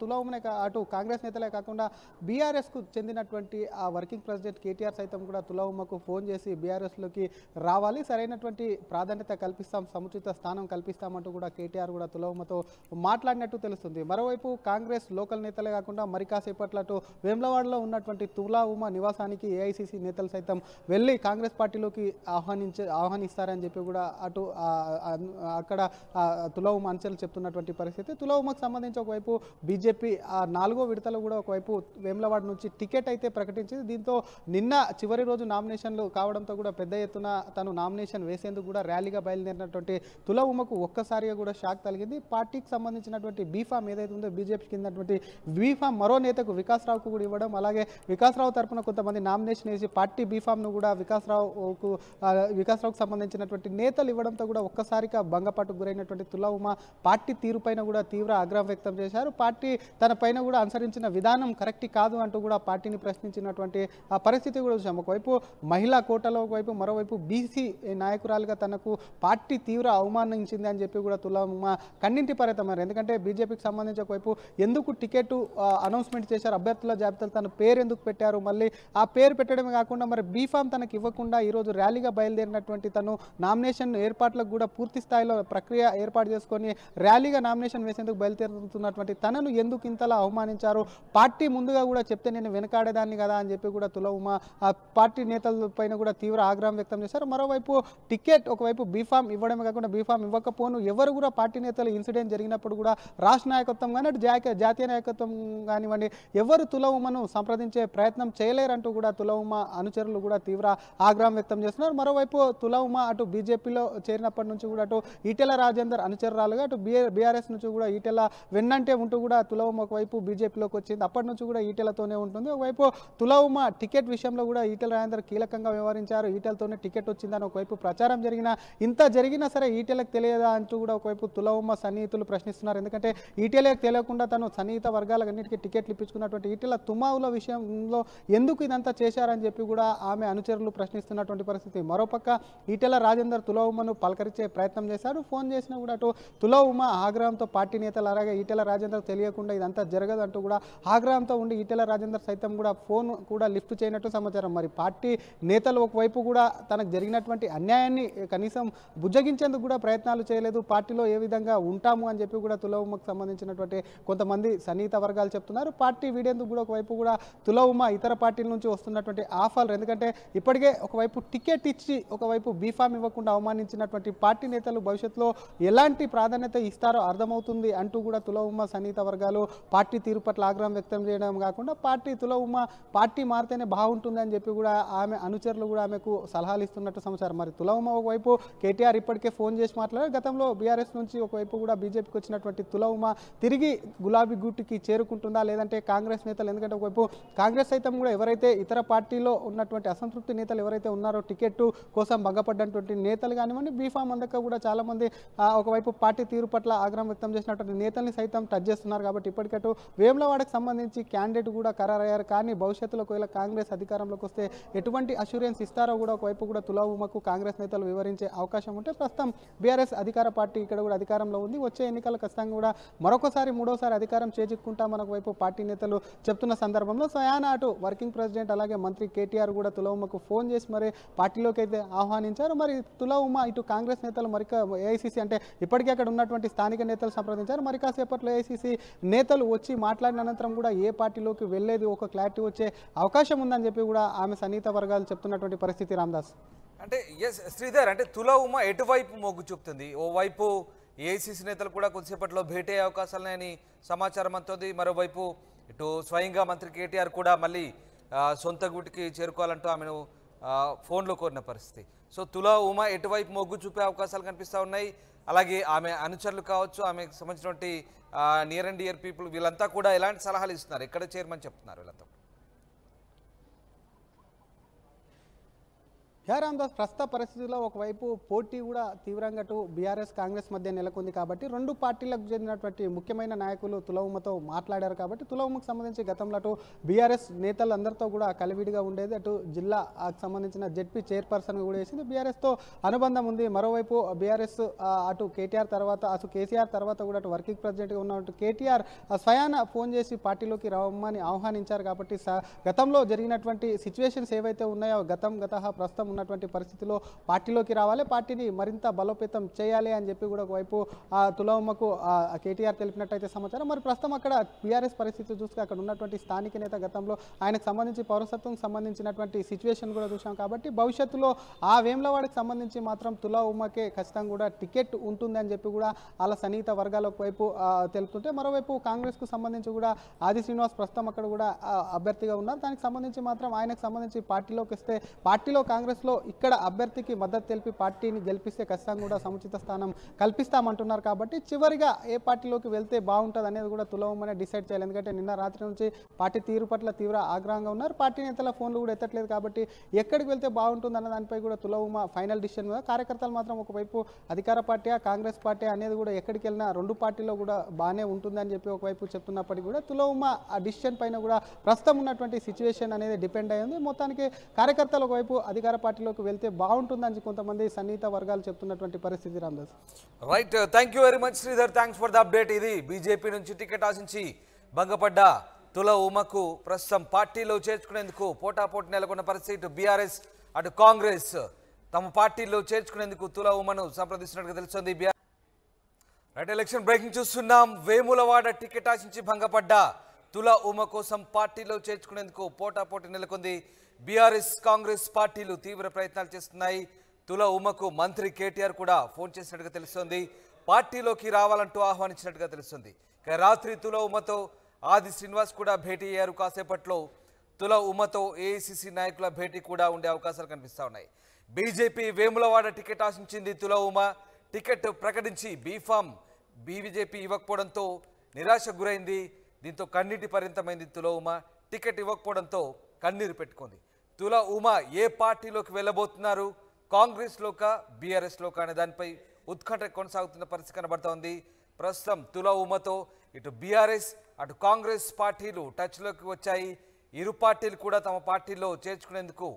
తుల ఉమ్మనే అటు కాంగ్రెస్ నేతలే కాకుండా బీఆర్ఎస్కు చెందినటువంటి ఆ వర్కింగ్ ప్రెసిడెంట్ కేటీఆర్ సైతం కూడా తుల ఉమ్మకు ఫోన్ చేసి బీఆర్ఎస్లో అధికారంలోకి రావాలి సరైనటువంటి ప్రాధాన్యత కల్పిస్తాం సముచిత స్థానం కల్పిస్తామంటూ కూడా కేటీఆర్ కూడా తులవమతో మాట్లాడినట్టు తెలుస్తుంది మరోవైపు కాంగ్రెస్ లోకల్ నేతలే కాకుండా మరి కాసేపట్లటు వేములవాడలో ఉన్నటువంటి తులా ఉమా నివాసానికి ఏఐసిసి నేతలు సైతం వెళ్ళి కాంగ్రెస్ పార్టీలోకి ఆహ్వానించే ఆహ్వానిస్తారని చెప్పి కూడా అటు అక్కడ తులవుమ అంచెలు చెప్తున్నటువంటి పరిస్థితి ఉమకు సంబంధించి ఒకవైపు బీజేపీ ఆ నాలుగో విడతలు కూడా ఒకవైపు వేములవాడ నుంచి టికెట్ అయితే ప్రకటించింది దీంతో నిన్న చివరి రోజు నామినేషన్లు కావడంతో కూడా పెద్ద ఎత్తున తను నామినేషన్ వేసేందుకు కూడా ర్యాలీగా బయలుదేరినటువంటి తుల ఉమకు ఒక్కసారిగా కూడా షాక్ తగిలింది పార్టీకి సంబంధించినటువంటి బీఫామ్ ఏదైతే ఉందో బీజేపీ కిందటువంటి బీఫామ్ మరో నేతకు వికాస్రావుకు కూడా ఇవ్వడం అలాగే వికాస్రావు తరఫున కొంతమంది నామినేషన్ వేసి పార్టీ బీఫామ్ను కూడా వికాస్రావుకు వికాస్రావుకు సంబంధించినటువంటి నేతలు ఇవ్వడంతో కూడా ఒక్కసారిగా భంగపాటు గురైనటువంటి తుల ఉమ పార్టీ తీరుపైన కూడా తీవ్ర ఆగ్రహం వ్యక్తం చేశారు పార్టీ తన పైన కూడా అనుసరించిన విధానం కరెక్ట్ కాదు అంటూ కూడా పార్టీని ప్రశ్నించినటువంటి ఆ పరిస్థితి కూడా చూసాం ఒకవైపు మహిళా కోటలో ఒకవైపు మరోవైపు బీసీ నాయకురాలుగా తనకు పార్టీ తీవ్ర అవమానించింది అని చెప్పి కూడా తులమ్మ కన్నింటి పర్యతమారు ఎందుకంటే బీజేపీకి సంబంధించి ఒకవైపు ఎందుకు టికెట్ అనౌన్స్మెంట్ చేశారు అభ్యర్థుల జాబితాలు తన పేరు ఎందుకు పెట్టారు మళ్ళీ ఆ పేరు పెట్టడమే కాకుండా మరి బీఫామ్ తనకు ఇవ్వకుండా ఈరోజు ర్యాలీగా బయలుదేరినటువంటి తను నామినేషన్ ఏర్పాట్లకు కూడా పూర్తి స్థాయిలో ప్రక్రియ ఏర్పాటు చేసుకొని ర్యాలీగా నామినేషన్ వేసేందుకు బయలుదేరుతున్నటువంటి తనను ఎందుకు ఇంతలా అవమానించారు పార్టీ ముందుగా కూడా చెప్తే నేను వెనకాడేదాన్ని కదా అని చెప్పి కూడా తుల ఉమా పార్టీ నేతల పైన కూడా తీవ్ర ఆగ్రహం వ్యక్తం చేశారు మరోవైపు టికెట్ ఒకవైపు బీఫామ్ ఇవ్వడమే కాకుండా బీఫామ్ ఇవ్వకపోను ఎవరు కూడా పార్టీ నేతలు ఇన్సిడెంట్ జరిగినప్పుడు కూడా రాష్ట్ర నాయకత్వం కానీ జాతీయ జాతీయ నాయకత్వం కానివ్వండి ఎవరు తులవుమను సంప్రదించే ప్రయత్నం చేయలేరంటూ కూడా తులవుమ అనుచరులు కూడా తీవ్ర ఆగ్రహం వ్యక్తం చేస్తున్నారు మరోవైపు తులవుమ అటు బీజేపీలో చేరినప్పటి నుంచి కూడా అటు ఈటెల రాజేందర్ అనుచరురాలుగా అటు బీఆర్ఎస్ నుంచి కూడా ఈటెల వెన్నంటే ఉంటూ కూడా తులవుమ ఒకవైపు బీజేపీలోకి వచ్చింది అప్పటి నుంచి కూడా ఈటెలతోనే ఉంటుంది ఒకవైపు తులవుమ టికెట్ విషయంలో కూడా ఈటెల రాజేందర్ కీలకంగా వ్యవహరించారు ఈటెలతో చేతోనే టికెట్ వచ్చిందని ఒకవైపు ప్రచారం జరిగినా ఇంత జరిగినా సరే ఈటీఎలకు తెలియదా అంటూ కూడా ఒకవైపు తులవమ్మ సన్నిహితులు ప్రశ్నిస్తున్నారు ఎందుకంటే ఈటీఎలకు తెలియకుండా తను సన్నిహిత అన్నిటికీ టికెట్లు ఇప్పించుకున్నటువంటి ఈటీల తుమావుల విషయంలో ఎందుకు ఇదంతా చేశారని చెప్పి కూడా ఆమె అనుచరులు ప్రశ్నిస్తున్నటువంటి పరిస్థితి మరోపక్క ఈటెల రాజేందర్ తులవమ్మను పలకరించే ప్రయత్నం చేశారు ఫోన్ చేసినా కూడా అటు తులవమ్మ ఆగ్రహంతో పార్టీ నేతలు అలాగే ఈటెల రాజేందర్ తెలియకుండా ఇదంతా జరగదు అంటూ కూడా ఆగ్రహంతో ఉండి ఈటెల రాజేందర్ సైతం కూడా ఫోన్ కూడా లిఫ్ట్ చేయనట్టు సమాచారం మరి పార్టీ నేతలు ఒకవైపు కూడా తనకు జరిగినటువంటి అన్యాయాన్ని కనీసం బుజ్జగించేందుకు కూడా ప్రయత్నాలు చేయలేదు పార్టీలో ఏ విధంగా ఉంటాము అని చెప్పి కూడా తులవుమకు సంబంధించినటువంటి కొంతమంది సన్నిహిత వర్గాలు చెప్తున్నారు పార్టీ వీడేందుకు కూడా ఒకవైపు కూడా తులవుమ ఇతర పార్టీల నుంచి వస్తున్నటువంటి ఆఫర్లు ఎందుకంటే ఇప్పటికే ఒకవైపు టికెట్ ఇచ్చి ఒకవైపు బీఫామ్ ఇవ్వకుండా అవమానించినటువంటి పార్టీ నేతలు భవిష్యత్తులో ఎలాంటి ప్రాధాన్యత ఇస్తారో అర్థమవుతుంది అంటూ కూడా తులవుమ సన్నిహిత వర్గాలు పార్టీ తీరు పట్ల ఆగ్రహం వ్యక్తం చేయడం కాకుండా పార్టీ తులవుమ పార్టీ మారితేనే బాగుంటుందని చెప్పి కూడా ఆమె అనుచరులు కూడా ఆమెకు సలహాలు ఇస్తున్నట్టు సమాచారం మరి తులవమ్మ ఒకవైపు కేటీఆర్ ఇప్పటికే ఫోన్ చేసి మాట్లాడారు గతంలో బీఆర్ఎస్ నుంచి ఒకవైపు కూడా బీజేపీకి వచ్చినటువంటి తులవమ్మ తిరిగి గులాబీ గుట్టుకి చేరుకుంటుందా లేదంటే కాంగ్రెస్ నేతలు ఎందుకంటే ఒకవైపు కాంగ్రెస్ సైతం కూడా ఎవరైతే ఇతర పార్టీలో ఉన్నటువంటి అసంతృప్తి నేతలు ఎవరైతే ఉన్నారో టికెట్ కోసం భంగపడ్డటువంటి నేతలు కానివ్వండి బీఫామ్ అందక కూడా చాలామంది ఒకవైపు పార్టీ తీరు పట్ల ఆగ్రహం వ్యక్తం చేసినటువంటి నేతల్ని సైతం టచ్ చేస్తున్నారు కాబట్టి ఇప్పటికట్టు వేములవాడకు సంబంధించి క్యాండిడేట్ కూడా ఖరారయ్యారు కానీ భవిష్యత్తులో ఒకవేళ కాంగ్రెస్ అధికారంలోకి వస్తే ఎటువంటి అష్యూరెన్స్ ఇస్తారో కూడా ఒక వైపు కూడా తులాభూమకు కాంగ్రెస్ నేతలు వివరించే అవకాశం ఉంటే ప్రస్తుతం బీఆర్ఎస్ అధికార పార్టీ ఇక్కడ కూడా అధికారంలో ఉంది వచ్చే ఎన్నికలు ఖచ్చితంగా కూడా మరొకసారి మూడోసారి అధికారం మనకు వైపు పార్టీ నేతలు చెప్తున్న సందర్భంలో స్వయాన అటు వర్కింగ్ ప్రెసిడెంట్ అలాగే మంత్రి కేటీఆర్ కూడా తులవుమకు ఫోన్ చేసి మరి పార్టీలోకి అయితే ఆహ్వానించారు మరి తులవుమ ఇటు కాంగ్రెస్ నేతలు మరిక ఏఐసిసి అంటే ఇప్పటికే అక్కడ ఉన్నటువంటి స్థానిక నేతలు సంప్రదించారు మరి కాసేపట్లో ఏఐసిసి నేతలు వచ్చి మాట్లాడిన అనంతరం కూడా ఏ పార్టీలోకి వెళ్ళేది ఒక క్లారిటీ వచ్చే అవకాశం ఉందని చెప్పి కూడా ఆమె సన్నిహిత వర్గాలు చెప్తున్నటువంటి పరిస్థితి రామ్ విలాస్ అంటే ఎస్ శ్రీధర్ అంటే తుల ఉమ ఎటువైపు మొగ్గు చూపుతుంది ఓవైపు ఏఐసిసి నేతలు కూడా కొద్దిసేపట్లో భేటీ అయ్యే అవకాశాలని సమాచారం అందుతుంది మరోవైపు ఇటు స్వయంగా మంత్రి కేటీఆర్ కూడా మళ్ళీ సొంత గుటికి చేరుకోవాలంటూ ఆమెను ఫోన్లో కోరిన పరిస్థితి సో తుల ఉమ ఎటువైపు మొగ్గు చూపే అవకాశాలు కనిపిస్తూ ఉన్నాయి అలాగే ఆమె అనుచరులు కావచ్చు ఆమెకు సంబంధించినటువంటి నియర్ అండ్ డియర్ పీపుల్ వీళ్ళంతా కూడా ఎలాంటి సలహాలు ఇస్తున్నారు ఎక్కడ చేరమని చెప్తున్నారు వీళ్ళంతా హేరాందాస్ ప్రస్తుత పరిస్థితుల్లో ఒకవైపు పోటీ కూడా తీవ్రంగా అటు బీఆర్ఎస్ కాంగ్రెస్ మధ్య నెలకొంది కాబట్టి రెండు పార్టీలకు చెందినటువంటి ముఖ్యమైన నాయకులు తులవమ్మతో మాట్లాడారు కాబట్టి తులవుమకు సంబంధించి గతంలో అటు బీఆర్ఎస్ నేతలందరితో కూడా కలివిడిగా ఉండేది అటు జిల్లాకు సంబంధించిన జెడ్పీ చైర్పర్సన్ కూడా వేసింది బీఆర్ఎస్తో అనుబంధం ఉంది మరోవైపు బీఆర్ఎస్ అటు కేటీఆర్ తర్వాత అటు కేసీఆర్ తర్వాత కూడా అటు వర్కింగ్ ప్రెసిడెంట్గా ఉన్నట్టు కేటీఆర్ స్వయాన ఫోన్ చేసి పార్టీలోకి రమ్మని ఆహ్వానించారు కాబట్టి గతంలో జరిగినటువంటి సిచ్యువేషన్స్ ఏవైతే ఉన్నాయో గతం గత ప్రస్తుతం ఉన్నటువంటి పరిస్థితిలో పార్టీలోకి రావాలి పార్టీని మరింత బలోపేతం చేయాలి అని చెప్పి కూడా ఒకవైపు తులవమ్మకు కేటీఆర్ తెలిపినట్టయితే సమాచారం మరి ప్రస్తుతం అక్కడ బీఆర్ఎస్ పరిస్థితి చూస్తే అక్కడ ఉన్నటువంటి స్థానిక నేత గతంలో ఆయనకు సంబంధించి పౌరసత్వం సంబంధించినటువంటి సిచ్యువేషన్ కూడా చూసాం కాబట్టి భవిష్యత్తులో ఆ వేములవాడకి సంబంధించి మాత్రం తులా ఉమ్మకే ఖచ్చితంగా కూడా టికెట్ ఉంటుందని చెప్పి కూడా అలా సన్నిహిత వర్గాల వైపు తెలుపుతుంటే మరోవైపు కాంగ్రెస్కు సంబంధించి కూడా ఆది శ్రీనివాస్ ప్రస్తుతం అక్కడ కూడా అభ్యర్థిగా ఉన్నారు దానికి సంబంధించి మాత్రం ఆయనకు సంబంధించి పార్టీలోకి వస్తే పార్టీలో కాంగ్రెస్ పార్లమెంట్లో ఇక్కడ అభ్యర్థికి మద్దతు తెలిపి పార్టీని గెలిపిస్తే ఖచ్చితంగా కూడా సముచిత స్థానం కల్పిస్తామంటున్నారు కాబట్టి చివరిగా ఏ పార్టీలోకి వెళ్తే బాగుంటుంది అనేది కూడా తులవమనే డిసైడ్ చేయాలి ఎందుకంటే నిన్న రాత్రి నుంచి పార్టీ తీరు పట్ల తీవ్ర ఆగ్రహంగా ఉన్నారు పార్టీ నేతల ఫోన్లు కూడా ఎత్తట్లేదు కాబట్టి ఎక్కడికి వెళ్తే బాగుంటుంది అన్న దానిపై కూడా తులవమ ఫైనల్ డిసిషన్ మీద కార్యకర్తలు మాత్రం ఒకవైపు అధికార పార్టీ కాంగ్రెస్ పార్టీ అనేది కూడా ఎక్కడికి వెళ్ళినా రెండు పార్టీలో కూడా బాగానే ఉంటుందని చెప్పి ఒకవైపు చెప్తున్నప్పటికీ కూడా తులవుమ ఆ డిసిషన్ పైన కూడా ప్రస్తుతం ఉన్నటువంటి సిచ్యువేషన్ అనేది డిపెండ్ అయ్యింది మొత్తానికి కార్యకర్తలు ఒకవైపు అధికార పార్టీ వాటిలోకి వెళ్తే బాగుంటుందని కొంతమంది సన్నిహిత వర్గాలు చెప్తున్నటువంటి పరిస్థితి Ramdas right thank you very much Sridhar thanks for the update ఇది బీజేపీ నుంచి టికెట్ ఆశించి భంగపడ్డ తుల ఉమకు ప్రస్తుతం పార్టీలో చేర్చుకునేందుకు పోటాపోటీ నెలకొన్న పరిస్థితి బీఆర్ఎస్ అటు కాంగ్రెస్ తమ పార్టీలో చేర్చుకునేందుకు తుల ఉమను సంప్రదిస్తున్నట్టుగా తెలుస్తుంది బీఆర్ రైట్ ఎలక్షన్ బ్రేకింగ్ చూస్తున్నాం వేములవాడ టికెట్ ఆశించి భంగపడ్డ తుల ఉమ కోసం పార్టీలో చేర్చుకునేందుకు పోటాపోటీ నెలకొంది బీఆర్ఎస్ కాంగ్రెస్ పార్టీలు తీవ్ర ప్రయత్నాలు చేస్తున్నాయి తుల ఉమకు మంత్రి కేటీఆర్ కూడా ఫోన్ చేసినట్టుగా తెలుస్తోంది పార్టీలోకి రావాలంటూ ఆహ్వానించినట్టుగా తెలుస్తుంది ఇక రాత్రి తుల ఉమతో ఆది శ్రీనివాస్ కూడా భేటీ అయ్యారు కాసేపట్లో తుల ఉమతో ఏఐసిసి నాయకుల భేటీ కూడా ఉండే అవకాశాలు కనిపిస్తూ ఉన్నాయి బీజేపీ వేములవాడ టికెట్ ఆశించింది తుల ఉమ టికెట్ ప్రకటించి బీఫామ్ బీబీజేపీ ఇవ్వకపోవడంతో నిరాశకు గురైంది దీంతో కన్నీటి పరిమితమైంది తుల ఉమ టికెట్ ఇవ్వకపోవడంతో కన్నీరు పెట్టుకుంది తులా ఉమా ఏ పార్టీలోకి వెళ్ళబోతున్నారు కాంగ్రెస్లోక బీఆర్ఎస్లోక అనే దానిపై ఉత్కంఠ కొనసాగుతున్న పరిస్థితి కనబడుతోంది ప్రస్తుతం తులా ఉమతో ఇటు బీఆర్ఎస్ అటు కాంగ్రెస్ పార్టీలు టచ్లోకి వచ్చాయి ఇరు పార్టీలు కూడా తమ పార్టీలో చేర్చుకునేందుకు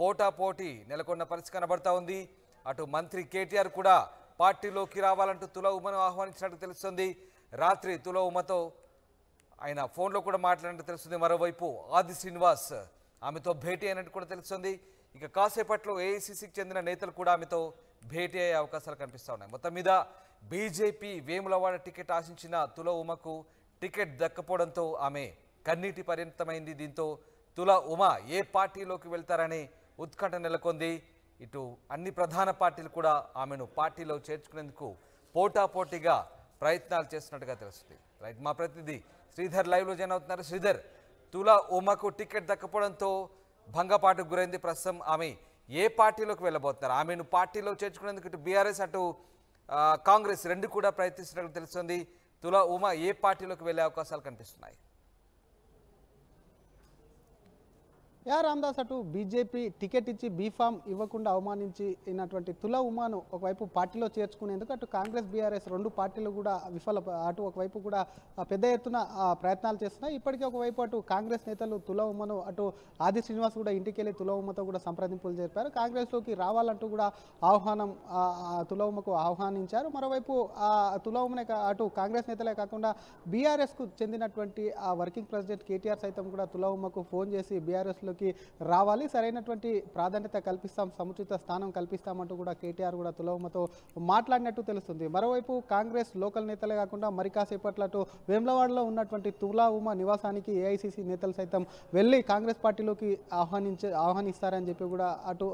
పోటాపోటీ నెలకొన్న పరిస్థితి కనబడతా ఉంది అటు మంత్రి కేటీఆర్ కూడా పార్టీలోకి రావాలంటూ తుల ఉమను ఆహ్వానించినట్టు తెలుస్తుంది రాత్రి తుల ఉమతో ఆయన ఫోన్లో కూడా మాట్లాడినట్టు తెలుస్తుంది మరోవైపు ఆది శ్రీనివాస్ ఆమెతో భేటీ అయినట్టు కూడా తెలుస్తుంది ఇక కాసేపట్లో ఏఐసిసికి చెందిన నేతలు కూడా ఆమెతో భేటీ అయ్యే అవకాశాలు కనిపిస్తూ ఉన్నాయి మొత్తం మీద బీజేపీ వేములవాడ టికెట్ ఆశించిన తుల ఉమకు టికెట్ దక్కపోవడంతో ఆమె కన్నీటి పరిమితమైంది దీంతో తుల ఉమ ఏ పార్టీలోకి వెళ్తారని ఉత్కంఠ నెలకొంది ఇటు అన్ని ప్రధాన పార్టీలు కూడా ఆమెను పార్టీలో చేర్చుకునేందుకు పోటాపోటీగా ప్రయత్నాలు చేస్తున్నట్టుగా తెలుస్తుంది రైట్ మా ప్రతినిధి శ్రీధర్ లైవ్లో జాయిన్ అవుతున్నారు శ్రీధర్ తులా ఉమకు టికెట్ దక్కపోవడంతో భంగపాటుకు గురైంది ప్రస్తుతం ఆమె ఏ పార్టీలోకి వెళ్ళబోతున్నారు ఆమెను పార్టీలో చేర్చుకునేందుకు ఇటు బీఆర్ఎస్ అటు కాంగ్రెస్ రెండు కూడా ప్రయత్నిస్తున్నట్లు తెలుస్తుంది తులా ఉమా ఏ పార్టీలోకి వెళ్ళే అవకాశాలు కనిపిస్తున్నాయి యా రామ్దాస్ అటు బీజేపీ టికెట్ ఇచ్చి బీఫామ్ ఇవ్వకుండా అవమానించినటువంటి తుల ఉమాను ఒకవైపు పార్టీలో చేర్చుకునేందుకు అటు కాంగ్రెస్ బీఆర్ఎస్ రెండు పార్టీలు కూడా విఫల అటు ఒకవైపు కూడా పెద్ద ఎత్తున ప్రయత్నాలు చేస్తున్నాయి ఇప్పటికే ఒకవైపు అటు కాంగ్రెస్ నేతలు తుల ఉమ్మను అటు ఆది శ్రీనివాస్ కూడా ఇంటికి వెళ్ళి తుల ఉమ్మతో కూడా సంప్రదింపులు జరిపారు కాంగ్రెస్లోకి రావాలంటూ కూడా ఆహ్వానం తుల ఉమ్మకు ఆహ్వానించారు మరోవైపు ఆ తుల ఉమ్మనే అటు కాంగ్రెస్ నేతలే కాకుండా బీఆర్ఎస్కు చెందినటువంటి ఆ వర్కింగ్ ప్రెసిడెంట్ కేటీఆర్ సైతం కూడా తుల ఉమ్మకు ఫోన్ చేసి బీఆర్ఎస్లో అధికారంలోకి రావాలి సరైనటువంటి ప్రాధాన్యత కల్పిస్తాం సముచిత స్థానం కల్పిస్తామంటూ కూడా కేటీఆర్ కూడా తులవమతో మాట్లాడినట్టు తెలుస్తుంది మరోవైపు కాంగ్రెస్ లోకల్ నేతలే కాకుండా మరి కాసేపట్లటు వేములవాడలో ఉన్నటువంటి తులా ఉమా నివాసానికి ఏఐసిసి నేతలు సైతం వెళ్ళి కాంగ్రెస్ పార్టీలోకి ఆహ్వానించే ఆహ్వానిస్తారని చెప్పి కూడా అటు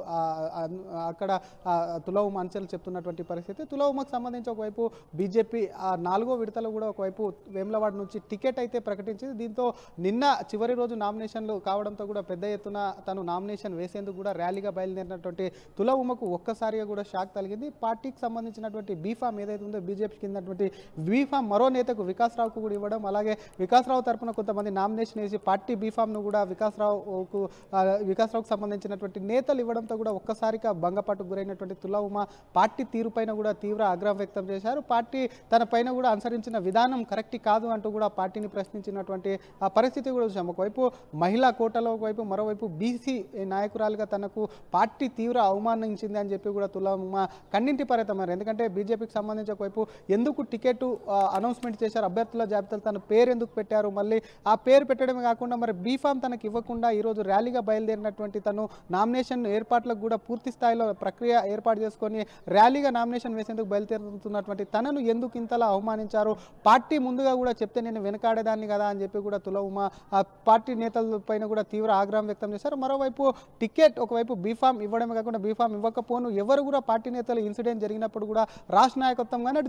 అక్కడ తులవుమ అంచెలు చెప్తున్నటువంటి పరిస్థితి తులవుమకు సంబంధించి ఒకవైపు బీజేపీ నాలుగో విడతలు కూడా ఒకవైపు వేములవాడ నుంచి టికెట్ అయితే ప్రకటించింది దీంతో నిన్న చివరి రోజు నామినేషన్లు కావడంతో కూడా పెద్ద ఎత్తున తను నామినేషన్ వేసేందుకు కూడా ర్యాలీగా బయలుదేరినటువంటి తుల ఉమకు ఒక్కసారిగా కూడా షాక్ తగిలింది పార్టీకి సంబంధించినటువంటి బీఫామ్ ఏదైతే ఉందో బీజేపీ కిందటువంటి బీఫామ్ మరో నేతకు వికాస్రావుకు కూడా ఇవ్వడం అలాగే వికాస్రావు తరపున కొంతమంది నామినేషన్ వేసి పార్టీ బీఫామ్ను కూడా వికాస్రావుకు వికాస్రావుకు సంబంధించినటువంటి నేతలు ఇవ్వడంతో కూడా ఒక్కసారిగా భంగపాటుకు గురైనటువంటి తుల ఉమ పార్టీ తీరుపైన కూడా తీవ్ర ఆగ్రహం వ్యక్తం చేశారు పార్టీ తన పైన కూడా అనుసరించిన విధానం కరెక్ట్ కాదు అంటూ కూడా పార్టీని ప్రశ్నించినటువంటి పరిస్థితి కూడా చూసాం ఒకవైపు మహిళా కోటలో ఒకవైపు మరోవైపు బీసీ నాయకురాలుగా తనకు పార్టీ తీవ్ర అవమానించింది అని చెప్పి కూడా తులమ్మ కన్నింటి పరితమారు ఎందుకంటే బీజేపీకి సంబంధించి ఒకవైపు ఎందుకు టికెట్ అనౌన్స్మెంట్ చేశారు అభ్యర్థుల జాబితాలు తన పేరు ఎందుకు పెట్టారు మళ్ళీ ఆ పేరు పెట్టడమే కాకుండా మరి బీఫామ్ తనకు ఇవ్వకుండా ఈరోజు ర్యాలీగా బయలుదేరినటువంటి తను నామినేషన్ ఏర్పాట్లకు కూడా పూర్తి స్థాయిలో ప్రక్రియ ఏర్పాటు చేసుకొని ర్యాలీగా నామినేషన్ వేసేందుకు బయలుదేరుతున్నటువంటి తనను ఎందుకు ఇంతలా అవమానించారు పార్టీ ముందుగా కూడా చెప్తే నేను వెనకాడేదాన్ని కదా అని చెప్పి కూడా తులవుమ పార్టీ నేతల పైన కూడా తీవ్ర ఆగ్రహం ఆగ్రహం వ్యక్తం చేశారు మరోవైపు టికెట్ ఒకవైపు బీఫామ్ ఇవ్వడమే కాకుండా బీఫామ్ ఇవ్వకపోను ఎవరు కూడా పార్టీ నేతలు ఇన్సిడెంట్ జరిగినప్పుడు కూడా రాష్ట్ర నాయకత్వం కానీ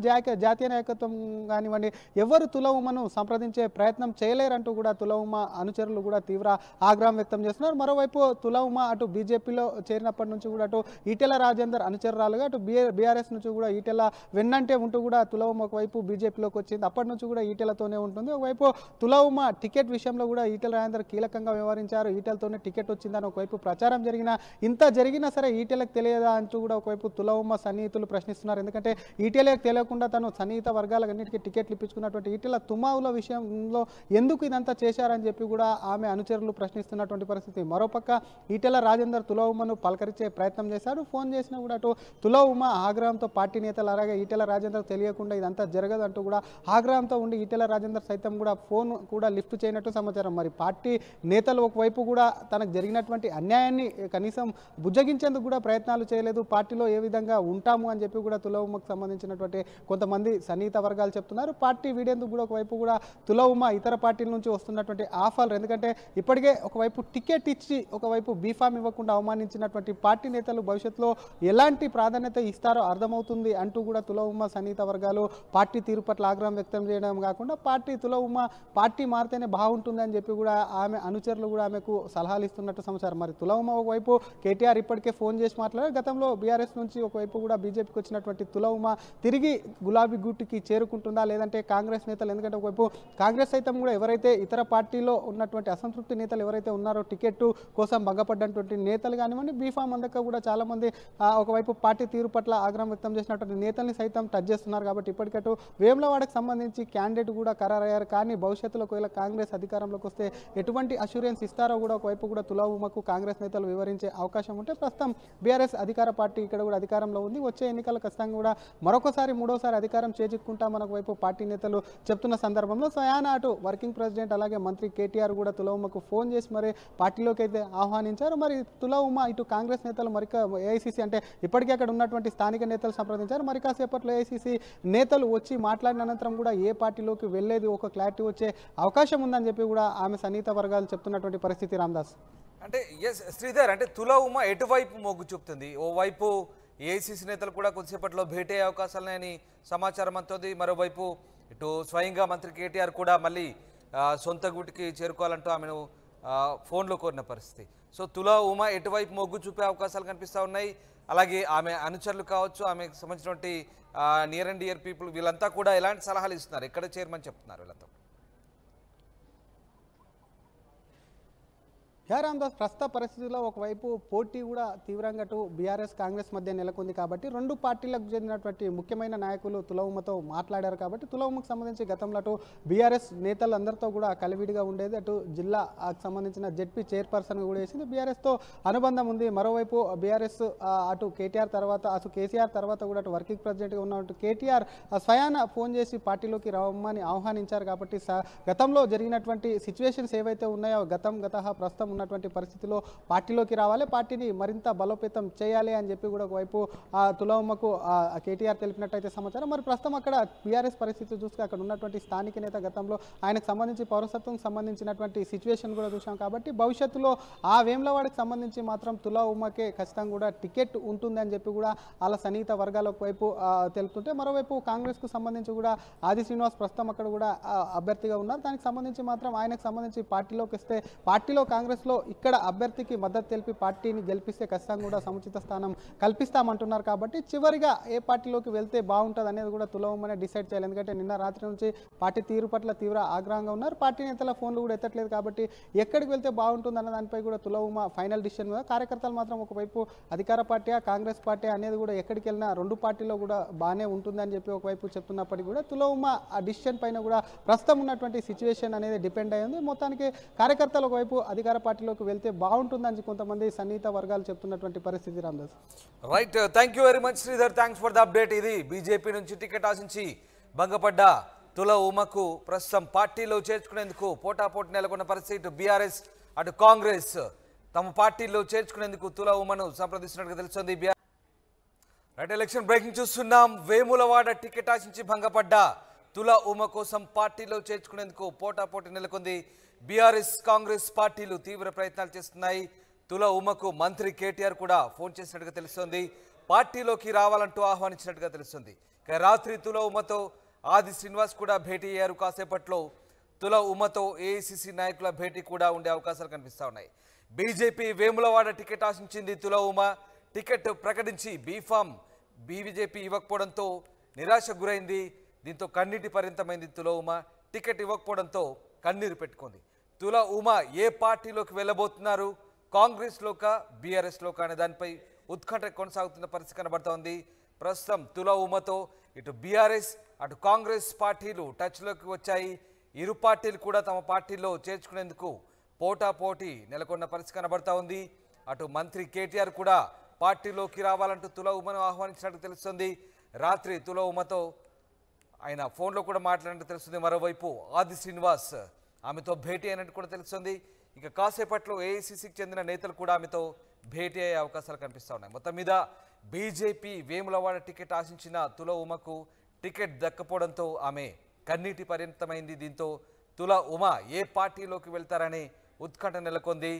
జాతీయ నాయకత్వం కానివ్వండి ఎవరు తులవుమను సంప్రదించే ప్రయత్నం చేయలేరంటూ కూడా తులవుమ అనుచరులు కూడా తీవ్ర ఆగ్రహం వ్యక్తం చేస్తున్నారు మరోవైపు తులవుమ అటు బీజేపీలో చేరినప్పటి నుంచి కూడా అటు ఈటెల రాజేందర్ అనుచరురాలుగా అటు బీఆర్ఎస్ నుంచి కూడా ఈటెల వెన్నంటే ఉంటూ కూడా తులవుమ ఒకవైపు బీజేపీలోకి వచ్చింది అప్పటి నుంచి కూడా ఈటెలతోనే ఉంటుంది ఒకవైపు తులవుమ టికెట్ విషయంలో కూడా ఈటెల రాజేందర్ కీలకంగా వ్యవహరించారు ఈటెలతో పేరుతోనే టికెట్ వచ్చిందని ఒకవైపు ప్రచారం జరిగినా ఇంత జరిగినా సరే ఈటెలకు తెలియదా అంటూ కూడా ఒకవైపు తులవుమ్మ సన్నిహితులు ప్రశ్నిస్తున్నారు ఎందుకంటే ఈటెలకు తెలియకుండా తను సన్నిహిత అన్నిటికీ టికెట్లు ఇప్పించుకున్నటువంటి ఈటీల తుమావుల విషయంలో ఎందుకు ఇదంతా చేశారని చెప్పి కూడా ఆమె అనుచరులు ప్రశ్నిస్తున్నటువంటి పరిస్థితి మరోపక్క ఈటెల రాజేందర్ తులవుమ్మను పలకరించే ప్రయత్నం చేశారు ఫోన్ చేసినా కూడా అటు తులవుమ్మ ఆగ్రహంతో పార్టీ నేతలు అలాగే ఈటెల రాజేందర్ తెలియకుండా ఇదంతా జరగదు అంటూ కూడా ఆగ్రహంతో ఉండి ఈటెల రాజేందర్ సైతం కూడా ఫోన్ కూడా లిఫ్ట్ చేయనట్టు సమాచారం మరి పార్టీ నేతలు ఒకవైపు కూడా తనకు జరిగినటువంటి అన్యాయాన్ని కనీసం బుజ్జగించేందుకు కూడా ప్రయత్నాలు చేయలేదు పార్టీలో ఏ విధంగా ఉంటాము అని చెప్పి కూడా తులవుమకు సంబంధించినటువంటి కొంతమంది సన్నిహిత వర్గాలు చెప్తున్నారు పార్టీ వీడేందుకు కూడా ఒకవైపు కూడా తులవుమ ఇతర పార్టీల నుంచి వస్తున్నటువంటి ఆఫర్లు ఎందుకంటే ఇప్పటికే ఒకవైపు టికెట్ ఇచ్చి ఒకవైపు బీఫామ్ ఇవ్వకుండా అవమానించినటువంటి పార్టీ నేతలు భవిష్యత్తులో ఎలాంటి ప్రాధాన్యత ఇస్తారో అర్థమవుతుంది అంటూ కూడా తులవుమ సన్నిహిత వర్గాలు పార్టీ తీరు పట్ల ఆగ్రహం వ్యక్తం చేయడం కాకుండా పార్టీ తులవుమ పార్టీ మారితేనే బాగుంటుంది అని చెప్పి కూడా ఆమె అనుచరులు కూడా ఆమెకు సలహా సలహాలు ఇస్తున్నట్టు సమాచారం మరి తులవమ్మ ఒకవైపు కేటీఆర్ ఇప్పటికే ఫోన్ చేసి మాట్లాడారు గతంలో బీఆర్ఎస్ నుంచి ఒకవైపు కూడా బీజేపీకి వచ్చినటువంటి తులవమ్మ తిరిగి గులాబీ గుట్టుకి చేరుకుంటుందా లేదంటే కాంగ్రెస్ నేతలు ఎందుకంటే ఒకవైపు కాంగ్రెస్ సైతం కూడా ఎవరైతే ఇతర పార్టీలో ఉన్నటువంటి అసంతృప్తి నేతలు ఎవరైతే ఉన్నారో టికెట్ కోసం భంగపడ్డటువంటి నేతలు కానివ్వండి బీఫామ్ అందక కూడా చాలామంది ఒకవైపు పార్టీ తీరు పట్ల ఆగ్రహం వ్యక్తం చేసినటువంటి నేతల్ని సైతం టచ్ చేస్తున్నారు కాబట్టి ఇప్పటికట్టు వేములవాడకు సంబంధించి క్యాండిడేట్ కూడా ఖరారయ్యారు కానీ భవిష్యత్తులో ఒకవేళ కాంగ్రెస్ అధికారంలోకి వస్తే ఎటువంటి అష్యూరెన్స్ ఇస్తారో కూడా ఒకవైపు మరోవైపు కూడా తులా ఉమకు కాంగ్రెస్ నేతలు వివరించే అవకాశం ఉంటే ప్రస్తుతం బీఆర్ఎస్ అధికార పార్టీ ఇక్కడ కూడా అధికారంలో ఉంది వచ్చే ఎన్నికల ఖచ్చితంగా కూడా మరొకసారి మూడోసారి అధికారం చేజిక్కుంటా మనకు వైపు పార్టీ నేతలు చెప్తున్న సందర్భంలో సయానాటు వర్కింగ్ ప్రెసిడెంట్ అలాగే మంత్రి కేటీఆర్ కూడా తులవుమకు ఫోన్ చేసి మరి పార్టీలోకి అయితే ఆహ్వానించారు మరి తులవుమ ఇటు కాంగ్రెస్ నేతలు మరి ఏఐసిసి అంటే ఇప్పటికే అక్కడ ఉన్నటువంటి స్థానిక నేతలు సంప్రదించారు మరి కాసేపట్లో ఏఐసిసి నేతలు వచ్చి మాట్లాడిన అనంతరం కూడా ఏ పార్టీలోకి వెళ్ళేది ఒక క్లారిటీ వచ్చే అవకాశం ఉందని చెప్పి కూడా ఆమె సన్నిహిత వర్గాలు చెప్తున్నటువంటి పరిస్థితి రామ్దాస్ శ్రీనివాస్ అంటే ఎస్ శ్రీధర్ అంటే తులా ఉమ ఎటువైపు మొగ్గు చూపుతుంది ఓవైపు ఏఐసిసి నేతలు కూడా కొద్దిసేపట్లో భేటీ అయ్యే అవకాశాలు లేని సమాచారం అంతుంది మరోవైపు ఇటు స్వయంగా మంత్రి కేటీఆర్ కూడా మళ్ళీ సొంత గుటికి చేరుకోవాలంటూ ఆమెను ఫోన్లో కోరిన పరిస్థితి సో తులా ఉమా ఎటువైపు మొగ్గు చూపే అవకాశాలు కనిపిస్తూ ఉన్నాయి అలాగే ఆమె అనుచరులు కావచ్చు ఆమెకు సంబంధించినటువంటి నియర్ అండ్ ఇయర్ పీపుల్ వీళ్ళంతా కూడా ఎలాంటి సలహాలు ఇస్తున్నారు ఎక్కడ చేరమని చెప్తున్నారు వీళ్ళంతా రామదాస్ ప్రస్తుత పరిస్థితుల్లో ఒకవైపు పోటీ కూడా తీవ్రంగా అటు బీఆర్ఎస్ కాంగ్రెస్ మధ్య నెలకొంది కాబట్టి రెండు పార్టీలకు చెందినటువంటి ముఖ్యమైన నాయకులు తులవుమతో మాట్లాడారు కాబట్టి తులవుమకు సంబంధించి గతంలో అటు బీఆర్ఎస్ నేతలందరితో కూడా కలివిడిగా ఉండేది అటు జిల్లాకు సంబంధించిన జడ్పీ చైర్పర్సన్ కూడా వేసింది బీఆర్ఎస్తో అనుబంధం ఉంది మరోవైపు బీఆర్ఎస్ అటు కేటీఆర్ తర్వాత అటు కేసీఆర్ తర్వాత కూడా అటు వర్కింగ్ ప్రెసిడెంట్గా ఉన్నట్టు కేటీఆర్ స్వయాన ఫోన్ చేసి పార్టీలోకి రమ్మని ఆహ్వానించారు కాబట్టి గతంలో జరిగినటువంటి సిచ్యువేషన్స్ ఏవైతే ఉన్నాయో గతం గత ప్రస్తుతం ఉన్నటువంటి పరిస్థితిలో పార్టీలోకి రావాలి పార్టీని మరింత బలోపేతం చేయాలి అని చెప్పి కూడా ఒకవైపు తులవమ్మకు కేటీఆర్ తెలిపినట్టయితే సమాచారం మరి ప్రస్తుతం అక్కడ బీఆర్ఎస్ పరిస్థితి చూస్తే అక్కడ ఉన్నటువంటి స్థానిక నేత గతంలో ఆయనకు సంబంధించి పౌరసత్వం సంబంధించినటువంటి సిచ్యువేషన్ కూడా చూసాం కాబట్టి భవిష్యత్తులో ఆ వేములవాడికి సంబంధించి మాత్రం తులా ఉమ్మకే ఖచ్చితంగా కూడా టికెట్ ఉంటుంది అని చెప్పి కూడా అలా సన్నిహిత వర్గాల వైపు తెలుపుతుంటే మరోవైపు కాంగ్రెస్కు సంబంధించి కూడా ఆది శ్రీనివాస్ ప్రస్తుతం అక్కడ కూడా అభ్యర్థిగా ఉన్నారు దానికి సంబంధించి మాత్రం ఆయనకు సంబంధించి పార్టీలోకి వస్తే పార్టీలో కాంగ్రెస్ కాన్ఫరెన్స్లో ఇక్కడ అభ్యర్థికి మద్దతు తెలిపి పార్టీని గెలిపిస్తే ఖచ్చితంగా కూడా సముచిత స్థానం కల్పిస్తామంటున్నారు కాబట్టి చివరిగా ఏ పార్టీలోకి వెళ్తే బాగుంటుంది అనేది కూడా తులవమనే డిసైడ్ చేయాలి ఎందుకంటే నిన్న రాత్రి నుంచి పార్టీ తీరు పట్ల తీవ్ర ఆగ్రహంగా ఉన్నారు పార్టీ నేతల ఫోన్లు కూడా ఎత్తట్లేదు కాబట్టి ఎక్కడికి వెళ్తే బాగుంటుంది అన్న దానిపై కూడా తులవుమ ఫైనల్ డిసిషన్ కూడా కార్యకర్తలు మాత్రం ఒకవైపు అధికార పార్టీ కాంగ్రెస్ పార్టీ అనేది కూడా ఎక్కడికి వెళ్ళినా రెండు పార్టీలో కూడా బాగానే ఉంటుందని చెప్పి ఒకవైపు చెప్తున్నప్పటికీ కూడా తులవుమ ఆ డిసిషన్ పైన కూడా ప్రస్తుతం ఉన్నటువంటి సిచ్యువేషన్ అనేది డిపెండ్ అయ్యింది మొత్తానికి కార్యకర్తలు ఒకవైపు అధికార పార్టీ పార్టీలోకి వెళ్తే బాగుంటుందని కొంతమంది సన్నిహిత వర్గాలు చెప్తున్నటువంటి పరిస్థితి Ramdas right thank very much Sridhar thanks for the update ఇది బీజేపీ నుంచి టికెట్ ఆశించి భంగపడ్డ తుల ఉమకు ప్రస్తుతం పార్టీలో చేర్చుకునేందుకు పోటాపోటు నెలకొన్న పరిస్థితి ఇటు బీఆర్ఎస్ అటు కాంగ్రెస్ తమ పార్టీలో చేర్చుకునేందుకు తుల ఉమను సంప్రదిస్తున్నట్టుగా తెలుస్తుంది రైట్ ఎలక్షన్ బ్రేకింగ్ చూస్తున్నాం వేములవాడ టికెట్ ఆశించి భంగపడ్డ తుల ఉమ కోసం పార్టీలో చేర్చుకునేందుకు పోటాపోటీ నెలకొంది బీఆర్ఎస్ కాంగ్రెస్ పార్టీలు తీవ్ర ప్రయత్నాలు చేస్తున్నాయి తుల ఉమకు మంత్రి కేటీఆర్ కూడా ఫోన్ చేసినట్టుగా తెలుస్తోంది పార్టీలోకి రావాలంటూ ఆహ్వానించినట్టుగా తెలుస్తుంది రాత్రి తుల ఉమతో ఆది శ్రీనివాస్ కూడా భేటీ అయ్యారు కాసేపట్లో తుల ఉమతో ఏఐసిసి నాయకుల భేటీ కూడా ఉండే అవకాశాలు కనిపిస్తూ ఉన్నాయి బీజేపీ వేములవాడ టికెట్ ఆశించింది తుల ఉమ టికెట్ ప్రకటించి బీఫామ్ బీబీజేపీ ఇవ్వకపోవడంతో నిరాశ గురైంది దీంతో కన్నీటి పర్యంతమైంది తుల ఉమ టికెట్ ఇవ్వకపోవడంతో కన్నీరు పెట్టుకుంది తుల ఉమా ఏ పార్టీలోకి వెళ్ళబోతున్నారు కాంగ్రెస్లోక బీఆర్ఎస్లోక అనే దానిపై ఉత్కంఠ కొనసాగుతున్న పరిస్థితి కనబడుతోంది ప్రస్తుతం తుల ఉమతో ఇటు బీఆర్ఎస్ అటు కాంగ్రెస్ పార్టీలు టచ్లోకి వచ్చాయి ఇరు పార్టీలు కూడా తమ పార్టీలో చేర్చుకునేందుకు పోటాపోటీ నెలకొన్న పరిస్థితి కనబడతా ఉంది అటు మంత్రి కేటీఆర్ కూడా పార్టీలోకి రావాలంటూ తుల ఉమను ఆహ్వానించినట్టు తెలుస్తుంది రాత్రి తుల ఉమతో ఆయన ఫోన్లో కూడా మాట్లాడినట్టు తెలుస్తుంది మరోవైపు ఆది శ్రీనివాస్ ఆమెతో భేటీ అయినట్టు కూడా తెలుస్తుంది ఇక కాసేపట్లో ఏఐసిసికి చెందిన నేతలు కూడా ఆమెతో భేటీ అయ్యే అవకాశాలు కనిపిస్తూ ఉన్నాయి మొత్తం మీద బీజేపీ వేములవాడ టికెట్ ఆశించిన తుల ఉమకు టికెట్ దక్కపోవడంతో ఆమె కన్నీటి పరిమితమైంది దీంతో తుల ఉమ ఏ పార్టీలోకి వెళ్తారని ఉత్కంఠ నెలకొంది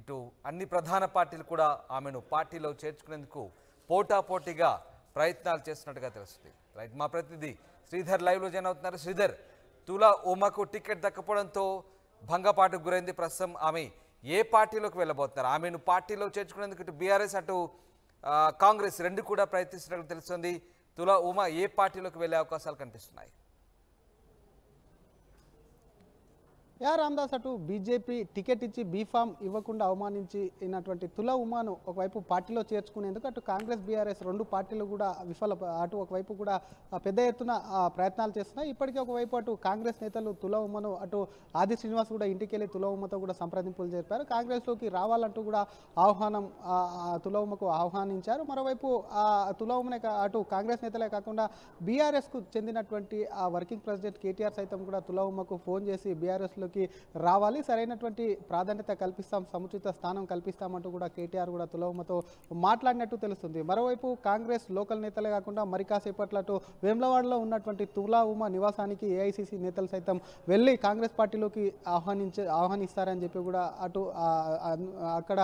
ఇటు అన్ని ప్రధాన పార్టీలు కూడా ఆమెను పార్టీలో చేర్చుకునేందుకు పోటాపోటీగా ప్రయత్నాలు చేస్తున్నట్టుగా తెలుస్తుంది రైట్ మా ప్రతినిధి శ్రీధర్ లైవ్లో జాయిన్ అవుతున్నారు శ్రీధర్ తులా ఉమకు టికెట్ దక్కపోవడంతో భంగపాటుకు గురైంది ప్రస్తుతం ఆమె ఏ పార్టీలోకి వెళ్ళబోతున్నారు ఆమెను పార్టీలో చేర్చుకునేందుకు ఇటు బీఆర్ఎస్ అటు కాంగ్రెస్ రెండు కూడా ప్రయత్నిస్తున్నట్లు తెలుస్తుంది తులా ఉమా ఏ పార్టీలోకి వెళ్ళే అవకాశాలు కనిపిస్తున్నాయి యా రామ్దాస్ అటు బీజేపీ టికెట్ ఇచ్చి బీఫామ్ ఇవ్వకుండా అవమానించి అయినటువంటి తుల ఉమాను ఒకవైపు పార్టీలో చేర్చుకునేందుకు అటు కాంగ్రెస్ బీఆర్ఎస్ రెండు పార్టీలు కూడా విఫల అటు ఒకవైపు కూడా పెద్ద ఎత్తున ప్రయత్నాలు చేస్తున్నాయి ఇప్పటికే ఒకవైపు అటు కాంగ్రెస్ నేతలు తుల ఉమ్మను అటు ఆది శ్రీనివాస్ కూడా ఇంటికి వెళ్ళి తుల ఉమ్మతో కూడా సంప్రదింపులు జరిపారు కాంగ్రెస్లోకి రావాలంటూ కూడా ఆహ్వానం తుల ఉమ్మకు ఆహ్వానించారు మరోవైపు ఆ తుల ఉమ్మనే అటు కాంగ్రెస్ నేతలే కాకుండా బీఆర్ఎస్కు చెందినటువంటి ఆ వర్కింగ్ ప్రెసిడెంట్ కేటీఆర్ సైతం కూడా తుల ఉమ్మకు ఫోన్ చేసి బీఆర్ఎస్లో అధికారంలోకి రావాలి సరైనటువంటి ప్రాధాన్యత కల్పిస్తాం సముచిత స్థానం కల్పిస్తామంటూ కూడా కేటీఆర్ కూడా తులవమతో మాట్లాడినట్టు తెలుస్తుంది మరోవైపు కాంగ్రెస్ లోకల్ నేతలే కాకుండా మరి కాసేపట్లటు వేములవాడలో ఉన్నటువంటి తులా ఉమా నివాసానికి ఏఐసిసి నేతలు సైతం వెళ్ళి కాంగ్రెస్ పార్టీలోకి ఆహ్వానించే ఆహ్వానిస్తారని చెప్పి కూడా అటు అక్కడ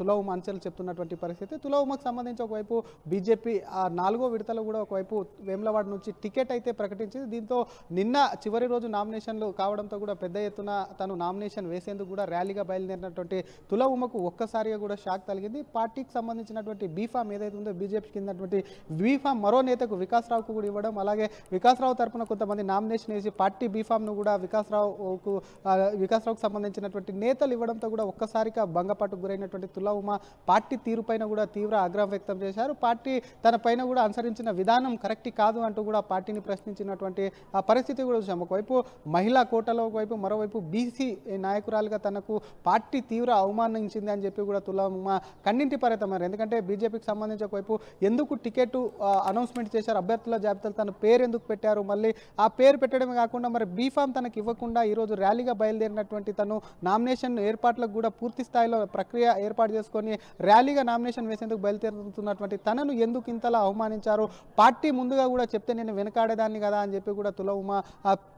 తులా ఉమా అంచెలు చెప్తున్నటువంటి పరిస్థితి తులా ఉమకు సంబంధించి ఒకవైపు బీజేపీ ఆ నాలుగో విడతలు కూడా ఒకవైపు వేములవాడ నుంచి టికెట్ అయితే ప్రకటించింది దీంతో నిన్న చివరి రోజు నామినేషన్లు కావడంతో కూడా పెద్ద ఎత్తున తను నామినేషన్ వేసేందుకు కూడా ర్యాలీగా బయలుదేరినటువంటి తుల ఉమకు ఒక్కసారిగా కూడా షాక్ తగిలింది పార్టీకి సంబంధించినటువంటి బీఫామ్ ఏదైతే ఉందో బీజేపీ కిందటువంటి బీఫామ్ మరో నేతకు వికాస్ రావుకు కూడా ఇవ్వడం అలాగే వికాస్ రావు తరఫున కొంతమంది నామినేషన్ వేసి పార్టీ బీఫామ్ను కూడా వికాస్ రావుకు సంబంధించినటువంటి నేతలు ఇవ్వడంతో కూడా ఒక్కసారిగా భంగపాటుకు గురైనటువంటి తుల ఉమ పార్టీ తీరుపైన కూడా తీవ్ర ఆగ్రహం వ్యక్తం చేశారు పార్టీ తన పైన కూడా అనుసరించిన విధానం కరెక్ట్ కాదు అంటూ కూడా పార్టీని ప్రశ్నించినటువంటి పరిస్థితి కూడా చూసాం ఒకవైపు మహిళా కోటలో ఒకవైపు మరో మరోవైపు బీసీ నాయకురాలుగా తనకు పార్టీ తీవ్ర అవమానించింది అని చెప్పి కూడా తులమ్మ కన్నింటి పరతమారు ఎందుకంటే బీజేపీకి సంబంధించి ఒకవైపు ఎందుకు టికెట్ అనౌన్స్మెంట్ చేశారు అభ్యర్థుల జాబితాలు తన పేరు ఎందుకు పెట్టారు మళ్ళీ ఆ పేరు పెట్టడమే కాకుండా మరి బీఫామ్ తనకు ఇవ్వకుండా ఈరోజు ర్యాలీగా బయలుదేరినటువంటి తను నామినేషన్ ఏర్పాట్లకు కూడా పూర్తి స్థాయిలో ప్రక్రియ ఏర్పాటు చేసుకొని ర్యాలీగా నామినేషన్ వేసేందుకు బయలుదేరుతున్నటువంటి తనను ఎందుకు ఇంతలా అవమానించారు పార్టీ ముందుగా కూడా చెప్తే నేను వెనకాడేదాన్ని కదా అని చెప్పి కూడా తుల ఉమా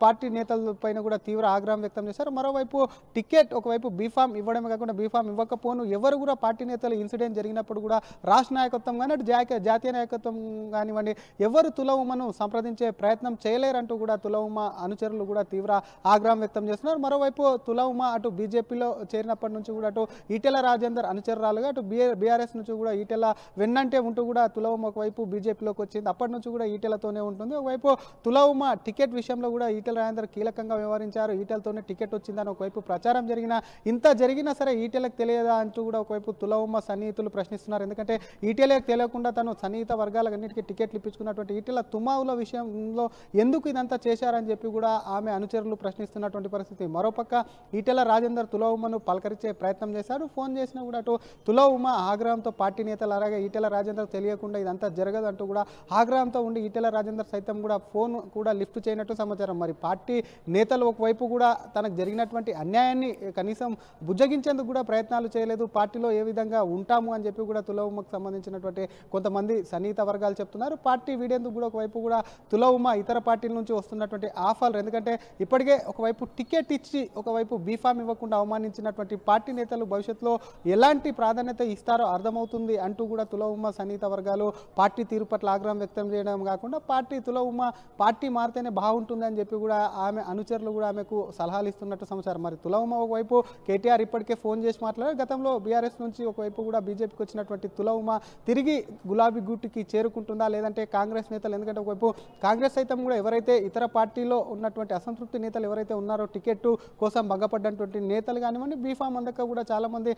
పార్టీ నేతల పైన కూడా తీవ్ర ఆగ్రహం వ్యక్తం చేశారు మరోవైపు టికెట్ ఒకవైపు బీఫామ్ ఇవ్వడమే కాకుండా బీఫామ్ ఇవ్వకపోను ఎవరు కూడా పార్టీ నేతలు ఇన్సిడెంట్ జరిగినప్పుడు కూడా రాష్ట్ర నాయకత్వం కానీ జాతీయ జాతీయ నాయకత్వం కానివ్వండి ఎవరు తులవుమను సంప్రదించే ప్రయత్నం చేయలేరంటూ కూడా తులవుమ అనుచరులు కూడా తీవ్ర ఆగ్రహం వ్యక్తం చేస్తున్నారు మరోవైపు తులవుమ అటు బీజేపీలో చేరినప్పటి నుంచి కూడా అటు ఈటెల రాజేందర్ అనుచరురాలుగా అటు బీఆర్ఎస్ నుంచి కూడా ఈటెల వెన్నంటే ఉంటూ కూడా తులవుమ ఒకవైపు బీజేపీలోకి వచ్చింది అప్పటి నుంచి కూడా ఈటెలతోనే ఉంటుంది ఒకవైపు తులవుమ టికెట్ విషయంలో కూడా ఈటెల రాజేందర్ కీలకంగా వ్యవహరించారు ఈటెలతో ఈటెలతోనే టికెట్ వచ్చిందని ఒకవైపు ప్రచారం జరిగినా ఇంత జరిగినా సరే ఈటెలకు తెలియదా అంటూ కూడా ఒకవైపు తులవమ్మ సన్నిహితులు ప్రశ్నిస్తున్నారు ఎందుకంటే ఈటెలకు తెలియకుండా తను సన్నిహిత అన్నిటికీ టికెట్లు ఇప్పించుకున్నటువంటి ఈటీల తుమావుల విషయంలో ఎందుకు ఇదంతా చేశారని చెప్పి కూడా ఆమె అనుచరులు ప్రశ్నిస్తున్నటువంటి పరిస్థితి మరోపక్క ఈటెల రాజేందర్ తులవమ్మను పలకరించే ప్రయత్నం చేశారు ఫోన్ చేసినా కూడా అటు తులవమ్మ ఆగ్రహంతో పార్టీ నేతలు అలాగే ఈటెల రాజేందర్ తెలియకుండా ఇదంతా జరగదు అంటూ కూడా ఆగ్రహంతో ఉండి ఈటెల రాజేందర్ సైతం కూడా ఫోన్ కూడా లిఫ్ట్ చేయనట్టు సమాచారం మరి పార్టీ నేతలు ఒకవైపు కూడా తనకు జరిగినటువంటి అన్యాయాన్ని కనీసం బుజ్జగించేందుకు కూడా ప్రయత్నాలు చేయలేదు పార్టీలో ఏ విధంగా ఉంటాము అని చెప్పి కూడా తులవుమకు సంబంధించినటువంటి కొంతమంది సన్నిహిత వర్గాలు చెప్తున్నారు పార్టీ వీడేందుకు కూడా ఒకవైపు కూడా తులవుమ ఇతర పార్టీల నుంచి వస్తున్నటువంటి ఆఫర్లు ఎందుకంటే ఇప్పటికే ఒకవైపు టికెట్ ఇచ్చి ఒకవైపు బీఫామ్ ఇవ్వకుండా అవమానించినటువంటి పార్టీ నేతలు భవిష్యత్తులో ఎలాంటి ప్రాధాన్యత ఇస్తారో అర్థమవుతుంది అంటూ కూడా తులవుమ సన్నిహిత వర్గాలు పార్టీ తీరు పట్ల ఆగ్రహం వ్యక్తం చేయడం కాకుండా పార్టీ తులవుమ పార్టీ మారితేనే బాగుంటుందని చెప్పి కూడా ఆమె అనుచరులు కూడా ఆమెకు సలహా సలహాలు ఇస్తున్నట్టు సమాచారం మరి తులవమ్మ ఒకవైపు కేటీఆర్ ఇప్పటికే ఫోన్ చేసి మాట్లాడారు గతంలో బీఆర్ఎస్ నుంచి ఒకవైపు కూడా బీజేపీకి వచ్చినటువంటి తులవమ్మ తిరిగి గులాబీ గుట్టుకి చేరుకుంటుందా లేదంటే కాంగ్రెస్ నేతలు ఎందుకంటే ఒకవైపు కాంగ్రెస్ సైతం కూడా ఎవరైతే ఇతర పార్టీలో ఉన్నటువంటి అసంతృప్తి నేతలు ఎవరైతే ఉన్నారో టికెట్ కోసం భంగపడ్డటువంటి నేతలు కానివ్వండి బీఫామ్ అందక కూడా చాలామంది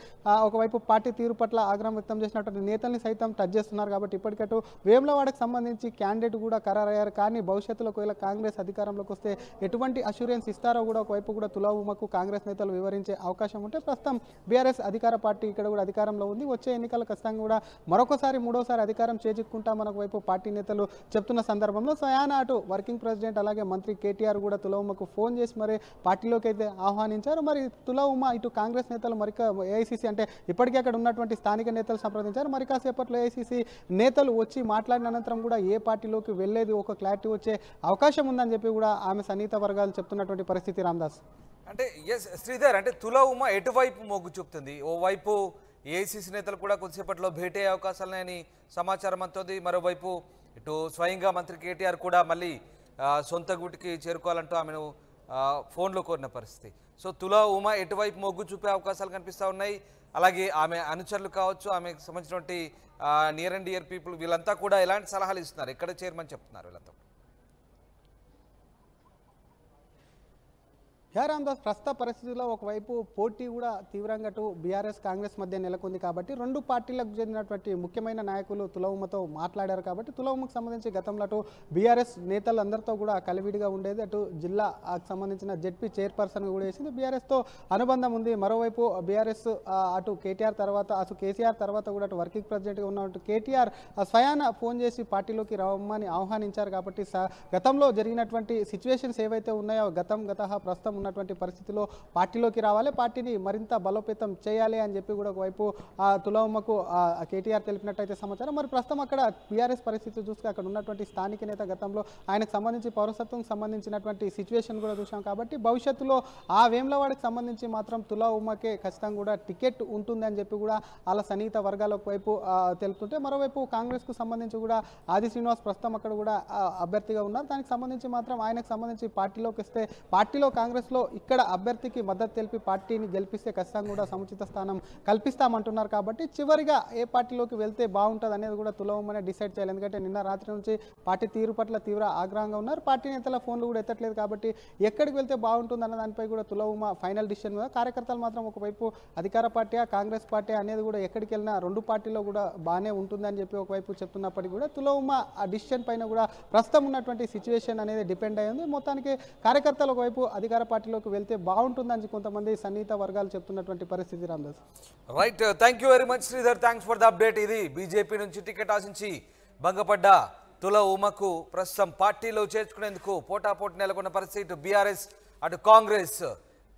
ఒకవైపు పార్టీ తీరు పట్ల ఆగ్రహం వ్యక్తం చేసినటువంటి నేతల్ని సైతం టచ్ చేస్తున్నారు కాబట్టి ఇప్పటికట్టు వేములవాడకు సంబంధించి క్యాండిడేట్ కూడా ఖరారయ్యారు కానీ భవిష్యత్తులో ఒకవేళ కాంగ్రెస్ అధికారంలోకి వస్తే ఎటువంటి అష్యూరెన్స్ ఇస్తారో కూడా వైపు కూడా తులాభూమకు కాంగ్రెస్ నేతలు వివరించే అవకాశం ఉంటే ప్రస్తుతం బీఆర్ఎస్ అధికార పార్టీ ఇక్కడ కూడా అధికారంలో ఉంది వచ్చే ఎన్నికలు ఖచ్చితంగా కూడా మరొకసారి మూడోసారి అధికారం మనకు వైపు పార్టీ నేతలు చెప్తున్న సందర్భంలో స్వయాన అటు వర్కింగ్ ప్రెసిడెంట్ అలాగే మంత్రి కేటీఆర్ కూడా తులవుమకు ఫోన్ చేసి మరి పార్టీలోకి అయితే ఆహ్వానించారు మరి తులవుమ ఇటు కాంగ్రెస్ నేతలు మరి ఏఐసీసీ అంటే ఇప్పటికే అక్కడ ఉన్నటువంటి స్థానిక నేతలు సంప్రదించారు మరి కాసేపట్లో ఏఐసీసీ నేతలు వచ్చి మాట్లాడిన అనంతరం కూడా ఏ పార్టీలోకి వెళ్ళేది ఒక క్లారిటీ వచ్చే అవకాశం ఉందని చెప్పి కూడా ఆమె సన్నిహిత వర్గాలు చెప్తున్నటువంటి పరిస్థితి రామ్దాస్ రాసి అంటే ఎస్ శ్రీధర్ అంటే తుల ఉమ ఎటువైపు మొగ్గు చూపుతుంది ఓవైపు ఏఐసిసి నేతలు కూడా కొద్దిసేపట్లో భేటీ అయ్యే లేని సమాచారం అందుతుంది మరోవైపు ఇటు స్వయంగా మంత్రి కేటీఆర్ కూడా మళ్ళీ సొంత గుటికి చేరుకోవాలంటూ ఆమెను ఫోన్లో కోరిన పరిస్థితి సో తులా ఉమ ఎటువైపు మొగ్గు చూపే అవకాశాలు కనిపిస్తూ ఉన్నాయి అలాగే ఆమె అనుచరులు కావచ్చు ఆమెకు సంబంధించినటువంటి నియర్ అండ్ ఇయర్ పీపుల్ వీళ్ళంతా కూడా ఎలాంటి సలహాలు ఇస్తున్నారు ఎక్కడ చేరమని చెప్తున్నారు వీళ్ళంతా జయరాందాస్ ప్రస్తుత పరిస్థితుల్లో ఒకవైపు పోటీ కూడా తీవ్రంగా అటు బీఆర్ఎస్ కాంగ్రెస్ మధ్య నెలకొంది కాబట్టి రెండు పార్టీలకు చెందినటువంటి ముఖ్యమైన నాయకులు తులవమ్మతో మాట్లాడారు కాబట్టి తులవుమకు సంబంధించి గతంలో అటు బీఆర్ఎస్ నేతలందరితో కూడా కలివిడిగా ఉండేది అటు జిల్లాకు సంబంధించిన జెడ్పీ చైర్పర్సన్ కూడా వేసింది బీఆర్ఎస్తో అనుబంధం ఉంది మరోవైపు బీఆర్ఎస్ అటు కేటీఆర్ తర్వాత అటు కేసీఆర్ తర్వాత కూడా అటు వర్కింగ్ ప్రెసిడెంట్గా ఉన్నట్టు కేటీఆర్ స్వయాన ఫోన్ చేసి పార్టీలోకి రావమ్మని ఆహ్వానించారు కాబట్టి గతంలో జరిగినటువంటి సిచ్యువేషన్స్ ఏవైతే ఉన్నాయో గతం గత ప్రస్తుతం ఉన్నటువంటి పరిస్థితిలో పార్టీలోకి రావాలి పార్టీని మరింత బలోపేతం చేయాలి అని చెప్పి కూడా ఒకవైపు తులవమ్మకు కేటీఆర్ తెలిపినట్టయితే సమాచారం మరి ప్రస్తుతం అక్కడ బీఆర్ఎస్ పరిస్థితి చూస్తే అక్కడ ఉన్నటువంటి స్థానిక నేత గతంలో ఆయనకు సంబంధించి పౌరసత్వం సంబంధించినటువంటి సిచ్యువేషన్ కూడా చూసాం కాబట్టి భవిష్యత్తులో ఆ వేములవాడకు సంబంధించి మాత్రం తులా ఉమ్మకే ఖచ్చితంగా కూడా టికెట్ ఉంటుందని చెప్పి కూడా అలా సన్నిహిత వర్గాల వైపు తెలుపుతుంటే మరోవైపు కాంగ్రెస్కు సంబంధించి కూడా ఆది శ్రీనివాస్ ప్రస్తుతం అక్కడ కూడా అభ్యర్థిగా ఉన్నారు దానికి సంబంధించి మాత్రం ఆయనకు సంబంధించి పార్టీలోకి వస్తే పార్టీలో కాంగ్రెస్ లో ఇక్కడ అభ్యర్థికి మద్దతు తెలిపి పార్టీని గెలిపిస్తే ఖచ్చితంగా కూడా సముచిత స్థానం కల్పిస్తామంటున్నారు కాబట్టి చివరిగా ఏ పార్టీలోకి వెళ్తే బాగుంటుంది అనేది కూడా తులవమనే డిసైడ్ చేయాలి ఎందుకంటే నిన్న రాత్రి నుంచి పార్టీ తీరు పట్ల తీవ్ర ఆగ్రహంగా ఉన్నారు పార్టీ నేతల ఫోన్లు కూడా ఎత్తట్లేదు కాబట్టి ఎక్కడికి వెళ్తే బాగుంటుంది అన్న దానిపై కూడా తులవమ ఫైనల్ డిసిషన్ మీద కార్యకర్తలు మాత్రం ఒకవైపు అధికార పార్టీ కాంగ్రెస్ పార్టీ అనేది కూడా ఎక్కడికి వెళ్ళినా రెండు పార్టీలో కూడా బాగానే ఉంటుందని చెప్పి ఒకవైపు చెప్తున్నప్పటికీ కూడా తులవమ ఆ డిసిషన్ పైన కూడా ప్రస్తుతం ఉన్నటువంటి సిచ్యువేషన్ అనేది డిపెండ్ అయ్యింది మొత్తానికి కార్యకర్తలు ఒకవైపు అధికార పార్టీలోకి వెళ్తే బాగుంటుందని కొంతమంది సన్నిహిత వర్గాలు చెప్తున్నటువంటి పరిస్థితి Ramdas right thank you very much Sridhar thanks for the update ఇది బీజేపీ నుంచి టికెట్ ఆశించి భంగపడ్డ తుల ఉమకు ప్రస్తుతం పార్టీలో చేర్చుకునేందుకు పోటాపోటీ నెలకొన్న పరిస్థితి బీఆర్ఎస్ అటు కాంగ్రెస్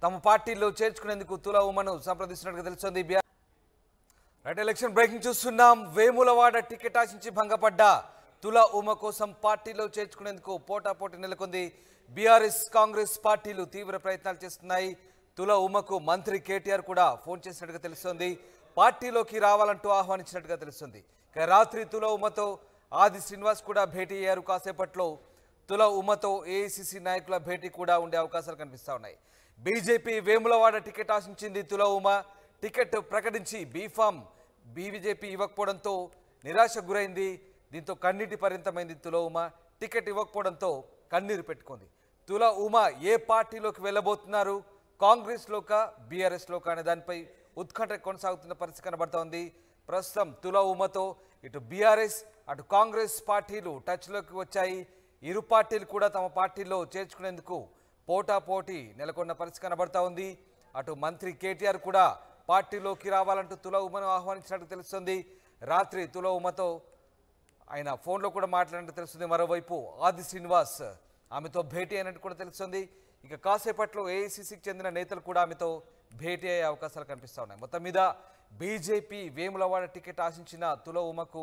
తమ పార్టీలో చేర్చుకునేందుకు తుల ఉమను సంప్రదిస్తున్నట్టుగా తెలుస్తుంది రైట్ ఎలక్షన్ బ్రేకింగ్ చూస్తున్నాం వేములవాడ టికెట్ ఆశించి భంగపడ్డ తుల ఉమ కోసం పార్టీలో చేర్చుకునేందుకు పోటాపోటీ నెలకొంది బీఆర్ఎస్ కాంగ్రెస్ పార్టీలు తీవ్ర ప్రయత్నాలు చేస్తున్నాయి తుల ఉమకు మంత్రి కేటీఆర్ కూడా ఫోన్ చేసినట్టుగా తెలుస్తోంది పార్టీలోకి రావాలంటూ ఆహ్వానించినట్టుగా తెలుస్తుంది రాత్రి తుల ఉమతో ఆది శ్రీనివాస్ కూడా భేటీ అయ్యారు కాసేపట్లో తుల ఉమతో ఏఐసిసి నాయకుల భేటీ కూడా ఉండే అవకాశాలు కనిపిస్తూ ఉన్నాయి బీజేపీ వేములవాడ టికెట్ ఆశించింది తుల ఉమ టికెట్ ప్రకటించి బీఫామ్ బీబీజేపీ ఇవ్వకపోవడంతో నిరాశ గురైంది దీంతో కన్నీటి పరిమితమైంది తుల ఉమ టికెట్ ఇవ్వకపోవడంతో కన్నీరు పెట్టుకుంది తులా ఉమా ఏ పార్టీలోకి వెళ్ళబోతున్నారు కాంగ్రెస్లోకా లోక అనే దానిపై ఉత్కంఠ కొనసాగుతున్న పరిస్థితి కనబడుతోంది ప్రస్తుతం తులా ఉమతో ఇటు బీఆర్ఎస్ అటు కాంగ్రెస్ పార్టీలు టచ్లోకి వచ్చాయి ఇరు పార్టీలు కూడా తమ పార్టీలో చేర్చుకునేందుకు పోటాపోటీ నెలకొన్న పరిస్థితి కనబడతా ఉంది అటు మంత్రి కేటీఆర్ కూడా పార్టీలోకి రావాలంటూ తుల ఉమను ఆహ్వానించినట్టు తెలుస్తుంది రాత్రి తుల ఉమతో ఆయన ఫోన్లో కూడా మాట్లాడినట్టు తెలుస్తుంది మరోవైపు ఆది శ్రీనివాస్ ఆమెతో భేటీ అయినట్టు కూడా తెలుస్తుంది ఇక కాసేపట్లో ఏఐసిసికి చెందిన నేతలు కూడా ఆమెతో భేటీ అయ్యే అవకాశాలు కనిపిస్తూ ఉన్నాయి మొత్తం మీద బీజేపీ వేములవాడ టికెట్ ఆశించిన తుల ఉమకు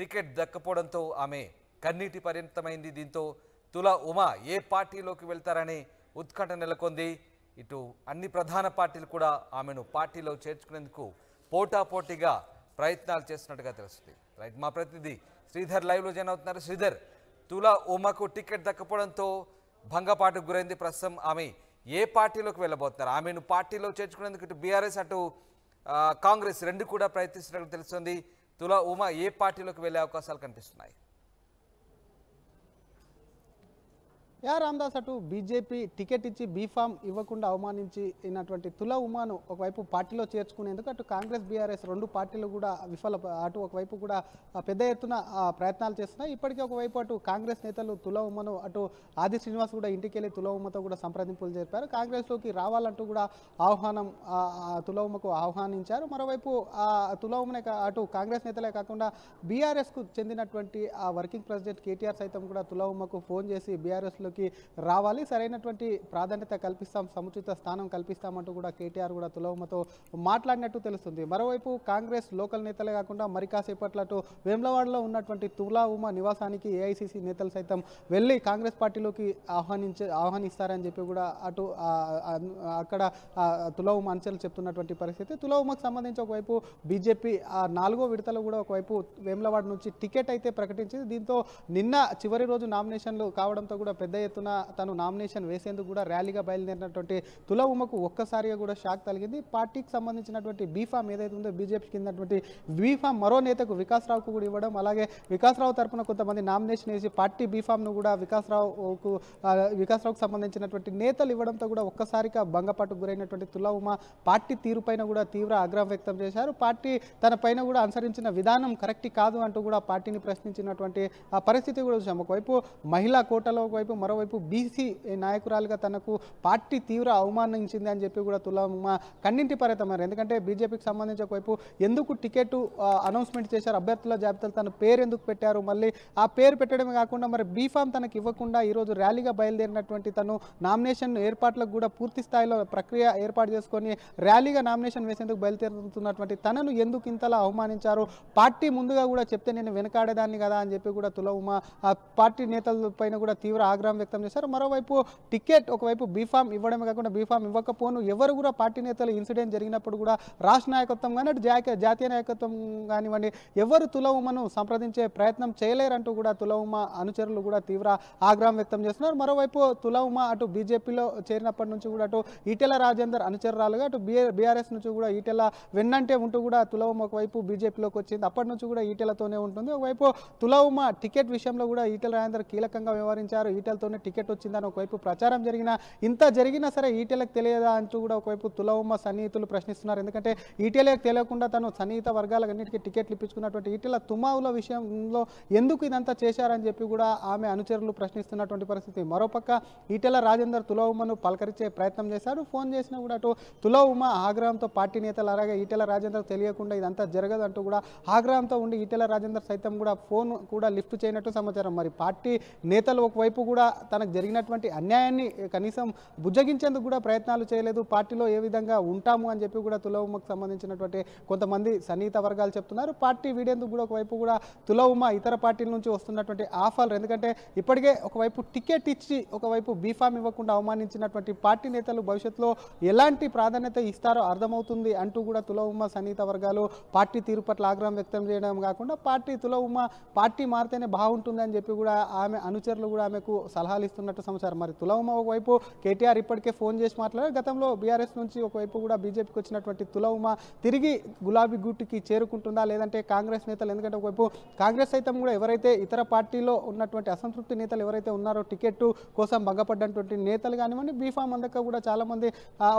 టికెట్ దక్కపోవడంతో ఆమె కన్నీటి పరిమితమైంది దీంతో తుల ఉమ ఏ పార్టీలోకి వెళ్తారని ఉత్కంఠ నెలకొంది ఇటు అన్ని ప్రధాన పార్టీలు కూడా ఆమెను పార్టీలో చేర్చుకునేందుకు పోటాపోటీగా ప్రయత్నాలు చేస్తున్నట్టుగా తెలుస్తుంది రైట్ మా ప్రతినిధి శ్రీధర్ లైవ్లో జాయిన్ అవుతున్నారు శ్రీధర్ తులా ఉమకు టికెట్ దక్కపోవడంతో భంగపాటు గురైంది ప్రస్తుతం ఆమె ఏ పార్టీలోకి వెళ్ళబోతున్నారు ఆమెను పార్టీలో చేర్చుకునేందుకు ఇటు బీఆర్ఎస్ అటు కాంగ్రెస్ రెండు కూడా ప్రయత్నిస్తున్నట్లు తెలుస్తుంది తులా ఉమా ఏ పార్టీలోకి వెళ్ళే అవకాశాలు కనిపిస్తున్నాయి యా రామ్దాస్ అటు బీజేపీ టికెట్ ఇచ్చి బీఫామ్ ఇవ్వకుండా అవమానించి అయినటువంటి తుల ఉమాను ఒకవైపు పార్టీలో చేర్చుకునేందుకు అటు కాంగ్రెస్ బీఆర్ఎస్ రెండు పార్టీలు కూడా విఫల అటు ఒకవైపు కూడా పెద్ద ఎత్తున ప్రయత్నాలు చేస్తున్నాయి ఇప్పటికే ఒకవైపు అటు కాంగ్రెస్ నేతలు తుల ఉమను అటు ఆది శ్రీనివాస్ కూడా ఇంటికి వెళ్ళి తుల ఉమతో కూడా సంప్రదింపులు జరిపారు కాంగ్రెస్లోకి రావాలంటూ కూడా ఆహ్వానం తుల ఉమ్మకు ఆహ్వానించారు మరోవైపు తుల ఉమనే అటు కాంగ్రెస్ నేతలే కాకుండా బీఆర్ఎస్కు చెందినటువంటి ఆ వర్కింగ్ ప్రెసిడెంట్ కేటీఆర్ సైతం కూడా తుల ఉమకు ఫోన్ చేసి బీఆర్ఎస్లో అందుబాటులోకి రావాలి సరైనటువంటి ప్రాధాన్యత కల్పిస్తాం సముచిత స్థానం కల్పిస్తామంటూ కూడా కేటీఆర్ కూడా తులవమతో మాట్లాడినట్టు తెలుస్తుంది మరోవైపు కాంగ్రెస్ లోకల్ నేతలే కాకుండా మరి కాసేపట్లటు వేములవాడలో ఉన్నటువంటి తులా ఉమా నివాసానికి ఏఐసిసి నేతలు సైతం వెళ్ళి కాంగ్రెస్ పార్టీలోకి ఆహ్వానించే ఆహ్వానిస్తారని చెప్పి కూడా అటు అక్కడ ఉమా అంచెలు చెప్తున్నటువంటి పరిస్థితి ఉమాకు సంబంధించి ఒకవైపు బీజేపీ ఆ నాలుగో విడతలో కూడా ఒకవైపు వేములవాడ నుంచి టికెట్ అయితే ప్రకటించింది దీంతో నిన్న చివరి రోజు నామినేషన్లు కావడంతో కూడా పెద్ద ఎత్తున తను నామినేషన్ వేసేందుకు కూడా ర్యాలీగా బయలుదేరినటువంటి తుల ఉమకు ఒక్కసారిగా కూడా షాక్ తగిలింది పార్టీకి సంబంధించినటువంటి బీఫామ్ ఏదైతే ఉందో బీజేపీ కిందటువంటి బీఫామ్ మరో నేతకు వికాస్రావుకు కూడా ఇవ్వడం అలాగే వికాస్రావు తరపున కొంతమంది నామినేషన్ వేసి పార్టీ బీఫామ్ను కూడా వికాస్రావుకు వికాస్రావుకు సంబంధించినటువంటి నేతలు ఇవ్వడంతో కూడా ఒక్కసారిగా భంగపాటు గురైనటువంటి తుల ఉమ పార్టీ తీరుపైన కూడా తీవ్ర ఆగ్రహం వ్యక్తం చేశారు పార్టీ తన పైన కూడా అనుసరించిన విధానం కరెక్ట్ కాదు అంటూ కూడా పార్టీని ప్రశ్నించినటువంటి పరిస్థితి కూడా చూసాం ఒకవైపు మహిళా కోటలో ఒకవైపు మరోవైపు బీసీ నాయకురాలుగా తనకు పార్టీ తీవ్ర అవమానించింది అని చెప్పి కూడా తులమ్మ కన్నింటి పరతమారు ఎందుకంటే బీజేపీకి సంబంధించి ఒకవైపు ఎందుకు టికెట్ అనౌన్స్మెంట్ చేశారు అభ్యర్థుల జాబితాలు తన పేరు ఎందుకు పెట్టారు మళ్ళీ ఆ పేరు పెట్టడమే కాకుండా మరి బీఫామ్ తనకు ఇవ్వకుండా ఈరోజు ర్యాలీగా బయలుదేరినటువంటి తను నామినేషన్ ఏర్పాట్లకు కూడా పూర్తి స్థాయిలో ప్రక్రియ ఏర్పాటు చేసుకొని ర్యాలీగా నామినేషన్ వేసేందుకు బయలుదేరుతున్నటువంటి తనను ఎందుకు ఇంతలా అవమానించారు పార్టీ ముందుగా కూడా చెప్తే నేను వెనకాడేదాన్ని కదా అని చెప్పి కూడా తులవుమ పార్టీ నేతల పైన కూడా తీవ్ర ఆగ్రహం ఆగ్రహం వ్యక్తం చేశారు మరోవైపు టికెట్ ఒకవైపు బీఫామ్ ఇవ్వడమే కాకుండా బీఫామ్ ఇవ్వకపోను ఎవరు కూడా పార్టీ నేతలు ఇన్సిడెంట్ జరిగినప్పుడు కూడా రాష్ట్ర నాయకత్వం కానీ జాతీయ జాతీయ నాయకత్వం కానివ్వండి ఎవరు తులవుమను సంప్రదించే ప్రయత్నం చేయలేరంటూ కూడా తులవుమ అనుచరులు కూడా తీవ్ర ఆగ్రహం వ్యక్తం చేస్తున్నారు మరోవైపు తులవుమ అటు బీజేపీలో చేరినప్పటి నుంచి కూడా అటు ఈటెల రాజేందర్ అనుచరురాలుగా అటు బీఆర్ఎస్ నుంచి కూడా ఈటెల వెన్నంటే ఉంటూ కూడా తులవుమ ఒకవైపు బీజేపీలోకి వచ్చింది అప్పటి నుంచి కూడా ఈటెలతోనే ఉంటుంది ఒకవైపు తులవుమ టికెట్ విషయంలో కూడా ఈటెల రాజేందర్ కీలకంగా వ్యవహరించారు ఈటెలతో మెజార్టీతోనే టికెట్ వచ్చిందని ఒకవైపు ప్రచారం జరిగినా ఇంత జరిగినా సరే ఈటెలకు తెలియదా అంటూ కూడా ఒకవైపు తులవమ్మ సన్నిహితులు ప్రశ్నిస్తున్నారు ఎందుకంటే ఈటెలకు తెలియకుండా తను సన్నిహిత అన్నిటికీ టికెట్లు ఇప్పించుకున్నటువంటి ఈటీల తుమావుల విషయంలో ఎందుకు ఇదంతా చేశారని చెప్పి కూడా ఆమె అనుచరులు ప్రశ్నిస్తున్నటువంటి పరిస్థితి మరోపక్క ఈటెల రాజేందర్ తులవమ్మను పలకరించే ప్రయత్నం చేశాడు ఫోన్ చేసినా కూడా అటు తులవమ్మ ఆగ్రహంతో పార్టీ నేతలు అలాగే ఈటెల రాజేందర్ తెలియకుండా ఇదంతా జరగదంటూ కూడా ఆగ్రహంతో ఉండి ఈటెల రాజేందర్ సైతం కూడా ఫోన్ కూడా లిఫ్ట్ చేయనట్టు సమాచారం మరి పార్టీ నేతలు ఒకవైపు కూడా తనకు జరిగినటువంటి అన్యాయాన్ని కనీసం బుజ్జగించేందుకు కూడా ప్రయత్నాలు చేయలేదు పార్టీలో ఏ విధంగా ఉంటాము అని చెప్పి కూడా తులవుమకు సంబంధించినటువంటి కొంతమంది సన్నిహిత వర్గాలు చెప్తున్నారు పార్టీ వీడేందుకు కూడా ఒకవైపు కూడా తులవుమ ఇతర పార్టీల నుంచి వస్తున్నటువంటి ఆఫర్లు ఎందుకంటే ఇప్పటికే ఒకవైపు టికెట్ ఇచ్చి ఒకవైపు బీఫామ్ ఇవ్వకుండా అవమానించినటువంటి పార్టీ నేతలు భవిష్యత్తులో ఎలాంటి ప్రాధాన్యత ఇస్తారో అర్థమవుతుంది అంటూ కూడా తులవుమ సన్నిహిత వర్గాలు పార్టీ తీరు పట్ల ఆగ్రహం వ్యక్తం చేయడం కాకుండా పార్టీ తులవుమ పార్టీ మారితేనే బాగుంటుంది అని చెప్పి కూడా ఆమె అనుచరులు కూడా ఆమెకు సలహా సలహాలు ఇస్తున్నట్టు సమాచారం మరి తులవమ్మ ఒకవైపు కేటీఆర్ ఇప్పటికే ఫోన్ చేసి మాట్లాడారు గతంలో బీఆర్ఎస్ నుంచి ఒకవైపు కూడా బీజేపీకి వచ్చినటువంటి తులవమ్మ తిరిగి గులాబీ గుట్టుకి చేరుకుంటుందా లేదంటే కాంగ్రెస్ నేతలు ఎందుకంటే ఒకవైపు కాంగ్రెస్ సైతం కూడా ఎవరైతే ఇతర పార్టీలో ఉన్నటువంటి అసంతృప్తి నేతలు ఎవరైతే ఉన్నారో టికెట్ కోసం భంగపడ్డటువంటి నేతలు కానివ్వండి బీఫామ్ అందక కూడా చాలామంది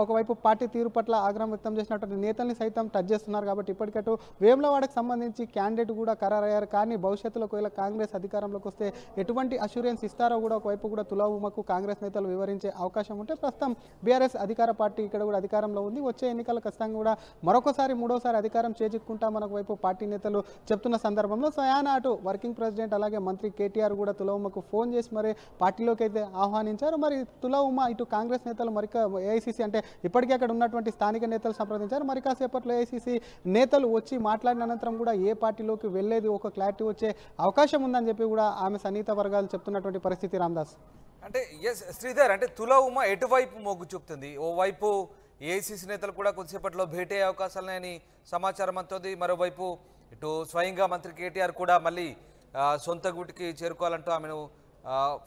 ఒకవైపు పార్టీ తీరు పట్ల ఆగ్రహం వ్యక్తం చేసినటువంటి నేతల్ని సైతం టచ్ చేస్తున్నారు కాబట్టి ఇప్పటికట్టు వేములవాడకు సంబంధించి క్యాండిడేట్ కూడా ఖరారయ్యారు కానీ భవిష్యత్తులో ఒకవేళ కాంగ్రెస్ అధికారంలోకి వస్తే ఎటువంటి అష్యూరెన్స్ ఇస్తారో కూడా ఒకవైపు వైపు కూడా తులా కాంగ్రెస్ నేతలు వివరించే అవకాశం ఉంటే ప్రస్తుతం బీఆర్ఎస్ అధికార పార్టీ ఇక్కడ కూడా అధికారంలో ఉంది వచ్చే ఎన్నికలు ఖచ్చితంగా కూడా మరొకసారి మూడోసారి అధికారం చేజిక్కుంటా మనకు వైపు పార్టీ నేతలు చెప్తున్న సందర్భంలో సయానాటు అటు వర్కింగ్ ప్రెసిడెంట్ అలాగే మంత్రి కేటీఆర్ కూడా తులవుమకు ఫోన్ చేసి మరి పార్టీలోకి అయితే ఆహ్వానించారు మరి తులవుమ ఇటు కాంగ్రెస్ నేతలు మరి ఏఐసిసి అంటే ఇప్పటికే అక్కడ ఉన్నటువంటి స్థానిక నేతలు సంప్రదించారు మరి కాసేపట్లో ఏఐసిసి నేతలు వచ్చి మాట్లాడిన అనంతరం కూడా ఏ పార్టీలోకి వెళ్ళేది ఒక క్లారిటీ వచ్చే అవకాశం ఉందని చెప్పి కూడా ఆమె సన్నిహిత వర్గాలు చెప్తున్నటువంటి పరిస్థితి రామదాస్ శ్రీనివాస్ అంటే ఎస్ శ్రీధర్ అంటే తుల ఉమ ఎటువైపు మొగ్గు చూపుతుంది ఓవైపు ఏఐసిసి నేతలు కూడా కొద్దిసేపట్లో భేటీ అయ్యే అవకాశాలని సమాచారం అంతుంది మరోవైపు ఇటు స్వయంగా మంత్రి కేటీఆర్ కూడా మళ్ళీ సొంత గుటికి చేరుకోవాలంటూ ఆమెను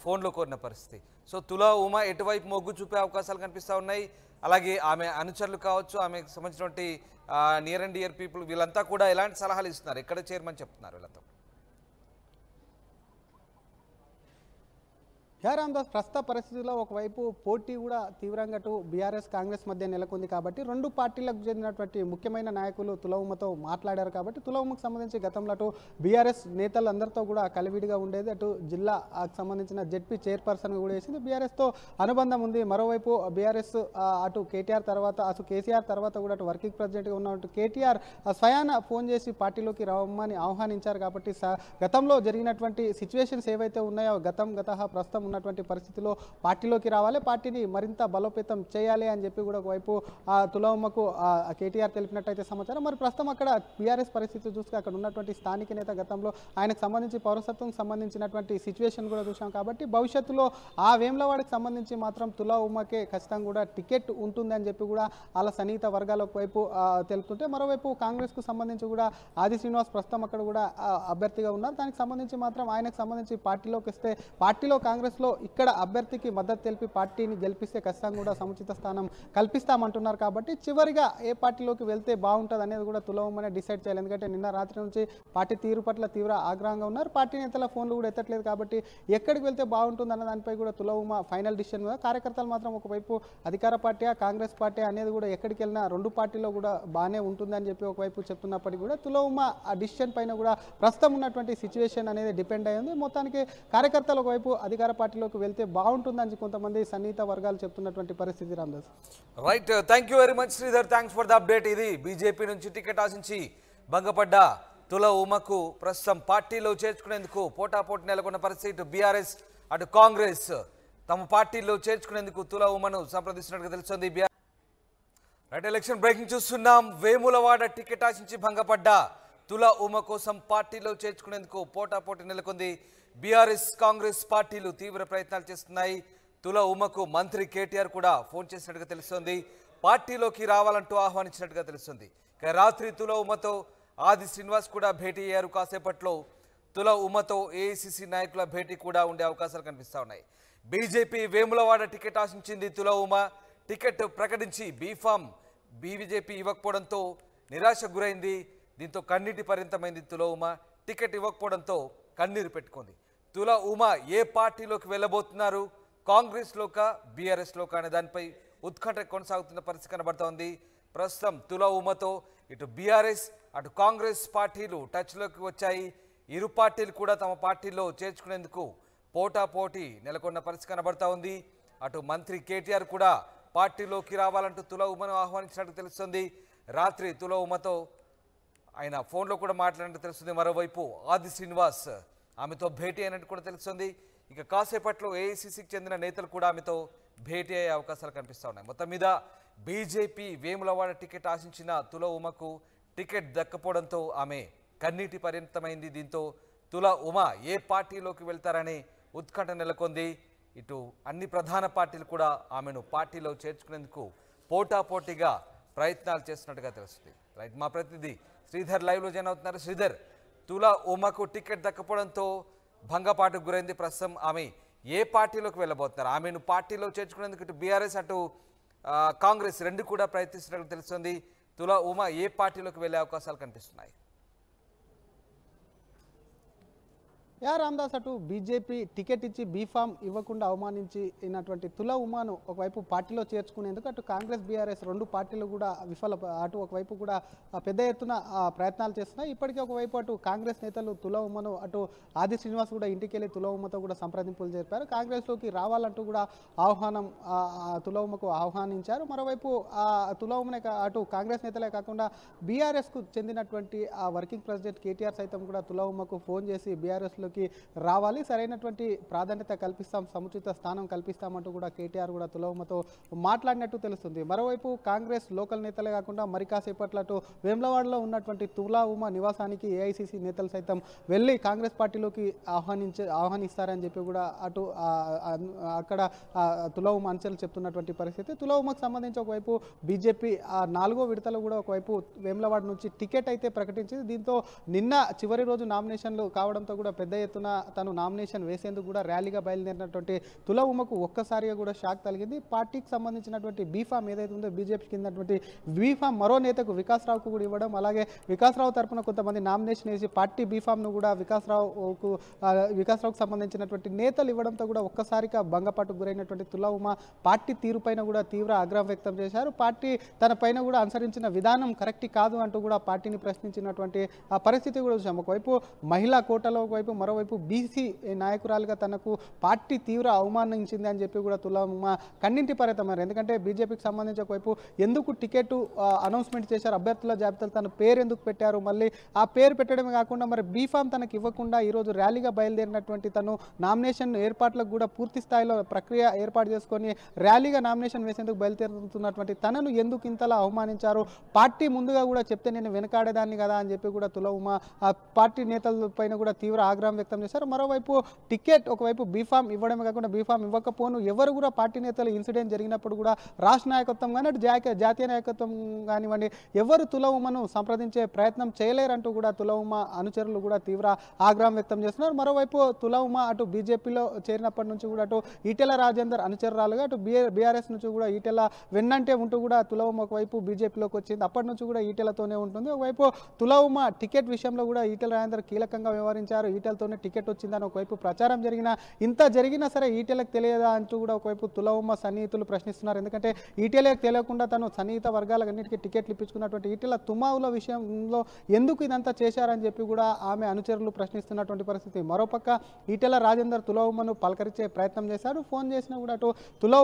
ఫోన్లో కోరిన పరిస్థితి సో తులా ఉమ ఎటువైపు మొగ్గు చూపే అవకాశాలు కనిపిస్తూ ఉన్నాయి అలాగే ఆమె అనుచరులు కావచ్చు ఆమెకు సంబంధించినటువంటి నియర్ అండ్ డియర్ పీపుల్ వీళ్ళంతా కూడా ఎలాంటి సలహాలు ఇస్తున్నారు ఎక్కడ చేరమని చెప్తున్నారు వీళ్ళతో రామదాస్ ప్రస్తుత పరిస్థితుల్లో ఒకవైపు పోటీ కూడా తీవ్రంగా అటు బీఆర్ఎస్ కాంగ్రెస్ మధ్య నెలకొంది కాబట్టి రెండు పార్టీలకు చెందినటువంటి ముఖ్యమైన నాయకులు తులవుమతో మాట్లాడారు కాబట్టి తులవుమకు సంబంధించి గతంలో అటు బీఆర్ఎస్ నేతలందరితో కూడా కలివిడిగా ఉండేది అటు జిల్లాకు సంబంధించిన జెడ్పీ చైర్పర్సన్ కూడా వేసింది బీఆర్ఎస్తో అనుబంధం ఉంది మరోవైపు బీఆర్ఎస్ అటు కేటీఆర్ తర్వాత అటు కేసీఆర్ తర్వాత కూడా అటు వర్కింగ్ ప్రెసిడెంట్గా ఉన్నట్టు కేటీఆర్ స్వయాన ఫోన్ చేసి పార్టీలోకి రమ్మని ఆహ్వానించారు కాబట్టి గతంలో జరిగినటువంటి సిచ్యువేషన్స్ ఏవైతే ఉన్నాయో గతం గత ప్రస్తుతం ఉన్నటువంటి పరిస్థితిలో పార్టీలోకి రావాలి పార్టీని మరింత బలోపేతం చేయాలి అని చెప్పి కూడా ఒకవైపు తులవమ్మకు కేటీఆర్ తెలిపినట్టయితే సమాచారం మరి ప్రస్తుతం అక్కడ బీఆర్ఎస్ పరిస్థితి చూస్తే అక్కడ ఉన్నటువంటి స్థానిక నేత గతంలో ఆయనకు సంబంధించి పౌరసత్వం సంబంధించినటువంటి సిచ్యువేషన్ కూడా చూసాం కాబట్టి భవిష్యత్తులో ఆ వేములవాడికి సంబంధించి మాత్రం తులా ఉమ్మకే ఖచ్చితంగా కూడా టికెట్ ఉంటుంది అని చెప్పి కూడా అలా సన్నిహిత వర్గాల వైపు తెలుపుతుంటే మరోవైపు కాంగ్రెస్కు సంబంధించి కూడా ఆది శ్రీనివాస్ ప్రస్తుతం అక్కడ కూడా అభ్యర్థిగా ఉన్నారు దానికి సంబంధించి మాత్రం ఆయనకు సంబంధించి పార్టీలోకి వస్తే పార్టీలో కాంగ్రెస్ కాన్ఫరెన్స్లో ఇక్కడ అభ్యర్థికి మద్దతు తెలిపి పార్టీని గెలిపిస్తే ఖచ్చితంగా కూడా సముచిత స్థానం కల్పిస్తామంటున్నారు కాబట్టి చివరిగా ఏ పార్టీలోకి వెళ్తే బాగుంటుంది అనేది కూడా తులవమనే డిసైడ్ చేయాలి ఎందుకంటే నిన్న రాత్రి నుంచి పార్టీ తీరు పట్ల తీవ్ర ఆగ్రహంగా ఉన్నారు పార్టీ నేతల ఫోన్లు కూడా ఎత్తట్లేదు కాబట్టి ఎక్కడికి వెళ్తే బాగుంటుంది అన్న దానిపై కూడా తులవుమ ఫైనల్ డిసిషన్ మీద కార్యకర్తలు మాత్రం ఒకవైపు అధికార పార్టీ కాంగ్రెస్ పార్టీ అనేది కూడా ఎక్కడికి వెళ్ళినా రెండు పార్టీలో కూడా బాగానే ఉంటుందని చెప్పి ఒకవైపు చెప్తున్నప్పటికీ కూడా తులవమ ఆ డిసిషన్ పైన కూడా ప్రస్తుతం ఉన్నటువంటి సిచ్యువేషన్ అనేది డిపెండ్ అయ్యింది మొత్తానికి కార్యకర్తలు ఒకవైపు అధికార పార్టీ పార్టీలోకి వెళ్తే బాగుంటుందని కొంతమంది సన్నిహిత వర్గాలు చెప్తున్నటువంటి పరిస్థితి Ramdas right thank you very much Sridhar thanks for the update ఇది బీజేపీ నుంచి టికెట్ ఆశించి భంగపడ్డ తుల ఉమకు ప్రస్తుతం పార్టీలో చేర్చుకునేందుకు పోటాపోటీ నెలకొన్న పరిస్థితి బీఆర్ఎస్ అటు కాంగ్రెస్ తమ పార్టీలో చేర్చుకునేందుకు తుల ఉమను సంప్రదిస్తున్నట్టుగా తెలుస్తుంది రైట్ ఎలక్షన్ బ్రేకింగ్ చూస్తున్నాం వేములవాడ టికెట్ ఆశించి భంగపడ్డ తుల ఉమ కోసం పార్టీలో చేర్చుకునేందుకు పోటాపోటీ నెలకొంది బీఆర్ఎస్ కాంగ్రెస్ పార్టీలు తీవ్ర ప్రయత్నాలు చేస్తున్నాయి తుల ఉమకు మంత్రి కేటీఆర్ కూడా ఫోన్ చేసినట్టుగా తెలుస్తోంది పార్టీలోకి రావాలంటూ ఆహ్వానించినట్టుగా తెలుస్తుంది ఇక రాత్రి తుల ఉమతో ఆది శ్రీనివాస్ కూడా భేటీ అయ్యారు కాసేపట్లో తుల ఉమతో ఏఐసిసి నాయకుల భేటీ కూడా ఉండే అవకాశాలు కనిపిస్తూ ఉన్నాయి బీజేపీ వేములవాడ టికెట్ ఆశించింది తుల ఉమ టికెట్ ప్రకటించి బీఫామ్ బీబీజేపీ ఇవ్వకపోవడంతో నిరాశ గురైంది దీంతో కన్నీటి పర్యంతమైంది తుల ఉమ టికెట్ ఇవ్వకపోవడంతో కన్నీరు పెట్టుకుంది తుల ఉమా ఏ పార్టీలోకి వెళ్ళబోతున్నారు కాంగ్రెస్లోక బీఆర్ఎస్లోక అనే దానిపై ఉత్కంఠ కొనసాగుతున్న పరిస్థితి కనబడుతోంది ప్రస్తుతం తుల ఉమతో ఇటు బీఆర్ఎస్ అటు కాంగ్రెస్ పార్టీలు టచ్లోకి వచ్చాయి ఇరు పార్టీలు కూడా తమ పార్టీలో చేర్చుకునేందుకు పోటాపోటీ నెలకొన్న పరిస్థితి కనబడతా ఉంది అటు మంత్రి కేటీఆర్ కూడా పార్టీలోకి రావాలంటూ తుల ఉమను ఆహ్వానించినట్టు తెలుస్తుంది రాత్రి తుల ఉమతో ఆయన ఫోన్లో కూడా మాట్లాడినట్టు తెలుస్తుంది మరోవైపు ఆది శ్రీనివాస్ ఆమెతో భేటీ అయినట్టు కూడా తెలుస్తుంది ఇక కాసేపట్లో ఏఐసిసికి చెందిన నేతలు కూడా ఆమెతో భేటీ అయ్యే అవకాశాలు కనిపిస్తూ ఉన్నాయి మొత్తం మీద బీజేపీ వేములవాడ టికెట్ ఆశించిన తుల ఉమకు టికెట్ దక్కపోవడంతో ఆమె కన్నీటి పరిమితమైంది దీంతో తుల ఉమ ఏ పార్టీలోకి వెళ్తారని ఉత్కంఠ నెలకొంది ఇటు అన్ని ప్రధాన పార్టీలు కూడా ఆమెను పార్టీలో చేర్చుకునేందుకు పోటాపోటీగా ప్రయత్నాలు చేస్తున్నట్టుగా తెలుస్తుంది రైట్ మా ప్రతినిధి శ్రీధర్ లైవ్లో జాయిన్ అవుతున్నారు శ్రీధర్ తులా ఉమకు టికెట్ దక్కపోవడంతో భంగపాటుకు గురైంది ప్రస్తుతం ఆమె ఏ పార్టీలోకి వెళ్ళబోతున్నారు ఆమెను పార్టీలో చేర్చుకునేందుకు ఇటు బీఆర్ఎస్ అటు కాంగ్రెస్ రెండు కూడా ప్రయత్నిస్తున్నట్లు తెలుస్తుంది తులా ఉమా ఏ పార్టీలోకి వెళ్ళే అవకాశాలు కనిపిస్తున్నాయి యా రామ్దాస్ అటు బీజేపీ టికెట్ ఇచ్చి బీఫామ్ ఇవ్వకుండా అవమానించి అయినటువంటి తుల ఉమాను ఒకవైపు పార్టీలో చేర్చుకునేందుకు అటు కాంగ్రెస్ బీఆర్ఎస్ రెండు పార్టీలు కూడా విఫల అటు ఒకవైపు కూడా పెద్ద ఎత్తున ప్రయత్నాలు చేస్తున్నాయి ఇప్పటికే ఒకవైపు అటు కాంగ్రెస్ నేతలు తుల ఉమ్మను అటు ఆది శ్రీనివాస్ కూడా ఇంటికి వెళ్ళి తుల ఉమ్మతో కూడా సంప్రదింపులు జరిపారు కాంగ్రెస్లోకి రావాలంటూ కూడా ఆహ్వానం తుల ఉమ్మకు ఆహ్వానించారు మరోవైపు తుల ఉమ్మనే అటు కాంగ్రెస్ నేతలే కాకుండా బీఆర్ఎస్కు చెందినటువంటి ఆ వర్కింగ్ ప్రెసిడెంట్ కేటీఆర్ సైతం కూడా తుల ఉమ్మకు ఫోన్ చేసి బీఆర్ఎస్లో అధికారంలోకి రావాలి సరైనటువంటి ప్రాధాన్యత కల్పిస్తాం సముచిత స్థానం కల్పిస్తామంటూ కూడా కేటీఆర్ కూడా తులవమతో మాట్లాడినట్టు తెలుస్తుంది మరోవైపు కాంగ్రెస్ లోకల్ నేతలే కాకుండా మరి కాసేపట్లటు వేములవాడలో ఉన్నటువంటి తులా ఉమ నివాసానికి ఏఐసిసి నేతలు సైతం వెళ్ళి కాంగ్రెస్ పార్టీలోకి ఆహ్వానించే ఆహ్వానిస్తారని చెప్పి కూడా అటు అక్కడ తులా ఉమ అంచెలు చెప్తున్నటువంటి పరిస్థితి తులా ఉమకు సంబంధించి ఒకవైపు బీజేపీ ఆ నాలుగో విడతలు కూడా ఒకవైపు వేములవాడ నుంచి టికెట్ అయితే ప్రకటించింది దీంతో నిన్న చివరి రోజు నామినేషన్లు కావడంతో కూడా పెద్ద ఎత్తున తను నామినేషన్ వేసేందుకు కూడా ర్యాలీగా బయలుదేరినటువంటి తుల ఉమకు ఒక్కసారిగా కూడా షాక్ తగిలింది పార్టీకి సంబంధించినటువంటి బీఫామ్ ఏదైతే ఉందో బీజేపీకి కిందటువంటి బీఫామ్ మరో నేతకు వికాసరావుకు కూడా ఇవ్వడం అలాగే వికాసరావు తరఫున కొంతమంది నామినేషన్ వేసి పార్టీ బీఫామ్ను కూడా వికాసరావుకు వికాసరావుకు సంబంధించినటువంటి నేతలు ఇవ్వడంతో కూడా ఒక్కసారిగా భంగపాటుకు గురైనటువంటి తుల ఉమ పార్టీ తీరుపైన కూడా తీవ్ర ఆగ్రహం వ్యక్తం చేశారు పార్టీ తన పైన కూడా అనుసరించిన విధానం కరెక్ట్ కాదు అంటూ కూడా పార్టీని ప్రశ్నించినటువంటి పరిస్థితి కూడా చూసాం ఒకవైపు మహిళా కోటలో ఒకవైపు మరో మరోవైపు బీసీ నాయకురాలుగా తనకు పార్టీ తీవ్ర అవమానించింది అని చెప్పి కూడా తులమ్మ కన్నింటి పరితమారు ఎందుకంటే బీజేపీకి సంబంధించి ఒకవైపు ఎందుకు టికెట్ అనౌన్స్మెంట్ చేశారు అభ్యర్థుల జాబితాలు తన పేరు ఎందుకు పెట్టారు మళ్ళీ ఆ పేరు పెట్టడమే కాకుండా మరి బీఫామ్ తనకు ఇవ్వకుండా ఈరోజు ర్యాలీగా బయలుదేరినటువంటి తను నామినేషన్ ఏర్పాట్లకు కూడా పూర్తి స్థాయిలో ప్రక్రియ ఏర్పాటు చేసుకొని ర్యాలీగా నామినేషన్ వేసేందుకు బయలుదేరుతున్నటువంటి తనను ఎందుకు ఇంతలా అవమానించారు పార్టీ ముందుగా కూడా చెప్తే నేను వెనకాడేదాన్ని కదా అని చెప్పి కూడా తులవుమ పార్టీ నేతల పైన కూడా తీవ్ర ఆగ్రహం వ్యక్తం చేశారు మరోవైపు టికెట్ ఒకవైపు బీఫామ్ ఇవ్వడమే కాకుండా బీఫామ్ ఇవ్వకపోను ఎవరు కూడా పార్టీ నేతలు ఇన్సిడెంట్ జరిగినప్పుడు కూడా రాష్ట్ర నాయకత్వం కానీ అటు జాతీయ నాయకత్వం కానివ్వండి ఎవరు తులవుమను సంప్రదించే ప్రయత్నం చేయలేరంటూ కూడా తులవుమ అనుచరులు కూడా తీవ్ర ఆగ్రహం వ్యక్తం చేస్తున్నారు మరోవైపు తులవుమ అటు బీజేపీలో చేరినప్పటి నుంచి కూడా అటు ఈటెల రాజేందర్ అనుచరురాలుగా అటు బీఆర్ఎస్ నుంచి కూడా ఈటెల వెన్నంటే ఉంటూ కూడా తులవుమ ఒకవైపు బీజేపీలోకి వచ్చింది అప్పటి నుంచి కూడా ఈటెలతోనే ఉంటుంది ఒకవైపు తులవుమ టికెట్ విషయంలో కూడా ఈటెల రాజేందర్ కీలకంగా వ్యవహరించారు ఈటెలతో స్థాయిలోనే టికెట్ వచ్చిందని ఒకవైపు ప్రచారం జరిగినా ఇంత జరిగినా సరే ఈటీఎలకు తెలియదా అంటూ కూడా ఒకవైపు తులవమ్మ సన్నిహితులు ప్రశ్నిస్తున్నారు ఎందుకంటే ఈటీఎలకు తెలియకుండా తను సన్నిహిత అన్నిటికీ టికెట్లు ఇప్పించుకున్నటువంటి ఈటీల తుమావుల విషయంలో ఎందుకు ఇదంతా చేశారని చెప్పి కూడా ఆమె అనుచరులు ప్రశ్నిస్తున్నటువంటి పరిస్థితి మరోపక్క ఈటెల రాజేందర్ తుల పలకరించే ప్రయత్నం చేశారు ఫోన్ చేసినా కూడా అటు తుల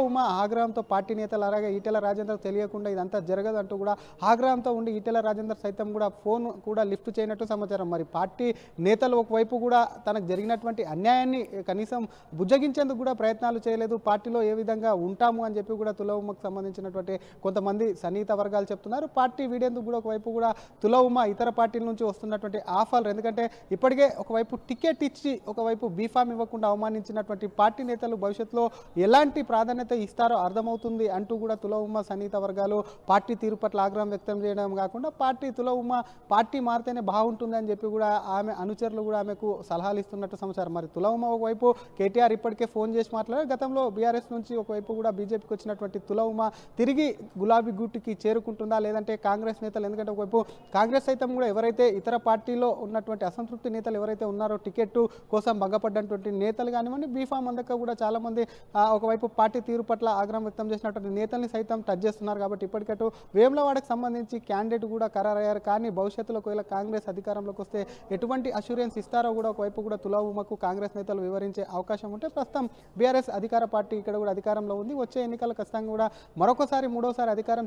ఆగ్రహంతో పార్టీ నేతలు అలాగే ఈటెల రాజేందర్ తెలియకుండా ఇదంతా జరగదు అంటూ కూడా ఆగ్రహంతో ఉండి ఈటెల రాజేందర్ సైతం కూడా ఫోన్ కూడా లిఫ్ట్ చేయనట్టు సమాచారం మరి పార్టీ నేతలు ఒకవైపు కూడా తనకు జరిగినటువంటి అన్యాయాన్ని కనీసం బుజ్జగించేందుకు కూడా ప్రయత్నాలు చేయలేదు పార్టీలో ఏ విధంగా ఉంటాము అని చెప్పి కూడా తులవుమకు సంబంధించినటువంటి కొంతమంది సన్నిహిత వర్గాలు చెప్తున్నారు పార్టీ వీడేందుకు కూడా ఒకవైపు కూడా తులవుమ ఇతర పార్టీల నుంచి వస్తున్నటువంటి ఆఫర్లు ఎందుకంటే ఇప్పటికే ఒకవైపు టికెట్ ఇచ్చి ఒకవైపు బీఫామ్ ఇవ్వకుండా అవమానించినటువంటి పార్టీ నేతలు భవిష్యత్తులో ఎలాంటి ప్రాధాన్యత ఇస్తారో అర్థమవుతుంది అంటూ కూడా తులవుమ సన్నిహిత వర్గాలు పార్టీ తీరు పట్ల ఆగ్రహం వ్యక్తం చేయడం కాకుండా పార్టీ తులవుమ పార్టీ మారితేనే బాగుంటుంది అని చెప్పి కూడా ఆమె అనుచరులు కూడా ఆమెకు సలహాలు ఇస్తున్నట్టు సమాచారం మరి తులవమ్మ ఒకవైపు కేటీఆర్ ఇప్పటికే ఫోన్ చేసి మాట్లాడారు గతంలో బీఆర్ఎస్ నుంచి ఒకవైపు కూడా బీజేపీకి వచ్చినటువంటి తులవమ్మ తిరిగి గులాబీ గుట్టుకి చేరుకుంటుందా లేదంటే కాంగ్రెస్ నేతలు ఎందుకంటే ఒకవైపు కాంగ్రెస్ సైతం కూడా ఎవరైతే ఇతర పార్టీలో ఉన్నటువంటి అసంతృప్తి నేతలు ఎవరైతే ఉన్నారో టికెట్ కోసం భంగపడ్డటువంటి నేతలు కానివ్వండి బీఫామ్ అందక కూడా చాలామంది ఒకవైపు పార్టీ తీరు పట్ల ఆగ్రహం వ్యక్తం చేసినటువంటి నేతల్ని సైతం టచ్ చేస్తున్నారు కాబట్టి ఇప్పటికట్టు వేములవాడకు సంబంధించి క్యాండిడేట్ కూడా ఖరారయ్యారు కానీ భవిష్యత్తులో ఒకవేళ కాంగ్రెస్ అధికారంలోకి వస్తే ఎటువంటి అష్యూరెన్స్ ఇస్తారో కూడా ఒకవైపు వైపు కూడా తులాభూమకు కాంగ్రెస్ నేతలు వివరించే అవకాశం ఉంటే ప్రస్తుతం బీఆర్ఎస్ అధికార పార్టీ ఇక్కడ కూడా అధికారంలో ఉంది వచ్చే ఎన్నికలు ఖచ్చితంగా కూడా మరొకసారి మూడోసారి అధికారం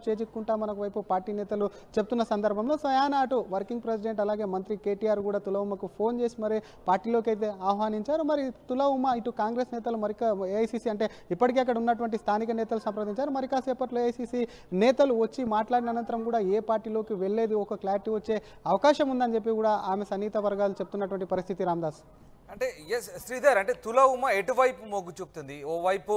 మనకు వైపు పార్టీ నేతలు చెప్తున్న సందర్భంలో సయాన అటు వర్కింగ్ ప్రెసిడెంట్ అలాగే మంత్రి కేటీఆర్ కూడా తులవుమకు ఫోన్ చేసి మరి పార్టీలోకి అయితే ఆహ్వానించారు మరి తులవుమ ఇటు కాంగ్రెస్ నేతలు మరి ఏఐసీసీ అంటే ఇప్పటికే అక్కడ ఉన్నటువంటి స్థానిక నేతలు సంప్రదించారు మరి కాసేపట్లో ఏఐసీసీ నేతలు వచ్చి మాట్లాడిన అనంతరం కూడా ఏ పార్టీలోకి వెళ్ళేది ఒక క్లారిటీ వచ్చే అవకాశం ఉందని చెప్పి కూడా ఆమె సన్నిహిత వర్గాలు చెప్తున్నటువంటి పరిస్థితి రామ్దాస్ రాజ్ అంటే ఎస్ శ్రీధర్ అంటే తుల ఉమ ఎటువైపు మొగ్గు చూపుతుంది ఓవైపు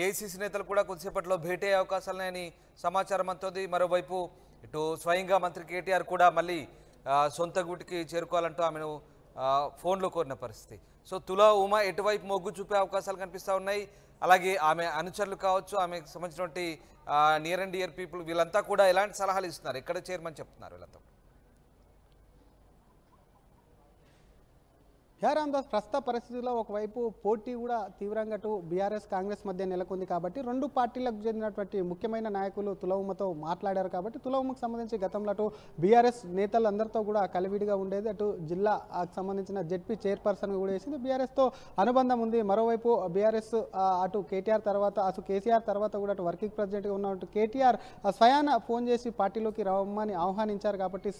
ఏఐసిసి నేతలు కూడా కొద్దిసేపట్లో భేటీ అయ్యే లేని సమాచారం అందుతుంది మరోవైపు ఇటు స్వయంగా మంత్రి కేటీఆర్ కూడా మళ్ళీ సొంత గుటికి చేరుకోవాలంటూ ఆమెను ఫోన్లో కోరిన పరిస్థితి సో తుల ఉమ ఎటువైపు మొగ్గు చూపే అవకాశాలు కనిపిస్తూ ఉన్నాయి అలాగే ఆమె అనుచరులు కావచ్చు ఆమెకు సంబంధించినటువంటి నియర్ అండ్ ఇయర్ పీపుల్ వీళ్ళంతా కూడా ఎలాంటి సలహాలు ఇస్తున్నారు ఎక్కడ చేరమని చెప్తున్నారు వీళ్ళంతా జయరాందాస్ ప్రస్తుత పరిస్థితుల్లో ఒకవైపు పోటీ కూడా తీవ్రంగా అటు బీఆర్ఎస్ కాంగ్రెస్ మధ్య నెలకొంది కాబట్టి రెండు పార్టీలకు చెందినటువంటి ముఖ్యమైన నాయకులు తులవుమతో మాట్లాడారు కాబట్టి తులవుమకు సంబంధించి గతంలో అటు బీఆర్ఎస్ నేతలందరితో కూడా కలివిడిగా ఉండేది అటు జిల్లాకు సంబంధించిన జెడ్పీ చైర్పర్సన్ కూడా వేసింది బీఆర్ఎస్తో అనుబంధం ఉంది మరోవైపు బీఆర్ఎస్ అటు కేటీఆర్ తర్వాత అటు కేసీఆర్ తర్వాత కూడా అటు వర్కింగ్ ప్రెసిడెంట్గా ఉన్నట్టు కేటీఆర్ స్వయాన ఫోన్ చేసి పార్టీలోకి రమ్మని ఆహ్వానించారు కాబట్టి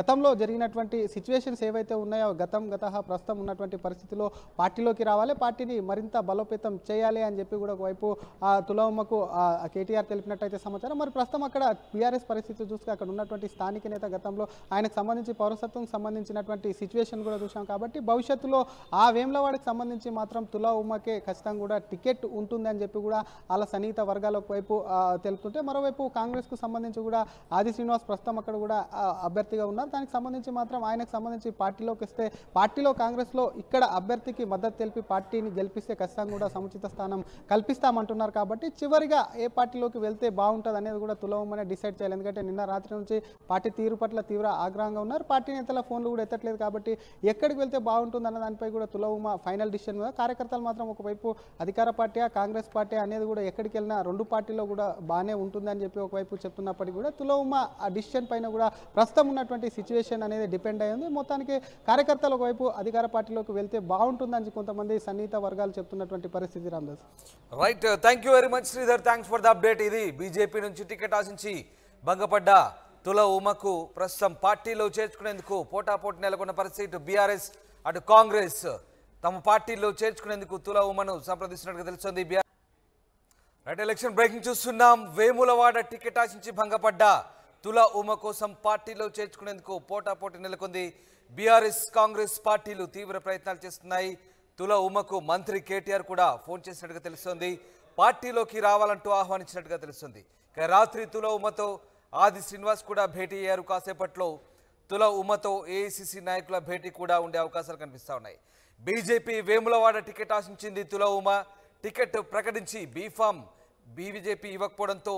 గతంలో జరిగినటువంటి సిచ్యువేషన్స్ ఏవైతే ఉన్నాయో గతం గత ప్రస్తుతం ఉన్నటువంటి పరిస్థితిలో పార్టీలోకి రావాలి పార్టీని మరింత బలోపేతం చేయాలి అని చెప్పి కూడా ఒకవైపు తులవమ్మకు కేటీఆర్ తెలిపినట్టయితే సమాచారం మరి ప్రస్తుతం అక్కడ బీఆర్ఎస్ పరిస్థితి చూస్తే అక్కడ ఉన్నటువంటి స్థానిక నేత గతంలో ఆయనకు సంబంధించి పౌరసత్వం సంబంధించినటువంటి సిచ్యువేషన్ కూడా చూసాం కాబట్టి భవిష్యత్తులో ఆ వేములవాడికి సంబంధించి మాత్రం తులా ఖచ్చితంగా కూడా టికెట్ ఉంటుందని చెప్పి కూడా అలా సన్నిహిత వర్గాల వైపు తెలుపుతుంటే మరోవైపు కాంగ్రెస్కు సంబంధించి కూడా ఆది శ్రీనివాస్ ప్రస్తుతం అక్కడ కూడా అభ్యర్థిగా ఉన్నారు దానికి సంబంధించి మాత్రం ఆయనకు సంబంధించి పార్టీలోకి వస్తే పార్టీలో కాంగ్రెస్లో దాంట్లో ఇక్కడ అభ్యర్థికి మద్దతు తెలిపి పార్టీని గెలిపిస్తే ఖచ్చితంగా కూడా సముచిత స్థానం కల్పిస్తామంటున్నారు కాబట్టి చివరిగా ఏ పార్టీలోకి వెళ్తే బాగుంటుంది అనేది కూడా తులవమనే డిసైడ్ చేయాలి ఎందుకంటే నిన్న రాత్రి నుంచి పార్టీ తీరు పట్ల తీవ్ర ఆగ్రహంగా ఉన్నారు పార్టీ నేతల ఫోన్లు కూడా ఎత్తట్లేదు కాబట్టి ఎక్కడికి వెళ్తే బాగుంటుంది అన్న దానిపై కూడా తులవమ ఫైనల్ డిసిషన్ మీద కార్యకర్తలు మాత్రం ఒకవైపు అధికార పార్టీ కాంగ్రెస్ పార్టీ అనేది కూడా ఎక్కడికి వెళ్ళినా రెండు పార్టీలో కూడా బాగానే ఉంటుందని చెప్పి ఒకవైపు చెప్తున్నప్పటికీ కూడా తులవమ ఆ డిసిషన్ పైన కూడా ప్రస్తుతం ఉన్నటువంటి సిచ్యువేషన్ అనేది డిపెండ్ అయ్యింది మొత్తానికి కార్యకర్తలు ఒకవైపు అధికార పార్టీ పార్టీలోకి వెళ్తే బాగుంటుందని కొంతమంది సన్నిహిత వర్గాలు చెప్తున్నటువంటి పరిస్థితి Ramdas right thank you very much Sridhar thanks for the update ఇది బీజేపీ నుంచి టికెట్ ఆశించి భంగపడ్డ తుల ఉమకు ప్రస్తుతం పార్టీలో చేర్చుకునేందుకు పోటాపోటీ నెలకొన్న పరిస్థితి బీఆర్ఎస్ అటు కాంగ్రెస్ తమ పార్టీలో చేర్చుకునేందుకు తుల ఉమను సంప్రదిస్తున్నట్టుగా తెలుస్తుంది బీఆర్ రైట్ ఎలక్షన్ బ్రేకింగ్ చూస్తున్నాం వేములవాడ టికెట్ ఆశించి భంగపడ్డ తుల ఉమ కోసం పార్టీలో చేర్చుకునేందుకు పోటాపోటీ నెలకొంది బీఆర్ఎస్ కాంగ్రెస్ పార్టీలు తీవ్ర ప్రయత్నాలు చేస్తున్నాయి తుల ఉమకు మంత్రి కేటీఆర్ కూడా ఫోన్ చేసినట్టుగా తెలుస్తుంది పార్టీలోకి రావాలంటూ ఆహ్వానించినట్టుగా తెలుస్తుంది రాత్రి తుల ఉమతో ఆది శ్రీనివాస్ కూడా భేటీ అయ్యారు కాసేపట్లో తుల ఉమతో ఏఐసిసి నాయకుల భేటీ కూడా ఉండే అవకాశాలు కనిపిస్తూ ఉన్నాయి బీజేపీ వేములవాడ టికెట్ ఆశించింది తుల ఉమ టికెట్ ప్రకటించి బీఫామ్ బీజేపీ ఇవ్వకపోవడంతో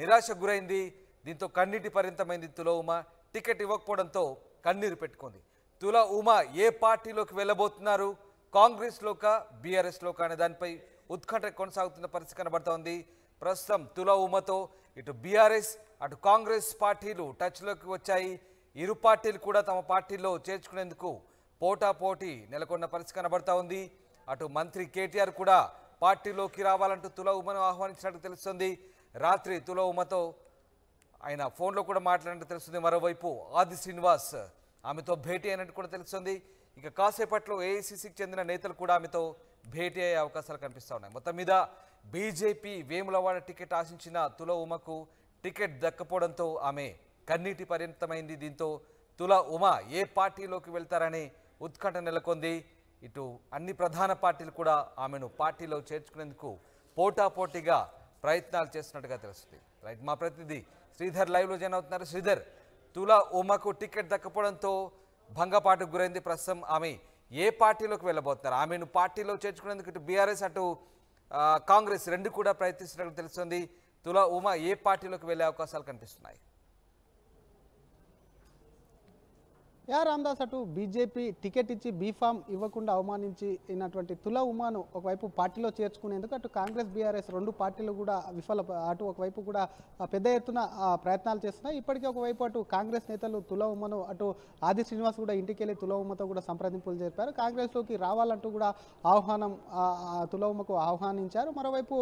నిరాశ గురైంది దీంతో కన్నీటి పరిమితమైంది తుల ఉమ టికెట్ ఇవ్వకపోవడంతో కన్నీరు పెట్టుకుంది తులా ఉమా ఏ పార్టీలోకి వెళ్ళబోతున్నారు కాంగ్రెస్లోకా లోక అనే దానిపై ఉత్కంఠ కొనసాగుతున్న పరిస్థితి కనబడుతోంది ప్రస్తుతం తులా ఉమతో ఇటు బీఆర్ఎస్ అటు కాంగ్రెస్ పార్టీలు టచ్లోకి వచ్చాయి ఇరు పార్టీలు కూడా తమ పార్టీలో చేర్చుకునేందుకు పోటాపోటీ నెలకొన్న పరిస్థితి కనబడతా ఉంది అటు మంత్రి కేటీఆర్ కూడా పార్టీలోకి రావాలంటూ తుల ఉమను ఆహ్వానించినట్టు తెలుస్తుంది రాత్రి తుల ఉమతో ఆయన ఫోన్లో కూడా మాట్లాడినట్టు తెలుస్తుంది మరోవైపు ఆది శ్రీనివాస్ ఆమెతో భేటీ అయినట్టు కూడా తెలుస్తుంది ఇక కాసేపట్లో ఏఐసిసికి చెందిన నేతలు కూడా ఆమెతో భేటీ అయ్యే అవకాశాలు కనిపిస్తూ ఉన్నాయి మొత్తం మీద బీజేపీ వేములవాడ టికెట్ ఆశించిన తుల ఉమకు టికెట్ దక్కపోవడంతో ఆమె కన్నీటి పరిమితమైంది దీంతో తుల ఉమ ఏ పార్టీలోకి వెళ్తారని ఉత్కంఠ నెలకొంది ఇటు అన్ని ప్రధాన పార్టీలు కూడా ఆమెను పార్టీలో చేర్చుకునేందుకు పోటాపోటీగా ప్రయత్నాలు చేస్తున్నట్టుగా తెలుస్తుంది రైట్ మా ప్రతినిధి శ్రీధర్ లైవ్లో జాయిన్ అవుతున్నారు శ్రీధర్ తులా ఉమాకు టికెట్ దక్కపోవడంతో భంగపాటుకు గురైంది ప్రస్తుతం ఆమె ఏ పార్టీలోకి వెళ్ళబోతున్నారు ఆమెను పార్టీలో చేర్చుకునేందుకు ఇటు బీఆర్ఎస్ అటు కాంగ్రెస్ రెండు కూడా ప్రయత్నిస్తున్నట్లు తెలుస్తుంది తులా ఉమా ఏ పార్టీలోకి వెళ్ళే అవకాశాలు కనిపిస్తున్నాయి యా రామ్దాస్ అటు బీజేపీ టికెట్ ఇచ్చి బీఫామ్ ఇవ్వకుండా అవమానించినటువంటి తుల ఉమాను ఒకవైపు పార్టీలో చేర్చుకునేందుకు అటు కాంగ్రెస్ బీఆర్ఎస్ రెండు పార్టీలు కూడా విఫల అటు ఒకవైపు కూడా పెద్ద ఎత్తున ప్రయత్నాలు చేస్తున్నాయి ఇప్పటికీ ఒకవైపు అటు కాంగ్రెస్ నేతలు తుల ఉమను అటు ఆది శ్రీనివాస్ కూడా ఇంటికి వెళ్ళి తుల ఉమ్మతో కూడా సంప్రదింపులు జరిపారు కాంగ్రెస్లోకి రావాలంటూ కూడా ఆహ్వానం తుల ఉమ్మకు ఆహ్వానించారు మరోవైపు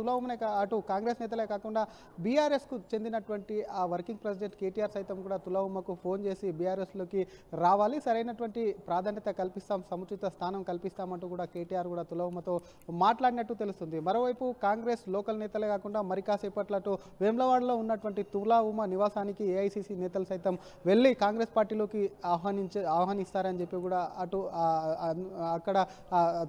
తుల ఉమనే అటు కాంగ్రెస్ నేతలే కాకుండా బీఆర్ఎస్కు చెందినటువంటి ఆ వర్కింగ్ ప్రెసిడెంట్ కేటీఆర్ సైతం కూడా తుల ఉమ్మకు ఫోన్ చేసి బీఆర్ఎస్లోకి అధికారంలోకి రావాలి సరైనటువంటి ప్రాధాన్యత కల్పిస్తాం సముచిత స్థానం కల్పిస్తామంటూ కూడా కేటీఆర్ కూడా తులవమతో మాట్లాడినట్టు తెలుస్తుంది మరోవైపు కాంగ్రెస్ లోకల్ నేతలే కాకుండా మరి కాసేపట్లో వేములవాడలో ఉన్నటువంటి తులా ఉమా నివాసానికి ఏఐసిసి నేతలు సైతం వెళ్ళి కాంగ్రెస్ పార్టీలోకి ఆహ్వానించే ఆహ్వానిస్తారని చెప్పి కూడా అటు అక్కడ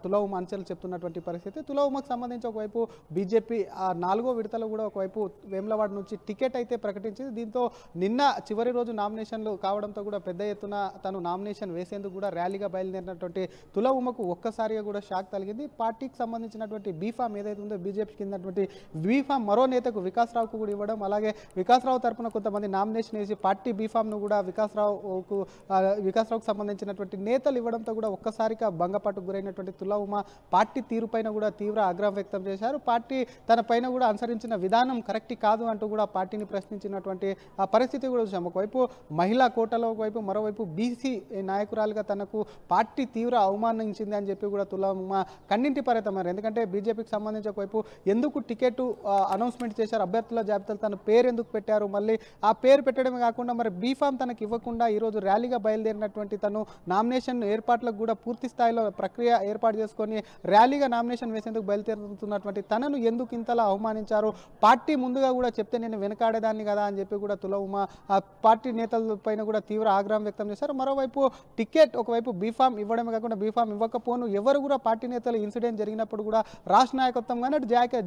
తుల ఉమా అంచెలు చెప్తున్నటువంటి పరిస్థితి తుల ఉమకు సంబంధించి ఒకవైపు బీజేపీ నాలుగో విడతలు కూడా ఒకవైపు వేములవాడ నుంచి టికెట్ అయితే ప్రకటించింది దీంతో నిన్న చివరి రోజు నామినేషన్లు కావడంతో కూడా పెద్ద ఎత్తున తను నామినేషన్ వేసేందుకు కూడా ర్యాలీగా బయలుదేరినటువంటి తుల ఉమకు ఒక్కసారిగా కూడా షాక్ తగిలింది పార్టీకి సంబంధించినటువంటి బీఫామ్ ఏదైతే ఉందో బీజేపీ కిందటువంటి బీఫామ్ మరో నేతకు వికాస్రావుకు కూడా ఇవ్వడం అలాగే వికాస్రావు తరపున కొంతమంది నామినేషన్ వేసి పార్టీ బీఫామ్ను కూడా వికాస్రావుకు వికాస్రావుకు సంబంధించినటువంటి నేతలు ఇవ్వడంతో కూడా ఒక్కసారిగా భంగపాటు గురైనటువంటి తుల ఉమ పార్టీ తీరుపైన కూడా తీవ్ర ఆగ్రహం వ్యక్తం చేశారు పార్టీ తన పైన కూడా అనుసరించిన విధానం కరెక్ట్ కాదు అంటూ కూడా పార్టీని ప్రశ్నించినటువంటి పరిస్థితి కూడా చూసాం ఒకవైపు మహిళా కోటలో ఒకవైపు మరోవైపు బీసీ నాయకురాలుగా తనకు పార్టీ తీవ్ర అవమానించింది అని చెప్పి కూడా తులమ్మ కన్నింటి పరతమారు ఎందుకంటే బీజేపీకి సంబంధించి ఒకవైపు ఎందుకు టికెట్ అనౌన్స్మెంట్ చేశారు అభ్యర్థుల జాబితాలు తన పేరు ఎందుకు పెట్టారు మళ్ళీ ఆ పేరు పెట్టడమే కాకుండా మరి బీఫామ్ తనకు ఇవ్వకుండా ఈరోజు ర్యాలీగా బయలుదేరినటువంటి తను నామినేషన్ ఏర్పాట్లకు కూడా పూర్తి స్థాయిలో ప్రక్రియ ఏర్పాటు చేసుకొని ర్యాలీగా నామినేషన్ వేసేందుకు బయలుదేరుతున్నటువంటి తనను ఎందుకు ఇంతలా అవమానించారు పార్టీ ముందుగా కూడా చెప్తే నేను వెనకాడేదాన్ని కదా అని చెప్పి కూడా తులవుమ పార్టీ నేతల పైన కూడా తీవ్ర ఆగ్రహం ఆగ్రహం వ్యక్తం చేశారు మరోవైపు టికెట్ ఒకవైపు బీఫామ్ ఇవ్వడమే కాకుండా బీఫామ్ ఇవ్వకపోను ఎవరు కూడా పార్టీ నేతలు ఇన్సిడెంట్ జరిగినప్పుడు కూడా రాష్ట్ర నాయకత్వం కానీ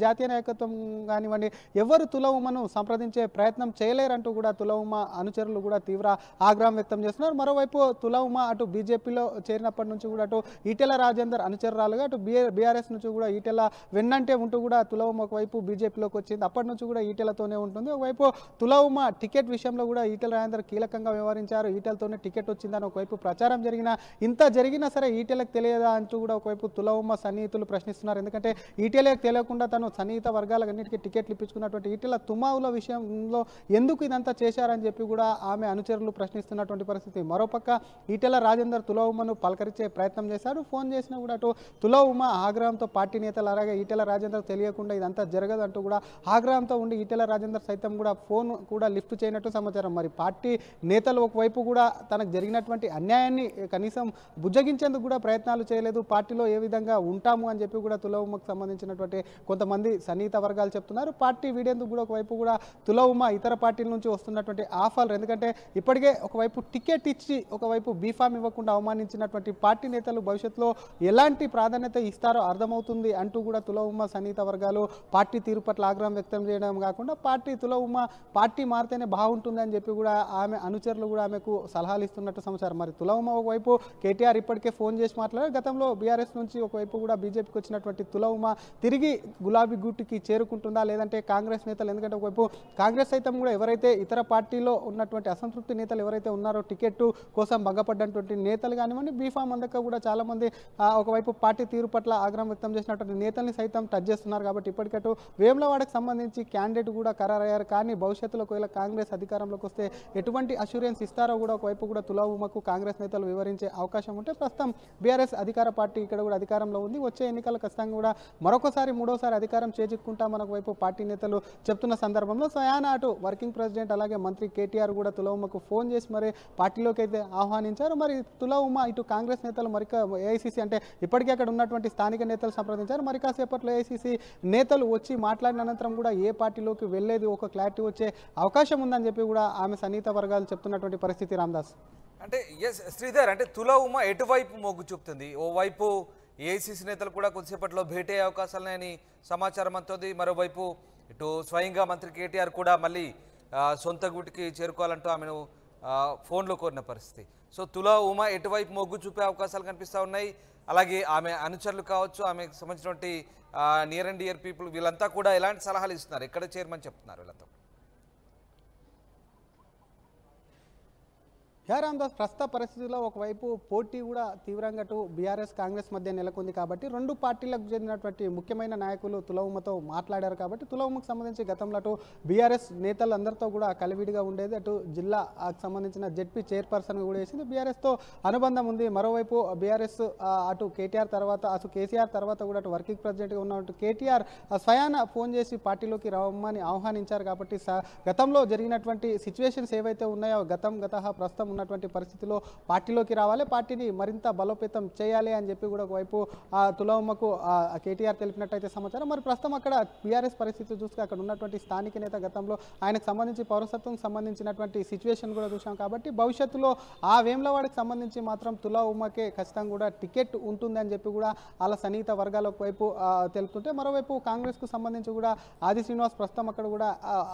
జాతీయ నాయకత్వం కానివ్వండి ఎవరు తులవుమను సంప్రదించే ప్రయత్నం చేయలేరంటూ కూడా తులవుమ అనుచరులు కూడా తీవ్ర ఆగ్రహం వ్యక్తం చేస్తున్నారు మరోవైపు తులవుమ అటు బీజేపీలో చేరినప్పటి నుంచి కూడా అటు ఈటెల రాజేందర్ అనుచరురాలుగా అటు బీఆర్ఎస్ నుంచి కూడా ఈటెల వెన్నంటే ఉంటూ కూడా తులవుమ ఒకవైపు బీజేపీలోకి వచ్చింది అప్పటి నుంచి కూడా ఈటెలతోనే ఉంటుంది ఒకవైపు తులవుమ టికెట్ విషయంలో కూడా ఈటెల రాజేందర్ కీలకంగా వ్యవహరించారు ఈటెలతో పేరుతోనే టికెట్ వచ్చిందని ఒకవైపు ప్రచారం జరిగినా ఇంత జరిగినా సరే ఈటెలకు తెలియదా అంటూ కూడా ఒకవైపు తులవమ్మ సన్నిహితులు ప్రశ్నిస్తున్నారు ఎందుకంటే ఈటెలకు తెలియకుండా తను సన్నిహిత అన్నిటికీ టికెట్లు ఇప్పించుకున్నటువంటి ఈటీల తుమావుల విషయంలో ఎందుకు ఇదంతా చేశారని చెప్పి కూడా ఆమె అనుచరులు ప్రశ్నిస్తున్నటువంటి పరిస్థితి మరోపక్క ఈటెల రాజేందర్ తులవమ్మను పలకరించే ప్రయత్నం చేశారు ఫోన్ చేసినా కూడా అటు తులవమ్మ ఆగ్రహంతో పార్టీ నేతలు అలాగే ఈటెల రాజేందర్ తెలియకుండా ఇదంతా జరగదు అంటూ కూడా ఆగ్రహంతో ఉండి ఈటెల రాజేందర్ సైతం కూడా ఫోన్ కూడా లిఫ్ట్ చేయనట్టు సమాచారం మరి పార్టీ నేతలు ఒకవైపు కూడా తనకు జరిగినటువంటి అన్యాయాన్ని కనీసం బుజ్జగించేందుకు కూడా ప్రయత్నాలు చేయలేదు పార్టీలో ఏ విధంగా ఉంటాము అని చెప్పి కూడా తులవుమకు సంబంధించినటువంటి కొంతమంది సన్నిహిత వర్గాలు చెప్తున్నారు పార్టీ వీడేందుకు కూడా ఒకవైపు కూడా తులవుమ ఇతర పార్టీల నుంచి వస్తున్నటువంటి ఆఫర్లు ఎందుకంటే ఇప్పటికే ఒకవైపు టికెట్ ఇచ్చి ఒకవైపు బీఫామ్ ఇవ్వకుండా అవమానించినటువంటి పార్టీ నేతలు భవిష్యత్తులో ఎలాంటి ప్రాధాన్యత ఇస్తారో అర్థమవుతుంది అంటూ కూడా తులవుమ సన్నిహిత వర్గాలు పార్టీ తీరు పట్ల ఆగ్రహం వ్యక్తం చేయడం కాకుండా పార్టీ తులవుమ పార్టీ మారితేనే బాగుంటుంది అని చెప్పి కూడా ఆమె అనుచరులు కూడా ఆమెకు సలహా సలహాలు ఇస్తున్నట్టు సమాచారం మరి తులవమ్మ ఒకవైపు కేటీఆర్ ఇప్పటికే ఫోన్ చేసి మాట్లాడారు గతంలో బీఆర్ఎస్ నుంచి ఒకవైపు కూడా బీజేపీకి వచ్చినటువంటి తులవమ్మ తిరిగి గులాబీ గుట్టుకి చేరుకుంటుందా లేదంటే కాంగ్రెస్ నేతలు ఎందుకంటే ఒకవైపు కాంగ్రెస్ సైతం కూడా ఎవరైతే ఇతర పార్టీలో ఉన్నటువంటి అసంతృప్తి నేతలు ఎవరైతే ఉన్నారో టికెట్ కోసం భంగపడ్డటువంటి నేతలు కానివ్వండి బీఫామ్ అందక కూడా చాలామంది ఒకవైపు పార్టీ తీరు పట్ల ఆగ్రహం వ్యక్తం చేసినటువంటి నేతల్ని సైతం టచ్ చేస్తున్నారు కాబట్టి ఇప్పటికట్టు వేములవాడకు సంబంధించి క్యాండిడేట్ కూడా ఖరారయ్యారు కానీ భవిష్యత్తులో ఒకవేళ కాంగ్రెస్ అధికారంలోకి వస్తే ఎటువంటి అష్యూరెన్స్ ఇస్తారో కూడా ఒకవైపు వైపు కూడా తులాభూమకు కాంగ్రెస్ నేతలు వివరించే అవకాశం ఉంటే ప్రస్తుతం బీఆర్ఎస్ అధికార పార్టీ ఇక్కడ కూడా అధికారంలో ఉంది వచ్చే ఎన్నికలు ఖచ్చితంగా కూడా మరొకసారి మూడోసారి అధికారం చేజిక్కుంటా మనకు వైపు పార్టీ నేతలు చెప్తున్న సందర్భంలో సయానాటు అటు వర్కింగ్ ప్రెసిడెంట్ అలాగే మంత్రి కేటీఆర్ కూడా తులవుమకు ఫోన్ చేసి మరి పార్టీలోకి అయితే ఆహ్వానించారు మరి తులవుమ ఇటు కాంగ్రెస్ నేతలు మరి ఏఐసిసి అంటే ఇప్పటికీ అక్కడ ఉన్నటువంటి స్థానిక నేతలు సంప్రదించారు మరి కాసేపట్లో ఏఐసిసి నేతలు వచ్చి మాట్లాడిన అనంతరం కూడా ఏ పార్టీలోకి వెళ్ళేది ఒక క్లారిటీ వచ్చే అవకాశం ఉందని చెప్పి కూడా ఆమె సన్నిహిత వర్గాలు చెప్తున్నటువంటి పరిస్థితి రామ్దాస్ శ్రీనివాస్ అంటే ఎస్ శ్రీధర్ అంటే తుల ఉమ ఎటువైపు మొగ్గు చూపుతుంది ఓవైపు ఏఐసీసీ నేతలు కూడా కొద్దిసేపట్లో భేటీ అవకాశాలని సమాచారం అంతుంది మరోవైపు ఇటు స్వయంగా మంత్రి కేటీఆర్ కూడా మళ్ళీ సొంత గుటికి చేరుకోవాలంటూ ఆమెను ఫోన్లో కోరిన పరిస్థితి సో తుల ఉమ ఎటువైపు మొగ్గు చూపే అవకాశాలు కనిపిస్తూ ఉన్నాయి అలాగే ఆమె అనుచరులు కావచ్చు ఆమెకు సంబంధించినటువంటి నియర్ అండ్ డియర్ పీపుల్ వీళ్ళంతా కూడా ఎలాంటి సలహాలు ఇస్తున్నారు ఎక్కడ చేరమని చెప్తున్నారు వీళ్ళంతా దాస్ ప్రస్తుత పరిస్థితుల్లో ఒకవైపు పోటీ కూడా తీవ్రంగా అటు బీఆర్ఎస్ కాంగ్రెస్ మధ్య నెలకొంది కాబట్టి రెండు పార్టీలకు చెందినటువంటి ముఖ్యమైన నాయకులు తులవమ్మతో మాట్లాడారు కాబట్టి తులవుమకు సంబంధించి గతంలో అటు బీఆర్ఎస్ నేతలందరితో కూడా కలివిడిగా ఉండేది అటు జిల్లాకు సంబంధించిన జెడ్పీ చైర్పర్సన్ కూడా వేసింది బీఆర్ఎస్తో అనుబంధం ఉంది మరోవైపు బీఆర్ఎస్ అటు కేటీఆర్ తర్వాత అటు కేసీఆర్ తర్వాత కూడా అటు వర్కింగ్ ప్రెసిడెంట్గా ఉన్నట్టు కేటీఆర్ స్వయాన ఫోన్ చేసి పార్టీలోకి రమ్మని ఆహ్వానించారు కాబట్టి గతంలో జరిగినటువంటి సిచ్యువేషన్స్ ఏవైతే ఉన్నాయో గతం గత ప్రస్తుతం ఉన్నటువంటి పరిస్థితిలో పార్టీలోకి రావాలి పార్టీని మరింత బలోపేతం చేయాలి అని చెప్పి కూడా ఒకవైపు తులవమ్మకు కేటీఆర్ తెలిపినట్టయితే సమాచారం మరి ప్రస్తుతం అక్కడ బీఆర్ఎస్ పరిస్థితి చూస్తే అక్కడ ఉన్నటువంటి స్థానిక నేత గతంలో ఆయనకు సంబంధించి పౌరసత్వం సంబంధించినటువంటి సిచ్యువేషన్ కూడా చూసాం కాబట్టి భవిష్యత్తులో ఆ వేములవాడికి సంబంధించి మాత్రం తులవమ్మకే ఖచ్చితంగా కూడా టికెట్ ఉంటుందని చెప్పి కూడా అలా సన్నిహిత వర్గాల ఒకవైపు తెలుపుతుంటే మరోవైపు కాంగ్రెస్కు సంబంధించి కూడా ఆది శ్రీనివాస్ ప్రస్తుతం అక్కడ కూడా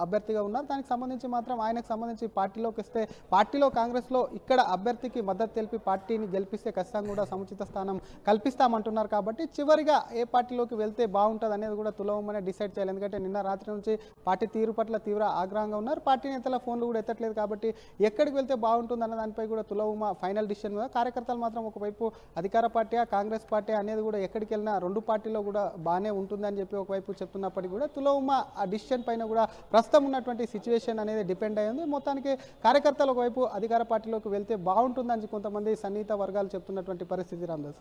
అభ్యర్థిగా ఉన్నారు దానికి సంబంధించి మాత్రం ఆయనకు సంబంధించి పార్టీలోకి వస్తే పార్టీలో కాంగ్రెస్ లో ఇక్కడ అభ్యర్థికి మద్దతు తెలిపి పార్టీని గెలిపిస్తే ఖచ్చితంగా కూడా సముచిత స్థానం కల్పిస్తామంటున్నారు కాబట్టి చివరిగా ఏ పార్టీలోకి వెళ్తే బాగుంటుంది అనేది కూడా తులవమనే డిసైడ్ చేయాలి ఎందుకంటే నిన్న రాత్రి నుంచి పార్టీ తీరు పట్ల తీవ్ర ఆగ్రహంగా ఉన్నారు పార్టీ నేతల ఫోన్లు కూడా ఎత్తట్లేదు కాబట్టి ఎక్కడికి వెళ్తే బాగుంటుంది అన్న దానిపై కూడా తులవుమ ఫైనల్ డిసిషన్ కార్యకర్తలు మాత్రం ఒకవైపు అధికార పార్టీ కాంగ్రెస్ పార్టీ అనేది కూడా ఎక్కడికి వెళ్ళినా రెండు పార్టీలో కూడా బాగానే ఉంటుందని చెప్పి ఒకవైపు చెప్తున్నప్పటికీ కూడా తులవుమ ఆ డిసిషన్ పైన కూడా ప్రస్తుతం ఉన్నటువంటి సిచ్యువేషన్ అనేది డిపెండ్ అయ్యింది మొత్తానికి కార్యకర్తలు ఒకవైపు అధికార పార్టీ వాటిలోకి వెళ్తే బాగుంటుందని కొంతమంది సన్నిహిత వర్గాలు చెప్తున్నటువంటి పరిస్థితి Ramdas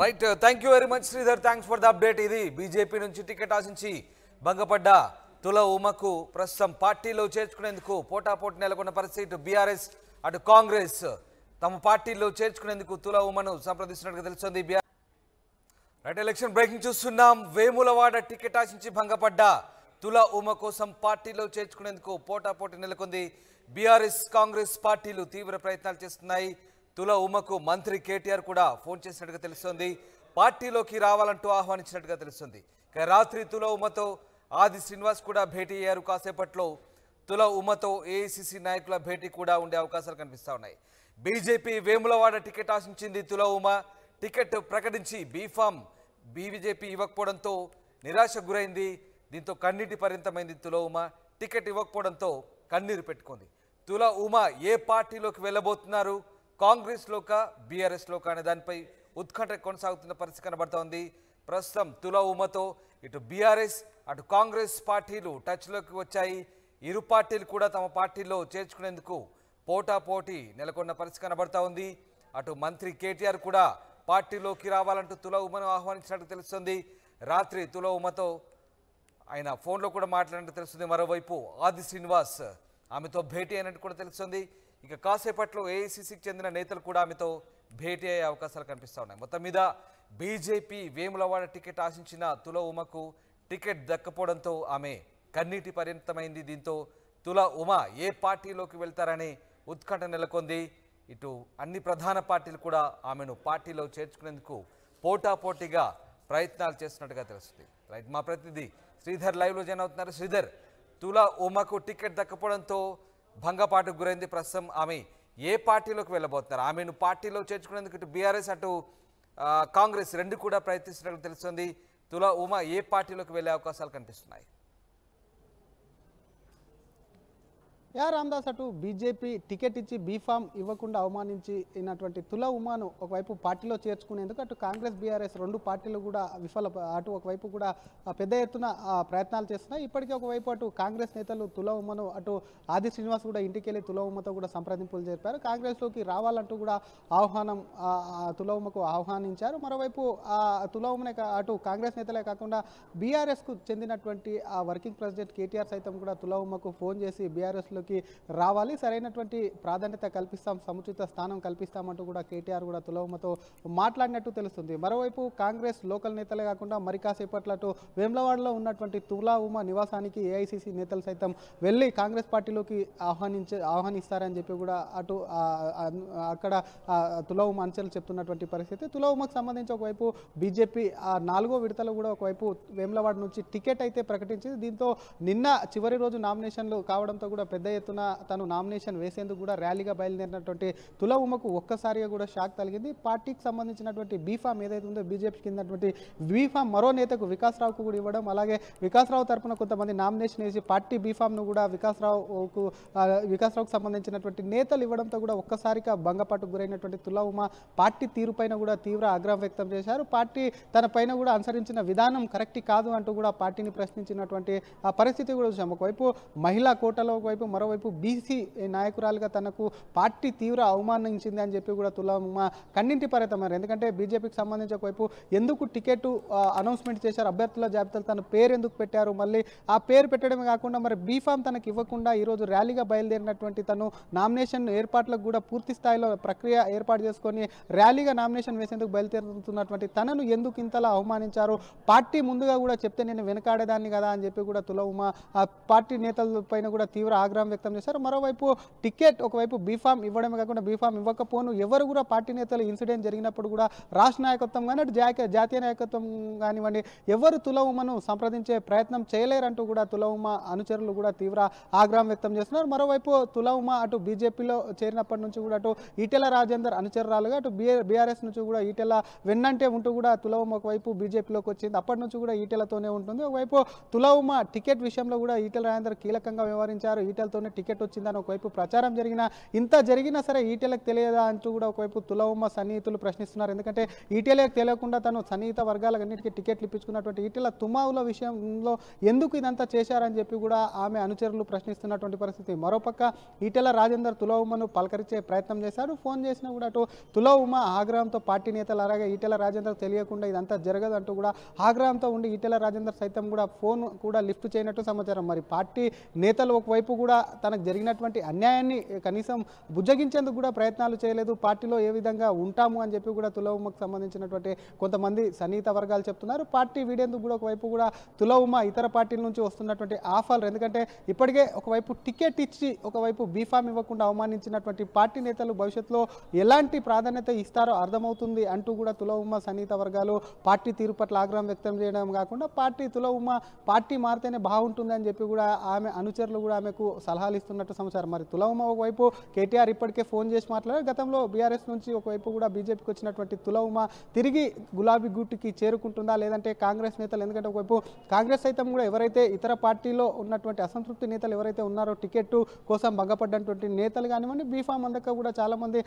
right thank you very much Sridhar thanks for the update ఇది బీజేపీ నుంచి టికెట్ ఆశించి భంగపడ్డ తుల ఉమకు ప్రస్తుతం పార్టీలో చేర్చుకునేందుకు పోటాపోటీ నెలకొన్న పరిస్థితి బీఆర్ఎస్ అటు కాంగ్రెస్ తమ పార్టీలో చేర్చుకునేందుకు తుల ఉమను సంప్రదిస్తున్నట్టుగా తెలుస్తుంది రైట్ ఎలక్షన్ బ్రేకింగ్ చూస్తున్నాం వేములవాడ టికెట్ ఆశించి భంగపడ్డ తుల ఉమ కోసం పార్టీలో చేర్చుకునేందుకు పోటాపోటీ నెలకొంది బీఆర్ఎస్ కాంగ్రెస్ పార్టీలు తీవ్ర ప్రయత్నాలు చేస్తున్నాయి తుల ఉమకు మంత్రి కేటీఆర్ కూడా ఫోన్ చేసినట్టుగా తెలుస్తోంది పార్టీలోకి రావాలంటూ ఆహ్వానించినట్టుగా తెలుస్తుంది రాత్రి తుల ఉమతో ఆది శ్రీనివాస్ కూడా భేటీ అయ్యారు కాసేపట్లో తుల ఉమతో ఏఐసిసి నాయకుల భేటీ కూడా ఉండే అవకాశాలు కనిపిస్తూ ఉన్నాయి బీజేపీ వేములవాడ టికెట్ ఆశించింది తుల ఉమ టికెట్ ప్రకటించి బీఫామ్ బీబీజేపీ ఇవ్వకపోవడంతో నిరాశకు గురైంది దీంతో కన్నీటి పర్యంతమైంది తుల ఉమ టికెట్ ఇవ్వకపోవడంతో కన్నీరు పెట్టుకుంది తుల ఉమా ఏ పార్టీలోకి వెళ్ళబోతున్నారు కాంగ్రెస్లోక బీఆర్ఎస్లోక అనే దానిపై ఉత్కంఠ కొనసాగుతున్న పరిస్థితి కనబడుతోంది ప్రస్తుతం తుల ఉమతో ఇటు బీఆర్ఎస్ అటు కాంగ్రెస్ పార్టీలు టచ్లోకి వచ్చాయి ఇరు పార్టీలు కూడా తమ పార్టీలో చేర్చుకునేందుకు పోటాపోటీ నెలకొన్న పరిస్థితి కనబడతా ఉంది అటు మంత్రి కేటీఆర్ కూడా పార్టీలోకి రావాలంటూ తుల ఉమను ఆహ్వానించినట్టు తెలుస్తుంది రాత్రి తుల ఉమతో ఆయన ఫోన్లో కూడా మాట్లాడినట్టు తెలుస్తుంది మరోవైపు ఆది శ్రీనివాస్ ఆమెతో భేటీ అయినట్టు కూడా తెలుస్తుంది ఇక కాసేపట్లో ఏఐసిసికి చెందిన నేతలు కూడా ఆమెతో భేటీ అయ్యే అవకాశాలు కనిపిస్తూ ఉన్నాయి మొత్తం మీద బీజేపీ వేములవాడ టికెట్ ఆశించిన తుల ఉమకు టికెట్ దక్కపోవడంతో ఆమె కన్నీటి పరిమితమైంది దీంతో తుల ఉమ ఏ పార్టీలోకి వెళ్తారనే ఉత్కంఠ నెలకొంది ఇటు అన్ని ప్రధాన పార్టీలు కూడా ఆమెను పార్టీలో చేర్చుకునేందుకు పోటాపోటీగా ప్రయత్నాలు చేస్తున్నట్టుగా తెలుస్తుంది రైట్ మా ప్రతినిధి శ్రీధర్ లైవ్లో జాయిన్ అవుతున్నారు శ్రీధర్ తులా ఉమకు టికెట్ దక్కపోవడంతో భంగపాటుకు గురైంది ప్రస్తుతం ఆమె ఏ పార్టీలోకి వెళ్ళబోతున్నారు ఆమెను పార్టీలో చేర్చుకునేందుకు ఇటు బీఆర్ఎస్ అటు కాంగ్రెస్ రెండు కూడా ప్రయత్నిస్తున్నట్లు తెలుస్తుంది తులా ఉమా ఏ పార్టీలోకి వెళ్ళే అవకాశాలు కనిపిస్తున్నాయి యా రామ్దాస్ అటు బీజేపీ టికెట్ ఇచ్చి బీఫామ్ ఇవ్వకుండా అవమానించినటువంటి తుల ఉమాను ఒకవైపు పార్టీలో చేర్చుకునేందుకు అటు కాంగ్రెస్ బీఆర్ఎస్ రెండు పార్టీలు కూడా విఫల అటు ఒకవైపు కూడా పెద్ద ఎత్తున ప్రయత్నాలు చేస్తున్నాయి ఇప్పటికే ఒకవైపు అటు కాంగ్రెస్ నేతలు తుల ఉమ్మను అటు ఆది శ్రీనివాస్ కూడా ఇంటికి వెళ్ళి తుల ఉమ్మతో కూడా సంప్రదింపులు జరిపారు కాంగ్రెస్లోకి రావాలంటూ కూడా ఆహ్వానం తుల ఉమ్మకు ఆహ్వానించారు మరోవైపు తుల ఉమ్మనే అటు కాంగ్రెస్ నేతలే కాకుండా బీఆర్ఎస్కు చెందినటువంటి ఆ వర్కింగ్ ప్రెసిడెంట్ కేటీఆర్ సైతం కూడా తుల ఉమ్మకు ఫోన్ చేసి బీఆర్ఎస్లో అందుబాటులోకి రావాలి సరైనటువంటి ప్రాధాన్యత కల్పిస్తాం సముచిత స్థానం కల్పిస్తామంటూ కూడా కేటీఆర్ కూడా తులవమతో మాట్లాడినట్టు తెలుస్తుంది మరోవైపు కాంగ్రెస్ లోకల్ నేతలే కాకుండా మరి కాసేపట్లటు వేమ్లవాడలో ఉన్నటువంటి తులా ఉమ నివాసానికి ఏఐసిసి నేతలు సైతం వెళ్ళి కాంగ్రెస్ పార్టీలోకి ఆహ్వానించే ఆహ్వానిస్తారని చెప్పి కూడా అటు అక్కడ తులా ఉమ అంచెలు చెప్తున్నటువంటి పరిస్థితి తులా ఉమకు సంబంధించి ఒకవైపు బీజేపీ ఆ నాలుగో విడతలు కూడా ఒకవైపు వేములవాడ నుంచి టికెట్ అయితే ప్రకటించింది దీంతో నిన్న చివరి రోజు నామినేషన్లు కావడంతో కూడా పెద్ద ఎత్తున తను నామినేషన్ వేసేందుకు కూడా ర్యాలీగా బయలుదేరినటువంటి తుల ఉమకు ఒక్కసారిగా కూడా షాక్ తగిలింది పార్టీకి సంబంధించినటువంటి బీఫామ్ ఏదైతే ఉందో బీజేపీకి కిందటువంటి బీఫామ్ మరో నేతకు వికాస్రావుకు కూడా ఇవ్వడం అలాగే వికాస్రావు తరఫున కొంతమంది నామినేషన్ వేసి పార్టీ బీఫామ్ను కూడా వికాస్రావుకు వికాస్రావుకు సంబంధించినటువంటి నేతలు ఇవ్వడంతో కూడా ఒక్కసారిగా భంగపాటు గురైనటువంటి తుల ఉమ పార్టీ తీరుపైన కూడా తీవ్ర ఆగ్రహం వ్యక్తం చేశారు పార్టీ తన పైన కూడా అనుసరించిన విధానం కరెక్ట్ కాదు అంటూ కూడా పార్టీని ప్రశ్నించినటువంటి పరిస్థితి కూడా చూసాం ఒకవైపు మహిళా కోటలో ఒకవైపు మరో మరోవైపు బీసీ నాయకురాలుగా తనకు పార్టీ తీవ్ర అవమానించింది అని చెప్పి కూడా తులమ్మ కన్నింటి పరితమారు ఎందుకంటే బీజేపీకి సంబంధించి ఒకవైపు ఎందుకు టికెట్ అనౌన్స్మెంట్ చేశారు అభ్యర్థుల జాబితాలు తన పేరు ఎందుకు పెట్టారు మళ్ళీ ఆ పేరు పెట్టడమే కాకుండా మరి బీఫామ్ తనకు ఇవ్వకుండా ఈరోజు ర్యాలీగా బయలుదేరినటువంటి తను నామినేషన్ ఏర్పాట్లకు కూడా పూర్తి స్థాయిలో ప్రక్రియ ఏర్పాటు చేసుకొని ర్యాలీగా నామినేషన్ వేసేందుకు బయలుదేరుతున్నటువంటి తనను ఎందుకు ఇంతలా అవమానించారు పార్టీ ముందుగా కూడా చెప్తే నేను వెనకాడేదాన్ని కదా అని చెప్పి కూడా తులవుమ పార్టీ నేతల పైన కూడా తీవ్ర ఆగ్రహం ఆగ్రహం వ్యక్తం చేశారు మరోవైపు టికెట్ ఒకవైపు బీఫామ్ ఇవ్వడమే కాకుండా బీఫామ్ ఇవ్వకపోను ఎవరు కూడా పార్టీ నేతలు ఇన్సిడెంట్ జరిగినప్పుడు కూడా రాష్ట్ర నాయకత్వం కానీ జాతీయ జాతీయ నాయకత్వం కానివ్వండి ఎవరు తులవుమను సంప్రదించే ప్రయత్నం చేయలేరంటూ కూడా తులవుమ అనుచరులు కూడా తీవ్ర ఆగ్రహం వ్యక్తం చేస్తున్నారు మరోవైపు తులవుమ అటు బీజేపీలో చేరినప్పటి నుంచి కూడా అటు ఈటెల రాజేందర్ అనుచరురాలుగా అటు బీఆర్ఎస్ నుంచి కూడా ఈటెల వెన్నంటే ఉంటూ కూడా తులవుమ ఒకవైపు బీజేపీలోకి వచ్చింది అప్పటి నుంచి కూడా ఈటెలతోనే ఉంటుంది ఒకవైపు తులవుమ టికెట్ విషయంలో కూడా ఈటెల రాజేందర్ కీలకంగా వ్యవహరించారు ఈటెలతో పేరుతోనే టికెట్ వచ్చిందని ఒకవైపు ప్రచారం జరిగిన ఇంత జరిగినా సరే ఈటీలకు తెలియదా అంటూ కూడా ఒకవైపు తులవమ్మ సన్నిహితులు ప్రశ్నిస్తున్నారు ఎందుకంటే ఈటీలకు తెలియకుండా తను సన్నిహిత వర్గాలన్నిటికీ టికెట్లు ఇప్పించుకున్నటువంటి ఈటీల తుమావుల విషయంలో ఎందుకు ఇదంతా చేశారని చెప్పి కూడా ఆమె అనుచరులు ప్రశ్నిస్తున్నటువంటి పరిస్థితి మరోపక్క ఈటెల రాజేందర్ తులవమ్మను పలకరించే ప్రయత్నం చేశారు ఫోన్ చేసినా కూడా అటు తులవమ్మ ఆగ్రహంతో పార్టీ నేతలు అలాగే ఈటెల రాజేందర్ తెలియకుండా ఇదంతా జరగదు అంటూ కూడా ఆగ్రహంతో ఉండి ఈటెల రాజేందర్ సైతం కూడా ఫోన్ కూడా లిఫ్ట్ చేయనట్టు సమాచారం మరి పార్టీ నేతలు ఒకవైపు కూడా తనకు జరిగినటువంటి అన్యాయాన్ని కనీసం బుజ్జగించేందుకు కూడా ప్రయత్నాలు చేయలేదు పార్టీలో ఏ విధంగా ఉంటాము అని చెప్పి కూడా తులవుమకు సంబంధించినటువంటి కొంతమంది సన్నిహిత వర్గాలు చెప్తున్నారు పార్టీ వీడేందుకు కూడా ఒకవైపు కూడా తులవుమ ఇతర పార్టీల నుంచి వస్తున్నటువంటి ఆఫర్లు ఎందుకంటే ఇప్పటికే ఒకవైపు టికెట్ ఇచ్చి ఒకవైపు బీఫామ్ ఇవ్వకుండా అవమానించినటువంటి పార్టీ నేతలు భవిష్యత్తులో ఎలాంటి ప్రాధాన్యత ఇస్తారో అర్థమవుతుంది అంటూ కూడా తులవుమ సన్నిహిత వర్గాలు పార్టీ తీరు పట్ల ఆగ్రహం వ్యక్తం చేయడం కాకుండా పార్టీ తులవుమ పార్టీ మారితేనే బాగుంటుందని చెప్పి కూడా ఆమె అనుచరులు కూడా ఆమెకు సలహాలు ఇస్తున్నట్టు సమాచారం మరి తులవమ్మ ఒకవైపు కేటీఆర్ ఇప్పటికే ఫోన్ చేసి మాట్లాడారు గతంలో బీఆర్ఎస్ నుంచి ఒకవైపు కూడా బీజేపీకి వచ్చినటువంటి తులవమ్మ తిరిగి గులాబీ గుట్టుకి చేరుకుంటుందా లేదంటే కాంగ్రెస్ నేతలు ఎందుకంటే ఒకవైపు కాంగ్రెస్ సైతం కూడా ఎవరైతే ఇతర పార్టీలో ఉన్నటువంటి అసంతృప్తి నేతలు ఎవరైతే ఉన్నారో టికెట్ కోసం భంగపడ్డటువంటి నేతలు కానివ్వండి బీఫామ్ అందక కూడా చాలామంది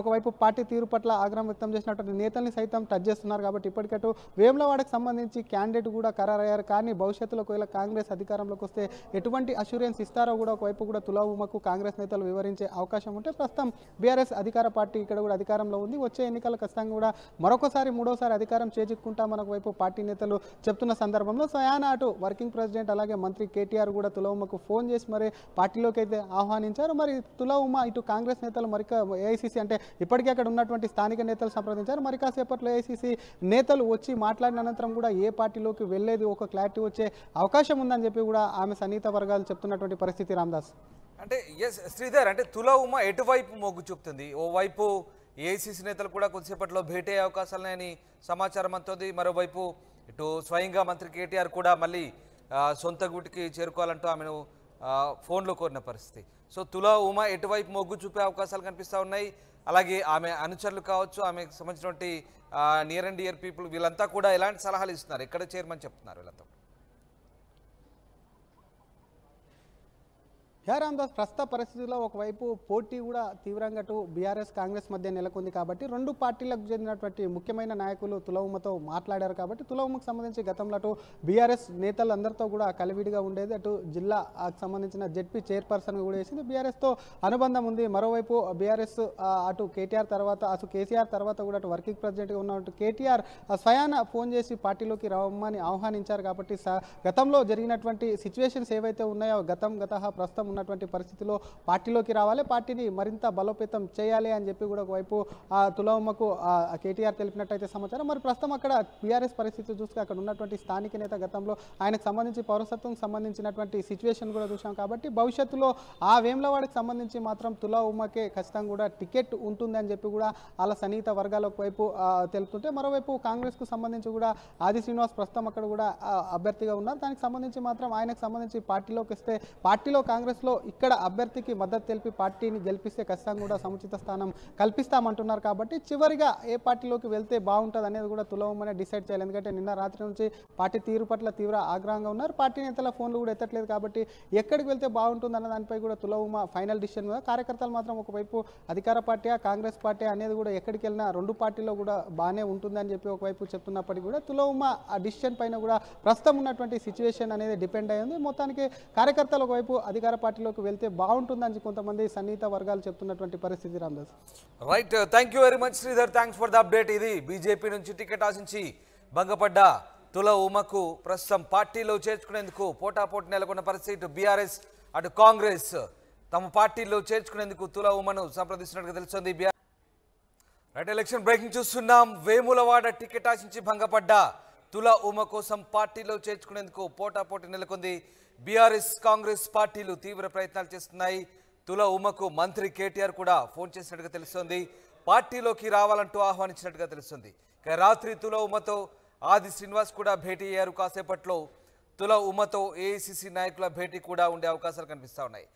ఒకవైపు పార్టీ తీరు పట్ల ఆగ్రహం వ్యక్తం చేసినటువంటి నేతల్ని సైతం టచ్ చేస్తున్నారు కాబట్టి ఇప్పటికట్టు వేములవాడకు సంబంధించి క్యాండిడేట్ కూడా ఖరారయ్యారు కానీ భవిష్యత్తులో ఒకవేళ కాంగ్రెస్ అధికారంలోకి వస్తే ఎటువంటి అష్యూరెన్స్ ఇస్తారో కూడా ఒకవైపు వైపు కూడా తులాభూమకు కాంగ్రెస్ నేతలు వివరించే అవకాశం ఉంటే ప్రస్తుతం బీఆర్ఎస్ అధికార పార్టీ ఇక్కడ కూడా అధికారంలో ఉంది వచ్చే ఎన్నికలు ఖచ్చితంగా కూడా మరొకసారి మూడోసారి అధికారం చేజిక్కుంటామనకు వైపు పార్టీ నేతలు చెప్తున్న సందర్భంలో సయానా అటు వర్కింగ్ ప్రెసిడెంట్ అలాగే మంత్రి కేటీఆర్ కూడా తులావుమకు ఫోన్ చేసి మరి పార్టీలోకి అయితే ఆహ్వానించారు మరి తులావుమ ఇటు కాంగ్రెస్ నేతలు మరి ఏఐసీసీ అంటే ఇప్పటికే అక్కడ ఉన్నటువంటి స్థానిక నేతలు సంప్రదించారు మరి కాసేపట్లో ఏఐసీసీ నేతలు వచ్చి మాట్లాడిన అనంతరం కూడా ఏ పార్టీలోకి వెళ్ళేది ఒక క్లారిటీ వచ్చే అవకాశం ఉందని చెప్పి కూడా ఆమె సన్నిహిత వర్గాలు చెప్తున్నటువంటి పరిస్థితి రామ్దాస్ శ్రీనివాస్ అంటే ఎస్ శ్రీధర్ అంటే తుల ఉమ ఎటువైపు మొగ్గు చూపుతుంది ఓవైపు ఏఐసీసీ నేతలు కూడా కొద్దిసేపట్లో భేటీ అయ్యే అవకాశాలని సమాచారం అందుతుంది మరోవైపు ఇటు స్వయంగా మంత్రి కేటీఆర్ కూడా మళ్ళీ సొంత గుటికి చేరుకోవాలంటూ ఆమెను ఫోన్లో కోరిన పరిస్థితి సో తుల ఉమా ఎటువైపు మొగ్గు చూపే అవకాశాలు కనిపిస్తూ ఉన్నాయి అలాగే ఆమె అనుచరులు కావచ్చు ఆమెకు సంబంధించినటువంటి నియర్ అండ్ డియర్ పీపుల్ వీళ్ళంతా కూడా ఎలాంటి సలహాలు ఇస్తున్నారు ఎక్కడ చేరమని చెప్తున్నారు వీళ్ళంతా జయరామదాస్ ప్రస్తుత పరిస్థితుల్లో ఒకవైపు పోటీ కూడా తీవ్రంగా అటు బీఆర్ఎస్ కాంగ్రెస్ మధ్య నెలకొంది కాబట్టి రెండు పార్టీలకు చెందినటువంటి ముఖ్యమైన నాయకులు తులవుమతో మాట్లాడారు కాబట్టి తులవుమకు సంబంధించి గతంలో అటు బీఆర్ఎస్ నేతలందరితో కూడా కలివిడిగా ఉండేది అటు జిల్లాకు సంబంధించిన జెడ్పీ చైర్పర్సన్ కూడా వేసింది బీఆర్ఎస్తో అనుబంధం ఉంది మరోవైపు బీఆర్ఎస్ అటు కేటీఆర్ తర్వాత అటు కేసీఆర్ తర్వాత కూడా అటు వర్కింగ్ ప్రెసిడెంట్గా ఉన్నట్టు కేటీఆర్ స్వయాన ఫోన్ చేసి పార్టీలోకి రమ్మని ఆహ్వానించారు కాబట్టి గతంలో జరిగినటువంటి సిచ్యువేషన్స్ ఏవైతే ఉన్నాయో గతం గత ప్రస్తుతం ఉన్న ఉన్నటువంటి పరిస్థితిలో పార్టీలోకి రావాలి పార్టీని మరింత బలోపేతం చేయాలి అని చెప్పి కూడా ఒకవైపు తులవమ్మకు కేటీఆర్ తెలిపినట్టయితే సమాచారం మరి ప్రస్తుతం అక్కడ బీఆర్ఎస్ పరిస్థితి చూస్తే అక్కడ ఉన్నటువంటి స్థానిక నేత గతంలో ఆయనకు సంబంధించి పౌరసత్వం సంబంధించినటువంటి సిచ్యువేషన్ కూడా చూసాం కాబట్టి భవిష్యత్తులో ఆ వేములవాడికి సంబంధించి మాత్రం తులా ఉమ్మకే ఖచ్చితంగా కూడా టికెట్ ఉంటుందని చెప్పి కూడా వాళ్ళ సన్నిహిత వర్గాల వైపు తెలుపుతుంటే మరోవైపు కాంగ్రెస్కు సంబంధించి కూడా ఆది శ్రీనివాస్ ప్రస్తుతం అక్కడ కూడా అభ్యర్థిగా ఉన్నారు దానికి సంబంధించి మాత్రం ఆయనకు సంబంధించి పార్టీలోకి వస్తే పార్టీలో కాంగ్రెస్ కాంగ్రెస్లో ఇక్కడ అభ్యర్థికి మద్దతు తెలిపి పార్టీని గెలిపిస్తే ఖచ్చితంగా కూడా సముచిత స్థానం కల్పిస్తామంటున్నారు కాబట్టి చివరిగా ఏ పార్టీలోకి వెళ్తే బాగుంటుంది అనేది కూడా తులవమనే డిసైడ్ చేయాలి ఎందుకంటే నిన్న రాత్రి నుంచి పార్టీ తీరు పట్ల తీవ్ర ఆగ్రహంగా ఉన్నారు పార్టీ నేతల ఫోన్లు కూడా ఎత్తట్లేదు కాబట్టి ఎక్కడికి వెళ్తే బాగుంటుంది అన్న దానిపై కూడా తులవమ ఫైనల్ డిసిషన్ మీద కార్యకర్తలు మాత్రం ఒకవైపు అధికార పార్టీ కాంగ్రెస్ పార్టీ అనేది కూడా ఎక్కడికి వెళ్ళినా రెండు పార్టీలో కూడా బాగానే ఉంటుందని చెప్పి ఒకవైపు చెప్తున్నప్పటికీ కూడా తులవమ ఆ డిసిషన్ పైన కూడా ప్రస్తుతం ఉన్నటువంటి సిచ్యువేషన్ అనేది డిపెండ్ అయ్యింది మొత్తానికి కార్యకర్తలు ఒకవైపు అధికార పార్టీ పార్టీలోకి వెళ్తే బాగుంటుందని కొంతమంది సన్నిహిత వర్గాలు చెప్తున్నటువంటి పరిస్థితి Ramdas right thank very much Sridhar thanks for the update ఇది బీజేపీ నుంచి టికెట్ ఆశించి భంగపడ్డ తుల ఉమకు ప్రస్తుతం పార్టీలో చేర్చుకునేందుకు పోటాపోటీ నెలకొన్న పరిస్థితి బీఆర్ఎస్ అటు కాంగ్రెస్ తమ పార్టీలో చేర్చుకునేందుకు తుల ఉమను సంప్రదిస్తున్నట్టుగా తెలుస్తుంది బీఆర్ రైట్ ఎలక్షన్ బ్రేకింగ్ చూస్తున్నాం వేములవాడ టికెట్ ఆశించి భంగపడ్డ తుల ఉమ కోసం పార్టీలో చేర్చుకునేందుకు పోటాపోటీ నెలకొంది బీఆర్ఎస్ కాంగ్రెస్ పార్టీలు తీవ్ర ప్రయత్నాలు చేస్తున్నాయి తుల ఉమకు మంత్రి కేటీఆర్ కూడా ఫోన్ చేసినట్టుగా తెలుస్తుంది పార్టీలోకి రావాలంటూ ఆహ్వానించినట్టుగా తెలుస్తుంది రాత్రి తుల ఉమతో ఆది శ్రీనివాస్ కూడా భేటీ అయ్యారు కాసేపట్లో తుల ఉమతో ఏఐసిసి నాయకుల భేటీ కూడా ఉండే అవకాశాలు కనిపిస్తూ ఉన్నాయి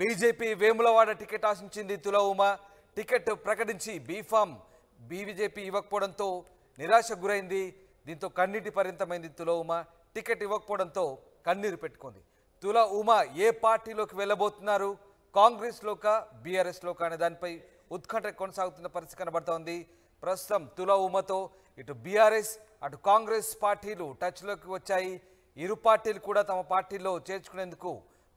బీజేపీ వేములవాడ టికెట్ ఆశించింది తుల ఉమ టికెట్ ప్రకటించి బీఫామ్ బీబీజేపీ ఇవ్వకపోవడంతో నిరాశ గురైంది దీంతో కన్నీటి పరింతమైంది తుల ఉమ టికెట్ ఇవ్వకపోవడంతో కన్నీరు పెట్టుకుంది తుల ఉమా ఏ పార్టీలోకి వెళ్ళబోతున్నారు కాంగ్రెస్లోక బీఆర్ఎస్లోక అనే దానిపై ఉత్కంఠ కొనసాగుతున్న పరిస్థితి కనబడుతోంది ప్రస్తుతం తుల ఉమతో ఇటు బీఆర్ఎస్ అటు కాంగ్రెస్ పార్టీలు టచ్లోకి వచ్చాయి ఇరు పార్టీలు కూడా తమ పార్టీలో చేర్చుకునేందుకు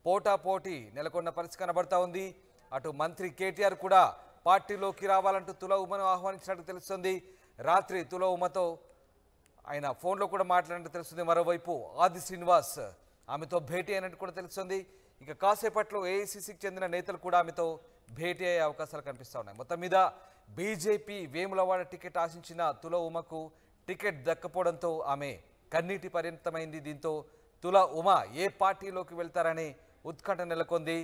పోటాపోటీ నెలకొన్న పరిస్థితి కనబడుతూ ఉంది అటు మంత్రి కేటీఆర్ కూడా పార్టీలోకి రావాలంటూ తుల ఉమను ఆహ్వానించినట్టు తెలుస్తుంది రాత్రి తుల ఉమతో ఆయన ఫోన్లో కూడా మాట్లాడినట్టు తెలుస్తుంది మరోవైపు ఆది శ్రీనివాస్ ఆమెతో భేటీ అయినట్టు కూడా తెలుస్తుంది ఇక కాసేపట్లో ఏఐసిసికి చెందిన నేతలు కూడా ఆమెతో భేటీ అయ్యే అవకాశాలు కనిపిస్తూ ఉన్నాయి మొత్తం మీద బీజేపీ వేములవాడ టికెట్ ఆశించిన తుల ఉమకు టికెట్ దక్కపోవడంతో ఆమె కన్నీటి పరిమితమైంది దీంతో తుల ఉమ ఏ పార్టీలోకి వెళ్తారని ఉత్కంఠ నెలకొంది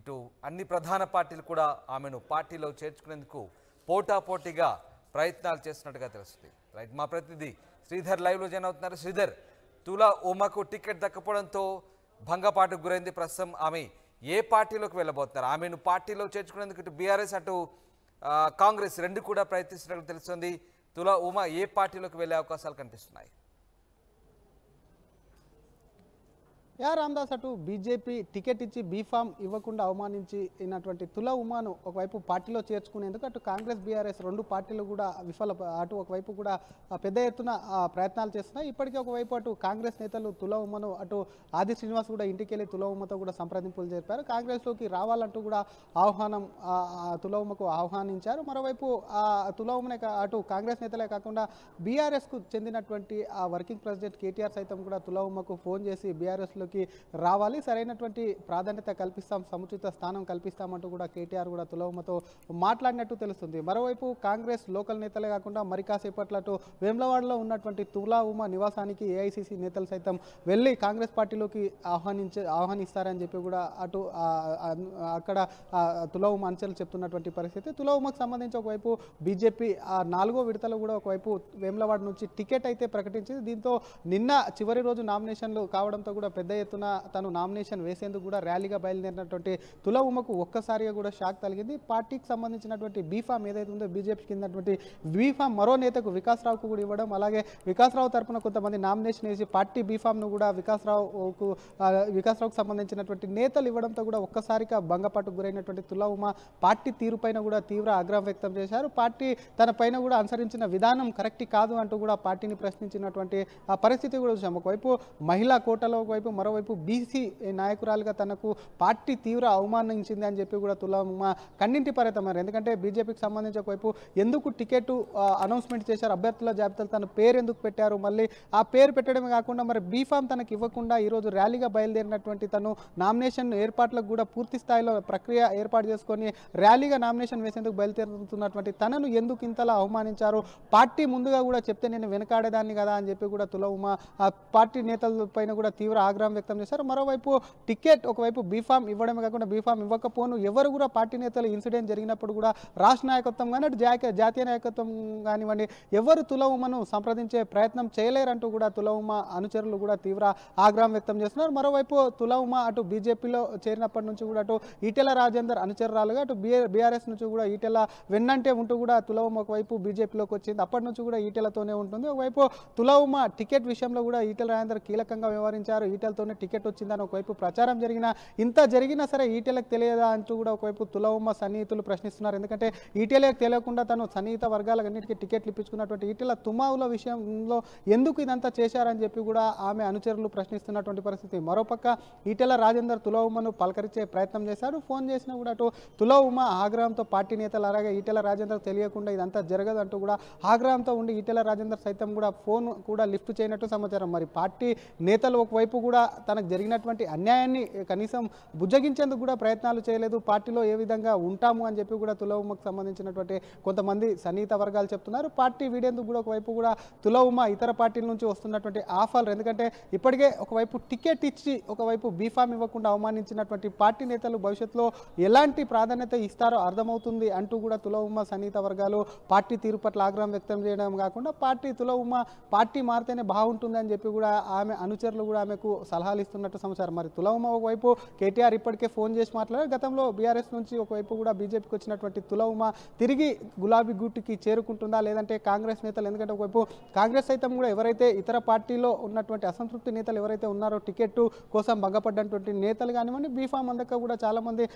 ఇటు అన్ని ప్రధాన పార్టీలు కూడా ఆమెను పార్టీలో చేర్చుకునేందుకు పోటాపోటీగా ప్రయత్నాలు చేస్తున్నట్టుగా తెలుస్తుంది రైట్ మా ప్రతినిధి శ్రీధర్ లైవ్లో జాయిన్ అవుతున్నారు శ్రీధర్ తులా ఉమకు టికెట్ దక్కపోవడంతో భంగపాటుకు గురైంది ప్రస్తుతం ఆమె ఏ పార్టీలోకి వెళ్ళబోతున్నారు ఆమెను పార్టీలో చేర్చుకునేందుకు ఇటు బీఆర్ఎస్ అటు కాంగ్రెస్ రెండు కూడా ప్రయత్నిస్తున్నట్లు తెలుస్తుంది తులా ఉమా ఏ పార్టీలోకి వెళ్ళే అవకాశాలు కనిపిస్తున్నాయి యా రామ్దాస్ అటు బీజేపీ టికెట్ ఇచ్చి బీఫామ్ ఇవ్వకుండా అవమానించి అయినటువంటి తుల ఉమాను ఒకవైపు పార్టీలో చేర్చుకునేందుకు అటు కాంగ్రెస్ బీఆర్ఎస్ రెండు పార్టీలు కూడా విఫల అటు ఒకవైపు కూడా పెద్ద ఎత్తున ప్రయత్నాలు చేస్తున్నాయి ఇప్పటికీ ఒకవైపు అటు కాంగ్రెస్ నేతలు తుల ఉమ్మను అటు ఆది శ్రీనివాస్ కూడా ఇంటికి వెళ్ళి తుల ఉమతో కూడా సంప్రదింపులు జరిపారు కాంగ్రెస్లోకి రావాలంటూ కూడా ఆహ్వానం తుల ఉమకు ఆహ్వానించారు మరోవైపు తుల ఉమనే అటు కాంగ్రెస్ నేతలే కాకుండా బీఆర్ఎస్కు చెందినటువంటి ఆ వర్కింగ్ ప్రెసిడెంట్ కేటీఆర్ సైతం కూడా తుల ఉమ్మకు ఫోన్ చేసి బీఆర్ఎస్లో రాజకీయాల్లోకి రావాలి సరైనటువంటి ప్రాధాన్యత కల్పిస్తాం సముచిత స్థానం కల్పిస్తామంటూ కూడా కేటీఆర్ కూడా తులవమతో మాట్లాడినట్టు తెలుస్తుంది మరోవైపు కాంగ్రెస్ లోకల్ నేతలే కాకుండా మరి అటు వేములవాడలో ఉన్నటువంటి తులా ఉమ నివాసానికి ఏఐసిసి నేతలు సైతం వెళ్ళి కాంగ్రెస్ పార్టీలోకి ఆహ్వానించే ఆహ్వానిస్తారని చెప్పి కూడా అటు అక్కడ తుల ఉమా అంచెలు చెప్తున్నటువంటి పరిస్థితి తుల ఉమకు సంబంధించి ఒకవైపు బీజేపీ నాలుగో విడతలు కూడా ఒకవైపు వేములవాడ నుంచి టికెట్ అయితే ప్రకటించింది దీంతో నిన్న చివరి రోజు నామినేషన్లు కావడంతో కూడా పెద్ద ఎత్తున తను నామినేషన్ వేసేందుకు కూడా ర్యాలీగా బయలుదేరినటువంటి తుల ఉమకు ఒక్కసారిగా కూడా షాక్ తగిలింది పార్టీకి సంబంధించినటువంటి బీఫామ్ ఏదైతే ఉందో బీజేపీ కిందటువంటి బీఫామ్ మరో నేతకు వికాస్రావుకు కూడా ఇవ్వడం అలాగే రావు తరఫున కొంతమంది నామినేషన్ వేసి పార్టీ బీఫామ్ను కూడా వికాస్రావుకు వికాస్రావుకు సంబంధించినటువంటి నేతలు ఇవ్వడంతో కూడా ఒక్కసారిగా భంగపాటుకు గురైనటువంటి తుల ఉమ పార్టీ తీరుపైన కూడా తీవ్ర ఆగ్రహం వ్యక్తం చేశారు పార్టీ తన పైన కూడా అనుసరించిన విధానం కరెక్ట్ కాదు అంటూ కూడా పార్టీని ప్రశ్నించినటువంటి పరిస్థితి కూడా చూసాం ఒకవైపు మహిళా కోటలో ఒకవైపు మరోవైపు బీసీ నాయకురాలుగా తనకు పార్టీ తీవ్ర అవమానించింది అని చెప్పి కూడా తులమ్మ కన్నింటి పరతమారు ఎందుకంటే బీజేపీకి సంబంధించి ఒకవైపు ఎందుకు టికెట్ అనౌన్స్మెంట్ చేశారు అభ్యర్థుల జాబితాలు తన పేరు ఎందుకు పెట్టారు మళ్ళీ ఆ పేరు పెట్టడమే కాకుండా మరి బీఫామ్ తనకు ఇవ్వకుండా ఈరోజు ర్యాలీగా బయలుదేరినటువంటి తను నామినేషన్ ఏర్పాట్లకు కూడా పూర్తి స్థాయిలో ప్రక్రియ ఏర్పాటు చేసుకొని ర్యాలీగా నామినేషన్ వేసేందుకు బయలుదేరుతున్నటువంటి తనను ఎందుకు ఇంతలా అవమానించారు పార్టీ ముందుగా కూడా చెప్తే నేను వెనకాడేదాన్ని కదా అని చెప్పి కూడా తుల ఉమా పార్టీ నేతల పైన కూడా తీవ్ర ఆగ్రహం ఆగ్రహం వ్యక్తం చేశారు మరోవైపు టికెట్ ఒకవైపు బీఫామ్ ఇవ్వడమే కాకుండా బీఫామ్ ఇవ్వకపోను ఎవరు కూడా పార్టీ నేతలు ఇన్సిడెంట్ జరిగినప్పుడు కూడా రాష్ట్ర నాయకత్వం కానీ జాతీయ నాయకత్వం కానివ్వండి ఎవరు తులవుమను సంప్రదించే ప్రయత్నం చేయలేరంటూ కూడా తులవుమ అనుచరులు కూడా తీవ్ర ఆగ్రహం వ్యక్తం చేస్తున్నారు మరోవైపు తులవుమ అటు బీజేపీలో చేరినప్పటి నుంచి కూడా అటు ఈటెల రాజేందర్ అనుచరురాలుగా అటు బీఆర్ఎస్ నుంచి కూడా ఈటెల వెన్నంటే ఉంటూ కూడా తులవుమ ఒకవైపు బీజేపీలోకి వచ్చింది అప్పటి నుంచి కూడా ఈటెలతోనే ఉంటుంది ఒకవైపు తులవుమ టికెట్ విషయంలో కూడా ఈటెల రాజేందర్ కీలకంగా వ్యవహరించారు ఈటెలతో పేరుతోనే టికెట్ వచ్చిందని ఒకవైపు ప్రచారం జరిగినా ఇంత జరిగినా సరే ఈటెలకు తెలియదా అంటూ కూడా ఒకవైపు తులవమ్మ సన్నిహితులు ప్రశ్నిస్తున్నారు ఎందుకంటే ఈటెలకు తెలియకుండా తను సన్నిహిత అన్నిటికీ టికెట్లు ఇప్పించుకున్నటువంటి ఈటెల తుమావుల విషయంలో ఎందుకు ఇదంతా చేశారని చెప్పి కూడా ఆమె అనుచరులు ప్రశ్నిస్తున్నటువంటి పరిస్థితి మరోపక్క ఈటెల రాజేందర్ తులవమ్మను పలకరించే ప్రయత్నం చేశారు ఫోన్ చేసినా కూడా అటు తులవమ్మ ఆగ్రహంతో పార్టీ నేతలు అలాగే ఈటెల రాజేందర్ తెలియకుండా ఇదంతా జరగదు అంటూ కూడా ఆగ్రహంతో ఉండి ఈటెల రాజేందర్ సైతం కూడా ఫోన్ కూడా లిఫ్ట్ చేయనట్టు సమాచారం మరి పార్టీ నేతలు ఒకవైపు కూడా తనకు జరిగినటువంటి అన్యాయాన్ని కనీసం బుజ్జగించేందుకు కూడా ప్రయత్నాలు చేయలేదు పార్టీలో ఏ విధంగా ఉంటాము అని చెప్పి కూడా తులవుమకు సంబంధించినటువంటి కొంతమంది సన్నిహిత వర్గాలు చెప్తున్నారు పార్టీ వీడేందుకు కూడా ఒకవైపు కూడా తులవుమ ఇతర పార్టీల నుంచి వస్తున్నటువంటి ఆఫర్లు ఎందుకంటే ఇప్పటికే ఒకవైపు టికెట్ ఇచ్చి ఒకవైపు బీఫామ్ ఇవ్వకుండా అవమానించినటువంటి పార్టీ నేతలు భవిష్యత్తులో ఎలాంటి ప్రాధాన్యత ఇస్తారో అర్థమవుతుంది అంటూ కూడా తులవుమ సన్నిహిత వర్గాలు పార్టీ తీరు పట్ల ఆగ్రహం వ్యక్తం చేయడం కాకుండా పార్టీ తులవుమ పార్టీ మారితేనే బాగుంటుంది అని చెప్పి కూడా ఆమె అనుచరులు కూడా ఆమెకు సలహా సలహాలు ఇస్తున్నట్టు సమాచారం మరి తులవమ్మ ఒకవైపు కేటీఆర్ ఇప్పటికే ఫోన్ చేసి మాట్లాడారు గతంలో బీఆర్ఎస్ నుంచి ఒకవైపు కూడా బీజేపీకి వచ్చినటువంటి తులవమ్మ తిరిగి గులాబీ గుట్టుకి చేరుకుంటుందా లేదంటే కాంగ్రెస్ నేతలు ఎందుకంటే ఒకవైపు కాంగ్రెస్ సైతం కూడా ఎవరైతే ఇతర పార్టీలో ఉన్నటువంటి అసంతృప్తి నేతలు ఎవరైతే ఉన్నారో టికెట్ కోసం భంగపడ్డటువంటి నేతలు కానివ్వండి బీఫామ్ అందక కూడా చాలామంది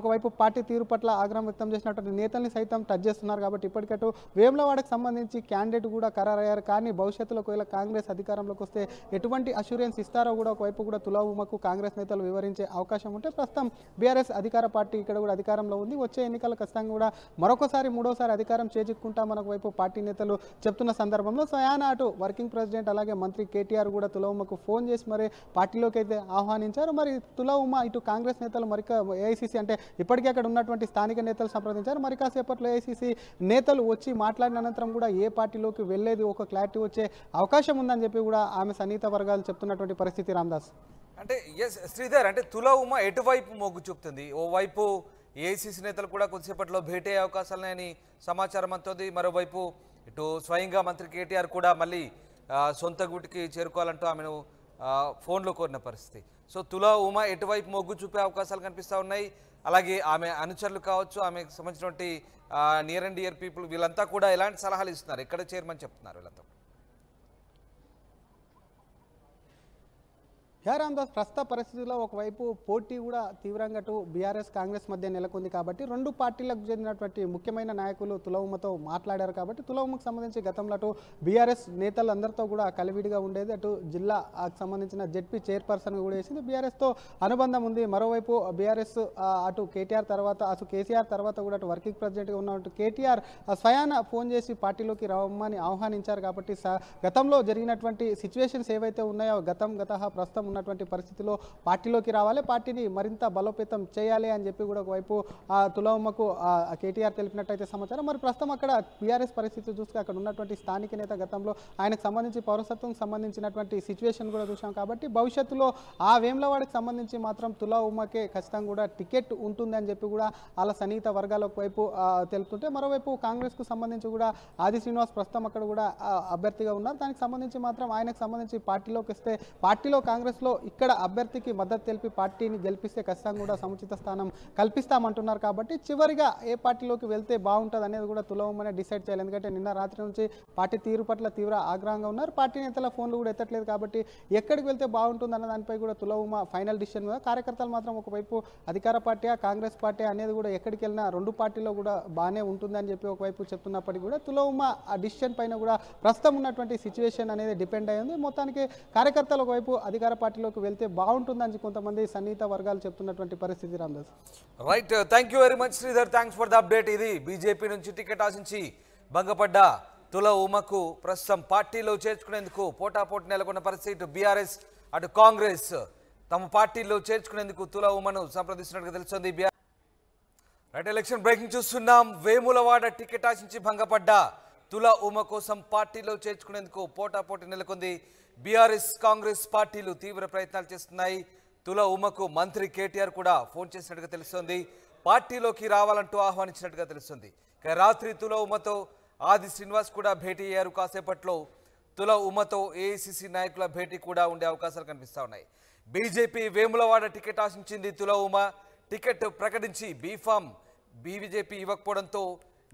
ఒకవైపు పార్టీ తీరు పట్ల ఆగ్రహం వ్యక్తం చేసినటువంటి నేతల్ని సైతం టచ్ చేస్తున్నారు కాబట్టి ఇప్పటికట్టు వేములవాడకు సంబంధించి క్యాండిడేట్ కూడా ఖరారయ్యారు కానీ భవిష్యత్తులో ఒకవేళ కాంగ్రెస్ అధికారంలోకి వస్తే ఎటువంటి అష్యూరెన్స్ ఇస్తారో కూడా ఒకవైపు వైపు కూడా తులాభూమకు కాంగ్రెస్ నేతలు వివరించే అవకాశం ఉంటే ప్రస్తుతం బీఆర్ఎస్ అధికార పార్టీ ఇక్కడ కూడా అధికారంలో ఉంది వచ్చే ఎన్నికలు ఖచ్చితంగా కూడా మరొకసారి మూడోసారి అధికారం చేజిక్కుంటా మనకు వైపు పార్టీ నేతలు చెప్తున్న సందర్భంలో స్వయానా అటు వర్కింగ్ ప్రెసిడెంట్ అలాగే మంత్రి కేటీఆర్ కూడా ఉమ్మకు ఫోన్ చేసి మరి పార్టీలోకి అయితే ఆహ్వానించారు మరి తులావుమ ఇటు కాంగ్రెస్ నేతలు మరిక ఏఐసిసి అంటే ఇప్పటికే అక్కడ ఉన్నటువంటి స్థానిక నేతలు సంప్రదించారు మరి కాసేపట్లో ఏఐసిసి నేతలు వచ్చి మాట్లాడిన అనంతరం కూడా ఏ పార్టీలోకి వెళ్ళేది ఒక క్లారిటీ వచ్చే అవకాశం ఉందని చెప్పి కూడా ఆమె సన్నిహిత వర్గాలు చెప్తున్నటువంటి పరిస్థితి రామ్ దాస్ అంటే ఎస్ శ్రీధర్ అంటే తుల ఉమ ఎటువైపు మొగ్గు చూపుతుంది ఓవైపు ఏసీసీ నేతలు కూడా కొద్దిసేపట్లో భేటీ అయ్యే అవకాశాలని సమాచారం అందుతుంది మరోవైపు ఇటు స్వయంగా మంత్రి కేటీఆర్ కూడా మళ్ళీ సొంత గుటికి చేరుకోవాలంటూ ఆమెను ఫోన్లో కోరిన పరిస్థితి సో తుల ఉమ ఎటువైపు మొగ్గు చూపే అవకాశాలు కనిపిస్తూ ఉన్నాయి అలాగే ఆమె అనుచరులు కావచ్చు ఆమెకు సంబంధించినటువంటి నియర్ అండ్ ఇయర్ పీపుల్ వీళ్ళంతా కూడా ఎలాంటి సలహాలు ఇస్తున్నారు ఎక్కడ చేరమని చెప్తున్నారు వీళ్ళతో యా రామ్దాస్ ప్రస్తుత పరిస్థితుల్లో ఒకవైపు పోటీ కూడా తీవ్రంగా అటు బీఆర్ఎస్ కాంగ్రెస్ మధ్య నెలకొంది కాబట్టి రెండు పార్టీలకు చెందినటువంటి ముఖ్యమైన నాయకులు తులవమ్మతో మాట్లాడారు కాబట్టి తులవుమకు సంబంధించి గతంలో అటు బీఆర్ఎస్ నేతలందరితో కూడా కలివిడిగా ఉండేది అటు జిల్లాకు సంబంధించిన జెడ్పీ చైర్పర్సన్ కూడా వేసింది బీఆర్ఎస్తో అనుబంధం ఉంది మరోవైపు బీఆర్ఎస్ అటు కేటీఆర్ తర్వాత అటు కేసీఆర్ తర్వాత కూడా అటు వర్కింగ్ ప్రెసిడెంట్గా ఉన్నట్టు కేటీఆర్ స్వయాన ఫోన్ చేసి పార్టీలోకి రమ్మని ఆహ్వానించారు కాబట్టి గతంలో జరిగినటువంటి సిచ్యువేషన్స్ ఏవైతే ఉన్నాయో గతం గత ప్రస్తుతం ఉన్నటువంటి పరిస్థితిలో పార్టీలోకి రావాలి పార్టీని మరింత బలోపేతం చేయాలి అని చెప్పి కూడా ఒకవైపు తులవమ్మకు కేటీఆర్ తెలిపినట్టయితే సమాచారం మరి ప్రస్తుతం అక్కడ బీఆర్ఎస్ పరిస్థితి చూస్తే అక్కడ ఉన్నటువంటి స్థానిక నేత గతంలో ఆయనకు సంబంధించి పౌరసత్వం సంబంధించినటువంటి సిచ్యువేషన్ కూడా చూసాం కాబట్టి భవిష్యత్తులో ఆ వేములవాడకి సంబంధించి మాత్రం తులా ఉమ్మకే ఖచ్చితంగా కూడా టికెట్ ఉంటుందని చెప్పి కూడా వాళ్ళ సన్నిహిత వర్గాల వైపు తెలుపుతుంటే మరోవైపు కాంగ్రెస్కు సంబంధించి కూడా ఆది శ్రీనివాస్ ప్రస్తుతం అక్కడ కూడా అభ్యర్థిగా ఉన్నారు దానికి సంబంధించి మాత్రం ఆయనకు సంబంధించి పార్టీలోకి వస్తే పార్టీలో కాంగ్రెస్ లో ఇక్కడ అభ్యర్థికి మద్దతు తెలిపి పార్టీని గెలిపిస్తే ఖచ్చితంగా కూడా సముచిత స్థానం కల్పిస్తామంటున్నారు కాబట్టి చివరిగా ఏ పార్టీలోకి వెళ్తే బాగుంటుంది అనేది కూడా తులవమనే డిసైడ్ చేయాలి ఎందుకంటే నిన్న రాత్రి నుంచి పార్టీ తీరు పట్ల తీవ్ర ఆగ్రహంగా ఉన్నారు పార్టీ నేతల ఫోన్లు కూడా ఎత్తట్లేదు కాబట్టి ఎక్కడికి వెళ్తే బాగుంటుంది అన్న దానిపై కూడా తులవమ ఫైనల్ డిసిషన్ మీద కార్యకర్తలు మాత్రం ఒకవైపు అధికార పార్టీ కాంగ్రెస్ పార్టీ అనేది కూడా ఎక్కడికి వెళ్ళినా రెండు పార్టీలో కూడా బాగానే ఉంటుందని చెప్పి ఒకవైపు చెప్తున్నప్పటికీ కూడా తులవమ ఆ డిసిషన్ పైన కూడా ప్రస్తుతం ఉన్నటువంటి సిచ్యువేషన్ అనేది డిపెండ్ అయ్యింది మొత్తానికి కార్యకర్తలు ఒకవైపు అధికార పార్టీ వాటిలోకి వెళ్తే బాగుంటుందని కొంతమంది సన్నిహిత వర్గాలు చెప్తున్నటువంటి పరిస్థితి Ramdas right thank very much Sridhar thanks for the update ఇది బీజేపీ నుంచి టికెట్ ఆశించి భంగపడ్డ తుల ఉమకు ప్రస్తుతం పార్టీలో చేర్చుకునేందుకు పోటాపోటీ నెలకొన్న పరిస్థితి బీఆర్ఎస్ అటు కాంగ్రెస్ తమ పార్టీలో చేర్చుకునేందుకు తుల ఉమను సంప్రదిస్తున్నట్టుగా తెలుస్తుంది రైట్ ఎలక్షన్ బ్రేకింగ్ చూస్తున్నాం వేములవాడ టికెట్ ఆశించి భంగపడ్డ తుల ఉమ కోసం పార్టీలో చేర్చుకునేందుకు పోటాపోటీ నెలకొంది బీఆర్ఎస్ కాంగ్రెస్ పార్టీలు తీవ్ర ప్రయత్నాలు చేస్తున్నాయి తుల ఉమకు మంత్రి కేటీఆర్ కూడా ఫోన్ చేసినట్టుగా తెలుస్తోంది పార్టీలోకి రావాలంటూ ఆహ్వానించినట్టుగా తెలుస్తుంది రాత్రి తుల ఉమతో ఆది శ్రీనివాస్ కూడా భేటీ అయ్యారు కాసేపట్లో తుల ఉమతో ఏఐసిసి నాయకుల భేటీ కూడా ఉండే అవకాశాలు కనిపిస్తూ ఉన్నాయి బీజేపీ వేములవాడ టికెట్ ఆశించింది తుల ఉమ టికెట్ ప్రకటించి బీఫామ్ బీబీజేపీ ఇవ్వకపోవడంతో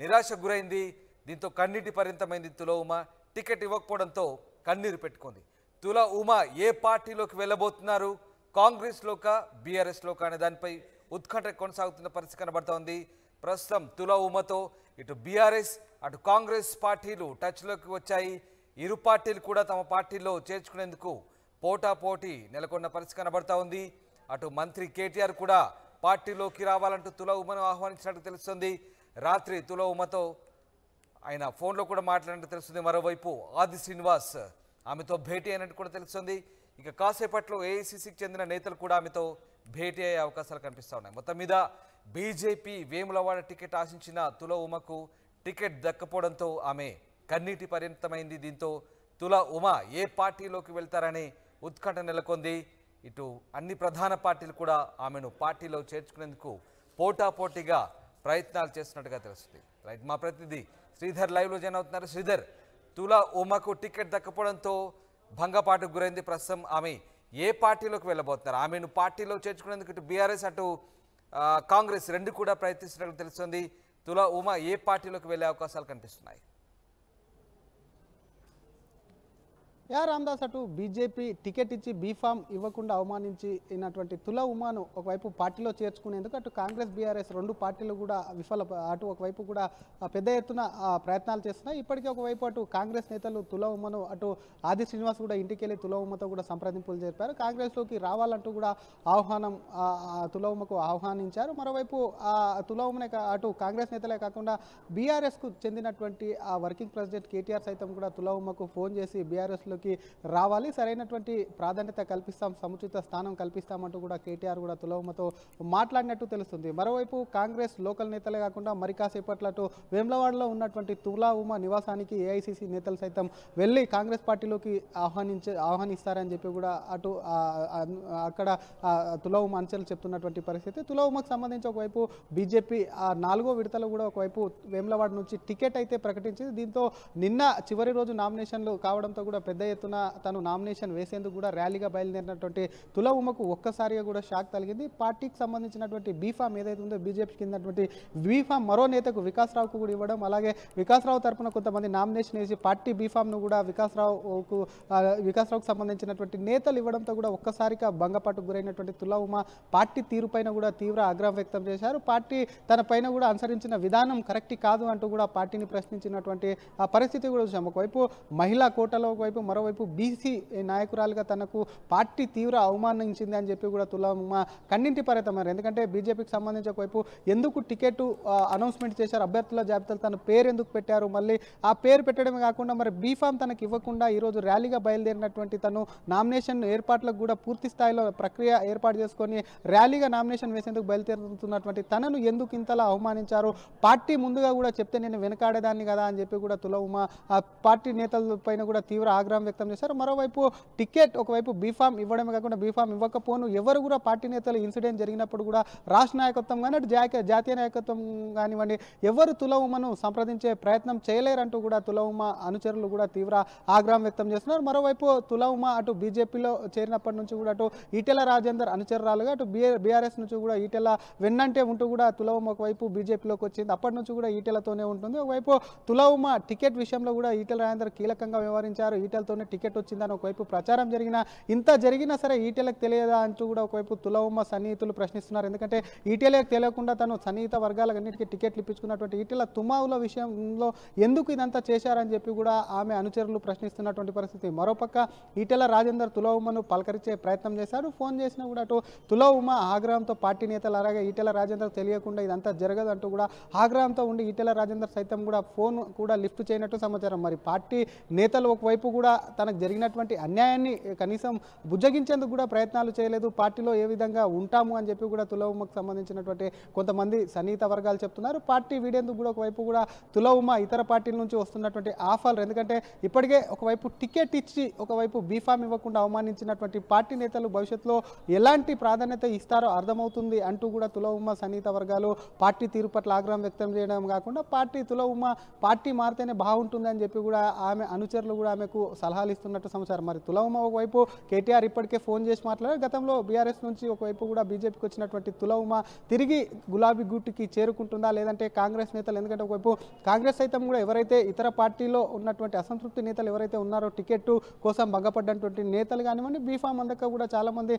నిరాశకు గురైంది దీంతో కన్నీటి పర్యంతమైంది తుల ఉమ టికెట్ ఇవ్వకపోవడంతో కన్నీరు పెట్టుకుంది తుల ఉమా ఏ పార్టీలోకి వెళ్ళబోతున్నారు కాంగ్రెస్లోక బీఆర్ఎస్లోక అనే దానిపై ఉత్కంఠ కొనసాగుతున్న పరిస్థితి కనబడుతోంది ప్రస్తుతం తుల ఉమతో ఇటు బీఆర్ఎస్ అటు కాంగ్రెస్ పార్టీలు టచ్లోకి వచ్చాయి ఇరు పార్టీలు కూడా తమ పార్టీలో చేర్చుకునేందుకు పోటాపోటీ నెలకొన్న పరిస్థితి కనబడతా ఉంది అటు మంత్రి కేటీఆర్ కూడా పార్టీలోకి రావాలంటూ తుల ఉమను ఆహ్వానించినట్టు తెలుస్తుంది రాత్రి తుల ఉమతో ఆయన ఫోన్లో కూడా మాట్లాడినట్టు తెలుస్తుంది మరోవైపు ఆది శ్రీనివాస్ ఆమెతో భేటీ అయినట్టు కూడా తెలుస్తుంది ఇక కాసేపట్లో ఏఐసిసికి చెందిన నేతలు కూడా ఆమెతో భేటీ అయ్యే అవకాశాలు కనిపిస్తూ ఉన్నాయి మొత్తం మీద బీజేపీ వేములవాడ టికెట్ ఆశించిన తుల ఉమకు టికెట్ దక్కపోవడంతో ఆమె కన్నీటి పరిమితమైంది దీంతో తుల ఉమ ఏ పార్టీలోకి వెళ్తారని ఉత్కంఠ నెలకొంది ఇటు అన్ని ప్రధాన పార్టీలు కూడా ఆమెను పార్టీలో చేర్చుకునేందుకు పోటాపోటీగా ప్రయత్నాలు చేస్తున్నట్టుగా తెలుస్తుంది రైట్ మా ప్రతినిధి శ్రీధర్ లైవ్లో జాయిన్ అవుతున్నారు శ్రీధర్ తులా ఉమకు టికెట్ దక్కపోవడంతో భంగపాటుకు గురైంది ప్రస్తుతం ఆమె ఏ పార్టీలోకి వెళ్ళబోతున్నారు ఆమెను పార్టీలో చేర్చుకునేందుకు ఇటు బీఆర్ఎస్ అటు కాంగ్రెస్ రెండు కూడా ప్రయత్నిస్తున్నట్లు తెలుస్తుంది తులా ఉమా ఏ పార్టీలోకి వెళ్ళే అవకాశాలు కనిపిస్తున్నాయి యా రామ్దాస్ అటు బీజేపీ టికెట్ ఇచ్చి బీఫామ్ ఇవ్వకుండా అవమానించినటువంటి తుల ఉమాను ఒకవైపు పార్టీలో చేర్చుకునేందుకు అటు కాంగ్రెస్ బీఆర్ఎస్ రెండు పార్టీలు కూడా విఫల అటు ఒకవైపు కూడా పెద్ద ఎత్తున ప్రయత్నాలు చేస్తున్నాయి ఇప్పటికే ఒకవైపు అటు కాంగ్రెస్ నేతలు తుల ఉమ్మను అటు ఆది శ్రీనివాస్ కూడా ఇంటికి వెళ్ళి తుల ఉమ్మతో కూడా సంప్రదింపులు జరిపారు కాంగ్రెస్లోకి రావాలంటూ కూడా ఆహ్వానం తుల ఉమ్మకు ఆహ్వానించారు మరోవైపు తుల ఉమ్మనే అటు కాంగ్రెస్ నేతలే కాకుండా బీఆర్ఎస్కు చెందినటువంటి ఆ వర్కింగ్ ప్రెసిడెంట్ కేటీఆర్ సైతం కూడా తుల ఉమ్మకు ఫోన్ చేసి బీఆర్ఎస్లో అధికారంలోకి రావాలి సరైనటువంటి ప్రాధాన్యత కల్పిస్తాం సముచిత స్థానం కల్పిస్తామంటూ కూడా కేటీఆర్ కూడా తులవమతో మాట్లాడినట్టు తెలుస్తుంది మరోవైపు కాంగ్రెస్ లోకల్ నేతలే కాకుండా మరి కాసేపట్లటు వేమ్లవాడలో ఉన్నటువంటి తులా ఉమ నివాసానికి ఏఐసిసి నేతలు సైతం వెళ్ళి కాంగ్రెస్ పార్టీలోకి ఆహ్వానించే ఆహ్వానిస్తారని చెప్పి కూడా అటు అక్కడ తులా ఉమా అంచెలు చెప్తున్నటువంటి పరిస్థితి తులా ఉమకు సంబంధించి ఒకవైపు బీజేపీ ఆ నాలుగో విడతలు కూడా ఒకవైపు వేమ్లవాడ నుంచి టికెట్ అయితే ప్రకటించింది దీంతో నిన్న చివరి రోజు నామినేషన్లు కావడంతో కూడా పెద్ద ఎత్తున తను నామినేషన్ వేసేందుకు కూడా ర్యాలీగా బయలుదేరినటువంటి తుల ఉమకు ఒక్కసారిగా కూడా షాక్ తగిలింది పార్టీకి సంబంధించినటువంటి బీఫామ్ ఏదైతే ఉందో బీజేపీ కిందటువంటి బీఫామ్ మరో నేతకు వికాస్రావుకు కూడా ఇవ్వడం అలాగే వికాస్రావు తరఫున కొంతమంది నామినేషన్ వేసి పార్టీ బీఫామ్ను కూడా వికాస్రావుకు వికాస్రావుకు సంబంధించినటువంటి నేతలు ఇవ్వడంతో కూడా ఒక్కసారిగా భంగపాటు గురైనటువంటి తుల ఉమ పార్టీ తీరుపైన కూడా తీవ్ర ఆగ్రహం వ్యక్తం చేశారు పార్టీ తన పైన కూడా అనుసరించిన విధానం కరెక్ట్ కాదు అంటూ కూడా పార్టీని ప్రశ్నించినటువంటి పరిస్థితి కూడా చూసాం ఒకవైపు మహిళా కోటలో ఒకవైపు మరో మరోవైపు బీసీ నాయకురాలుగా తనకు పార్టీ తీవ్ర అవమానించింది అని చెప్పి కూడా తులమ్మ కన్నింటి పరెతమారు ఎందుకంటే బీజేపీకి సంబంధించి ఒకవైపు ఎందుకు టికెట్ అనౌన్స్మెంట్ చేశారు అభ్యర్థుల జాబితాలు తన పేరు ఎందుకు పెట్టారు మళ్ళీ ఆ పేరు పెట్టడమే కాకుండా మరి బీఫామ్ తనకు ఇవ్వకుండా ఈరోజు ర్యాలీగా బయలుదేరినటువంటి తను నామినేషన్ ఏర్పాట్లకు కూడా పూర్తి స్థాయిలో ప్రక్రియ ఏర్పాటు చేసుకొని ర్యాలీగా నామినేషన్ వేసేందుకు బయలుదేరుతున్నటువంటి తనను ఎందుకు ఇంతలా అవమానించారు పార్టీ ముందుగా కూడా చెప్తే నేను వెనకాడేదాన్ని కదా అని చెప్పి కూడా తులవుమ పార్టీ నేతల పైన కూడా తీవ్ర ఆగ్రహం వ్యక్తం చేశారు మరోవైపు టికెట్ ఒకవైపు బీఫామ్ ఇవ్వడమే కాకుండా బీఫామ్ ఇవ్వకపోను ఎవరు కూడా పార్టీ నేతలు ఇన్సిడెంట్ జరిగినప్పుడు కూడా రాష్ట్ర నాయకత్వం కానీ జాతీయ నాయకత్వం కానివ్వండి ఎవరు తులవుమను సంప్రదించే ప్రయత్నం చేయలేరంటూ కూడా తులవుమ అనుచరులు కూడా తీవ్ర ఆగ్రహం వ్యక్తం చేస్తున్నారు మరోవైపు తులవుమ అటు బీజేపీలో చేరినప్పటి నుంచి కూడా అటు ఈటెల రాజేందర్ అనుచరురాలుగా అటు బీఆర్ఎస్ నుంచి కూడా ఈటెల వెన్నంటే ఉంటూ కూడా తులవుమ ఒకవైపు బీజేపీలోకి వచ్చింది అప్పటి నుంచి కూడా ఈటెలతోనే ఉంటుంది ఒకవైపు తులవుమ టికెట్ విషయంలో కూడా ఈటెల రాజేందర్ కీలకంగా వ్యవహరించారు ఈటెల్ ఓట్లతోనే టికెట్ వచ్చిందని ఒకవైపు ప్రచారం జరిగిన ఇంత జరిగినా సరే ఈటీఎలకు తెలియదా అంటూ కూడా ఒకవైపు తులవమ్మ సన్నిహితులు ప్రశ్నిస్తున్నారు ఎందుకంటే ఈటీఎలకు తెలియకుండా తను సన్నిహిత అన్నిటికీ టికెట్లు ఇప్పించుకున్నటువంటి ఈటీల తుమావుల విషయంలో ఎందుకు ఇదంతా చేశారని చెప్పి కూడా ఆమె అనుచరులు ప్రశ్నిస్తున్నటువంటి పరిస్థితి మరోపక్క ఈటెల రాజేందర్ తులవుమను పలకరించే ప్రయత్నం చేశారు ఫోన్ చేసినా కూడా అటు తులవుమ ఆగ్రహంతో పార్టీ నేతలు అలాగే ఈటెల రాజేందర్ తెలియకుండా ఇదంతా జరగదు అంటూ కూడా ఆగ్రహంతో ఉండి ఈటెల రాజేందర్ సైతం కూడా ఫోన్ కూడా లిఫ్ట్ చేయనట్టు సమాచారం మరి పార్టీ నేతలు ఒకవైపు కూడా తనకు జరిగినటువంటి అన్యాయాన్ని కనీసం బుజ్జగించేందుకు కూడా ప్రయత్నాలు చేయలేదు పార్టీలో ఏ విధంగా ఉంటాము అని చెప్పి కూడా తులవుమకు సంబంధించినటువంటి కొంతమంది సన్నిహిత వర్గాలు చెప్తున్నారు పార్టీ వీడేందుకు కూడా ఒకవైపు కూడా తులవుమ ఇతర పార్టీల నుంచి వస్తున్నటువంటి ఆఫర్లు ఎందుకంటే ఇప్పటికే ఒకవైపు టికెట్ ఇచ్చి ఒకవైపు బీఫామ్ ఇవ్వకుండా అవమానించినటువంటి పార్టీ నేతలు భవిష్యత్తులో ఎలాంటి ప్రాధాన్యత ఇస్తారో అర్థమవుతుంది అంటూ కూడా తులవుమ సన్నిహిత వర్గాలు పార్టీ తీరు పట్ల ఆగ్రహం వ్యక్తం చేయడం కాకుండా పార్టీ తులవుమ పార్టీ మారితేనే బాగుంటుంది అని చెప్పి కూడా ఆమె అనుచరులు కూడా ఆమెకు సలహాలు ఇస్తున్నట్టు సమాచారం మరి తులవమ్మ ఒకవైపు కేటీఆర్ ఇప్పటికే ఫోన్ చేసి మాట్లాడారు గతంలో బీఆర్ఎస్ నుంచి ఒకవైపు కూడా బీజేపీకి వచ్చినటువంటి తులవమ్మ తిరిగి గులాబీ గుట్టుకి చేరుకుంటుందా లేదంటే కాంగ్రెస్ నేతలు ఎందుకంటే ఒకవైపు కాంగ్రెస్ సైతం కూడా ఎవరైతే ఇతర పార్టీలో ఉన్నటువంటి అసంతృప్తి నేతలు ఎవరైతే ఉన్నారో టికెట్ కోసం భంగపడ్డటువంటి నేతలు కానివ్వండి బీఫామ్ అందక కూడా చాలామంది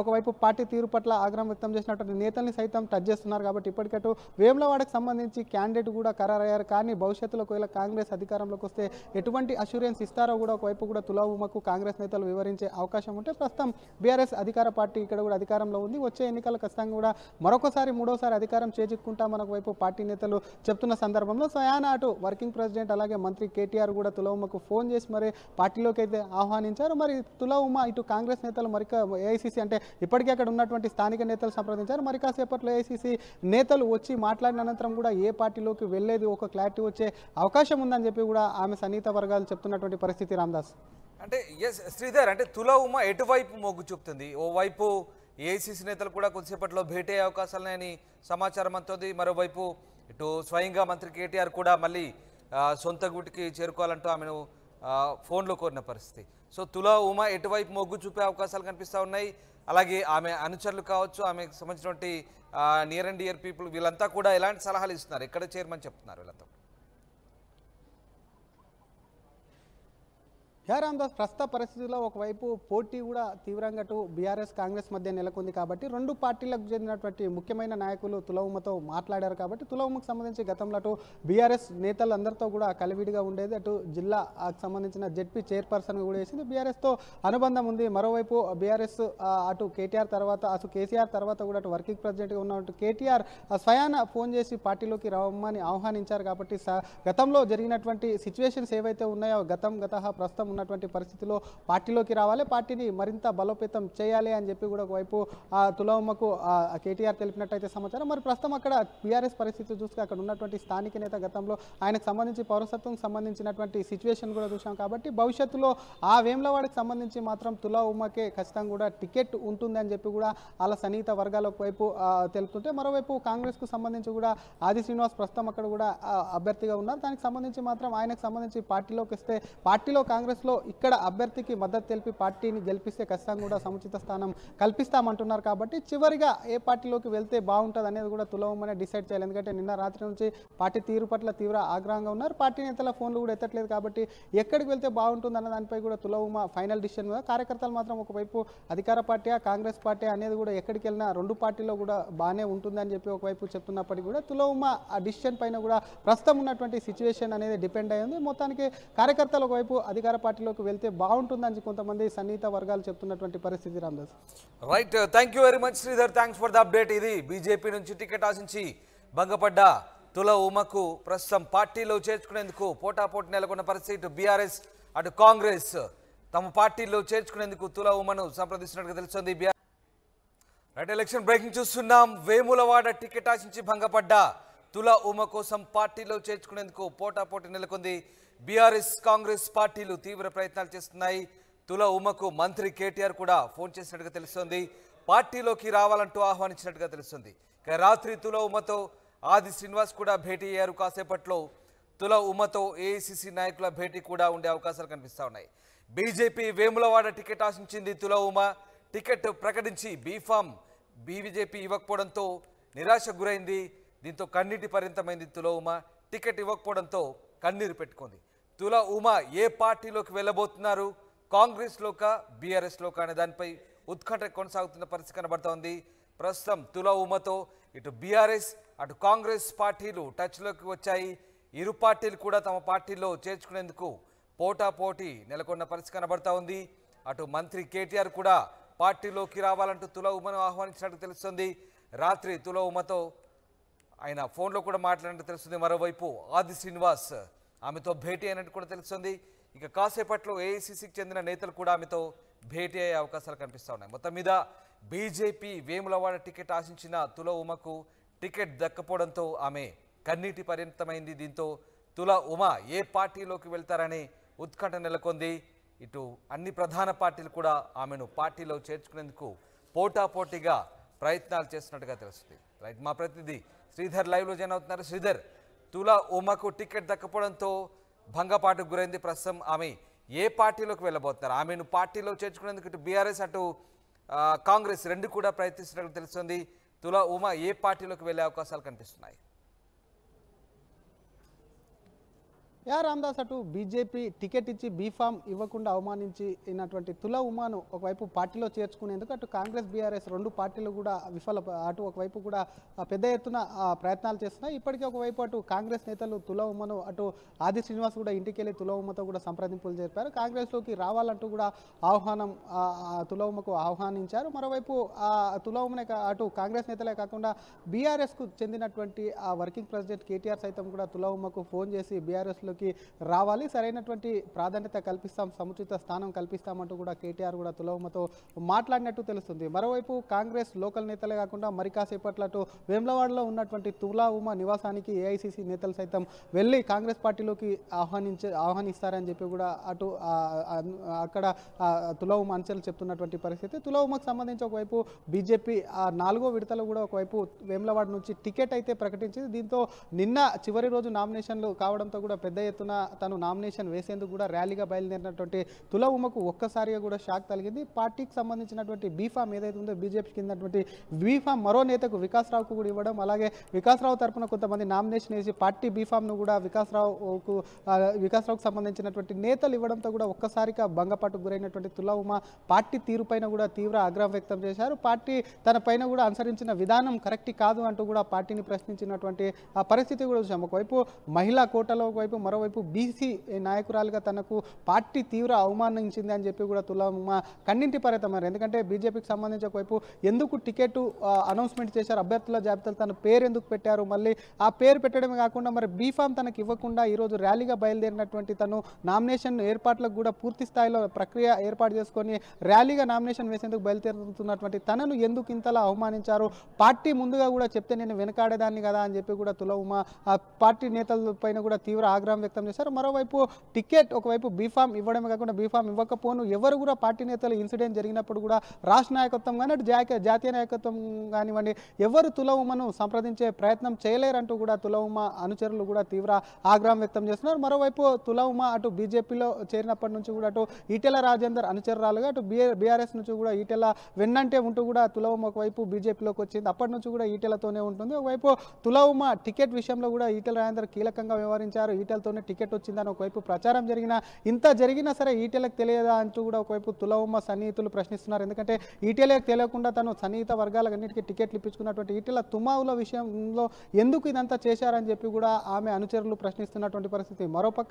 ఒకవైపు పార్టీ తీరు పట్ల ఆగ్రహం వ్యక్తం చేసినటువంటి నేతల్ని సైతం టచ్ చేస్తున్నారు కాబట్టి ఇప్పటికట్టు వేములవాడకు సంబంధించి క్యాండిడేట్ కూడా ఖరారయ్యారు కానీ భవిష్యత్తులో ఒకవేళ కాంగ్రెస్ అధికారంలోకి వస్తే ఎటువంటి అష్యూరెన్స్ ఇస్తారో కూడా ఒకవైపు మరోవైపు కూడా తులాభూమకు కాంగ్రెస్ నేతలు వివరించే అవకాశం ఉంటే ప్రస్తుతం బీఆర్ఎస్ అధికార పార్టీ ఇక్కడ కూడా అధికారంలో ఉంది వచ్చే ఎన్నికలు ఖచ్చితంగా కూడా మరొకసారి మూడోసారి అధికారం మనకు వైపు పార్టీ నేతలు చెప్తున్న సందర్భంలో సయానా అటు వర్కింగ్ ప్రెసిడెంట్ అలాగే మంత్రి కేటీఆర్ కూడా తులావుమకు ఫోన్ చేసి మరి పార్టీలోకి అయితే ఆహ్వానించారు మరి తులావుమ ఇటు కాంగ్రెస్ నేతలు మరి ఏఐసిసి అంటే ఇప్పటికే అక్కడ ఉన్నటువంటి స్థానిక నేతలు సంప్రదించారు మరి కాసేపట్లో ఏఐసీసీ నేతలు వచ్చి మాట్లాడిన అనంతరం కూడా ఏ పార్టీలోకి వెళ్ళేది ఒక క్లారిటీ వచ్చే అవకాశం ఉందని చెప్పి కూడా ఆమె సన్నిహిత వర్గాలు చెప్తున్నటువంటి పరిస్థితి రామదాస్ శ్రీనివాస్ అంటే ఎస్ శ్రీధర్ అంటే తులా ఉమ ఎటువైపు మొగ్గు చూపుతుంది ఓవైపు ఏఐసీసీ నేతలు కూడా కొద్దిసేపట్లో భేటీ అయ్యే అవకాశాలని సమాచారం అంతుంది మరోవైపు ఇటు స్వయంగా మంత్రి కేటీఆర్ కూడా మళ్ళీ సొంత గుటికి చేరుకోవాలంటూ ఆమెను ఫోన్లో కోరిన పరిస్థితి సో తులా ఉమా ఎటువైపు మొగ్గు చూపే అవకాశాలు కనిపిస్తూ ఉన్నాయి అలాగే ఆమె అనుచరులు కావచ్చు ఆమెకు సంబంధించినటువంటి నియర్ అండ్ ఇయర్ పీపుల్ వీళ్ళంతా కూడా ఎలాంటి సలహాలు ఇస్తున్నారు ఎక్కడ చేరమని చెప్తున్నారు వీళ్ళతో దాస్ ప్రస్తుత పరిస్థితుల్లో ఒకవైపు పోటీ కూడా తీవ్రంగా అటు బీఆర్ఎస్ కాంగ్రెస్ మధ్య నెలకొంది కాబట్టి రెండు పార్టీలకు చెందినటువంటి ముఖ్యమైన నాయకులు తులవుమతో మాట్లాడారు కాబట్టి తులవుమకు సంబంధించి గతంలో అటు బీఆర్ఎస్ నేతలందరితో కూడా కలివిడిగా ఉండేది అటు జిల్లాకు సంబంధించిన జెడ్పీ చైర్పర్సన్ కూడా వేసింది బీఆర్ఎస్తో అనుబంధం ఉంది మరోవైపు బీఆర్ఎస్ అటు కేటీఆర్ తర్వాత అటు కేసీఆర్ తర్వాత కూడా అటు వర్కింగ్ ప్రెసిడెంట్గా ఉన్నట్టు కేటీఆర్ స్వయాన ఫోన్ చేసి పార్టీలోకి రమ్మని ఆహ్వానించారు కాబట్టి గతంలో జరిగినటువంటి సిచ్యువేషన్స్ ఏవైతే ఉన్నాయో గతం గత ప్రస్తుతం ఉన్నటువంటి పరిస్థితిలో పార్టీలోకి రావాలి పార్టీని మరింత బలోపేతం చేయాలి అని చెప్పి కూడా ఒకవైపు తులవమ్మకు కేటీఆర్ తెలిపినట్టయితే సమాచారం మరి ప్రస్తుతం అక్కడ బీఆర్ఎస్ పరిస్థితి చూస్తే అక్కడ ఉన్నటువంటి స్థానిక నేత గతంలో ఆయనకు సంబంధించి పౌరసత్వం సంబంధించినటువంటి సిచ్యువేషన్ కూడా చూసాం కాబట్టి భవిష్యత్తులో ఆ వేములవాడికి సంబంధించి మాత్రం తులా ఉమ్మకే ఖచ్చితంగా కూడా టికెట్ ఉంటుందని చెప్పి కూడా అలా సన్నిహిత వర్గాల వైపు తెలుపుతుంటే మరోవైపు కాంగ్రెస్కు సంబంధించి కూడా ఆది శ్రీనివాస్ ప్రస్తుతం అక్కడ కూడా అభ్యర్థిగా ఉన్నారు దానికి సంబంధించి మాత్రం ఆయనకు సంబంధించి పార్టీలోకి వస్తే పార్టీలో కాంగ్రెస్ కాంగ్రెస్లో ఇక్కడ అభ్యర్థికి మద్దతు తెలిపి పార్టీని గెలిపిస్తే ఖచ్చితంగా కూడా సముచిత స్థానం కల్పిస్తామంటున్నారు కాబట్టి చివరిగా ఏ పార్టీలోకి వెళ్తే బాగుంటుంది అనేది కూడా తులవమనే డిసైడ్ చేయాలి ఎందుకంటే నిన్న రాత్రి నుంచి పార్టీ తీరు పట్ల తీవ్ర ఆగ్రహంగా ఉన్నారు పార్టీ నేతల ఫోన్లు కూడా ఎత్తట్లేదు కాబట్టి ఎక్కడికి వెళ్తే బాగుంటుంది అన్న దానిపై కూడా తులవమ ఫైనల్ డిసిషన్ మీద కార్యకర్తలు మాత్రం ఒకవైపు అధికార పార్టీ కాంగ్రెస్ పార్టీ అనేది కూడా ఎక్కడికి వెళ్ళినా రెండు పార్టీలో కూడా బాగానే ఉంటుందని చెప్పి ఒకవైపు చెప్తున్నప్పటికీ కూడా తులవమ ఆ డిసిషన్ పైన కూడా ప్రస్తుతం ఉన్నటువంటి సిచ్యువేషన్ అనేది డిపెండ్ అయ్యింది మొత్తానికి కార్యకర్తలు ఒకవైపు అధికార పార్టీ పార్టీలోకి వెళ్తే బాగుంటుందని కొంతమంది సన్నిహిత వర్గాలు చెప్తున్నటువంటి పరిస్థితి Ramdas right thank very much Sridhar thanks for the update ఇది బీజేపీ నుంచి టికెట్ ఆశించి భంగపడ్డ తుల ఉమకు ప్రస్తుతం పార్టీలో చేర్చుకునేందుకు పోటాపోటీ నెలకొన్న పరిస్థితి బీఆర్ఎస్ అటు కాంగ్రెస్ తమ పార్టీలో చేర్చుకునేందుకు తుల ఉమను సంప్రదిస్తున్నట్టుగా తెలుస్తుంది బీఆర్ రైట్ ఎలక్షన్ బ్రేకింగ్ చూస్తున్నాం వేములవాడ టికెట్ ఆశించి భంగపడ్డ తుల ఉమ కోసం పార్టీలో చేర్చుకునేందుకు పోటాపోటీ నెలకొంది బీఆర్ఎస్ కాంగ్రెస్ పార్టీలు తీవ్ర ప్రయత్నాలు చేస్తున్నాయి తుల ఉమకు మంత్రి కేటీఆర్ కూడా ఫోన్ చేసినట్టుగా తెలుస్తోంది పార్టీలోకి రావాలంటూ ఆహ్వానించినట్టుగా తెలుస్తుంది రాత్రి తుల ఉమతో ఆది శ్రీనివాస్ కూడా భేటీ అయ్యారు కాసేపట్లో తుల ఉమతో ఏఐసిసి నాయకుల భేటీ కూడా ఉండే అవకాశాలు కనిపిస్తూ ఉన్నాయి బీజేపీ వేములవాడ టికెట్ ఆశించింది తుల ఉమ టికెట్ ప్రకటించి బీఫామ్ బీబీజేపీ ఇవ్వకపోవడంతో నిరాశ గురైంది దీంతో కన్నీటి పరింతమైంది తుల ఉమ టికెట్ ఇవ్వకపోవడంతో కన్నీరు పెట్టుకుంది తుల ఉమా ఏ పార్టీలోకి వెళ్ళబోతున్నారు కాంగ్రెస్లోక బీఆర్ఎస్లోక అనే దానిపై ఉత్కంఠ కొనసాగుతున్న పరిస్థితి కనబడుతోంది ప్రస్తుతం తుల ఉమతో ఇటు బీఆర్ఎస్ అటు కాంగ్రెస్ పార్టీలు టచ్లోకి వచ్చాయి ఇరు పార్టీలు కూడా తమ పార్టీలో చేర్చుకునేందుకు పోటాపోటీ నెలకొన్న పరిస్థితి కనబడతా ఉంది అటు మంత్రి కేటీఆర్ కూడా పార్టీలోకి రావాలంటూ తుల ఉమను ఆహ్వానించినట్టు తెలుస్తుంది రాత్రి తుల ఉమతో ఆయన ఫోన్లో కూడా మాట్లాడినట్టు తెలుస్తుంది మరోవైపు ఆది శ్రీనివాస్ ఆమెతో భేటీ అయినట్టు కూడా తెలుస్తుంది ఇక కాసేపట్లో ఏఐసిసికి e చెందిన నేతలు కూడా ఆమెతో భేటీ అయ్యే అవకాశాలు కనిపిస్తూ ఉన్నాయి మొత్తం మీద బీజేపీ వేములవాడ టికెట్ ఆశించిన తుల ఉమకు టికెట్ దక్కపోవడంతో ఆమె కన్నీటి పరిమితమైంది దీంతో తుల ఉమ ఏ పార్టీలోకి వెళ్తారని ఉత్కంఠ నెలకొంది ఇటు అన్ని ప్రధాన పార్టీలు కూడా ఆమెను పార్టీలో చేర్చుకునేందుకు పోటాపోటీగా ప్రయత్నాలు చేస్తున్నట్టుగా తెలుస్తుంది రైట్ మా ప్రతినిధి శ్రీధర్ లైవ్లో జాయిన్ అవుతున్నారు శ్రీధర్ తులా ఉమకు టికెట్ దక్కపోవడంతో భంగపాటుకు గురైంది ప్రస్తుతం ఆమె ఏ పార్టీలోకి వెళ్ళబోతున్నారు ఆమెను పార్టీలో చేర్చుకునేందుకు ఇటు బీఆర్ఎస్ అటు కాంగ్రెస్ రెండు కూడా ప్రయత్నిస్తున్నట్లు తెలుస్తుంది తులా ఉమా ఏ పార్టీలోకి వెళ్ళే అవకాశాలు కనిపిస్తున్నాయి యా రామదాస్ అటు బీజేపీ టికెట్ ఇచ్చి బీఫామ్ ఇవ్వకుండా అవమానించినటువంటి తుల ఉమాను ఒకవైపు పార్టీలో చేర్చుకునేందుకు అటు కాంగ్రెస్ బీఆర్ఎస్ రెండు పార్టీలు కూడా విఫల అటు ఒకవైపు కూడా పెద్ద ఎత్తున ప్రయత్నాలు చేస్తున్నాయి ఇప్పటికే ఒకవైపు అటు కాంగ్రెస్ నేతలు తుల ఉమ్మను అటు ఆది శ్రీనివాస్ కూడా ఇంటికి వెళ్ళి తుల ఉమ్మతో కూడా సంప్రదింపులు జరిపారు కాంగ్రెస్లోకి రావాలంటూ కూడా ఆహ్వానం తుల ఉమ్మకు ఆహ్వానించారు మరోవైపు తుల ఉమ్మనే అటు కాంగ్రెస్ నేతలే కాకుండా బీఆర్ఎస్కు చెందినటువంటి ఆ వర్కింగ్ ప్రెసిడెంట్ కేటీఆర్ సైతం కూడా తుల ఉమ్మకు ఫోన్ చేసి బీఆర్ఎస్లో అధికారంలోకి రావాలి సరైనటువంటి ప్రాధాన్యత కల్పిస్తాం సముచిత స్థానం కల్పిస్తామంటూ కూడా కేటీఆర్ కూడా తులవమతో మాట్లాడినట్టు తెలుస్తుంది మరోవైపు కాంగ్రెస్ లోకల్ నేతలే కాకుండా మరి కాసేపట్లటు వేములవాడలో ఉన్నటువంటి తులా ఉమ నివాసానికి ఏఐసిసి నేతలు సైతం వెళ్ళి కాంగ్రెస్ పార్టీలోకి ఆహ్వానించే ఆహ్వానిస్తారని చెప్పి కూడా అటు అక్కడ తులా అంచెలు చెప్తున్నటువంటి పరిస్థితి తులా ఉమకు సంబంధించి ఒకవైపు బీజేపీ నాలుగో విడతలో కూడా ఒకవైపు వేములవాడ నుంచి టికెట్ అయితే ప్రకటించింది దీంతో నిన్న చివరి రోజు నామినేషన్లు కావడంతో కూడా పెద్ద ఎత్తున తను నామినేషన్ వేసేందుకు కూడా ర్యాలీగా బయలుదేరినటువంటి తుల ఉమకు ఒక్కసారిగా కూడా షాక్ తగిలింది పార్టీకి సంబంధించినటువంటి బీఫామ్ ఏదైతే ఉందో బీజేపీ కిందటువంటి బీఫామ్ మరో నేతకు వికాస్రావుకు కూడా ఇవ్వడం అలాగే వికాస్రావు తరఫున కొంతమంది నామినేషన్ వేసి పార్టీ బీఫామ్ను కూడా వికాస్రావుకు వికాస్రావుకు సంబంధించినటువంటి నేతలు ఇవ్వడంతో కూడా ఒక్కసారిగా భంగపాటుకు గురైనటువంటి తుల ఉమ పార్టీ తీరుపైన కూడా తీవ్ర ఆగ్రహం వ్యక్తం చేశారు పార్టీ తన పైన కూడా అనుసరించిన విధానం కరెక్ట్ కాదు అంటూ కూడా పార్టీని ప్రశ్నించినటువంటి ఆ పరిస్థితి కూడా చూసాం ఒకవైపు మహిళా కోటలో ఒకవైపు మరోవైపు బీసీ నాయకురాలుగా తనకు పార్టీ తీవ్ర అవమానించింది అని చెప్పి కూడా తులమ్మ కన్నింటి పరితమారు ఎందుకంటే బీజేపీకి సంబంధించి ఒకవైపు ఎందుకు టికెట్ అనౌన్స్మెంట్ చేశారు అభ్యర్థుల జాబితాలు తన పేరు ఎందుకు పెట్టారు మళ్ళీ ఆ పేరు పెట్టడమే కాకుండా మరి బీఫామ్ తనకు ఇవ్వకుండా ఈరోజు ర్యాలీగా బయలుదేరినటువంటి తను నామినేషన్ ఏర్పాట్లకు కూడా పూర్తి స్థాయిలో ప్రక్రియ ఏర్పాటు చేసుకొని ర్యాలీగా నామినేషన్ వేసేందుకు బయలుదేరుతున్నటువంటి తనను ఎందుకు ఇంతలా అవమానించారు పార్టీ ముందుగా కూడా చెప్తే నేను వెనకాడేదాన్ని కదా అని చెప్పి కూడా తుల ఉమా పార్టీ నేతల పైన కూడా తీవ్ర ఆగ్రహం వ్యక్తం చేశారు మరోవైపు టికెట్ ఒకవైపు బీఫామ్ ఇవ్వడమే కాకుండా బీఫామ్ ఇవ్వకపోను ఎవరు కూడా పార్టీ నేతలు ఇన్సిడెంట్ జరిగినప్పుడు కూడా రాష్ట్ర నాయకత్వం కానీ జాతీయ జాతీయ నాయకత్వం కానివ్వండి ఎవరు తులవుమను సంప్రదించే ప్రయత్నం చేయలేరంటూ కూడా తులవుమ అనుచరులు కూడా తీవ్ర ఆగ్రహం వ్యక్తం చేస్తున్నారు మరోవైపు తులవుమ అటు బీజేపీలో చేరినప్పటి నుంచి కూడా అటు ఈటెల రాజేందర్ అనుచరురాలుగా అటు బీఆర్ఎస్ నుంచి కూడా ఈటెల వెన్నంటే ఉంటూ కూడా తులవుమ ఒకవైపు బీజేపీలోకి వచ్చింది అప్పటి నుంచి కూడా ఈటెలతోనే ఉంటుంది ఒకవైపు తులవుమ టికెట్ విషయంలో కూడా ఈటెల రాజేందర్ కీలకంగా వ్యవహరించారు ఈటెలతో పేరుతోనే టికెట్ వచ్చిందని ఒకవైపు ప్రచారం జరిగినా ఇంత జరిగినా సరే ఈటెలకు తెలియదా అంటూ కూడా ఒకవైపు తులవమ్మ సన్నిహితులు ప్రశ్నిస్తున్నారు ఎందుకంటే ఈటెలకు తెలియకుండా తను సన్నిహిత అన్నిటికీ టికెట్లు ఇప్పించుకున్నటువంటి ఈటెల తుమావుల విషయంలో ఎందుకు ఇదంతా చేశారని చెప్పి కూడా ఆమె అనుచరులు ప్రశ్నిస్తున్నటువంటి పరిస్థితి మరోపక్క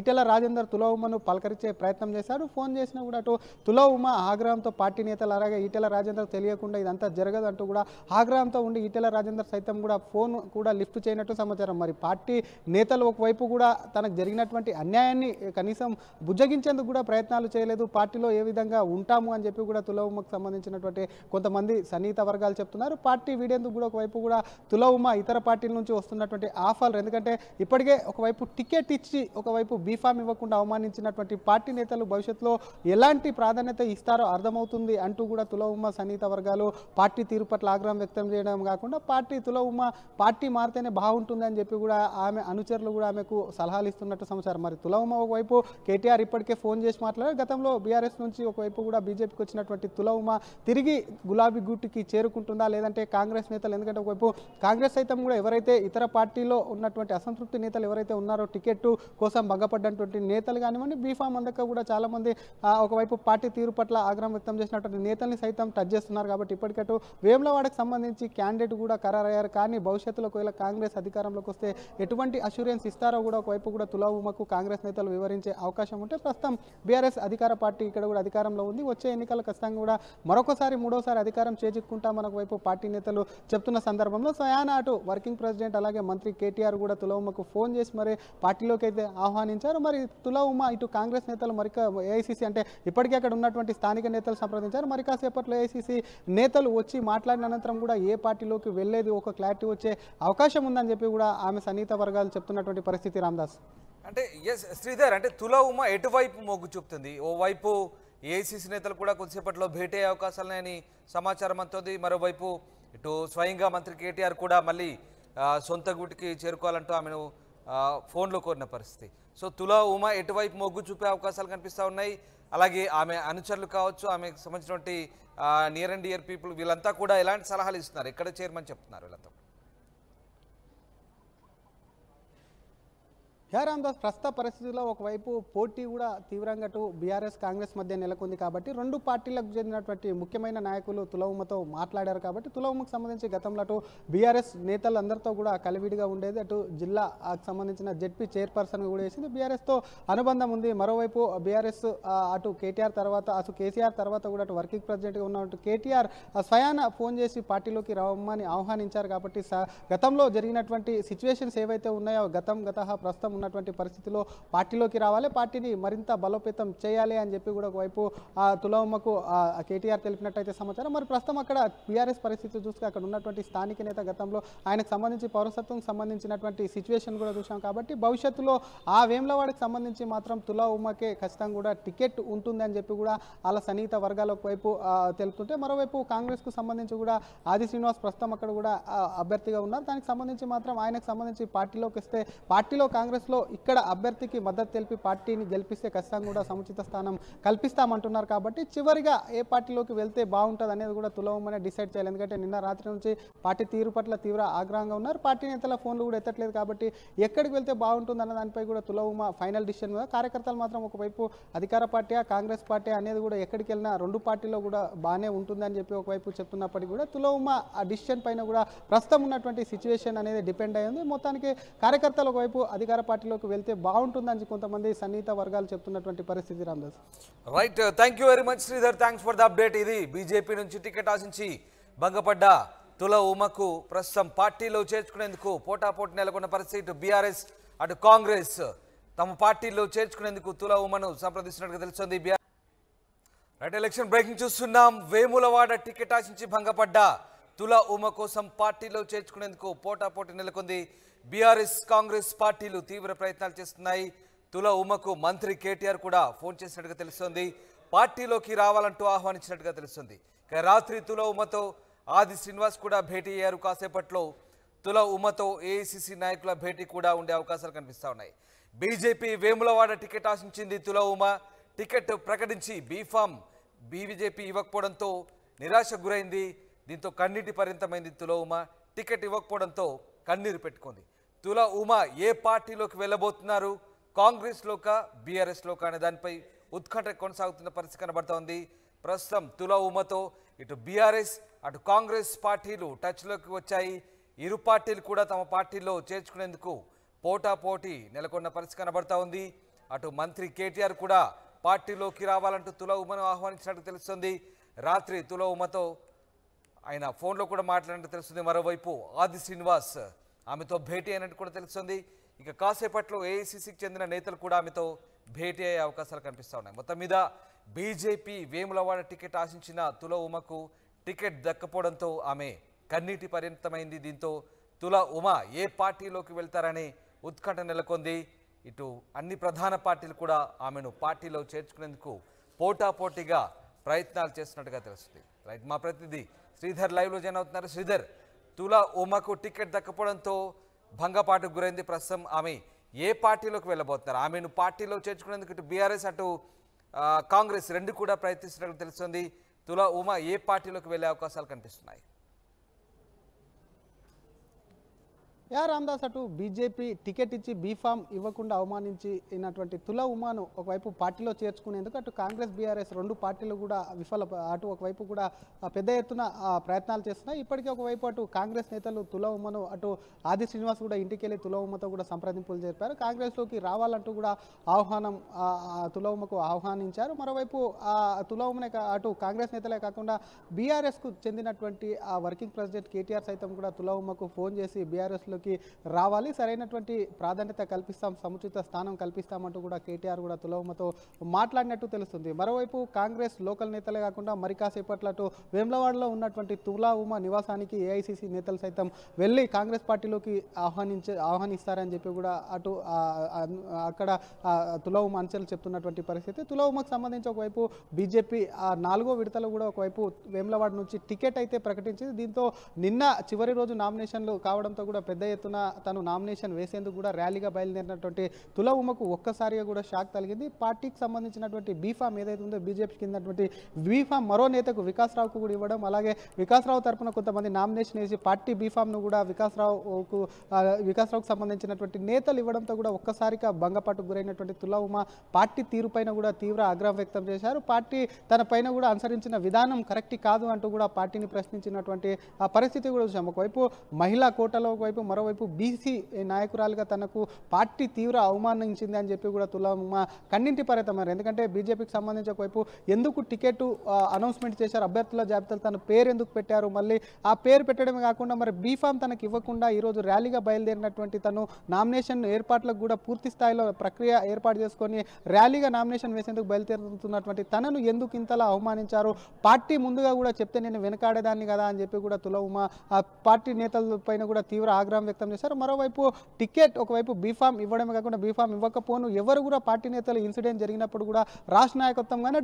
ఈటెల రాజేందర్ తులవమ్మను పలకరించే ప్రయత్నం చేశారు ఫోన్ చేసినా కూడా అటు తులవమ్మ ఆగ్రహంతో పార్టీ నేతలు అలాగే ఈటెల రాజేందర్ తెలియకుండా ఇదంతా జరగదు అంటూ కూడా ఆగ్రహంతో ఉండి ఈటెల రాజేందర్ సైతం కూడా ఫోన్ కూడా లిఫ్ట్ చేయనట్టు సమాచారం మరి పార్టీ నేతలు ఒకవైపు కూడా తనకు జరిగినటువంటి అన్యాయాన్ని కనీసం బుజ్జగించేందుకు కూడా ప్రయత్నాలు చేయలేదు పార్టీలో ఏ విధంగా ఉంటాము అని చెప్పి కూడా తులవుమకు సంబంధించినటువంటి కొంతమంది సన్నిహిత వర్గాలు చెప్తున్నారు పార్టీ వీడేందుకు కూడా ఒకవైపు కూడా తులవుమ ఇతర పార్టీల నుంచి వస్తున్నటువంటి ఆఫర్లు ఎందుకంటే ఇప్పటికే ఒకవైపు టికెట్ ఇచ్చి ఒకవైపు బీఫామ్ ఇవ్వకుండా అవమానించినటువంటి పార్టీ నేతలు భవిష్యత్తులో ఎలాంటి ప్రాధాన్యత ఇస్తారో అర్థమవుతుంది అంటూ కూడా తులవుమ సన్నిహిత వర్గాలు పార్టీ తీరు పట్ల ఆగ్రహం వ్యక్తం చేయడం కాకుండా పార్టీ తులవుమ పార్టీ మారితేనే బాగుంటుందని చెప్పి కూడా ఆమె అనుచరులు కూడా ఆమెకు సలహాలు ఇస్తున్నట్టు సమాచారం మరి తులవమ్మ ఒకవైపు కేటీఆర్ ఇప్పటికే ఫోన్ చేసి మాట్లాడారు గతంలో బీఆర్ఎస్ నుంచి ఒకవైపు కూడా బీజేపీకి వచ్చినటువంటి తులవమ్మ తిరిగి గులాబీ గుట్టుకి చేరుకుంటుందా లేదంటే కాంగ్రెస్ నేతలు ఎందుకంటే ఒకవైపు కాంగ్రెస్ సైతం కూడా ఎవరైతే ఇతర పార్టీలో ఉన్నటువంటి అసంతృప్తి నేతలు ఎవరైతే ఉన్నారో టికెట్ కోసం భంగపడ్డటువంటి నేతలు కానివ్వండి బీఫామ్ అందక కూడా చాలామంది ఒకవైపు పార్టీ తీరు పట్ల ఆగ్రహం వ్యక్తం చేసినటువంటి నేతల్ని సైతం టచ్ చేస్తున్నారు కాబట్టి ఇప్పటికట్టు వేములవాడకు సంబంధించి క్యాండిడేట్ కూడా ఖరారయ్యారు కానీ భవిష్యత్తులో ఒకవేళ కాంగ్రెస్ అధికారంలోకి వస్తే ఎటువంటి అష్యూరెన్స్ ఇస్తారో కూడా ఒక ఒకవైపు కూడా తులాభూమకు కాంగ్రెస్ నేతలు వివరించే అవకాశం ఉంటే ప్రస్తుతం బీఆర్ఎస్ అధికార పార్టీ ఇక్కడ కూడా అధికారంలో ఉంది వచ్చే ఎన్నికలు ఖచ్చితంగా కూడా మరొకసారి మూడోసారి అధికారం మనకు వైపు పార్టీ నేతలు చెప్తున్న సందర్భంలో స్వయాన అటు వర్కింగ్ ప్రెసిడెంట్ అలాగే మంత్రి కేటీఆర్ కూడా తులవుమకు ఫోన్ చేసి మరి పార్టీలోకి అయితే ఆహ్వానించారు మరి తులవుమ ఇటు కాంగ్రెస్ నేతలు మరిక ఏఐసిసి అంటే ఇప్పటికే అక్కడ ఉన్నటువంటి స్థానిక నేతలు సంప్రదించారు మరి కాసేపట్లో ఏఐసిసి నేతలు వచ్చి మాట్లాడిన అనంతరం కూడా ఏ పార్టీలోకి వెళ్ళేది ఒక క్లారిటీ వచ్చే అవకాశం ఉందని చెప్పి కూడా ఆమె సన్నిహిత వర్గాలు చెప్తున్నటువంటి పరిస్థితి రామ్ కైలాస్ అంటే ఎస్ శ్రీధర్ అంటే తుల ఉమ ఎటువైపు మొగ్గు చూపుతుంది ఓవైపు ఏఐసిసి నేతలు కూడా కొద్దిసేపట్లో భేటీ అయ్యే అవకాశాలని సమాచారం అంతుంది మరోవైపు ఇటు స్వయంగా మంత్రి కేటీఆర్ కూడా మళ్ళీ సొంత గుటికి చేరుకోవాలంటూ ఆమెను ఫోన్లో కోరిన పరిస్థితి సో తుల ఉమ ఎటువైపు మొగ్గు చూపే అవకాశాలు కనిపిస్తూ ఉన్నాయి అలాగే ఆమె అనుచరులు కావచ్చు ఆమెకు సంబంధించినటువంటి నియర్ అండ్ ఇయర్ పీపుల్ వీళ్ళంతా కూడా ఎలాంటి సలహాలు ఇస్తున్నారు ఎక్కడ చేరమని చెప్తున్నారు వీళ్ళంతా రామదాస్ ప్రస్తుత పరిస్థితుల్లో ఒకవైపు పోటీ కూడా తీవ్రంగా అటు బీఆర్ఎస్ కాంగ్రెస్ మధ్య నెలకొంది కాబట్టి రెండు పార్టీలకు చెందినటువంటి ముఖ్యమైన నాయకులు తులవమ్మతో మాట్లాడారు కాబట్టి తులవుమకు సంబంధించి గతంలో అటు బీఆర్ఎస్ నేతలందరితో కూడా కలివిడిగా ఉండేది అటు జిల్లాకు సంబంధించిన జెడ్పీ చైర్పర్సన్ కూడా వేసింది బీఆర్ఎస్తో అనుబంధం ఉంది మరోవైపు బీఆర్ఎస్ అటు కేటీఆర్ తర్వాత అటు కేసీఆర్ తర్వాత కూడా అటు వర్కింగ్ ప్రెసిడెంట్గా ఉన్నట్టు కేటీఆర్ స్వయాన ఫోన్ చేసి పార్టీలోకి రమ్మని ఆహ్వానించారు కాబట్టి గతంలో జరిగినటువంటి సిచ్యువేషన్స్ ఏవైతే ఉన్నాయో గతం గత ప్రస్తుతం ఉన్నటువంటి పరిస్థితిలో పార్టీలోకి రావాలి పార్టీని మరింత బలోపేతం చేయాలి అని చెప్పి కూడా ఒకవైపు తులవమ్మకు కేటీఆర్ తెలిపినట్టయితే సమాచారం మరి ప్రస్తుతం అక్కడ బీఆర్ఎస్ పరిస్థితి చూస్తే అక్కడ ఉన్నటువంటి స్థానిక నేత గతంలో ఆయనకు సంబంధించి పౌరసత్వం సంబంధించినటువంటి సిచ్యువేషన్ కూడా చూసాం కాబట్టి భవిష్యత్తులో ఆ వేమలవాడికి సంబంధించి మాత్రం తులా ఉమ్మకే ఖచ్చితంగా కూడా టికెట్ ఉంటుంది అని చెప్పి కూడా వాళ్ళ సన్నిహిత వర్గాల ఒకవైపు తెలుపుతుంటే మరోవైపు కాంగ్రెస్కు సంబంధించి కూడా ఆది శ్రీనివాస్ ప్రస్తుతం అక్కడ కూడా అభ్యర్థిగా ఉన్నారు దానికి సంబంధించి మాత్రం ఆయనకు సంబంధించి పార్టీలోకి వస్తే పార్టీలో కాంగ్రెస్ లో ఇక్కడ అభ్యర్థికి మద్దతు తెలిపి పార్టీని గెలిపిస్తే ఖచ్చితంగా కూడా సముచిత స్థానం కల్పిస్తామంటున్నారు కాబట్టి చివరిగా ఏ పార్టీలోకి వెళ్తే బాగుంటుంది అనేది కూడా తులవమనే డిసైడ్ చేయాలి ఎందుకంటే నిన్న రాత్రి నుంచి పార్టీ తీరు పట్ల తీవ్ర ఆగ్రహంగా ఉన్నారు పార్టీ నేతల ఫోన్లు కూడా ఎత్తట్లేదు కాబట్టి ఎక్కడికి వెళ్తే బాగుంటుంది అన్న దానిపై కూడా తులవమ ఫైనల్ డిసిషన్ కార్యకర్తలు మాత్రం ఒకవైపు అధికార పార్టీ కాంగ్రెస్ పార్టీ అనేది కూడా ఎక్కడికి వెళ్ళినా రెండు పార్టీలో కూడా బాగానే ఉంటుందని చెప్పి ఒకవైపు చెప్తున్నప్పటికీ కూడా తులవుమ ఆ డిసిషన్ పైన కూడా ప్రస్తుతం ఉన్నటువంటి సిచ్యువేషన్ అనేది డిపెండ్ అయ్యింది మొత్తానికి కార్యకర్తలు ఒకవైపు అధికార పార్టీ పార్టీలోకి వెళ్తే బాగుంటుందని కొంతమంది సన్నిహిత వర్గాలు చెప్తున్నటువంటి పరిస్థితి Ramdas right thank you very much Sridhar thanks for the update ఇది బీజేపీ నుంచి టికెట్ ఆశించి భంగపడ్డ తుల ఉమకు ప్రస్తుతం పార్టీలో చేర్చుకునేందుకు పోటాపోటీ నెలకొన్న పరిస్థితి బీఆర్ఎస్ అటు కాంగ్రెస్ తమ పార్టీలో చేర్చుకునేందుకు తుల ఉమను సంప్రదిస్తున్నట్టుగా తెలుస్తుంది రైట్ ఎలక్షన్ బ్రేకింగ్ చూస్తున్నాం వేములవాడ టికెట్ ఆశించి భంగపడ్డ తుల ఉమ కోసం పార్టీలో చేర్చుకునేందుకు పోటాపోటీ నెలకొంది బీఆర్ఎస్ కాంగ్రెస్ పార్టీలు తీవ్ర ప్రయత్నాలు చేస్తున్నాయి తుల ఉమకు మంత్రి కేటీఆర్ కూడా ఫోన్ చేసినట్టుగా తెలుస్తోంది పార్టీలోకి రావాలంటూ ఆహ్వానించినట్టుగా తెలుస్తుంది రాత్రి తుల ఉమతో ఆది శ్రీనివాస్ కూడా భేటీ అయ్యారు కాసేపట్లో తుల ఉమతో ఏఐసిసి నాయకుల భేటీ కూడా ఉండే అవకాశాలు కనిపిస్తూ ఉన్నాయి బీజేపీ వేములవాడ టికెట్ ఆశించింది తుల ఉమ టికెట్ ప్రకటించి బీఫామ్ బీబీజేపీ ఇవ్వకపోవడంతో నిరాశకు గురైంది దీంతో కన్నీటి పరింతమైంది తుల ఉమ టికెట్ ఇవ్వకపోవడంతో కన్నీరు పెట్టుకుంది తుల ఉమా ఏ పార్టీలోకి వెళ్ళబోతున్నారు కాంగ్రెస్లోక బీఆర్ఎస్లోక అనే దానిపై ఉత్కంఠ కొనసాగుతున్న పరిస్థితి కనబడుతోంది ప్రస్తుతం తుల ఉమతో ఇటు బీఆర్ఎస్ అటు కాంగ్రెస్ పార్టీలు టచ్లోకి వచ్చాయి ఇరు పార్టీలు కూడా తమ పార్టీలో చేర్చుకునేందుకు పోటాపోటీ నెలకొన్న పరిస్థితి కనబడతా ఉంది అటు మంత్రి కేటీఆర్ కూడా పార్టీలోకి రావాలంటూ తుల ఉమను ఆహ్వానించినట్టు తెలుస్తుంది రాత్రి తుల ఉమతో ఆయన ఫోన్లో కూడా మాట్లాడినట్టు తెలుస్తుంది మరోవైపు ఆది శ్రీనివాస్ ఆమెతో భేటీ అయినట్టు కూడా తెలుస్తుంది ఇక కాసేపట్లో ఏఐసిసికి చెందిన నేతలు కూడా ఆమెతో భేటీ అయ్యే అవకాశాలు కనిపిస్తూ ఉన్నాయి మొత్తం మీద బీజేపీ వేములవాడ టికెట్ ఆశించిన తుల ఉమకు టికెట్ దక్కపోవడంతో ఆమె కన్నీటి పరిమితమైంది దీంతో తుల ఉమ ఏ పార్టీలోకి వెళ్తారనే ఉత్కంఠ నెలకొంది ఇటు అన్ని ప్రధాన పార్టీలు కూడా ఆమెను పార్టీలో చేర్చుకునేందుకు పోటాపోటీగా ప్రయత్నాలు చేస్తున్నట్టుగా తెలుస్తుంది రైట్ మా ప్రతినిధి శ్రీధర్ లైవ్లో జాయిన్ అవుతున్నారు శ్రీధర్ తులా ఉమకు టికెట్ దక్కపోవడంతో భంగపాటుకు గురైంది ప్రస్తుతం ఆమె ఏ పార్టీలోకి వెళ్ళబోతున్నారు ఆమెను పార్టీలో చేర్చుకునేందుకు ఇటు బీఆర్ఎస్ అటు కాంగ్రెస్ రెండు కూడా ప్రయత్నిస్తున్నట్లు తెలుస్తుంది తులా ఉమా ఏ పార్టీలోకి వెళ్ళే అవకాశాలు కనిపిస్తున్నాయి యా రామ్దాస్ అటు బీజేపీ టికెట్ ఇచ్చి బీఫామ్ ఇవ్వకుండా అవమానించినటువంటి తుల ఉమాను ఒకవైపు పార్టీలో చేర్చుకునేందుకు అటు కాంగ్రెస్ బీఆర్ఎస్ రెండు పార్టీలు కూడా విఫల అటు ఒకవైపు కూడా పెద్ద ఎత్తున ప్రయత్నాలు చేస్తున్నాయి ఇప్పటికే ఒకవైపు అటు కాంగ్రెస్ నేతలు తుల ఉమను అటు ఆది శ్రీనివాస్ కూడా ఇంటికి వెళ్ళి తుల ఉమతో కూడా సంప్రదింపులు జరిపారు కాంగ్రెస్లోకి రావాలంటూ కూడా ఆహ్వానం తుల ఉమ్మకు ఆహ్వానించారు మరోవైపు తుల ఉమనే అటు కాంగ్రెస్ నేతలే కాకుండా బీఆర్ఎస్కు చెందినటువంటి ఆ వర్కింగ్ ప్రెసిడెంట్ కేటీఆర్ సైతం కూడా తుల ఉమ్మకు ఫోన్ చేసి బీఆర్ఎస్లో అధికారంలోకి రావాలి సరైనటువంటి ప్రాధాన్యత కల్పిస్తాం సముచిత స్థానం కల్పిస్తామంటూ కూడా కేటీఆర్ కూడా తులవమతో మాట్లాడినట్టు తెలుస్తుంది మరోవైపు కాంగ్రెస్ లోకల్ నేతలే కాకుండా మరి అటు వేమ్లవాడలో ఉన్నటువంటి తులా ఉమా నివాసానికి ఏఐసిసి నేతలు సైతం వెళ్ళి కాంగ్రెస్ పార్టీలోకి ఆహ్వానించే ఆహ్వానిస్తారని చెప్పి కూడా అటు అక్కడ తులా ఉమా అంచెలు చెప్తున్నటువంటి పరిస్థితి తులా ఉమాకు సంబంధించి ఒకవైపు బీజేపీ ఆ నాలుగో విడతలు కూడా ఒకవైపు వేములవాడ నుంచి టికెట్ అయితే ప్రకటించింది దీంతో నిన్న చివరి రోజు నామినేషన్లు కావడంతో కూడా పెద్ద ఎత్తున తను నామినేషన్ వేసేందుకు కూడా ర్యాలీగా బయలుదేరినటువంటి తుల ఉమకు ఒక్కసారిగా కూడా షాక్ తలిగింది పార్టీకి సంబంధించినటువంటి బీఫామ్ ఏదైతే ఉందో బీజేపీ కిందటువంటి బీఫామ్ మరో నేతకు వికాస్రావుకు కూడా ఇవ్వడం అలాగే వికాస్రావు తరఫున కొంతమంది నామినేషన్ వేసి పార్టీ బీఫామ్ను కూడా వికాస్రావుకు వికాస్రావుకు సంబంధించినటువంటి నేతలు ఇవ్వడంతో కూడా ఒక్కసారిగా భంగపాటుకు గురైనటువంటి తుల ఉమ పార్టీ తీరుపైన కూడా తీవ్ర ఆగ్రహం వ్యక్తం చేశారు పార్టీ తన పైన కూడా అనుసరించిన విధానం కరెక్ట్ కాదు అంటూ కూడా పార్టీని ప్రశ్నించినటువంటి పరిస్థితి కూడా చూసాం ఒకవైపు మహిళా కోటలో ఒకవైపు మరో మరోవైపు బీసీ నాయకురాలుగా తనకు పార్టీ తీవ్ర అవమానించింది అని చెప్పి కూడా తులమ్మ కన్నింటి పరితమారు ఎందుకంటే బీజేపీకి సంబంధించి ఒకవైపు ఎందుకు టికెట్ అనౌన్స్మెంట్ చేశారు అభ్యర్థుల జాబితాలు తన పేరు ఎందుకు పెట్టారు మళ్ళీ ఆ పేరు పెట్టడమే కాకుండా మరి బీఫామ్ తనకు ఇవ్వకుండా ఈరోజు ర్యాలీగా బయలుదేరినటువంటి తను నామినేషన్ ఏర్పాట్లకు కూడా పూర్తి స్థాయిలో ప్రక్రియ ఏర్పాటు చేసుకొని ర్యాలీగా నామినేషన్ వేసేందుకు బయలుదేరుతున్నటువంటి తనను ఎందుకు ఇంతలా అవమానించారు పార్టీ ముందుగా కూడా చెప్తే నేను వెనకాడేదాన్ని కదా అని చెప్పి కూడా తులవుమ పార్టీ నేతల పైన కూడా తీవ్ర ఆగ్రహం ఆగ్రహం వ్యక్తం చేశారు మరోవైపు టికెట్ ఒకవైపు బీఫామ్ ఇవ్వడమే కాకుండా బీఫామ్ ఇవ్వకపోను ఎవరు కూడా పార్టీ నేతలు ఇన్సిడెంట్ జరిగినప్పుడు కూడా రాష్ట్ర నాయకత్వం కానీ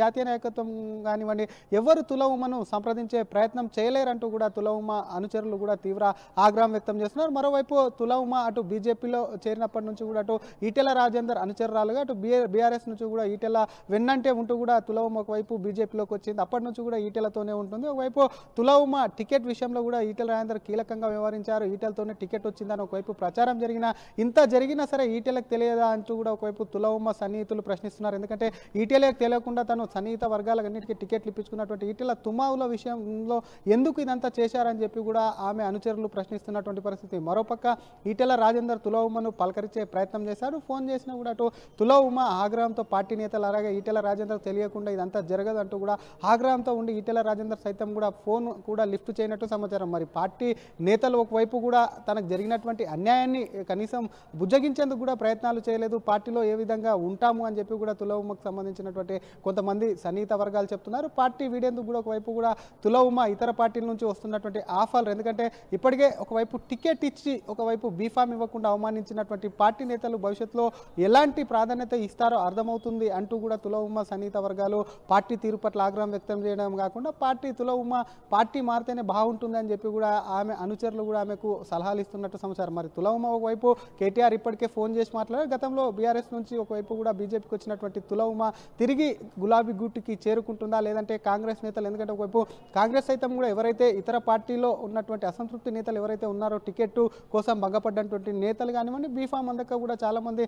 జాతీయ నాయకత్వం కానివ్వండి ఎవరు తులవుమను సంప్రదించే ప్రయత్నం చేయలేరంటూ కూడా తులవుమ అనుచరులు కూడా తీవ్ర ఆగ్రహం వ్యక్తం చేస్తున్నారు మరోవైపు తులవుమ అటు బీజేపీలో చేరినప్పటి నుంచి కూడా అటు ఈటెల రాజేందర్ అనుచరురాలుగా అటు బీఆర్ఎస్ నుంచి కూడా ఈటెల వెన్నంటే ఉంటూ కూడా తులవుమ ఒకవైపు బీజేపీలోకి వచ్చింది అప్పటి నుంచి కూడా ఈటెలతోనే ఉంటుంది ఒకవైపు తులవుమ టికెట్ విషయంలో కూడా ఈటెల రాజేందర్ కీలకంగా వ్యవహరించారు ఈటెలతో ఓట్లతోనే టికెట్ వచ్చిందని ఒకవైపు ప్రచారం జరిగినా ఇంత జరిగినా సరే ఈటెలకు తెలియదా అంటూ కూడా ఒకవైపు తులవుమ్మ సన్నిహితులు ప్రశ్నిస్తున్నారు ఎందుకంటే ఈటెలకు తెలియకుండా తను సన్నిహిత అన్నిటికీ టికెట్లు ఇప్పించుకున్నటువంటి ఈటీల తుమావుల విషయంలో ఎందుకు ఇదంతా చేశారని చెప్పి కూడా ఆమె అనుచరులు ప్రశ్నిస్తున్నటువంటి పరిస్థితి మరోపక్క ఈటెల రాజేందర్ తులవుమ్మను పలకరించే ప్రయత్నం చేశారు ఫోన్ చేసినా కూడా అటు తులవుమ్మ ఆగ్రహంతో పార్టీ నేతలు అలాగే ఈటెల రాజేందర్ తెలియకుండా ఇదంతా జరగదు అంటూ కూడా ఆగ్రహంతో ఉండి ఈటెల రాజేందర్ సైతం కూడా ఫోన్ కూడా లిఫ్ట్ చేయనట్టు సమాచారం మరి పార్టీ నేతలు ఒకవైపు కూడా తనకు జరిగినటువంటి అన్యాయాన్ని కనీసం బుజ్జగించేందుకు కూడా ప్రయత్నాలు చేయలేదు పార్టీలో ఏ విధంగా ఉంటాము అని చెప్పి కూడా తులవుమకు సంబంధించినటువంటి కొంతమంది సన్నిహిత వర్గాలు చెప్తున్నారు పార్టీ వీడేందుకు కూడా ఒకవైపు కూడా తులవుమ ఇతర పార్టీల నుంచి వస్తున్నటువంటి ఆఫర్లు ఎందుకంటే ఇప్పటికే ఒకవైపు టికెట్ ఇచ్చి ఒకవైపు బీఫామ్ ఇవ్వకుండా అవమానించినటువంటి పార్టీ నేతలు భవిష్యత్తులో ఎలాంటి ప్రాధాన్యత ఇస్తారో అర్థమవుతుంది అంటూ కూడా తులవుమ సన్నిహిత వర్గాలు పార్టీ తీరు పట్ల ఆగ్రహం వ్యక్తం చేయడం కాకుండా పార్టీ తులవుమ పార్టీ మారితేనే బాగుంటుంది అని చెప్పి కూడా ఆమె అనుచరులు కూడా ఆమెకు సలహా సలహాలు ఇస్తున్నట్టు సమాచారం మరి తులవమ్మ ఒకవైపు కేటీఆర్ ఇప్పటికే ఫోన్ చేసి మాట్లాడారు గతంలో బీఆర్ఎస్ నుంచి ఒకవైపు కూడా బీజేపీకి వచ్చినటువంటి తులవమ్మ తిరిగి గులాబీ గుట్టుకి చేరుకుంటుందా లేదంటే కాంగ్రెస్ నేతలు ఎందుకంటే ఒకవైపు కాంగ్రెస్ సైతం కూడా ఎవరైతే ఇతర పార్టీలో ఉన్నటువంటి అసంతృప్తి నేతలు ఎవరైతే ఉన్నారో టికెట్ కోసం భంగపడ్డటువంటి నేతలు కానివ్వండి బీఫామ్ అందక కూడా చాలామంది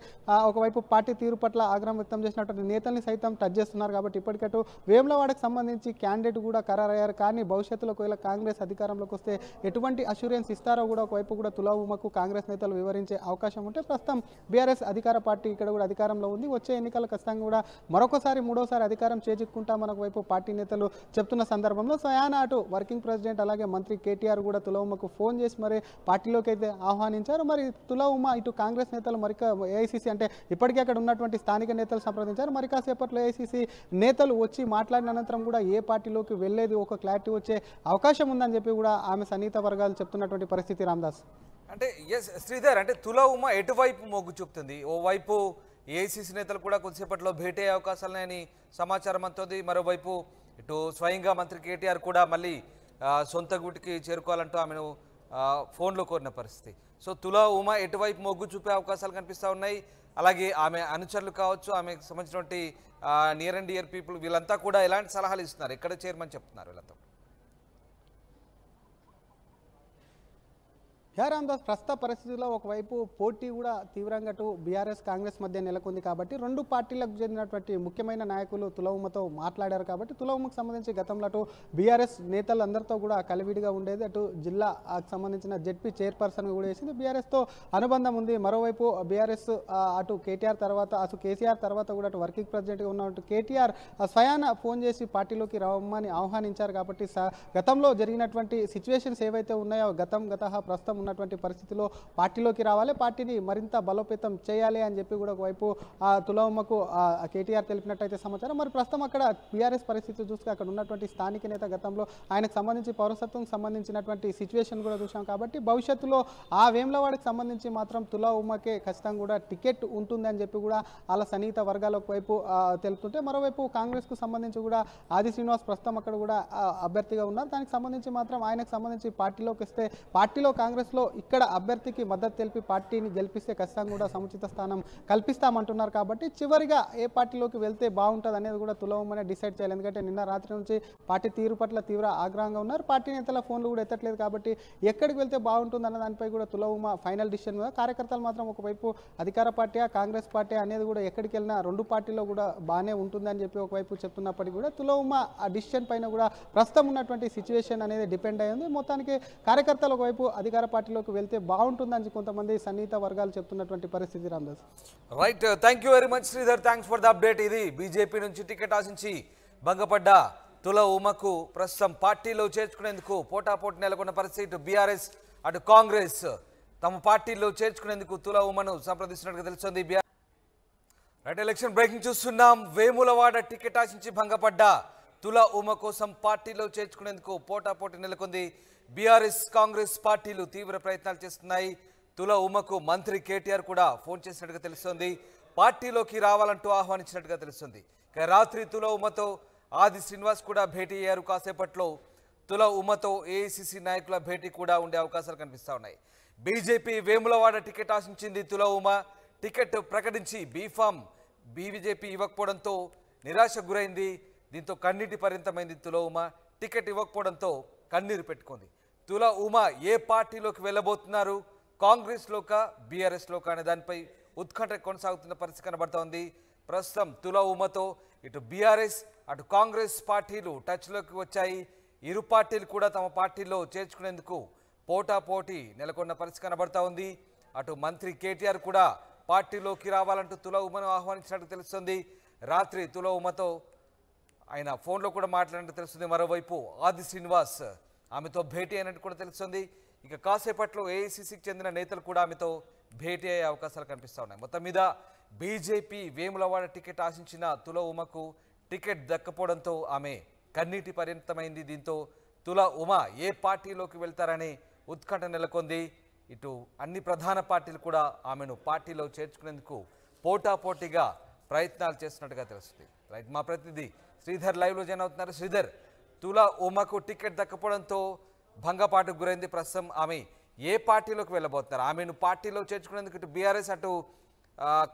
ఒకవైపు పార్టీ తీరు పట్ల ఆగ్రహం వ్యక్తం చేసినటువంటి నేతల్ని సైతం టచ్ చేస్తున్నారు కాబట్టి ఇప్పటికట్టు వేములవాడకు సంబంధించి క్యాండిడేట్ కూడా ఖరారయ్యారు కానీ భవిష్యత్తులో ఒకవేళ కాంగ్రెస్ అధికారంలోకి వస్తే ఎటువంటి అష్యూరెన్స్ ఇస్తారో కూడా ఒకవైపు మరోవైపు కూడా తులాభూమకు కాంగ్రెస్ నేతలు వివరించే అవకాశం ఉంటే ప్రస్తుతం బీఆర్ఎస్ అధికార పార్టీ ఇక్కడ కూడా అధికారంలో ఉంది వచ్చే ఎన్నికలు ఖచ్చితంగా కూడా మరొకసారి మూడోసారి అధికారం మనకు వైపు పార్టీ నేతలు చెప్తున్న సందర్భంలో సయానా అటు వర్కింగ్ ప్రెసిడెంట్ అలాగే మంత్రి కేటీఆర్ కూడా తులవుమకు ఫోన్ చేసి మరి పార్టీలోకి అయితే ఆహ్వానించారు మరి తులవుమ ఇటు కాంగ్రెస్ నేతలు మరి ఏఐసిసి అంటే ఇప్పటికే అక్కడ ఉన్నటువంటి స్థానిక నేతలు సంప్రదించారు మరి కాసేపట్లో ఏఐసీసీ నేతలు వచ్చి మాట్లాడిన అనంతరం కూడా ఏ పార్టీలోకి వెళ్ళేది ఒక క్లారిటీ వచ్చే అవకాశం ఉందని చెప్పి కూడా ఆమె సన్నిహిత వర్గాలు చెప్తున్నటువంటి పరిస్థితి రామ్దాస్ శ్రీనివాస్ అంటే ఎస్ శ్రీధర్ అంటే తులా ఉమ ఎటువైపు మొగ్గు చూపుతుంది ఓవైపు ఏఐసీసీ నేతలు కూడా కొద్దిసేపట్లో భేటీ అయ్యే అవకాశాలని సమాచారం అందుతుంది మరోవైపు ఇటు స్వయంగా మంత్రి కేటీఆర్ కూడా మళ్ళీ సొంత గుటికి చేరుకోవాలంటూ ఆమెను ఫోన్లో కోరిన పరిస్థితి సో తులా ఉమా ఎటువైపు మొగ్గు చూపే అవకాశాలు కనిపిస్తూ ఉన్నాయి అలాగే ఆమె అనుచరులు కావచ్చు ఆమెకు సంబంధించినటువంటి నియర్ అండ్ ఇయర్ పీపుల్ వీళ్ళంతా కూడా ఎలాంటి సలహాలు ఇస్తున్నారు ఎక్కడ చేరమని చెప్తున్నారు వీళ్ళతో దాస్ ప్రస్తుత పరిస్థితుల్లో ఒకవైపు పోటీ కూడా తీవ్రంగా అటు బీఆర్ఎస్ కాంగ్రెస్ మధ్య నెలకొంది కాబట్టి రెండు పార్టీలకు చెందినటువంటి ముఖ్యమైన నాయకులు తులవుమతో మాట్లాడారు కాబట్టి తులవుమకు సంబంధించి గతంలో అటు బీఆర్ఎస్ నేతలందరితో కూడా కలివిడిగా ఉండేది అటు జిల్లాకు సంబంధించిన జెడ్పీ చైర్పర్సన్ కూడా వేసింది బీఆర్ఎస్తో అనుబంధం ఉంది మరోవైపు బీఆర్ఎస్ అటు కేటీఆర్ తర్వాత అటు కేసీఆర్ తర్వాత కూడా అటు వర్కింగ్ ప్రెసిడెంట్గా ఉన్నట్టు కేటీఆర్ స్వయాన ఫోన్ చేసి పార్టీలోకి రమ్మని ఆహ్వానించారు కాబట్టి గతంలో జరిగినటువంటి సిచ్యువేషన్స్ ఏవైతే ఉన్నాయో గతం గత ప్రస్తుతం ఉన్నటువంటి పరిస్థితిలో పార్టీలోకి రావాలి పార్టీని మరింత బలోపేతం చేయాలి అని చెప్పి కూడా ఒకవైపు తులవమ్మకు కేటీఆర్ తెలిపినట్టయితే సమాచారం మరి ప్రస్తుతం అక్కడ బీఆర్ఎస్ పరిస్థితి చూస్తే అక్కడ ఉన్నటువంటి స్థానిక నేత గతంలో ఆయనకు సంబంధించి పౌరసత్వం సంబంధించినటువంటి సిచ్యువేషన్ కూడా చూసాం కాబట్టి భవిష్యత్తులో ఆ వేములవాడికి సంబంధించి మాత్రం తులా ఉమ్మకే ఖచ్చితంగా కూడా టికెట్ ఉంటుంది అని చెప్పి కూడా అలా సన్నిహిత వర్గాల వైపు తెలుపుతుంటే మరోవైపు కాంగ్రెస్కు సంబంధించి కూడా ఆది శ్రీనివాస్ ప్రస్తుతం అక్కడ కూడా అభ్యర్థిగా ఉన్నారు దానికి సంబంధించి మాత్రం ఆయనకు సంబంధించి పార్టీలోకి వస్తే పార్టీలో కాంగ్రెస్ లో ఇక్కడ అభ్యర్థికి మద్దతు తెలిపి పార్టీని గెలిపిస్తే ఖచ్చితంగా కూడా సముచిత స్థానం కల్పిస్తామంటున్నారు కాబట్టి చివరిగా ఏ పార్టీలోకి వెళ్తే బాగుంటుంది అనేది కూడా తులవమనే డిసైడ్ చేయాలి ఎందుకంటే నిన్న రాత్రి నుంచి పార్టీ తీరు పట్ల తీవ్ర ఆగ్రహంగా ఉన్నారు పార్టీ నేతల ఫోన్లు కూడా ఎత్తట్లేదు కాబట్టి ఎక్కడికి వెళ్తే బాగుంటుంది అన్న దానిపై కూడా తులవమ ఫైనల్ డిసిషన్ కార్యకర్తలు మాత్రం ఒకవైపు అధికార పార్టీ కాంగ్రెస్ పార్టీ అనేది కూడా ఎక్కడికి వెళ్ళినా రెండు పార్టీలో కూడా బాగానే ఉంటుందని చెప్పి ఒకవైపు చెప్తున్నప్పటికీ కూడా తులవమ ఆ డిసిషన్ పైన కూడా ప్రస్తుతం ఉన్నటువంటి సిచ్యువేషన్ అనేది డిపెండ్ అయ్యింది మొత్తానికి కార్యకర్తలు ఒకవైపు అధికార పార్టీ వాటిలోకి వెళ్తే బాగుంటుందని కొంతమంది సన్నిహిత వర్గాలు చెప్తున్నటువంటి పరిస్థితి Ramdas right thank very much Sridhar thanks for the update ఇది బీజేపీ నుంచి టికెట్ ఆశించి భంగపడ్డ తుల ఉమకు ప్రస్తుతం పార్టీలో చేర్చుకునేందుకు పోటీ నెలకొన్న పరిస్థితి బీఆర్ఎస్ అటు కాంగ్రెస్ తమ పార్టీలో చేర్చుకునేందుకు తుల ఉమను సంప్రదిస్తున్నట్టుగా తెలుస్తుంది రైట్ ఎలక్షన్ బ్రేకింగ్ చూస్తున్నాం వేములవాడ టికెట్ ఆశించి భంగపడ్డ తుల ఉమ కోసం పార్టీలో చేర్చుకునేందుకు పోటాపోటీ నెలకొంది బీఆర్ఎస్ కాంగ్రెస్ పార్టీలు తీవ్ర ప్రయత్నాలు చేస్తున్నాయి తుల ఉమకు మంత్రి కేటీఆర్ కూడా ఫోన్ చేసినట్టుగా తెలుస్తోంది పార్టీలోకి రావాలంటూ ఆహ్వానించినట్టుగా తెలుస్తుంది రాత్రి తుల ఉమతో ఆది శ్రీనివాస్ కూడా భేటీ అయ్యారు కాసేపట్లో తుల ఉమతో ఏఐసిసి నాయకుల భేటీ కూడా ఉండే అవకాశాలు కనిపిస్తూ ఉన్నాయి బీజేపీ వేములవాడ టికెట్ ఆశించింది తుల ఉమ టికెట్ ప్రకటించి బీఫామ్ బీబీజేపీ ఇవ్వకపోవడంతో నిరాశ గురైంది దీంతో కన్నీటి పరింతమైంది తుల ఉమ టికెట్ ఇవ్వకపోవడంతో కన్నీరు పెట్టుకుంది తుల ఉమా ఏ పార్టీలోకి వెళ్ళబోతున్నారు కాంగ్రెస్లోక బీఆర్ఎస్లోక అనే దానిపై ఉత్కంఠ కొనసాగుతున్న పరిస్థితి కనబడుతోంది ప్రస్తుతం తుల ఉమతో ఇటు బీఆర్ఎస్ అటు కాంగ్రెస్ పార్టీలు టచ్లోకి వచ్చాయి ఇరు పార్టీలు కూడా తమ పార్టీలో చేర్చుకునేందుకు పోటాపోటీ నెలకొన్న పరిస్థితి కనబడతా ఉంది అటు మంత్రి కేటీఆర్ కూడా పార్టీలోకి రావాలంటూ తుల ఉమను ఆహ్వానించినట్టు తెలుస్తుంది రాత్రి తుల ఉమతో ఆయన ఫోన్లో కూడా మాట్లాడినట్టు తెలుస్తుంది మరోవైపు ఆది శ్రీనివాస్ ఆమెతో భేటీ అయినట్టు కూడా తెలుస్తుంది ఇక కాసేపట్లో ఏఐసిసికి e చెందిన నేతలు కూడా ఆమెతో భేటీ అయ్యే అవకాశాలు కనిపిస్తూ ఉన్నాయి మొత్తం మీద బీజేపీ వేములవాడ టికెట్ ఆశించిన తుల ఉమకు టికెట్ దక్కపోవడంతో ఆమె కన్నీటి పరిమితమైంది దీంతో తుల ఉమ ఏ పార్టీలోకి వెళ్తారని ఉత్కంఠ నెలకొంది ఇటు అన్ని ప్రధాన పార్టీలు కూడా ఆమెను పార్టీలో చేర్చుకునేందుకు పోటాపోటీగా ప్రయత్నాలు చేస్తున్నట్టుగా తెలుస్తుంది రైట్ మా ప్రతినిధి శ్రీధర్ లైవ్లో జాయిన్ అవుతున్నారు శ్రీధర్ తులా ఉమకు టికెట్ దక్కపోవడంతో భంగపాటుకు గురైంది ప్రస్తుతం ఆమె ఏ పార్టీలోకి వెళ్ళబోతున్నారు ఆమెను పార్టీలో చేర్చుకునేందుకు ఇటు బీఆర్ఎస్ అటు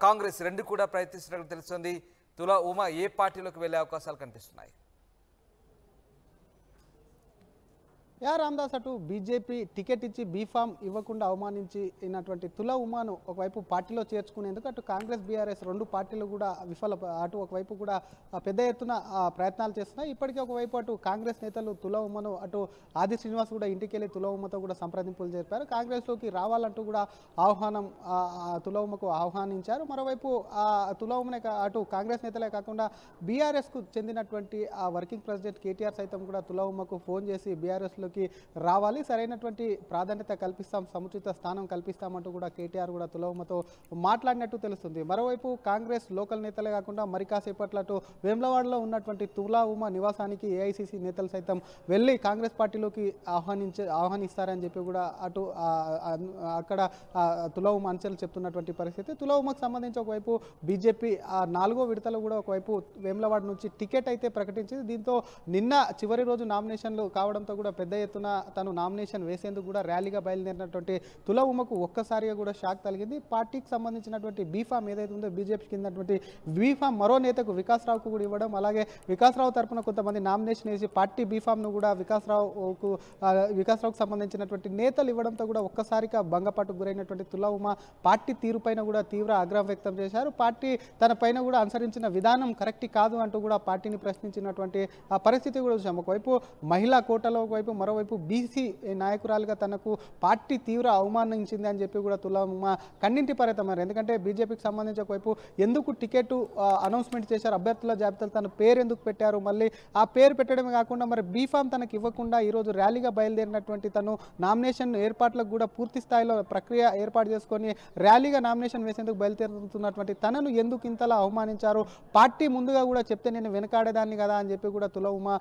కాంగ్రెస్ రెండు కూడా ప్రయత్నిస్తున్నట్లు తెలుస్తుంది తులా ఉమా ఏ పార్టీలోకి వెళ్ళే అవకాశాలు కనిపిస్తున్నాయి యా రామ్దాస్ అటు బీజేపీ టికెట్ ఇచ్చి బీఫామ్ ఇవ్వకుండా అవమానించినటువంటి తుల ఉమాను ఒకవైపు పార్టీలో చేర్చుకునేందుకు అటు కాంగ్రెస్ బీఆర్ఎస్ రెండు పార్టీలు కూడా విఫల అటు ఒకవైపు కూడా పెద్ద ఎత్తున ప్రయత్నాలు చేస్తున్నాయి ఇప్పటికే ఒకవైపు అటు కాంగ్రెస్ నేతలు తుల ఉమ్మను అటు ఆది శ్రీనివాస్ కూడా ఇంటికి వెళ్ళి తుల ఉమ్మతో కూడా సంప్రదింపులు జరిపారు కాంగ్రెస్లోకి రావాలంటూ కూడా ఆహ్వానం తుల ఉమ్మకు ఆహ్వానించారు మరోవైపు ఆ తుల ఉమ్మనే అటు కాంగ్రెస్ నేతలే కాకుండా బీఆర్ఎస్కు చెందినటువంటి ఆ వర్కింగ్ ప్రెసిడెంట్ కేటీఆర్ సైతం కూడా తుల ఉమ్మకు ఫోన్ చేసి బీఆర్ఎస్లో అధికారంలోకి రావాలి సరైనటువంటి ప్రాధాన్యత కల్పిస్తాం సముచిత స్థానం కల్పిస్తామంటూ కూడా కేటీఆర్ కూడా తులవమతో మాట్లాడినట్టు తెలుస్తుంది మరోవైపు కాంగ్రెస్ లోకల్ నేతలే కాకుండా మరి కాసేపట్లటు వేములవాడలో ఉన్నటువంటి తులా ఉమ నివాసానికి ఏఐసిసి నేతలు సైతం వెళ్ళి కాంగ్రెస్ పార్టీలోకి ఆహ్వానించే ఆహ్వానిస్తారని చెప్పి కూడా అటు అక్కడ తులవుమ అంచెలు చెప్తున్నటువంటి పరిస్థితి తులవుమకు సంబంధించి ఒకవైపు బీజేపీ ఆ నాలుగో విడతలు కూడా ఒకవైపు వేములవాడ నుంచి టికెట్ అయితే ప్రకటించింది దీంతో నిన్న చివరి రోజు నామినేషన్లు కావడంతో కూడా పెద్ద ఎత్తున తను నామినేషన్ వేసేందుకు కూడా ర్యాలీగా బయలుదేరినటువంటి తుల ఉమకు ఒక్కసారిగా కూడా షాక్ తగిలింది పార్టీకి సంబంధించినటువంటి బీఫామ్ ఏదైతే ఉందో బీజేపీ కిందటువంటి బీఫామ్ మరో నేతకు వికాస్ రావుకు కూడా ఇవ్వడం అలాగే వికాస్ రావు తరఫున కొంతమంది నామినేషన్ వేసి పార్టీ బీఫామ్ను కూడా వికాస్ రావుకు సంబంధించినటువంటి నేతలు ఇవ్వడంతో కూడా ఒక్కసారిగా భంగపాటు గురైనటువంటి తుల ఉమ పార్టీ తీరుపైన కూడా తీవ్ర ఆగ్రహం వ్యక్తం చేశారు పార్టీ తన పైన కూడా అనుసరించిన విధానం కరెక్ట్ కాదు అంటూ కూడా పార్టీని ప్రశ్నించినటువంటి ఆ పరిస్థితి కూడా చూసాం ఒకవైపు మహిళా కోటలో ఒకవైపు మరో మరోవైపు బీసీ నాయకురాలుగా తనకు పార్టీ తీవ్ర అవమానించింది అని చెప్పి కూడా తులమ్మ కన్నింటి పర్యతమారు ఎందుకంటే బీజేపీకి సంబంధించి ఒకవైపు ఎందుకు టికెట్ అనౌన్స్మెంట్ చేశారు అభ్యర్థుల జాబితాలు తన పేరు ఎందుకు పెట్టారు మళ్ళీ ఆ పేరు పెట్టడమే కాకుండా మరి బీఫామ్ తనకు ఇవ్వకుండా ఈరోజు ర్యాలీగా బయలుదేరినటువంటి తను నామినేషన్ ఏర్పాట్లకు కూడా పూర్తి స్థాయిలో ప్రక్రియ ఏర్పాటు చేసుకొని ర్యాలీగా నామినేషన్ వేసేందుకు బయలుదేరుతున్నటువంటి తనను ఎందుకు ఇంతలా అవమానించారు పార్టీ ముందుగా కూడా చెప్తే నేను వెనకాడేదాన్ని కదా అని చెప్పి కూడా తుల ఉమా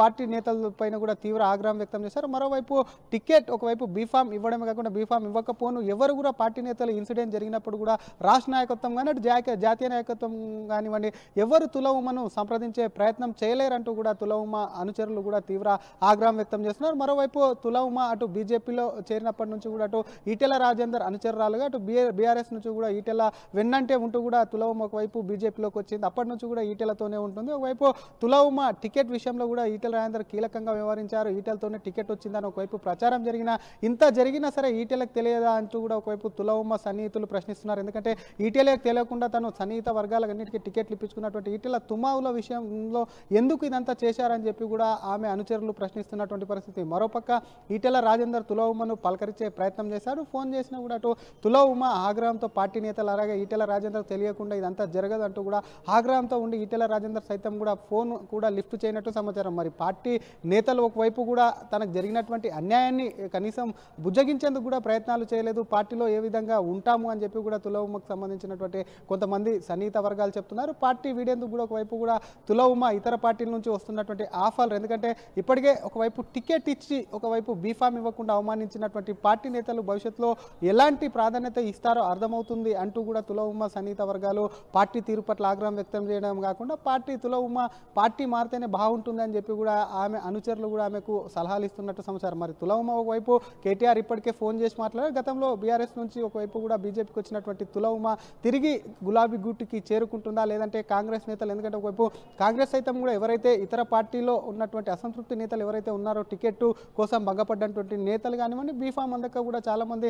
పార్టీ నేతల పైన కూడా తీవ్ర ఆగ్రహం వ్యక్తం చేశారు మరోవైపు టికెట్ ఒకవైపు బీఫామ్ ఇవ్వడమే కాకుండా బీఫామ్ ఇవ్వకపోను ఎవరు కూడా పార్టీ నేతలు ఇన్సిడెంట్ జరిగినప్పుడు కూడా రాష్ట్ర నాయకత్వం కానీ అటు జాతీయ నాయకత్వం కానివ్వండి ఎవరు తులవుమను సంప్రదించే ప్రయత్నం చేయలేరంటూ కూడా తులవుమ అనుచరులు కూడా తీవ్ర ఆగ్రహం వ్యక్తం చేస్తున్నారు మరోవైపు తులవుమ అటు బీజేపీలో చేరినప్పటి నుంచి కూడా అటు ఈటెల రాజేందర్ అనుచరురాలుగా అటు బీఆర్ఎస్ నుంచి కూడా ఈటెల వెన్నంటే ఉంటూ కూడా తులవుమ ఒకవైపు బీజేపీలోకి వచ్చింది అప్పటి నుంచి కూడా ఈటెలతోనే ఉంటుంది ఒకవైపు తులవుమ టికెట్ విషయంలో కూడా ఈటెల రాజేందర్ కీలకంగా వ్యవహరించారు ఈటెలతో ఈటెలతోనే టికెట్ వచ్చిందని ఒకవైపు ప్రచారం జరిగినా ఇంత జరిగినా సరే ఈటెలకు తెలియదా అంటూ కూడా ఒకవైపు తులవమ్మ సన్నిహితులు ప్రశ్నిస్తున్నారు ఎందుకంటే ఈటెలకు తెలియకుండా తను సన్నిహిత అన్నిటికీ టికెట్లు ఇప్పించుకున్నటువంటి ఈటీల తుమావుల విషయంలో ఎందుకు ఇదంతా చేశారని చెప్పి కూడా ఆమె అనుచరులు ప్రశ్నిస్తున్నటువంటి పరిస్థితి మరోపక్క ఈటెల రాజేందర్ తులవమ్మను పలకరించే ప్రయత్నం చేశారు ఫోన్ చేసినా కూడా అటు తులవమ్మ ఆగ్రహంతో పార్టీ నేతలు అలాగే ఈటెల రాజేందర్ తెలియకుండా ఇదంతా జరగదు అంటూ కూడా ఆగ్రహంతో ఉండి ఈటెల రాజేందర్ సైతం కూడా ఫోన్ కూడా లిఫ్ట్ చేయనట్టు సమాచారం మరి పార్టీ నేతలు ఒకవైపు కూడా తనకు జరిగినటువంటి అన్యాయాన్ని కనీసం బుజ్జగించేందుకు కూడా ప్రయత్నాలు చేయలేదు పార్టీలో ఏ విధంగా ఉంటాము అని చెప్పి కూడా తులవుమకు సంబంధించినటువంటి కొంతమంది సన్నిహిత వర్గాలు చెప్తున్నారు పార్టీ వీడేందుకు కూడా ఒకవైపు కూడా తులవుమ ఇతర పార్టీల నుంచి వస్తున్నటువంటి ఆఫర్లు ఎందుకంటే ఇప్పటికే ఒకవైపు టికెట్ ఇచ్చి ఒకవైపు బీఫామ్ ఇవ్వకుండా అవమానించినటువంటి పార్టీ నేతలు భవిష్యత్తులో ఎలాంటి ప్రాధాన్యత ఇస్తారో అర్థమవుతుంది అంటూ కూడా తులవుమ సన్నిహిత వర్గాలు పార్టీ తీరు పట్ల ఆగ్రహం వ్యక్తం చేయడం కాకుండా పార్టీ తులవుమ పార్టీ మారితేనే బాగుంటుందని చెప్పి కూడా ఆమె అనుచరులు కూడా ఆమెకు సలహా సలహాలు ఇస్తున్నట్టు సమాచారం మరి తులవమ్మ ఒకవైపు కేటీఆర్ ఇప్పటికే ఫోన్ చేసి మాట్లాడారు గతంలో బీఆర్ఎస్ నుంచి ఒకవైపు కూడా బీజేపీకి వచ్చినటువంటి తులవమ్మ తిరిగి గులాబీ గుట్టుకి చేరుకుంటుందా లేదంటే కాంగ్రెస్ నేతలు ఎందుకంటే ఒకవైపు కాంగ్రెస్ సైతం కూడా ఎవరైతే ఇతర పార్టీలో ఉన్నటువంటి అసంతృప్తి నేతలు ఎవరైతే ఉన్నారో టికెట్ కోసం భంగపడ్డటువంటి నేతలు కానివ్వండి బీఫామ్ అందక కూడా చాలామంది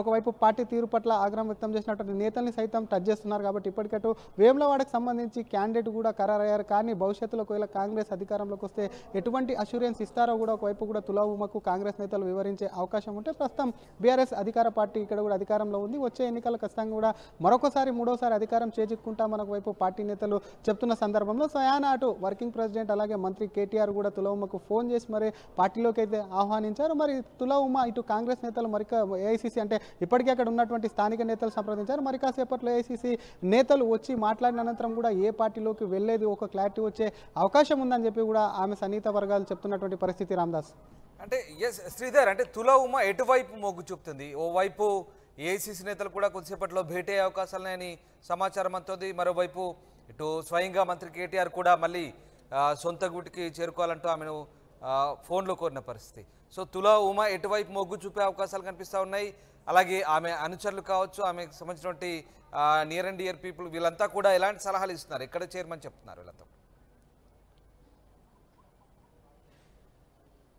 ఒకవైపు పార్టీ తీరు పట్ల ఆగ్రహం వ్యక్తం చేసినటువంటి నేతల్ని సైతం టచ్ చేస్తున్నారు కాబట్టి ఇప్పటికట్టు వేములవాడకు సంబంధించి క్యాండిడేట్ కూడా ఖరారయ్యారు కానీ భవిష్యత్తులో ఒకవేళ కాంగ్రెస్ అధికారంలోకి వస్తే ఎటువంటి అష్యూరెన్స్ ఇస్తారో కూడా ఒక వైపు కూడా తులాభూమకు కాంగ్రెస్ నేతలు వివరించే అవకాశం ఉంటే ప్రస్తుతం బీఆర్ఎస్ అధికార పార్టీ ఇక్కడ కూడా అధికారంలో ఉంది వచ్చే ఎన్నికలు ఖచ్చితంగా కూడా మరొకసారి మూడోసారి అధికారం చేజిక్కుంటా మనకు వైపు పార్టీ నేతలు చెప్తున్న సందర్భంలో స్వయాన అటు వర్కింగ్ ప్రెసిడెంట్ అలాగే మంత్రి కేటీఆర్ కూడా తులవుమకు ఫోన్ చేసి మరి పార్టీలోకి అయితే ఆహ్వానించారు మరి తులవుమ ఇటు కాంగ్రెస్ నేతలు మరి ఏఐసిసి అంటే ఇప్పటికే అక్కడ ఉన్నటువంటి స్థానిక నేతలు సంప్రదించారు మరి కాసేపట్లో ఏఐసిసి నేతలు వచ్చి మాట్లాడిన అనంతరం కూడా ఏ పార్టీలోకి వెళ్ళేది ఒక క్లారిటీ వచ్చే అవకాశం ఉందని చెప్పి కూడా ఆమె సన్నిహిత వర్గాలు చెప్తున్నటువంటి పరిస్థితి రామ్ లాస్ అంటే ఎస్ శ్రీధర్ అంటే తుల ఉమ ఎటువైపు మొగ్గు చూపుతుంది ఓవైపు ఏసీసీ నేతలు కూడా కొద్దిసేపట్లో భేటీ అయ్యే అవకాశాలు లేని సమాచారం అందుతుంది మరోవైపు ఇటు స్వయంగా మంత్రి కేటీఆర్ కూడా మళ్ళీ సొంత గుటికి చేరుకోవాలంటూ ఆమెను ఫోన్లో కోరిన పరిస్థితి సో తుల ఉమ ఎటువైపు మొగ్గు చూపే అవకాశాలు కనిపిస్తూ ఉన్నాయి అలాగే ఆమె అనుచరులు కావచ్చు ఆమెకు సంబంధించినటువంటి నియర్ అండ్ డియర్ పీపుల్ వీళ్ళంతా కూడా ఎలాంటి సలహాలు ఇస్తున్నారు ఎక్కడ చేరమని చెప్తున్నారు వీళ్ళంతా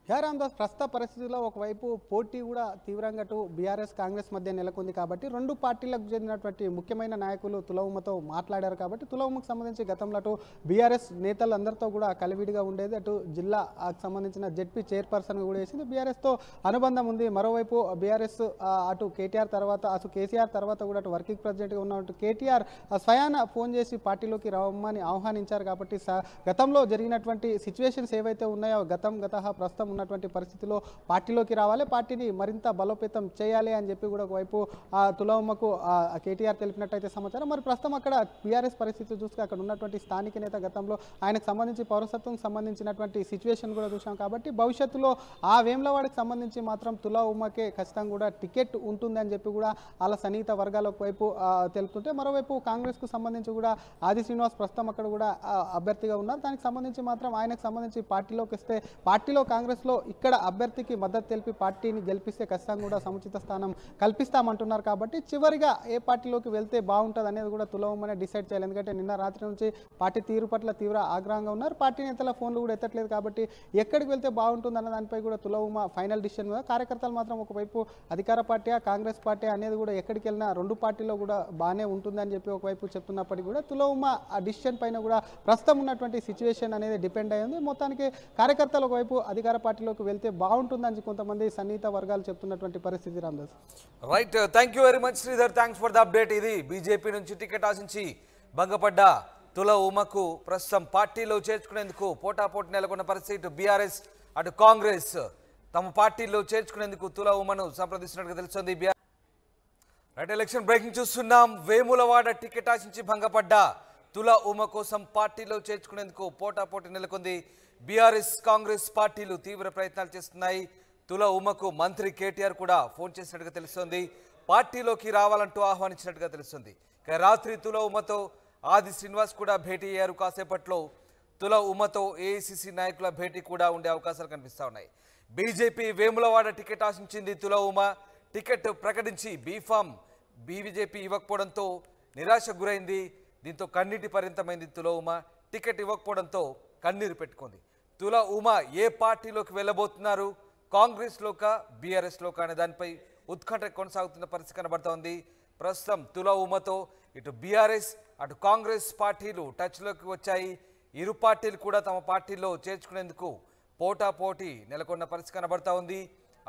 జయరాందాస్ ప్రస్తుత పరిస్థితుల్లో ఒకవైపు పోటీ కూడా తీవ్రంగా అటు బీఆర్ఎస్ కాంగ్రెస్ మధ్య నెలకొంది కాబట్టి రెండు పార్టీలకు చెందినటువంటి ముఖ్యమైన నాయకులు తులవమ్మతో మాట్లాడారు కాబట్టి తులవుమకు సంబంధించి గతంలో అటు బీఆర్ఎస్ నేతలందరితో కూడా కలివిడిగా ఉండేది అటు జిల్లాకు సంబంధించిన జెడ్పీ చైర్పర్సన్ కూడా వేసింది బీఆర్ఎస్తో అనుబంధం ఉంది మరోవైపు బీఆర్ఎస్ అటు కేటీఆర్ తర్వాత అటు కేసీఆర్ తర్వాత కూడా అటు వర్కింగ్ ప్రెసిడెంట్గా ఉన్నట్టు కేటీఆర్ స్వయాన ఫోన్ చేసి పార్టీలోకి రమ్మని ఆహ్వానించారు కాబట్టి గతంలో జరిగినటువంటి సిచ్యువేషన్స్ ఏవైతే ఉన్నాయో గతం గత ప్రస్తుతం ఉన్నటువంటి పరిస్థితిలో పార్టీలోకి రావాలి పార్టీని మరింత బలోపేతం చేయాలి అని చెప్పి కూడా ఒకవైపు తులవమ్మకు కేటీఆర్ తెలిపినట్టయితే సమాచారం మరి ప్రస్తుతం అక్కడ బీఆర్ఎస్ పరిస్థితి చూస్తే అక్కడ ఉన్నటువంటి స్థానిక నేత గతంలో ఆయనకు సంబంధించి పౌరసత్వం సంబంధించినటువంటి సిచ్యువేషన్ కూడా చూసాం కాబట్టి భవిష్యత్తులో ఆ వేములవాడికి సంబంధించి మాత్రం తులా ఉమ్మకే ఖచ్చితంగా కూడా టికెట్ ఉంటుందని చెప్పి కూడా వాళ్ళ సన్నిహిత వర్గాల వైపు తెలుపుతుంటే మరోవైపు కాంగ్రెస్కు సంబంధించి కూడా ఆది శ్రీనివాస్ ప్రస్తుతం అక్కడ కూడా అభ్యర్థిగా ఉన్నారు దానికి సంబంధించి మాత్రం ఆయనకు సంబంధించి పార్టీలోకి వస్తే పార్టీలో కాంగ్రెస్ లో ఇక్కడ అభ్యర్థికి మద్దతు తెలిపి పార్టీని గెలిపిస్తే ఖచ్చితంగా కూడా సముచిత స్థానం కల్పిస్తామంటున్నారు కాబట్టి చివరిగా ఏ పార్టీలోకి వెళ్తే బాగుంటుంది అనేది కూడా తులవమనే డిసైడ్ చేయాలి ఎందుకంటే నిన్న రాత్రి నుంచి పార్టీ తీరు పట్ల తీవ్ర ఆగ్రహంగా ఉన్నారు పార్టీ నేతల ఫోన్లు కూడా ఎత్తట్లేదు కాబట్టి ఎక్కడికి వెళ్తే బాగుంటుంది అన్న దానిపై కూడా తులవమ ఫైనల్ డిసిషన్ మీద కార్యకర్తలు మాత్రం ఒకవైపు అధికార పార్టీ కాంగ్రెస్ పార్టీ అనేది కూడా ఎక్కడికి వెళ్ళినా రెండు పార్టీలో కూడా బాగానే ఉంటుందని చెప్పి ఒకవైపు చెప్తున్నప్పటికీ కూడా తులవుమ ఆ డిసిషన్ పైన కూడా ప్రస్తుతం ఉన్నటువంటి సిచ్యువేషన్ అనేది డిపెండ్ అయ్యింది మొత్తానికి కార్యకర్తలు ఒకవైపు అధికార పార్టీలోకి వెళ్తే బాగుంటుందని కొంతమంది సన్నిహిత వర్గాలు చెప్తున్నటువంటి పరిస్థితి Ramdas right thank you very much Sridhar thanks for the update ఇది బీజేపీ నుంచి టికెట్ ఆశించి భంగపడ్డ తుల ఉమకు ప్రస్తుతం పార్టీలో చేర్చుకునేందుకు పోటాపోటీ నెలకొన్న పరిస్థితి ఇటు బీఆర్ఎస్ అటు కాంగ్రెస్ తమ పార్టీలో చేర్చుకునేందుకు తుల ఉమను సంప్రదిస్తున్నట్టుగా తెలుస్తుంది రైట్ ఎలక్షన్ బ్రేకింగ్ చూస్తున్నాం వేములవాడ టికెట్ ఆశించి భంగపడ్డ తుల ఉమ కోసం పార్టీలో చేర్చుకునేందుకు పోటాపోటీ నెలకొంది బీఆర్ఎస్ కాంగ్రెస్ పార్టీలు తీవ్ర ప్రయత్నాలు చేస్తున్నాయి తుల ఉమకు మంత్రి కేటీఆర్ కూడా ఫోన్ చేసినట్టుగా తెలుస్తోంది పార్టీలోకి రావాలంటూ ఆహ్వానించినట్టుగా తెలుస్తుంది రాత్రి తుల ఉమతో ఆది శ్రీనివాస్ కూడా భేటీ అయ్యారు కాసేపట్లో తుల ఉమతో ఏఐసిసి నాయకుల భేటీ కూడా ఉండే అవకాశాలు కనిపిస్తూ ఉన్నాయి బీజేపీ వేములవాడ టికెట్ ఆశించింది తుల ఉమ టికెట్ ప్రకటించి బీఫామ్ బీబీజేపీ ఇవ్వకపోవడంతో నిరాశకు గురైంది దీంతో కన్నీటి పరిమితమైంది తుల ఉమ టికెట్ ఇవ్వకపోవడంతో కన్నీరు పెట్టుకుంది తుల ఉమా ఏ పార్టీలోకి వెళ్ళబోతున్నారు కాంగ్రెస్లోక బీఆర్ఎస్లోక అనే దానిపై ఉత్కంఠ కొనసాగుతున్న పరిస్థితి కనబడుతోంది ప్రస్తుతం తుల ఉమతో ఇటు బీఆర్ఎస్ అటు కాంగ్రెస్ పార్టీలు టచ్లోకి వచ్చాయి ఇరు పార్టీలు కూడా తమ పార్టీలో చేర్చుకునేందుకు పోటాపోటీ నెలకొన్న పరిస్థితి కనబడతా ఉంది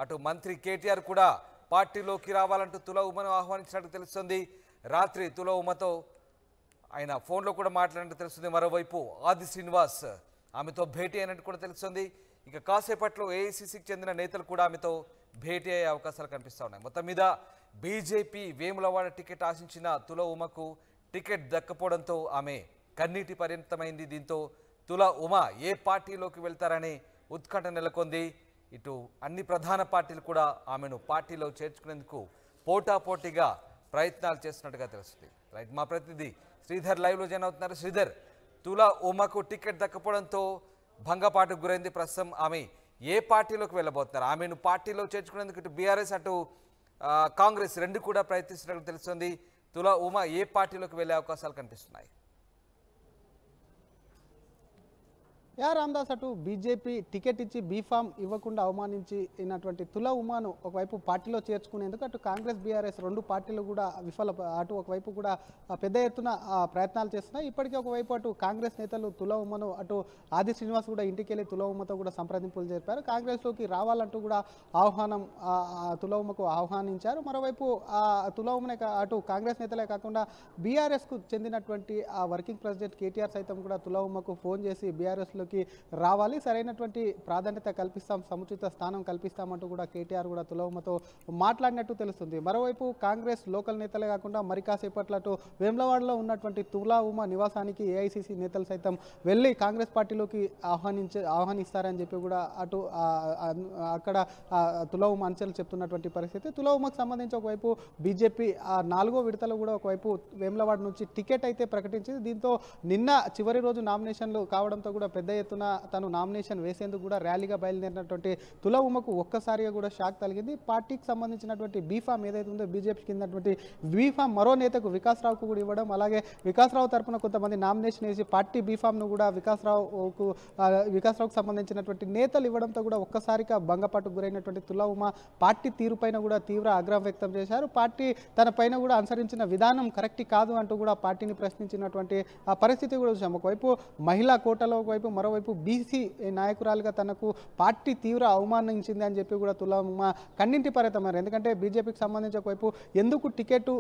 అటు మంత్రి కేటీఆర్ కూడా పార్టీలోకి రావాలంటూ తుల ఉమను ఆహ్వానించినట్టు తెలుస్తుంది రాత్రి తుల ఉమతో ఆయన ఫోన్లో కూడా మాట్లాడినట్టు తెలుస్తుంది మరోవైపు ఆది శ్రీనివాస్ ఆమెతో భేటీ అయినట్టు కూడా తెలుస్తుంది ఇక కాసేపట్లో ఏఐసిసికి చెందిన నేతలు కూడా ఆమెతో భేటీ అయ్యే అవకాశాలు కనిపిస్తూ ఉన్నాయి మొత్తం మీద బీజేపీ వేములవాడ టికెట్ ఆశించిన తుల ఉమకు టికెట్ దక్కపోవడంతో ఆమె కన్నీటి పరిమితమైంది దీంతో తుల ఉమ ఏ పార్టీలోకి వెళ్తారనే ఉత్కంఠ నెలకొంది ఇటు అన్ని ప్రధాన పార్టీలు కూడా ఆమెను పార్టీలో చేర్చుకునేందుకు పోటాపోటీగా ప్రయత్నాలు చేస్తున్నట్టుగా తెలుస్తుంది రైట్ మా ప్రతినిధి శ్రీధర్ లైవ్లో జాయిన్ అవుతున్నారు శ్రీధర్ తులా ఉమకు టికెట్ దక్కపోవడంతో భంగపాటుకు గురైంది ప్రస్తుతం ఆమె ఏ పార్టీలోకి వెళ్ళబోతున్నారు ఆమెను పార్టీలో చేర్చుకునేందుకు ఇటు బీఆర్ఎస్ అటు కాంగ్రెస్ రెండు కూడా ప్రయత్నిస్తున్నట్లు తెలుస్తుంది తులా ఉమా ఏ పార్టీలోకి వెళ్ళే అవకాశాలు కనిపిస్తున్నాయి యా రామ్దాస్ అటు బీజేపీ టికెట్ ఇచ్చి బీఫామ్ ఇవ్వకుండా అవమానించినటువంటి తుల ఉమాను ఒకవైపు పార్టీలో చేర్చుకునేందుకు అటు కాంగ్రెస్ బీఆర్ఎస్ రెండు పార్టీలు కూడా విఫల అటు ఒకవైపు కూడా పెద్ద ఎత్తున ప్రయత్నాలు చేస్తున్నాయి ఇప్పటికే ఒకవైపు అటు కాంగ్రెస్ నేతలు తుల ఉమను అటు ఆది శ్రీనివాస్ కూడా ఇంటికి వెళ్ళి తుల ఉమతో కూడా సంప్రదింపులు జరిపారు కాంగ్రెస్లోకి రావాలంటూ కూడా ఆహ్వానం తుల ఉమ్మకు ఆహ్వానించారు మరోవైపు ఆ తుల ఉమ్మనే అటు కాంగ్రెస్ నేతలే కాకుండా బీఆర్ఎస్కు చెందినటువంటి ఆ వర్కింగ్ ప్రెసిడెంట్ కేటీఆర్ సైతం కూడా తుల ఉమ్మకు ఫోన్ చేసి బీఆర్ఎస్లో అధికారంలోకి రావాలి సరైనటువంటి ప్రాధాన్యత కల్పిస్తాం సముచిత స్థానం కల్పిస్తామంటూ కూడా కేటీఆర్ కూడా తులవమతో మాట్లాడినట్టు తెలుస్తుంది మరోవైపు కాంగ్రెస్ లోకల్ నేతలే కాకుండా మరి కాసేపట్లటు వేములవాడలో ఉన్నటువంటి తులా ఉమా నివాసానికి ఏఐసిసి నేతలు సైతం వెళ్ళి కాంగ్రెస్ పార్టీలోకి ఆహ్వానించే ఆహ్వానిస్తారని చెప్పి కూడా అటు అక్కడ ఉమా అంచెలు చెప్తున్నటువంటి పరిస్థితి ఉమాకు సంబంధించి ఒకవైపు బీజేపీ నాలుగో విడతలు కూడా ఒకవైపు వేములవాడ నుంచి టికెట్ అయితే ప్రకటించింది దీంతో నిన్న చివరి రోజు నామినేషన్లు కావడంతో కూడా పెద్ద పెద్ద ఎత్తున తను నామినేషన్ వేసేందుకు కూడా ర్యాలీగా బయలుదేరినటువంటి తుల ఉమకు ఒక్కసారిగా కూడా షాక్ తగిలింది పార్టీకి సంబంధించినటువంటి బీఫామ్ ఏదైతే ఉందో బీజేపీ కిందటువంటి బీఫామ్ మరో నేతకు వికాస్రావుకు కూడా ఇవ్వడం అలాగే వికాస్రావు తరఫున కొంతమంది నామినేషన్ వేసి పార్టీ బీఫామ్ను కూడా వికాస్రావుకు వికాస్రావుకు సంబంధించినటువంటి నేతలు ఇవ్వడంతో కూడా ఒక్కసారిగా భంగపాటు గురైనటువంటి తుల ఉమ పార్టీ తీరుపైన కూడా తీవ్ర ఆగ్రహం వ్యక్తం చేశారు పార్టీ తన పైన కూడా అనుసరించిన విధానం కరెక్ట్ కాదు అంటూ కూడా పార్టీని ప్రశ్నించినటువంటి పరిస్థితి కూడా చూసాం ఒకవైపు మహిళా కోటలో ఒకవైపు మరోవైపు బీసీ నాయకురాలుగా తనకు పార్టీ తీవ్ర అవమానించింది అని చెప్పి కూడా తులమ్మ కన్నింటి పరితమారు ఎందుకంటే బీజేపీకి సంబంధించి ఒకవైపు ఎందుకు టికెట్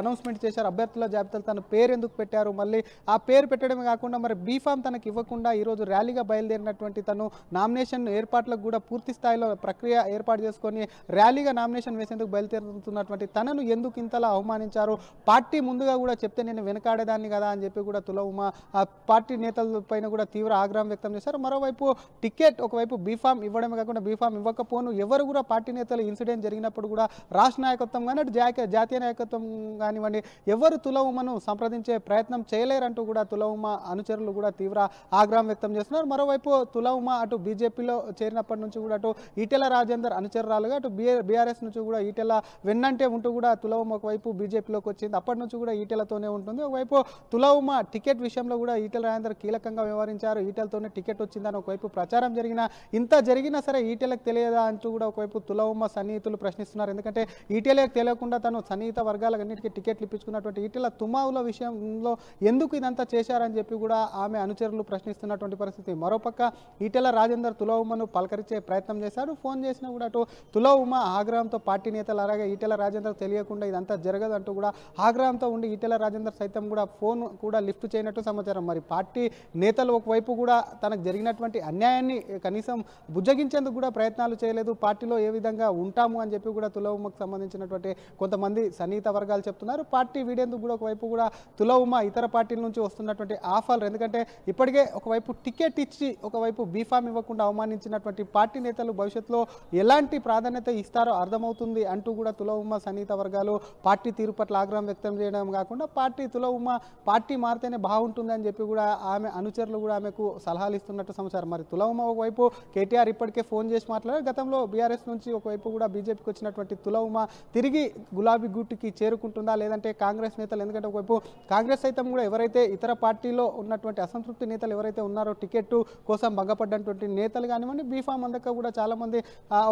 అనౌన్స్మెంట్ చేశారు అభ్యర్థుల జాబితాలు తన పేరు ఎందుకు పెట్టారు మళ్ళీ ఆ పేరు పెట్టడమే కాకుండా మరి బీఫామ్ తనకు ఇవ్వకుండా ఈరోజు ర్యాలీగా బయలుదేరినటువంటి తను నామినేషన్ ఏర్పాట్లకు కూడా పూర్తి స్థాయిలో ప్రక్రియ ఏర్పాటు చేసుకొని ర్యాలీగా నామినేషన్ వేసేందుకు బయలుదేరుతున్నటువంటి తనను ఎందుకు ఇంతలా అవమానించారు పార్టీ ముందుగా కూడా చెప్తే నేను వెనకాడేదాన్ని కదా అని చెప్పి కూడా ఆ పార్టీ నేతల పైన కూడా తీవ్ర ఆగ్రహం ఆగ్రహం వ్యక్తం చేశారు మరోవైపు టికెట్ ఒకవైపు బీఫామ్ ఇవ్వడమే కాకుండా బీఫామ్ ఇవ్వకపోను ఎవరు కూడా పార్టీ నేతలు ఇన్సిడెంట్ జరిగినప్పుడు కూడా రాష్ట్ర నాయకత్వం కానీ జాతీయ నాయకత్వం కానివ్వండి ఎవరు తులవుమను సంప్రదించే ప్రయత్నం చేయలేరంటూ కూడా తులవుమ అనుచరులు కూడా తీవ్ర ఆగ్రహం వ్యక్తం చేస్తున్నారు మరోవైపు తులవుమ అటు బీజేపీలో చేరినప్పటి నుంచి కూడా అటు ఈటెల రాజేందర్ అనుచరురాలుగా అటు బీఆర్ఎస్ నుంచి కూడా ఈటెల వెన్నంటే ఉంటూ కూడా తులవుమ ఒకవైపు బీజేపీలోకి వచ్చింది అప్పటి నుంచి కూడా ఈటెలతోనే ఉంటుంది ఒకవైపు తులవుమ టికెట్ విషయంలో కూడా ఈటెల రాజేందర్ కీలకంగా వ్యవహరించారు ఈటెలతో మెజార్టీతోనే టికెట్ వచ్చిందని ఒకవైపు ప్రచారం జరిగినా ఇంత జరిగినా సరే ఈటెలకు తెలియదా అంటూ కూడా ఒకవైపు తులవుమ్మ సన్నిహితులు ప్రశ్నిస్తున్నారు ఎందుకంటే ఈటెలకు తెలియకుండా తను సన్నిహిత అన్నింటికీ టికెట్లు ఇప్పించుకున్నటువంటి ఈటీల తుమావుల విషయంలో ఎందుకు ఇదంతా చేశారని చెప్పి కూడా ఆమె అనుచరులు ప్రశ్నిస్తున్నటువంటి పరిస్థితి మరోపక్క ఈటెల రాజేందర్ తులవుమ్మను పలకరించే ప్రయత్నం చేశారు ఫోన్ చేసినా కూడా అటు తులవుమ్మ ఆగ్రహంతో పార్టీ నేతలు అలాగే ఈటెల రాజేందర్ తెలియకుండా ఇదంతా జరగదు అంటూ కూడా ఆగ్రహంతో ఉండి ఈటెల రాజేందర్ సైతం కూడా ఫోన్ కూడా లిఫ్ట్ చేయనట్టు సమాచారం మరి పార్టీ నేతలు ఒకవైపు కూడా తనకు జరిగినటువంటి అన్యాయాన్ని కనీసం బుజ్జగించేందుకు కూడా ప్రయత్నాలు చేయలేదు పార్టీలో ఏ విధంగా ఉంటాము అని చెప్పి కూడా తులవుమకు సంబంధించినటువంటి కొంతమంది సన్నిహిత వర్గాలు చెప్తున్నారు పార్టీ వీడేందుకు కూడా ఒకవైపు కూడా తులవుమ ఇతర పార్టీల నుంచి వస్తున్నటువంటి ఆఫర్లు ఎందుకంటే ఇప్పటికే ఒకవైపు టికెట్ ఇచ్చి ఒకవైపు బీఫామ్ ఇవ్వకుండా అవమానించినటువంటి పార్టీ నేతలు భవిష్యత్తులో ఎలాంటి ప్రాధాన్యత ఇస్తారో అర్థమవుతుంది అంటూ కూడా తులవుమ సన్నిహిత వర్గాలు పార్టీ తీరు పట్ల ఆగ్రహం వ్యక్తం చేయడం కాకుండా పార్టీ తులవుమ పార్టీ మారితేనే బాగుంటుంది అని చెప్పి కూడా ఆమె అనుచరులు కూడా ఆమెకు సలహా సలహాలు ఇస్తున్నట్టు సమాచారం మరి తులవమ్మ ఒకవైపు కేటీఆర్ ఇప్పటికే ఫోన్ చేసి మాట్లాడారు గతంలో బీఆర్ఎస్ నుంచి ఒకవైపు కూడా బీజేపీకి వచ్చినటువంటి తులవమ్మ తిరిగి గులాబీ గుట్టుకి చేరుకుంటుందా లేదంటే కాంగ్రెస్ నేతలు ఎందుకంటే ఒకవైపు కాంగ్రెస్ సైతం కూడా ఎవరైతే ఇతర పార్టీలో ఉన్నటువంటి అసంతృప్తి నేతలు ఎవరైతే ఉన్నారో టికెట్ కోసం భంగపడ్డటువంటి నేతలు కానివ్వండి బీఫామ్ అందక కూడా చాలామంది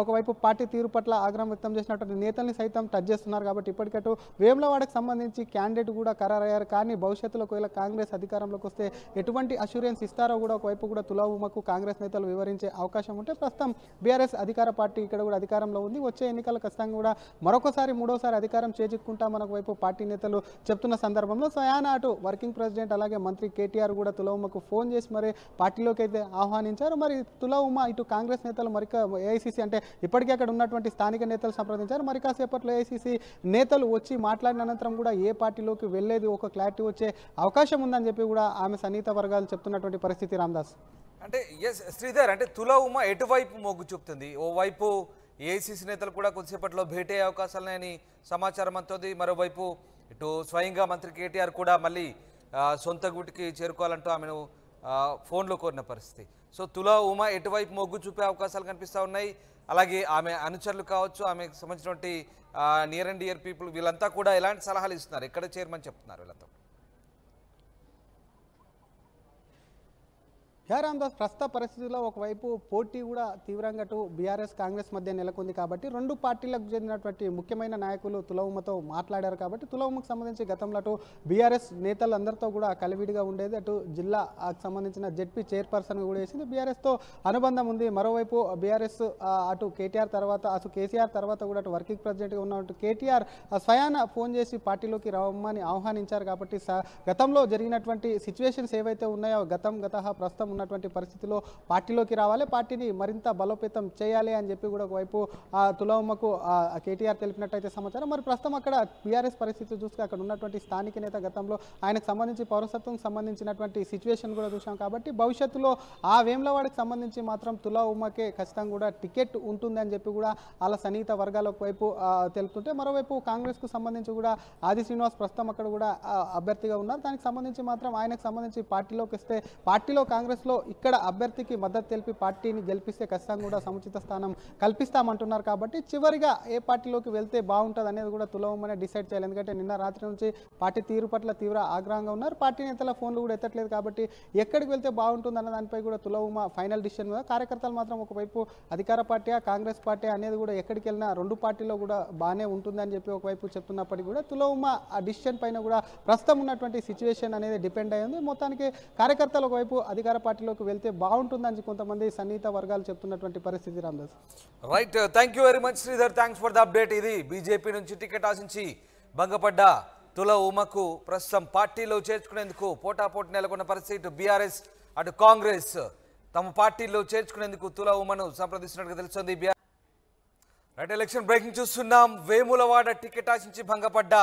ఒకవైపు పార్టీ తీరు పట్ల ఆగ్రహం వ్యక్తం చేసినటువంటి నేతల్ని సైతం టచ్ చేస్తున్నారు కాబట్టి ఇప్పటికట్టు వేములవాడకు సంబంధించి క్యాండిడేట్ కూడా ఖరారయ్యారు కానీ భవిష్యత్తులో ఒకవేళ కాంగ్రెస్ అధికారంలోకి వస్తే ఎటువంటి అష్యూరెన్స్ ఇస్తారో కూడా ఒకవైపు మరోవైపు కూడా తులా కాంగ్రెస్ నేతలు వివరించే అవకాశం ఉంటే ప్రస్తుతం బీఆర్ఎస్ అధికార పార్టీ ఇక్కడ కూడా అధికారంలో ఉంది వచ్చే ఎన్నికల ఖచ్చితంగా కూడా మరొకసారి మూడోసారి అధికారం చేజిక్కుంటా మనకు వైపు పార్టీ నేతలు చెప్తున్న సందర్భంలో సయానాటు వర్కింగ్ ప్రెసిడెంట్ అలాగే మంత్రి కేటీఆర్ కూడా తులవుమకు ఫోన్ చేసి మరి పార్టీలోకి అయితే ఆహ్వానించారు మరి తులవుమ ఇటు కాంగ్రెస్ నేతలు మరి ఏఐసిసి అంటే ఇప్పటికే అక్కడ ఉన్నటువంటి స్థానిక నేతలు సంప్రదించారు మరి కాసేపట్లో ఏఐసిసి నేతలు వచ్చి మాట్లాడిన అనంతరం కూడా ఏ పార్టీలోకి వెళ్ళేది ఒక క్లారిటీ వచ్చే అవకాశం ఉందని చెప్పి కూడా ఆమె సన్నిహిత వర్గాలు చెప్తున్నటువంటి పరిస్థితి రామ్దాస్ శ్రీనివాస్ అంటే ఎస్ శ్రీధర్ అంటే తులా ఉమ ఎటువైపు మొగ్గు చూపుతుంది ఓవైపు ఏఐసీసీ నేతలు కూడా కొద్దిసేపట్లో భేటీ అయ్యే అవకాశాలు లేని సమాచారం అంతుంది మరోవైపు ఇటు స్వయంగా మంత్రి కేటీఆర్ కూడా మళ్ళీ సొంత గుటికి చేరుకోవాలంటూ ఆమెను ఫోన్లో కోరిన పరిస్థితి సో తులా ఉమా ఎటువైపు మొగ్గు చూపే అవకాశాలు కనిపిస్తూ ఉన్నాయి అలాగే ఆమె అనుచరులు కావచ్చు ఆమెకు సంబంధించినటువంటి నియర్ అండ్ ఇయర్ పీపుల్ వీళ్ళంతా కూడా ఎలాంటి సలహాలు ఇస్తున్నారు ఎక్కడ చేరమని చెప్తున్నారు వీళ్ళంతా రామదాస్ ప్రస్తుత పరిస్థితుల్లో ఒకవైపు పోటీ కూడా తీవ్రంగా అటు బీఆర్ఎస్ కాంగ్రెస్ మధ్య నెలకొంది కాబట్టి రెండు పార్టీలకు చెందినటువంటి ముఖ్యమైన నాయకులు తులవుమతో మాట్లాడారు కాబట్టి తులవుమకు సంబంధించి గతంలో అటు బీఆర్ఎస్ నేతలందరితో కూడా కలివిడిగా ఉండేది అటు జిల్లాకు సంబంధించిన జెడ్పీ చైర్పర్సన్ కూడా వేసింది బీఆర్ఎస్తో అనుబంధం ఉంది మరోవైపు బీఆర్ఎస్ అటు కేటీఆర్ తర్వాత అటు కేసీఆర్ తర్వాత కూడా అటు వర్కింగ్ ప్రెసిడెంట్గా ఉన్నట్టు కేటీఆర్ స్వయాన ఫోన్ చేసి పార్టీలోకి రమ్మని ఆహ్వానించారు కాబట్టి గతంలో జరిగినటువంటి సిచ్యువేషన్స్ ఏవైతే ఉన్నాయో గతం గత ప్రస్తుతం ఉన్నటువంటి పరిస్థితిలో పార్టీలోకి రావాలి పార్టీని మరింత బలోపేతం చేయాలి అని చెప్పి కూడా ఒకవైపు తులవమ్మకు కేటీఆర్ తెలిపినట్టయితే సమాచారం మరి ప్రస్తుతం అక్కడ బీఆర్ఎస్ పరిస్థితి చూస్తే అక్కడ ఉన్నటువంటి స్థానిక నేత గతంలో ఆయనకు సంబంధించి పౌరసత్వం సంబంధించినటువంటి సిచ్యువేషన్ కూడా చూసాం కాబట్టి భవిష్యత్తులో ఆ వేములవాడికి సంబంధించి మాత్రం తులా ఉమ్మకే ఖచ్చితంగా కూడా టికెట్ ఉంటుంది అని చెప్పి కూడా అలా సన్నిహిత వర్గాల వైపు తెలుపుతుంటే మరోవైపు కాంగ్రెస్కు సంబంధించి కూడా ఆది శ్రీనివాస్ ప్రస్తుతం అక్కడ కూడా అభ్యర్థిగా ఉన్నారు దానికి సంబంధించి మాత్రం ఆయనకు సంబంధించి పార్టీలోకి వస్తే పార్టీలో కాంగ్రెస్ కాన్ఫరెన్స్లో ఇక్కడ అభ్యర్థికి మద్దతు తెలిపి పార్టీని గెలిపిస్తే ఖచ్చితంగా కూడా సముచిత స్థానం కల్పిస్తామంటున్నారు కాబట్టి చివరిగా ఏ పార్టీలోకి వెళ్తే బాగుంటుంది అనేది కూడా తులవమనే డిసైడ్ చేయాలి ఎందుకంటే నిన్న రాత్రి నుంచి పార్టీ తీరు పట్ల తీవ్ర ఆగ్రహంగా ఉన్నారు పార్టీ నేతల ఫోన్లు కూడా ఎత్తట్లేదు కాబట్టి ఎక్కడికి వెళ్తే బాగుంటుంది అన్న దానిపై కూడా తులవమ ఫైనల్ డిసిషన్ కూడా కార్యకర్తలు మాత్రం ఒకవైపు అధికార పార్టీ కాంగ్రెస్ పార్టీ అనేది కూడా ఎక్కడికి వెళ్ళినా రెండు పార్టీలో కూడా బాగానే ఉంటుందని చెప్పి ఒకవైపు చెప్తున్నప్పటికీ కూడా తులవమ ఆ డిసిషన్ పైన కూడా ప్రస్తుతం ఉన్నటువంటి సిచ్యువేషన్ అనేది డిపెండ్ అయ్యింది మొత్తానికి కార్యకర్తలు ఒకవైపు అధికార పార్టీ పార్టీలోకి వెళ్తే బాగుంటుందని కొంతమంది సన్నిహిత వర్గాలు చెప్తున్నటువంటి పరిస్థితి Ramdas right thank very much Sridhar thanks for the update ఇది బీజేపీ నుంచి టికెట్ ఆశించి భంగపడ్డ తుల ఉమకు ప్రస్తుతం పార్టీలో చేర్చుకునేందుకు పోటాపోటీ నెలకొన్న పరిస్థితి ఇటు బీఆర్ఎస్ అటు కాంగ్రెస్ తమ పార్టీలో చేర్చుకునేందుకు తుల ఉమను సంప్రదిస్తున్నట్టుగా తెలుస్తుంది రైట్ ఎలక్షన్ బ్రేకింగ్ చూస్తున్నాం వేములవాడ టికెట్ ఆశించి భంగపడ్డ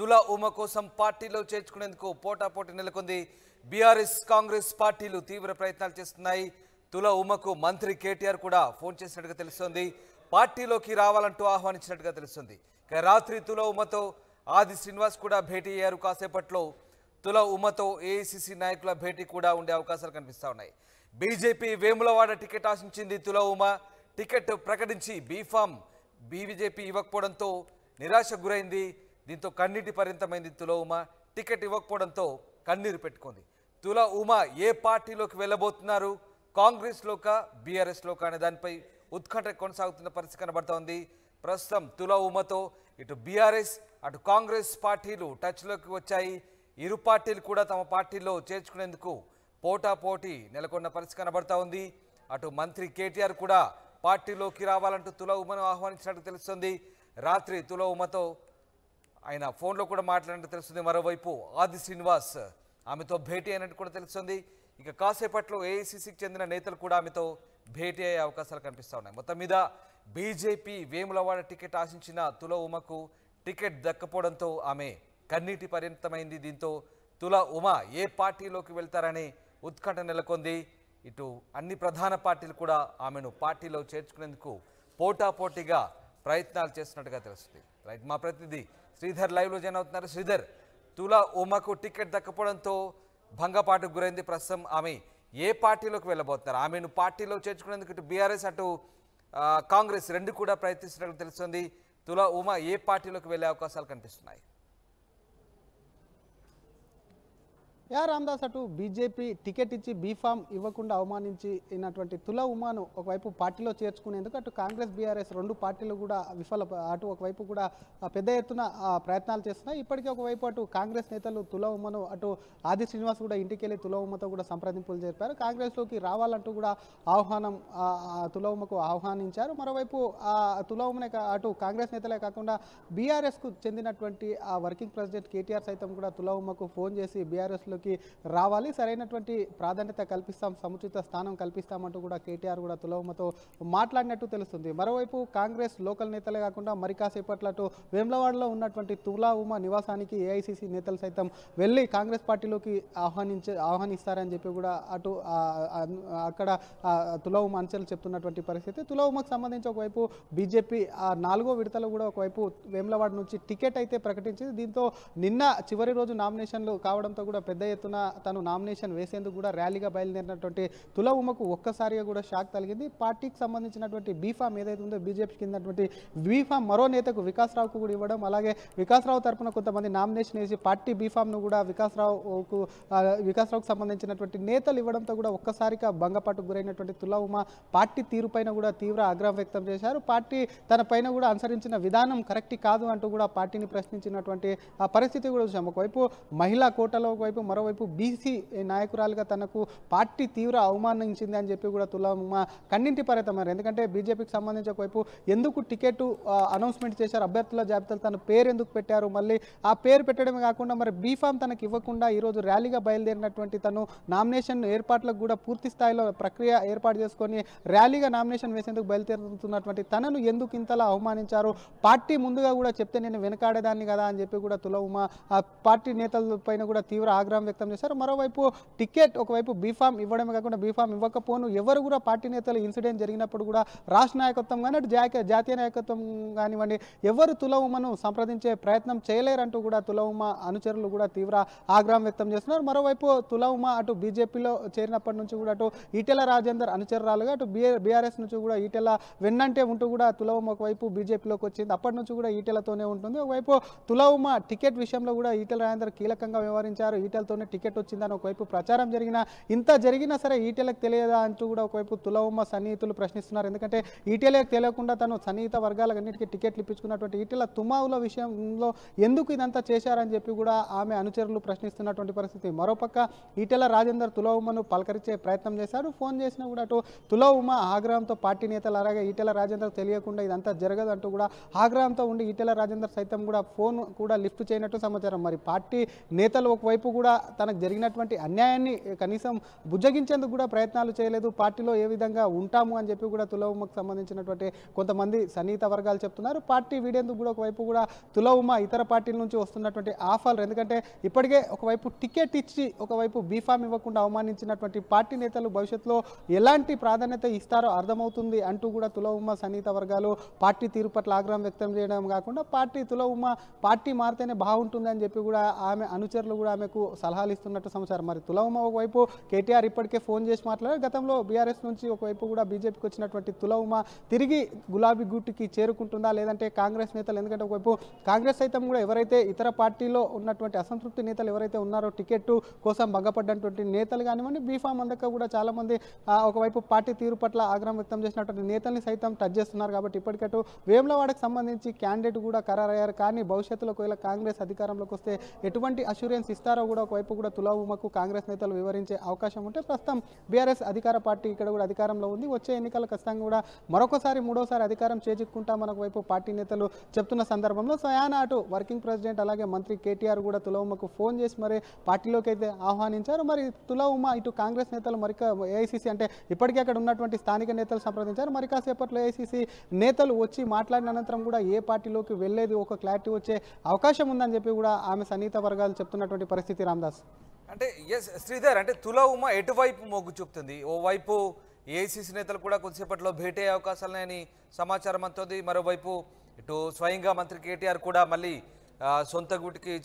తుల ఉమ కోసం పార్టీలో చేర్చుకునేందుకు పోటాపోటీ నెలకొంది బీఆర్ఎస్ కాంగ్రెస్ పార్టీలు తీవ్ర ప్రయత్నాలు చేస్తున్నాయి తుల ఉమకు మంత్రి కేటీఆర్ కూడా ఫోన్ చేసినట్టుగా తెలుస్తోంది పార్టీలోకి రావాలంటూ ఆహ్వానించినట్టుగా తెలుస్తుంది ఇక రాత్రి తుల ఉమతో ఆది శ్రీనివాస్ కూడా భేటీ అయ్యారు కాసేపట్లో తుల ఉమతో ఏఐసిసి నాయకుల భేటీ కూడా ఉండే అవకాశాలు కనిపిస్తూ ఉన్నాయి బీజేపీ వేములవాడ టికెట్ ఆశించింది తుల ఉమ టికెట్ ప్రకటించి బీఫామ్ బీబీజేపీ ఇవ్వకపోవడంతో నిరాశ గురైంది దీంతో కన్నీటి పర్యంతమైంది తుల ఉమ టికెట్ ఇవ్వకపోవడంతో కన్నీరు పెట్టుకుంది తుల ఉమా ఏ పార్టీలోకి వెళ్ళబోతున్నారు కాంగ్రెస్లోక బీఆర్ఎస్లోక అనే దానిపై ఉత్కంఠ కొనసాగుతున్న పరిస్థితి కనబడుతోంది ప్రస్తుతం తుల ఉమతో ఇటు బీఆర్ఎస్ అటు కాంగ్రెస్ పార్టీలు టచ్లోకి వచ్చాయి ఇరు పార్టీలు కూడా తమ పార్టీలో చేర్చుకునేందుకు పోటాపోటీ నెలకొన్న పరిస్థితి కనబడతా ఉంది అటు మంత్రి కేటీఆర్ కూడా పార్టీలోకి రావాలంటూ తుల ఉమను ఆహ్వానించినట్టు తెలుస్తుంది రాత్రి తుల ఉమతో ఆయన ఫోన్లో కూడా మాట్లాడినట్టు తెలుస్తుంది మరోవైపు ఆది శ్రీనివాస్ ఆమెతో భేటీ అయినట్టు కూడా తెలుస్తుంది ఇక కాసేపట్లో ఏఐసిసికి చెందిన నేతలు కూడా ఆమెతో భేటీ అయ్యే అవకాశాలు కనిపిస్తూ ఉన్నాయి మొత్తం మీద బీజేపీ వేములవాడ టికెట్ ఆశించిన తుల ఉమకు టికెట్ దక్కపోవడంతో ఆమె కన్నీటి పరిమితమైంది దీంతో తుల ఉమ ఏ పార్టీలోకి వెళ్తారని ఉత్కంఠ నెలకొంది ఇటు అన్ని ప్రధాన పార్టీలు కూడా ఆమెను పార్టీలో చేర్చుకునేందుకు పోటాపోటీగా ప్రయత్నాలు చేస్తున్నట్టుగా తెలుస్తుంది రైట్ మా ప్రతినిధి శ్రీధర్ లైవ్లో జాయిన్ అవుతున్నారు శ్రీధర్ తులా ఉమకు టికెట్ దక్కపోవడంతో భంగపాటుకు గురైంది ప్రస్తుతం ఆమె ఏ పార్టీలోకి వెళ్ళబోతున్నారు ఆమెను పార్టీలో చేర్చుకునేందుకు ఇటు బీఆర్ఎస్ అటు కాంగ్రెస్ రెండు కూడా ప్రయత్నిస్తున్నట్లు తెలుస్తుంది తులా ఉమా ఏ పార్టీలోకి వెళ్ళే అవకాశాలు కనిపిస్తున్నాయి యా రామదాస్ అటు బీజేపీ టికెట్ ఇచ్చి బీఫామ్ ఇవ్వకుండా అవమానించి అయినటువంటి తుల ఉమాను ఒకవైపు పార్టీలో చేర్చుకునేందుకు అటు కాంగ్రెస్ బీఆర్ఎస్ రెండు పార్టీలు కూడా విఫల అటు ఒకవైపు కూడా పెద్ద ఎత్తున ప్రయత్నాలు చేస్తున్నాయి ఇప్పటికే ఒకవైపు అటు కాంగ్రెస్ నేతలు తుల ఉమ్మను అటు ఆది శ్రీనివాస్ కూడా ఇంటికి వెళ్ళి తుల ఉమ్మతో కూడా సంప్రదింపులు జరిపారు కాంగ్రెస్లోకి రావాలంటూ కూడా ఆహ్వానం తుల ఉమ్మకు ఆహ్వానించారు మరోవైపు ఆ తుల ఉమ్మనే అటు కాంగ్రెస్ నేతలే కాకుండా బీఆర్ఎస్కు చెందినటువంటి ఆ వర్కింగ్ ప్రెసిడెంట్ కేటీఆర్ సైతం కూడా తుల ఉమ్మకు ఫోన్ చేసి బీఆర్ఎస్లో అధికారంలోకి రావాలి సరైనటువంటి ప్రాధాన్యత కల్పిస్తాం సముచిత స్థానం కల్పిస్తామంటూ కూడా కేటీఆర్ కూడా తులవమతో మాట్లాడినట్టు తెలుస్తుంది మరోవైపు కాంగ్రెస్ లోకల్ నేతలే కాకుండా మరి కాసేపట్లటు వేములవాడలో ఉన్నటువంటి తులా ఉమా నివాసానికి ఏఐసిసి నేతలు సైతం వెళ్ళి కాంగ్రెస్ పార్టీలోకి ఆహ్వానించే ఆహ్వానిస్తారని చెప్పి కూడా అటు అక్కడ తులా ఉమా అంచెలు చెప్తున్నటువంటి పరిస్థితి తులా ఉమకు సంబంధించి ఒకవైపు బీజేపీ ఆ నాలుగో విడతలు కూడా ఒకవైపు వేములవాడ నుంచి టికెట్ అయితే ప్రకటించింది దీంతో నిన్న చివరి రోజు నామినేషన్లు కావడంతో కూడా పెద్ద ఎత్తున తను నామినేషన్ వేసేందుకు కూడా ర్యాలీగా బయలుదేరినటువంటి తుల ఉమకు ఒక్కసారిగా కూడా షాక్ తగిలింది పార్టీకి సంబంధించినటువంటి బీఫామ్ ఏదైతే ఉందో బీజేపీ కిందటువంటి బీఫామ్ మరో నేతకు వికాస్ రావుకు కూడా ఇవ్వడం అలాగే వికాస్ రావు తరఫున కొంతమంది నామినేషన్ వేసి పార్టీ బీఫామ్ను కూడా వికాస్ రావుకు సంబంధించినటువంటి నేతలు ఇవ్వడంతో కూడా ఒక్కసారిగా భంగపాటుకు గురైనటువంటి తుల ఉమ పార్టీ తీరుపైన కూడా తీవ్ర ఆగ్రహం వ్యక్తం చేశారు పార్టీ తన పైన కూడా అనుసరించిన విధానం కరెక్ట్ కాదు అంటూ కూడా పార్టీని ప్రశ్నించినటువంటి పరిస్థితి కూడా చూసాం ఒకవైపు మహిళా కోటలో ఒకవైపు మరో మరోవైపు బీసీ నాయకురాలుగా తనకు పార్టీ తీవ్ర అవమానించింది అని చెప్పి కూడా తులమ్మ కన్నింటి పరతమారు ఎందుకంటే బీజేపీకి సంబంధించి ఒకవైపు ఎందుకు టికెట్ అనౌన్స్మెంట్ చేశారు అభ్యర్థుల జాబితాలు తన పేరు ఎందుకు పెట్టారు మళ్ళీ ఆ పేరు పెట్టడమే కాకుండా మరి బీఫామ్ తనకు ఇవ్వకుండా ఈరోజు ర్యాలీగా బయలుదేరినటువంటి తను నామినేషన్ ఏర్పాట్లకు కూడా పూర్తి స్థాయిలో ప్రక్రియ ఏర్పాటు చేసుకొని ర్యాలీగా నామినేషన్ వేసేందుకు బయలుదేరుతున్నటువంటి తనను ఎందుకు ఇంతలా అవమానించారు పార్టీ ముందుగా కూడా చెప్తే నేను వెనకాడేదాన్ని కదా అని చెప్పి కూడా తుల ఉమా పార్టీ నేతల పైన కూడా తీవ్ర ఆగ్రహం వ్యక్తం చేశారు మరోవైపు టికెట్ ఒకవైపు బీఫామ్ ఇవ్వడమే కాకుండా బీఫామ్ ఇవ్వకపోను ఎవరు కూడా పార్టీ నేతలు ఇన్సిడెంట్ జరిగినప్పుడు కూడా రాష్ట్ర నాయకత్వం కానీ అటు జాతీయ నాయకత్వం కానివ్వండి ఎవరు తులవుమను సంప్రదించే ప్రయత్నం చేయలేరంటూ కూడా తులవుమ అనుచరులు కూడా తీవ్ర ఆగ్రహం వ్యక్తం చేస్తున్నారు మరోవైపు తులవుమ అటు బీజేపీలో చేరినప్పటి నుంచి కూడా అటు ఈటెల రాజేందర్ అనుచరురాలుగా అటు బీఆర్ఎస్ నుంచి కూడా ఈటెల వెన్నంటే ఉంటూ కూడా తులవుమ ఒకవైపు బీజేపీలోకి వచ్చింది అప్పటి నుంచి కూడా ఈటెలతోనే ఉంటుంది ఒకవైపు తులవుమ టికెట్ విషయంలో కూడా ఈటెల రాజేందర్ కీలకంగా వ్యవహరించారు ఈటెలతో జిల్లాలోనే టికెట్ వచ్చిందని ఒకవైపు ప్రచారం జరిగినా ఇంత జరిగినా సరే ఈటెలకు తెలియదా అంటూ కూడా ఒకవైపు తులవమ్మ సన్నిహితులు ప్రశ్నిస్తున్నారు ఎందుకంటే ఈటెలకు తెలియకుండా తను సన్నిహిత అన్నిటికీ టికెట్లు ఇప్పించుకున్నటువంటి ఈటెల తుమావుల విషయంలో ఎందుకు ఇదంతా చేశారని చెప్పి కూడా ఆమె అనుచరులు ప్రశ్నిస్తున్నటువంటి పరిస్థితి మరోపక్క ఈటెల రాజేందర్ తులవమ్మను పలకరించే ప్రయత్నం చేశారు ఫోన్ చేసినా కూడా అటు తులవమ్మ ఆగ్రహంతో పార్టీ నేతలు అలాగే ఈటెల రాజేందర్ తెలియకుండా ఇదంతా జరగదు అంటూ కూడా ఆగ్రహంతో ఉండి ఈటెల రాజేందర్ సైతం కూడా ఫోన్ కూడా లిఫ్ట్ చేయనట్టు సమాచారం మరి పార్టీ నేతలు ఒకవైపు కూడా తనకు జరిగినటువంటి అన్యాయాన్ని కనీసం బుజ్జగించేందుకు కూడా ప్రయత్నాలు చేయలేదు పార్టీలో ఏ విధంగా ఉంటాము అని చెప్పి కూడా తులవుమకు సంబంధించినటువంటి కొంతమంది సన్నిహిత వర్గాలు చెప్తున్నారు పార్టీ వీడేందుకు కూడా ఒకవైపు కూడా తులవుమ ఇతర పార్టీల నుంచి వస్తున్నటువంటి ఆఫర్లు ఎందుకంటే ఇప్పటికే ఒకవైపు టికెట్ ఇచ్చి ఒకవైపు బీఫామ్ ఇవ్వకుండా అవమానించినటువంటి పార్టీ నేతలు భవిష్యత్తులో ఎలాంటి ప్రాధాన్యత ఇస్తారో అర్థమవుతుంది అంటూ కూడా తులవుమ సన్నిహిత వర్గాలు పార్టీ తీరు పట్ల ఆగ్రహం వ్యక్తం చేయడం కాకుండా పార్టీ తులవుమ పార్టీ మారితేనే బాగుంటుందని చెప్పి కూడా ఆమె అనుచరులు కూడా ఆమెకు సలహాలు ఇస్తున్నట్టు సమాచారం మరి తులవమ్మ ఒకవైపు కేటీఆర్ ఇప్పటికే ఫోన్ చేసి మాట్లాడారు గతంలో బీఆర్ఎస్ నుంచి ఒకవైపు కూడా బీజేపీకి వచ్చినటువంటి తులవమ్మ తిరిగి గులాబీ గుట్టుకి చేరుకుంటుందా లేదంటే కాంగ్రెస్ నేతలు ఎందుకంటే ఒకవైపు కాంగ్రెస్ సైతం కూడా ఎవరైతే ఇతర పార్టీలో ఉన్నటువంటి అసంతృప్తి నేతలు ఎవరైతే ఉన్నారో టికెట్ కోసం భంగపడ్డటువంటి నేతలు కానివ్వండి బీఫామ్ అందక కూడా చాలామంది ఒకవైపు పార్టీ తీరు పట్ల ఆగ్రహం వ్యక్తం చేసినటువంటి నేతల్ని సైతం టచ్ చేస్తున్నారు కాబట్టి ఇప్పటికట్టు వేములవాడకు సంబంధించి క్యాండిడేట్ కూడా ఖరారయ్యారు కానీ భవిష్యత్తులో ఒకవేళ కాంగ్రెస్ అధికారంలోకి వస్తే ఎటువంటి అష్యూరెన్స్ ఇస్తారో కూడా వైపు కూడా తులాభూమకు కాంగ్రెస్ నేతలు వివరించే అవకాశం ఉంటే ప్రస్తుతం బీఆర్ఎస్ అధికార పార్టీ ఇక్కడ కూడా అధికారంలో ఉంది వచ్చే ఎన్నికలు ఖచ్చితంగా కూడా మరొకసారి మూడోసారి అధికారం మనకు వైపు పార్టీ నేతలు చెప్తున్న సందర్భంలో స్వయాన అటు వర్కింగ్ ప్రెసిడెంట్ అలాగే మంత్రి కేటీఆర్ కూడా తులవుమకు ఫోన్ చేసి మరి పార్టీలోకి అయితే ఆహ్వానించారు మరి తులవుమ ఇటు కాంగ్రెస్ నేతలు మరి ఏఐసీసీ అంటే ఇప్పటికే అక్కడ ఉన్నటువంటి స్థానిక నేతలు సంప్రదించారు మరి కాసేపట్లో ఏఐసీసీ నేతలు వచ్చి మాట్లాడిన అనంతరం కూడా ఏ పార్టీలోకి వెళ్ళేది ఒక క్లారిటీ వచ్చే అవకాశం ఉందని చెప్పి కూడా ఆమె సన్నిహిత వర్గాలు చెప్తున్నటువంటి పరిస్థితి రామ్దాస్ రాసి అంటే ఎస్ శ్రీధర్ అంటే తుల ఉమ ఎటువైపు మొగ్గు చూపుతుంది ఓవైపు ఏఐసిసి నేతలు కూడా కొద్దిసేపట్లో భేటీ అయ్యే లేని సమాచారం అందుతుంది మరోవైపు ఇటు స్వయంగా మంత్రి కేటీఆర్ కూడా మళ్ళీ సొంత గుటికి